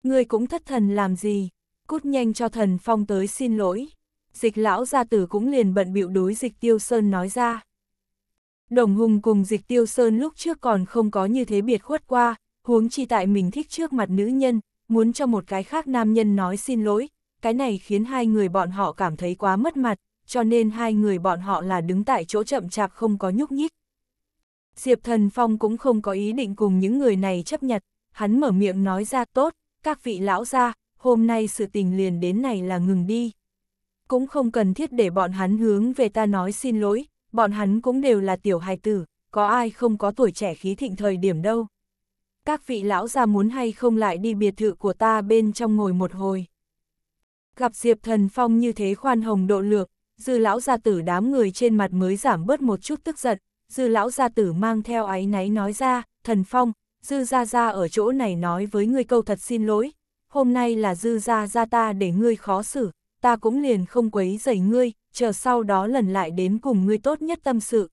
Người cũng thất thần làm gì, cút nhanh cho thần phong tới xin lỗi. Dịch lão gia tử cũng liền bận bịu đối dịch tiêu sơn nói ra. Đồng hùng cùng dịch tiêu sơn lúc trước còn không có như thế biệt khuất qua, huống chi tại mình thích trước mặt nữ nhân, muốn cho một cái khác nam nhân nói xin lỗi, cái này khiến hai người bọn họ cảm thấy quá mất mặt, cho nên hai người bọn họ là đứng tại chỗ chậm chạp không có nhúc nhích, Diệp Thần Phong cũng không có ý định cùng những người này chấp nhận. hắn mở miệng nói ra tốt, các vị lão ra, hôm nay sự tình liền đến này là ngừng đi. Cũng không cần thiết để bọn hắn hướng về ta nói xin lỗi, bọn hắn cũng đều là tiểu hài tử, có ai không có tuổi trẻ khí thịnh thời điểm đâu. Các vị lão ra muốn hay không lại đi biệt thự của ta bên trong ngồi một hồi. Gặp Diệp Thần Phong như thế khoan hồng độ lược, dư lão gia tử đám người trên mặt mới giảm bớt một chút tức giận, dư lão gia tử mang theo áy náy nói ra, thần phong, dư gia gia ở chỗ này nói với ngươi câu thật xin lỗi, hôm nay là dư gia gia ta để ngươi khó xử, ta cũng liền không quấy dày ngươi, chờ sau đó lần lại đến cùng ngươi tốt nhất tâm sự.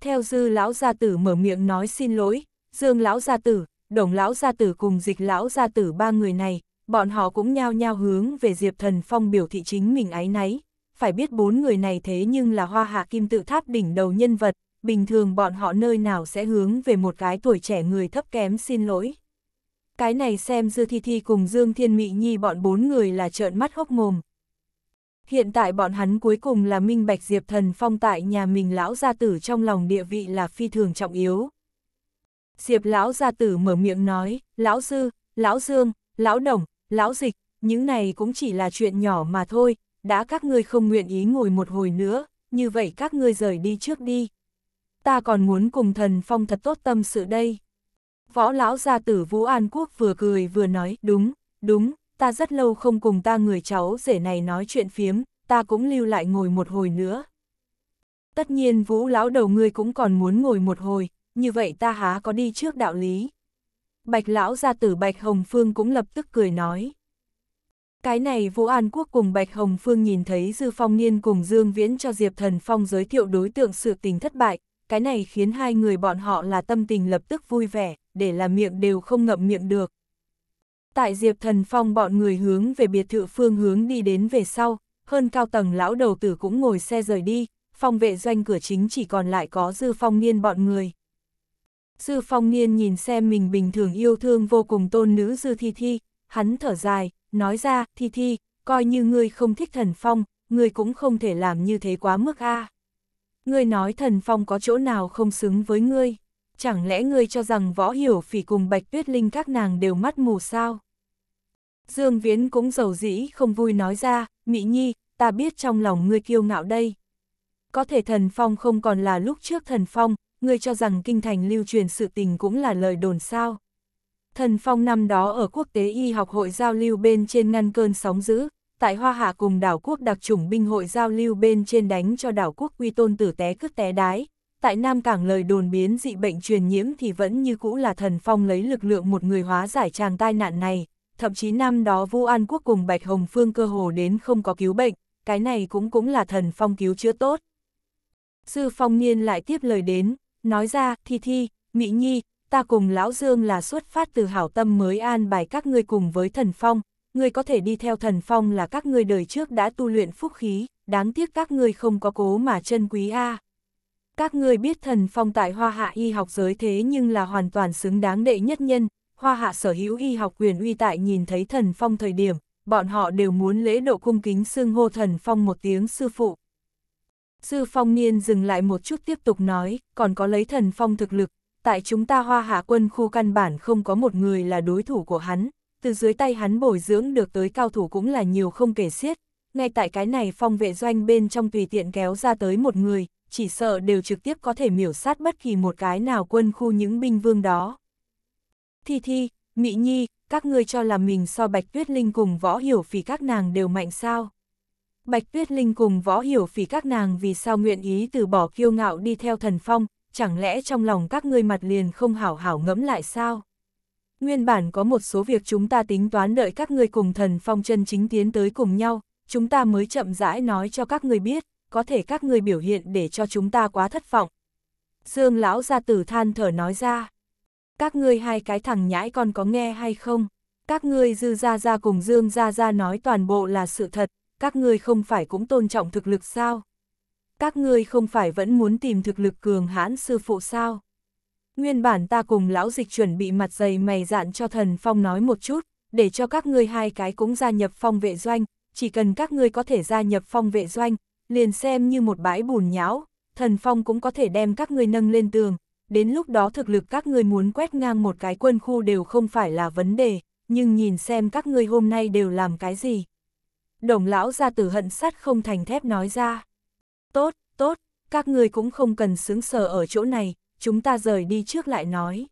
Theo dư lão gia tử mở miệng nói xin lỗi, dương lão gia tử, đồng lão gia tử cùng dịch lão gia tử ba người này, bọn họ cũng nhao nhao hướng về Diệp Thần Phong biểu thị chính mình ái náy. Phải biết bốn người này thế nhưng là hoa hạ kim tự tháp đỉnh đầu nhân vật, bình thường bọn họ nơi nào sẽ hướng về một cái tuổi trẻ người thấp kém xin lỗi. Cái này xem Dư Thi Thi cùng Dương Thiên Mị Nhi bọn bốn người là trợn mắt hốc mồm. Hiện tại bọn hắn cuối cùng là minh bạch Diệp Thần Phong tại nhà mình lão gia tử trong lòng địa vị là phi thường trọng yếu. Diệp lão gia tử mở miệng nói, lão sư, lão dương, lão đồng, lão dịch, những này cũng chỉ là chuyện nhỏ mà thôi, đã các ngươi không nguyện ý ngồi một hồi nữa, như vậy các ngươi rời đi trước đi, ta còn muốn cùng thần phong thật tốt tâm sự đây. Võ lão gia tử Vũ An Quốc vừa cười vừa nói, đúng, đúng, ta rất lâu không cùng ta người cháu rể này nói chuyện phiếm, ta cũng lưu lại ngồi một hồi nữa. Tất nhiên Vũ lão đầu ngươi cũng còn muốn ngồi một hồi, như vậy ta há có đi trước đạo lý. Bạch lão gia tử Bạch Hồng Phương cũng lập tức cười nói. Cái này Vũ An Quốc cùng Bạch Hồng Phương nhìn thấy Dư Phong Niên cùng Dương Viễn cho Diệp Thần Phong giới thiệu đối tượng sự tình thất bại, cái này khiến hai người bọn họ là tâm tình lập tức vui vẻ, để là miệng đều không ngậm miệng được. Tại Diệp Thần Phong bọn người hướng về biệt thự phương hướng đi đến về sau, hơn cao tầng lão đầu tử cũng ngồi xe rời đi, phòng vệ doanh cửa chính chỉ còn lại có Dư Phong Niên bọn người. Dư Phong Niên nhìn xem mình bình thường yêu thương vô cùng tôn nữ Dư Thi Thi, hắn thở dài, nói ra, Thi Thi, coi như ngươi không thích thần phong, ngươi cũng không thể làm như thế quá mức a. À. Ngươi nói thần phong có chỗ nào không xứng với ngươi? Chẳng lẽ ngươi cho rằng võ hiểu phỉ cùng bạch tuyết linh các nàng đều mắt mù sao? Dương Viễn cũng giàu dĩ không vui nói ra, Mỹ Nhi, ta biết trong lòng ngươi kiêu ngạo đây. Có thể thần phong không còn là lúc trước thần phong, ngươi cho rằng kinh thành lưu truyền sự tình cũng là lời đồn sao. Thần phong năm đó ở quốc tế y học hội giao lưu bên trên ngăn cơn sóng dữ, tại Hoa Hạ cùng đảo quốc đặc chủng binh hội giao lưu bên trên đánh cho đảo quốc quy tôn tử té cướp té đái, tại Nam Cảng lời đồn biến dị bệnh truyền nhiễm thì vẫn như cũ là thần phong lấy lực lượng một người hóa giải tràng tai nạn này, thậm chí năm đó Vu An Quốc cùng Bạch Hồng Phương cơ hồ đến không có cứu bệnh, cái này cũng cũng là thần phong cứu chữa tốt. Sư Phong Niên lại tiếp lời đến, nói ra, Thi Thi, Mỹ Nhi, ta cùng Lão Dương là xuất phát từ hảo tâm mới an bài các ngươi cùng với thần phong, ngươi có thể đi theo thần phong là các ngươi đời trước đã tu luyện phúc khí, đáng tiếc các ngươi không có cố mà chân quý a. Các ngươi biết thần phong tại hoa hạ y học giới thế nhưng là hoàn toàn xứng đáng đệ nhất nhân, hoa hạ sở hữu y học quyền uy tại nhìn thấy thần phong thời điểm, bọn họ đều muốn lễ độ cung kính xưng hô thần phong một tiếng sư phụ. Sư phong niên dừng lại một chút tiếp tục nói, còn có lấy thần phong thực lực, tại chúng ta hoa hạ quân khu căn bản không có một người là đối thủ của hắn, từ dưới tay hắn bồi dưỡng được tới cao thủ cũng là nhiều không kể xiết, ngay tại cái này phong vệ doanh bên trong tùy tiện kéo ra tới một người, chỉ sợ đều trực tiếp có thể miểu sát bất kỳ một cái nào quân khu những binh vương đó. Thi Thi, Mỹ Nhi, các ngươi cho là mình so Bạch Tuyết Linh cùng võ hiểu vì các nàng đều mạnh sao. Bạch Tuyết Linh cùng võ hiểu vì các nàng vì sao nguyện ý từ bỏ kiêu ngạo đi theo thần phong, chẳng lẽ trong lòng các ngươi mặt liền không hảo hảo ngẫm lại sao? nguyên bản có một số việc chúng ta tính toán đợi các ngươi cùng thần phong chân chính tiến tới cùng nhau, chúng ta mới chậm rãi nói cho các ngươi biết, có thể các ngươi biểu hiện để cho chúng ta quá thất vọng. Dương lão gia tử than thở nói ra, các ngươi hai cái thằng nhãi con có nghe hay không? Các ngươi dư ra ra cùng Dương ra ra nói toàn bộ là sự thật, các ngươi không phải cũng tôn trọng thực lực sao? Các ngươi không phải vẫn muốn tìm thực lực cường hãn sư phụ sao? Nguyên bản ta cùng lão dịch chuẩn bị mặt dày mày dạn cho thần phong nói một chút, để cho các ngươi hai cái cũng gia nhập phong vệ doanh, chỉ cần các ngươi có thể gia nhập phong vệ doanh, liền xem như một bãi bùn nhão, thần phong cũng có thể đem các ngươi nâng lên tường, đến lúc đó thực lực các ngươi muốn quét ngang một cái quân khu đều không phải là vấn đề, nhưng nhìn xem các ngươi hôm nay đều làm cái gì. Đồng lão ra tử hận sắt không thành thép nói ra. Tốt, tốt, các ngươi cũng không cần sướng sở ở chỗ này, chúng ta rời đi trước lại nói.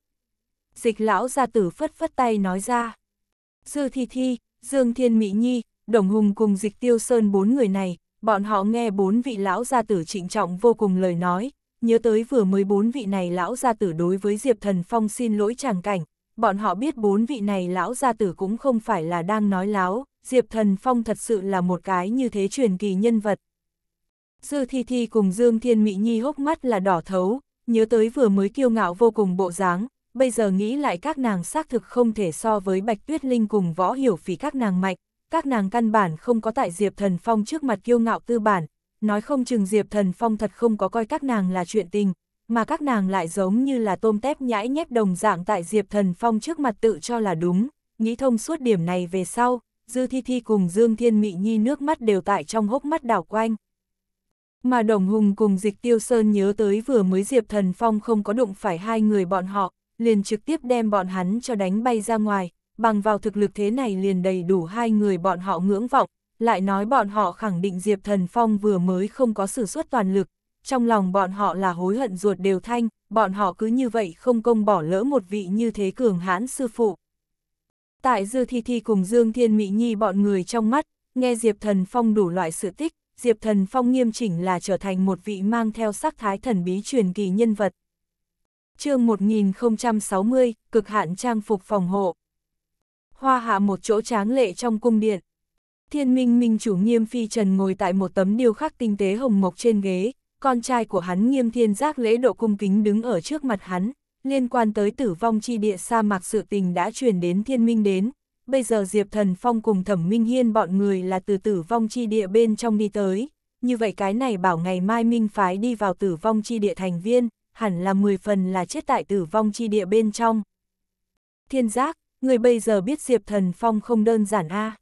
Dịch lão gia tử phất phất tay nói ra. Dư Thi Thi, Dương Thiên Mỹ Nhi, Đồng Hùng cùng dịch tiêu sơn bốn người này, bọn họ nghe bốn vị lão gia tử trịnh trọng vô cùng lời nói, nhớ tới vừa mới bốn vị này lão gia tử đối với Diệp Thần Phong xin lỗi chàng cảnh, bọn họ biết bốn vị này lão gia tử cũng không phải là đang nói láo, Diệp Thần Phong thật sự là một cái như thế truyền kỳ nhân vật. Dư Thi Thi cùng Dương Thiên Mỹ Nhi hốc mắt là đỏ thấu, nhớ tới vừa mới kiêu ngạo vô cùng bộ dáng, bây giờ nghĩ lại các nàng xác thực không thể so với Bạch Tuyết Linh cùng võ hiểu phí các nàng mạnh, các nàng căn bản không có tại Diệp Thần Phong trước mặt kiêu ngạo tư bản, nói không chừng Diệp Thần Phong thật không có coi các nàng là chuyện tình, mà các nàng lại giống như là tôm tép nhãi nhép đồng dạng tại Diệp Thần Phong trước mặt tự cho là đúng, nghĩ thông suốt điểm này về sau, Dư Thi Thi cùng Dương Thiên Mị Nhi nước mắt đều tại trong hốc mắt đảo quanh. Mà Đồng Hùng cùng Dịch Tiêu Sơn nhớ tới vừa mới Diệp Thần Phong không có đụng phải hai người bọn họ, liền trực tiếp đem bọn hắn cho đánh bay ra ngoài, bằng vào thực lực thế này liền đầy đủ hai người bọn họ ngưỡng vọng, lại nói bọn họ khẳng định Diệp Thần Phong vừa mới không có sử xuất toàn lực, trong lòng bọn họ là hối hận ruột đều thanh, bọn họ cứ như vậy không công bỏ lỡ một vị như thế cường hãn sư phụ. Tại Dư Thi Thi cùng Dương Thiên Mỹ Nhi bọn người trong mắt, nghe Diệp Thần Phong đủ loại sự tích, Diệp Thần Phong nghiêm chỉnh là trở thành một vị mang theo sắc thái thần bí truyền kỳ nhân vật. chương 1060, cực hạn trang phục phòng hộ. Hoa hạ một chỗ tráng lệ trong cung điện. Thiên minh minh chủ nghiêm phi trần ngồi tại một tấm điêu khắc tinh tế hồng mộc trên ghế, con trai của hắn nghiêm thiên giác lễ độ cung kính đứng ở trước mặt hắn, liên quan tới tử vong chi địa sa mạc sự tình đã truyền đến thiên minh đến, bây giờ Diệp Thần Phong cùng Thẩm Minh Hiên bọn người là từ tử vong chi địa bên trong đi tới, như vậy cái này bảo ngày mai Minh Phái đi vào tử vong chi địa thành viên, hẳn là 10 phần là chết tại tử vong chi địa bên trong. Thiên giác, người bây giờ biết Diệp Thần Phong không đơn giản a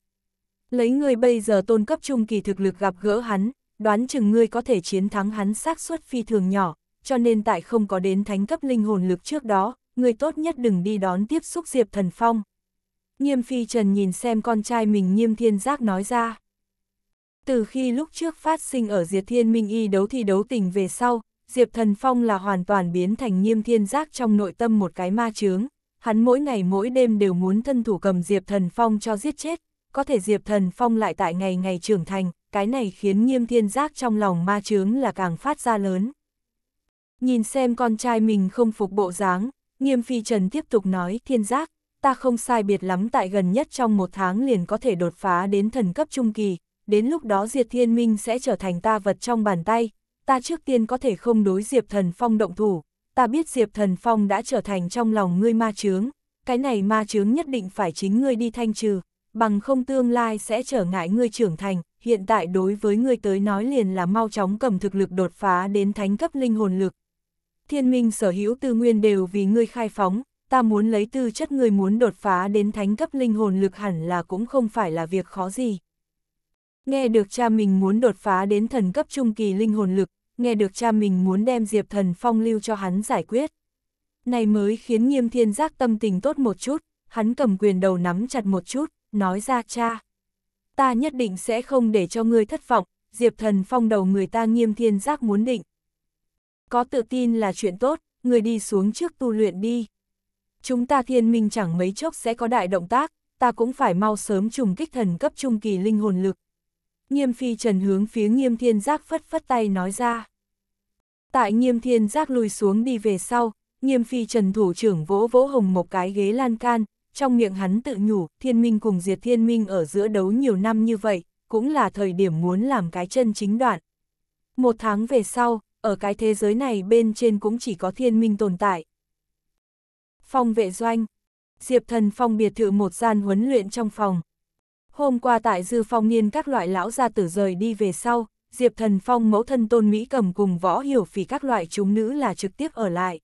Lấy người bây giờ tôn cấp trung kỳ thực lực gặp gỡ hắn, đoán chừng ngươi có thể chiến thắng hắn xác suất phi thường nhỏ, cho nên tại không có đến thánh cấp linh hồn lực trước đó, người tốt nhất đừng đi đón tiếp xúc Diệp Thần Phong. Nghiêm Phi Trần nhìn xem con trai mình Nghiêm Thiên Giác nói ra. Từ khi lúc trước phát sinh ở Diệt Thiên Minh Y đấu thi đấu tình về sau, Diệp Thần Phong là hoàn toàn biến thành Nghiêm Thiên Giác trong nội tâm một cái ma chướng. Hắn mỗi ngày mỗi đêm đều muốn thân thủ cầm Diệp Thần Phong cho giết chết, có thể Diệp Thần Phong lại tại ngày ngày trưởng thành, cái này khiến Nghiêm Thiên Giác trong lòng ma chướng là càng phát ra lớn. Nhìn xem con trai mình không phục bộ dáng, Nghiêm Phi Trần tiếp tục nói Thiên Giác, ta không sai biệt lắm tại gần nhất trong một tháng liền có thể đột phá đến thần cấp trung kỳ, đến lúc đó Diệt Thiên Minh sẽ trở thành ta vật trong bàn tay, ta trước tiên có thể không đối Diệp Thần Phong động thủ, ta biết Diệp Thần Phong đã trở thành trong lòng ngươi ma chướng, cái này ma chướng nhất định phải chính ngươi đi thanh trừ, bằng không tương lai sẽ trở ngại ngươi trưởng thành, hiện tại đối với ngươi tới nói liền là mau chóng cầm thực lực đột phá đến thánh cấp linh hồn lực. Thiên minh sở hữu tư nguyên đều vì ngươi khai phóng, ta muốn lấy tư chất người muốn đột phá đến thánh cấp linh hồn lực hẳn là cũng không phải là việc khó gì. Nghe được cha mình muốn đột phá đến thần cấp trung kỳ linh hồn lực, nghe được cha mình muốn đem Diệp Thần Phong lưu cho hắn giải quyết. Này mới khiến nghiêm thiên giác tâm tình tốt một chút, hắn cầm quyền đầu nắm chặt một chút, nói ra cha. Ta nhất định sẽ không để cho ngươi thất vọng, Diệp Thần Phong đầu người ta nghiêm thiên giác muốn định. Có tự tin là chuyện tốt, người đi xuống trước tu luyện đi chúng ta thiên minh chẳng mấy chốc sẽ có đại động tác, ta cũng phải mau sớm trùng kích thần cấp trung kỳ linh hồn lực. Nghiêm phi trần hướng phía nghiêm thiên giác phất phất tay nói ra. Tại nghiêm thiên giác lùi xuống đi về sau, nghiêm phi trần thủ trưởng vỗ vỗ hồng một cái ghế lan can, trong miệng hắn tự nhủ, thiên minh cùng diệt thiên minh ở giữa đấu nhiều năm như vậy, cũng là thời điểm muốn làm cái chân chính đoạn. Một tháng về sau, ở cái thế giới này bên trên cũng chỉ có thiên minh tồn tại. Phong vệ doanh. Diệp Thần Phong biệt thự một gian huấn luyện trong phòng. Hôm qua tại Dư Phong Niên các loại lão gia tử rời đi về sau, Diệp Thần Phong mẫu thân Tôn Mỹ cầm cùng võ hiểu phỉ các loại chúng nữ là trực tiếp ở lại.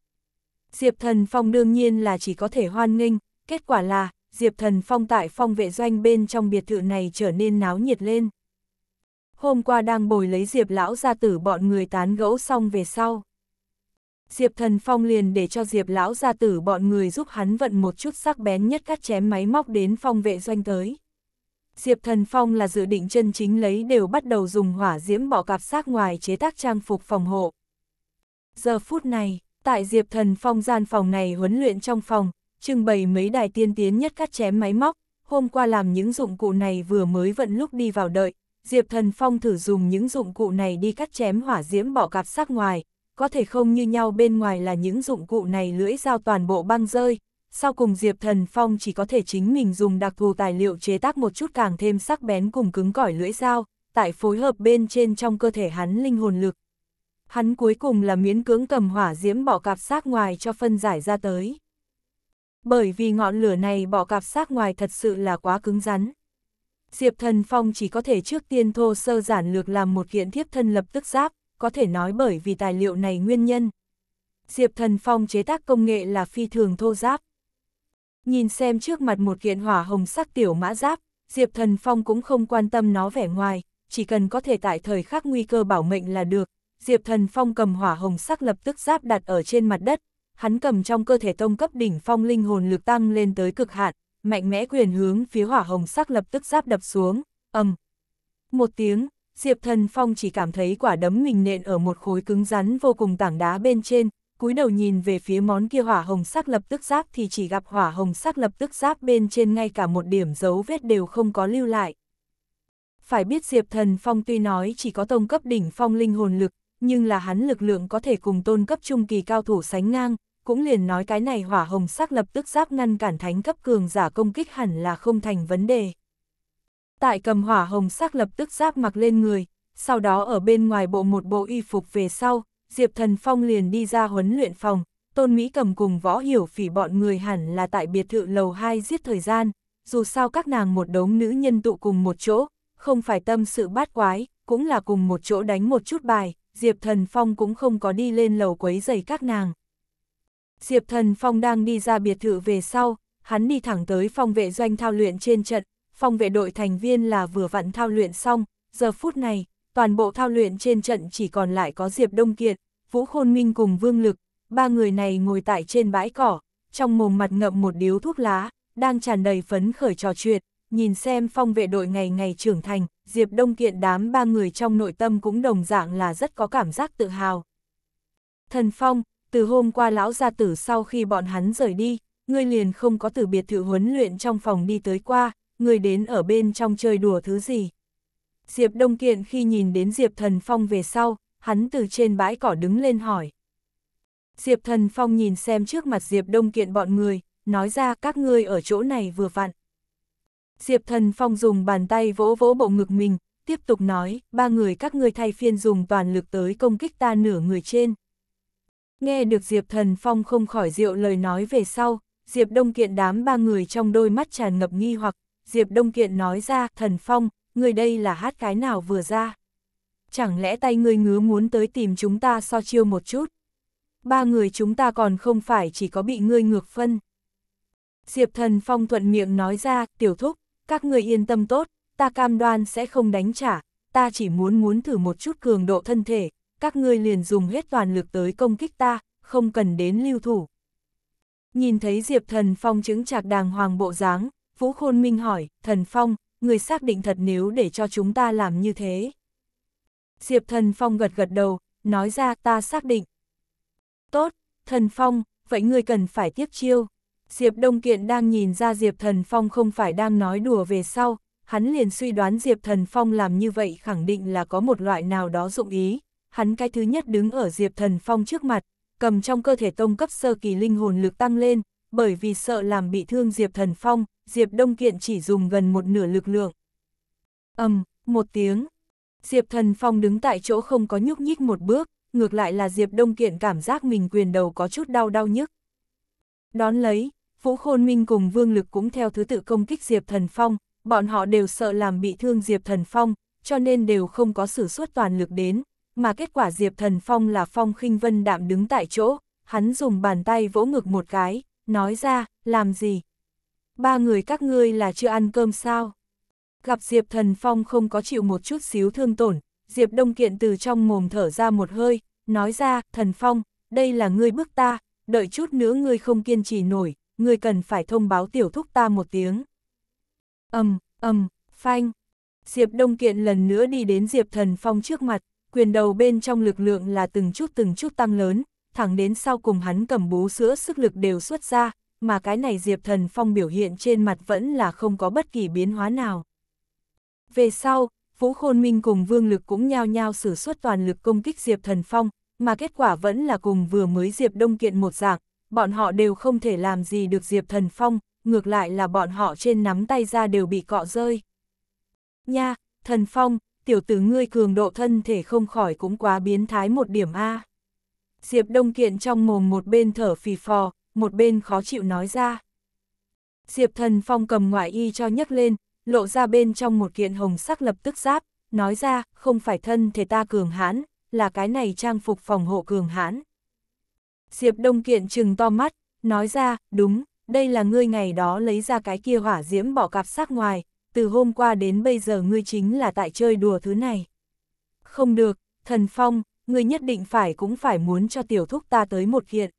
Diệp Thần Phong đương nhiên là chỉ có thể hoan nghênh, kết quả là, Diệp Thần Phong tại phong vệ doanh bên trong biệt thự này trở nên náo nhiệt lên. Hôm qua đang bồi lấy Diệp lão gia tử bọn người tán gẫu xong về sau. Diệp Thần Phong liền để cho Diệp lão gia tử bọn người giúp hắn vận một chút sắc bén nhất cắt chém máy móc đến phong vệ doanh tới. Diệp Thần Phong là dự định chân chính lấy đều bắt đầu dùng hỏa diễm bỏ cặp xác ngoài chế tác trang phục phòng hộ. Giờ phút này, tại Diệp Thần Phong gian phòng này huấn luyện trong phòng, trưng bày mấy đài tiên tiến nhất cắt chém máy móc, hôm qua làm những dụng cụ này vừa mới vận lúc đi vào đợi, Diệp Thần Phong thử dùng những dụng cụ này đi cắt chém hỏa diễm bỏ cặp xác ngoài, có thể không như nhau bên ngoài là những dụng cụ này lưỡi dao toàn bộ băng rơi, sau cùng Diệp Thần Phong chỉ có thể chính mình dùng đặc thù tài liệu chế tác một chút càng thêm sắc bén cùng cứng cỏi lưỡi dao, tại phối hợp bên trên trong cơ thể hắn linh hồn lực. Hắn cuối cùng là miễn cưỡng cầm hỏa diễm bỏ cạp xác ngoài cho phân giải ra tới. Bởi vì ngọn lửa này bỏ cạp xác ngoài thật sự là quá cứng rắn. Diệp Thần Phong chỉ có thể trước tiên thô sơ giản lược làm một kiện thiếp thân lập tức giáp, có thể nói bởi vì tài liệu này nguyên nhân. Diệp Thần Phong chế tác công nghệ là phi thường thô giáp. Nhìn xem trước mặt một kiện hỏa hồng sắc tiểu mã giáp, Diệp Thần Phong cũng không quan tâm nó vẻ ngoài, chỉ cần có thể tại thời khắc nguy cơ bảo mệnh là được. Diệp Thần Phong cầm hỏa hồng sắc lập tức giáp đặt ở trên mặt đất, hắn cầm trong cơ thể tông cấp đỉnh phong linh hồn lực tăng lên tới cực hạn, mạnh mẽ quyền hướng phía hỏa hồng sắc lập tức giáp đập xuống, ầm. Một tiếng, Diệp Thần Phong chỉ cảm thấy quả đấm mình nện ở một khối cứng rắn vô cùng tảng đá bên trên, cúi đầu nhìn về phía món kia hỏa hồng sắc lập tức giáp thì chỉ gặp hỏa hồng sắc lập tức giáp bên trên ngay cả một điểm dấu vết đều không có lưu lại. Phải biết Diệp Thần Phong tuy nói chỉ có tông cấp đỉnh phong linh hồn lực, nhưng là hắn lực lượng có thể cùng tôn cấp trung kỳ cao thủ sánh ngang, cũng liền nói cái này hỏa hồng sắc lập tức giáp ngăn cản thánh cấp cường giả công kích hẳn là không thành vấn đề. Tại cầm hỏa hồng sắc lập tức giáp mặc lên người, sau đó ở bên ngoài bộ một bộ y phục về sau, Diệp Thần Phong liền đi ra huấn luyện phòng, Tôn Mỹ cầm cùng võ hiểu phỉ bọn người hẳn là tại biệt thự lầu 2 giết thời gian, dù sao các nàng một đống nữ nhân tụ cùng một chỗ, không phải tâm sự bát quái, cũng là cùng một chỗ đánh một chút bài, Diệp Thần Phong cũng không có đi lên lầu quấy giày các nàng. Diệp Thần Phong đang đi ra biệt thự về sau, hắn đi thẳng tới phòng vệ doanh thao luyện trên trận, phòng vệ đội thành viên là vừa vặn thao luyện xong, giờ phút này, toàn bộ thao luyện trên trận chỉ còn lại có Diệp Đông Kiệt, Vũ Khôn Minh cùng Vương Lực, ba người này ngồi tại trên bãi cỏ, trong mồm mặt ngậm một điếu thuốc lá, đang tràn đầy phấn khởi trò chuyện, nhìn xem phong vệ đội ngày ngày trưởng thành, Diệp Đông Kiện đám ba người trong nội tâm cũng đồng dạng là rất có cảm giác tự hào. Thần Phong, từ hôm qua lão gia tử sau khi bọn hắn rời đi, ngươi liền không có từ biệt thự huấn luyện trong phòng đi tới qua, người đến ở bên trong chơi đùa thứ gì. Diệp Đông Kiện khi nhìn đến Diệp Thần Phong về sau, hắn từ trên bãi cỏ đứng lên hỏi. Diệp Thần Phong nhìn xem trước mặt Diệp Đông Kiện bọn người, nói ra các ngươi ở chỗ này vừa vặn. Diệp Thần Phong dùng bàn tay vỗ vỗ bộ ngực mình, tiếp tục nói, ba người các ngươi thay phiên dùng toàn lực tới công kích ta nửa người trên. Nghe được Diệp Thần Phong không khỏi rượu lời nói về sau, Diệp Đông Kiện đám ba người trong đôi mắt tràn ngập nghi hoặc Diệp Đông Kiện nói ra, thần phong, người đây là hát cái nào vừa ra. Chẳng lẽ tay ngươi ngứa muốn tới tìm chúng ta so chiêu một chút. Ba người chúng ta còn không phải chỉ có bị ngươi ngược phân. Diệp thần phong thuận miệng nói ra, tiểu thúc, các ngươi yên tâm tốt, ta cam đoan sẽ không đánh trả, ta chỉ muốn muốn thử một chút cường độ thân thể, các ngươi liền dùng hết toàn lực tới công kích ta, không cần đến lưu thủ. Nhìn thấy Diệp Thần Phong chứng chạc đàng hoàng bộ dáng, Vũ Khôn Minh hỏi, thần phong, người xác định thật nếu để cho chúng ta làm như thế. Diệp thần phong gật gật đầu, nói ra ta xác định. Tốt, thần phong, vậy ngươi cần phải tiếp chiêu. Diệp Đông Kiện đang nhìn ra Diệp Thần Phong không phải đang nói đùa về sau, hắn liền suy đoán Diệp Thần Phong làm như vậy khẳng định là có một loại nào đó dụng ý. Hắn cái thứ nhất đứng ở Diệp Thần Phong trước mặt, cầm trong cơ thể tông cấp sơ kỳ linh hồn lực tăng lên, bởi vì sợ làm bị thương Diệp Thần Phong, Diệp Đông Kiện chỉ dùng gần một nửa lực lượng. ầm, um, một tiếng. Diệp Thần Phong đứng tại chỗ không có nhúc nhích một bước, ngược lại là Diệp Đông Kiện cảm giác mình quyền đầu có chút đau đau nhức. Đón lấy, Vũ Khôn Minh cùng Vương Lực cũng theo thứ tự công kích Diệp Thần Phong, bọn họ đều sợ làm bị thương Diệp Thần Phong, cho nên đều không có sử suốt toàn lực đến, mà kết quả Diệp Thần Phong là Phong khinh Vân đạm đứng tại chỗ, hắn dùng bàn tay vỗ ngực một cái, nói ra, làm gì? Ba người các ngươi là chưa ăn cơm sao? Gặp Diệp Thần Phong không có chịu một chút xíu thương tổn, Diệp Đông Kiện từ trong mồm thở ra một hơi, nói ra, Thần Phong, đây là ngươi bước ta, đợi chút nữa ngươi không kiên trì nổi, ngươi cần phải thông báo tiểu thúc ta một tiếng. Ầm, ầm, um, phanh. Diệp Đông Kiện lần nữa đi đến Diệp Thần Phong trước mặt, quyền đầu bên trong lực lượng là từng chút từng chút tăng lớn, thẳng đến sau cùng hắn cầm bú sữa sức lực đều xuất ra, mà cái này Diệp Thần Phong biểu hiện trên mặt vẫn là không có bất kỳ biến hóa nào. Về sau, Phú Khôn Minh cùng Vương Lực cũng nhao nhao sử xuất toàn lực công kích Diệp Thần Phong, mà kết quả vẫn là cùng vừa mới Diệp Đông Kiện một dạng, bọn họ đều không thể làm gì được Diệp Thần Phong, ngược lại là bọn họ trên nắm tay ra đều bị cọ rơi. Nha, Thần Phong, tiểu tử ngươi cường độ thân thể không khỏi cũng quá biến thái một điểm A. Diệp Đông Kiện trong mồm một bên thở phì phò, một bên khó chịu nói ra. Diệp Thần Phong cầm ngoại y cho nhấc lên, lộ ra bên trong một kiện hồng sắc lập tức giáp, nói ra, không phải thân thể ta cường hãn, là cái này trang phục phòng hộ cường hãn. Diệp Đông Kiện trừng to mắt, nói ra, đúng, đây là ngươi ngày đó lấy ra cái kia hỏa diễm bỏ cặp sát ngoài, từ hôm qua đến bây giờ ngươi chính là tại chơi đùa thứ này. Không được, Thần Phong, người nhất định phải cũng phải muốn cho tiểu thúc ta tới một kiện.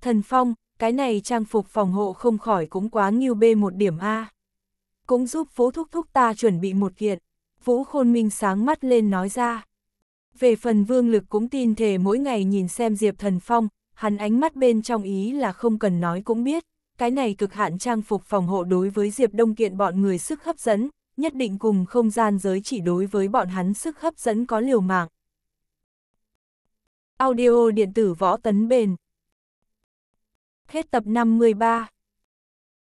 Thần Phong, cái này trang phục phòng hộ không khỏi cũng quá nghiêu bê một điểm A. Cũng giúp vũ Thúc Thúc ta chuẩn bị một kiện. Vũ Khôn Minh sáng mắt lên nói ra. Về phần vương lực cũng tin thể mỗi ngày nhìn xem Diệp Thần Phong, hắn ánh mắt bên trong ý là không cần nói cũng biết, cái này cực hạn trang phục phòng hộ đối với Diệp Đông Kiện bọn người sức hấp dẫn, nhất định cùng không gian giới chỉ đối với bọn hắn sức hấp dẫn có liều mạng. Audio điện tử võ tấn bền. Hết tập 53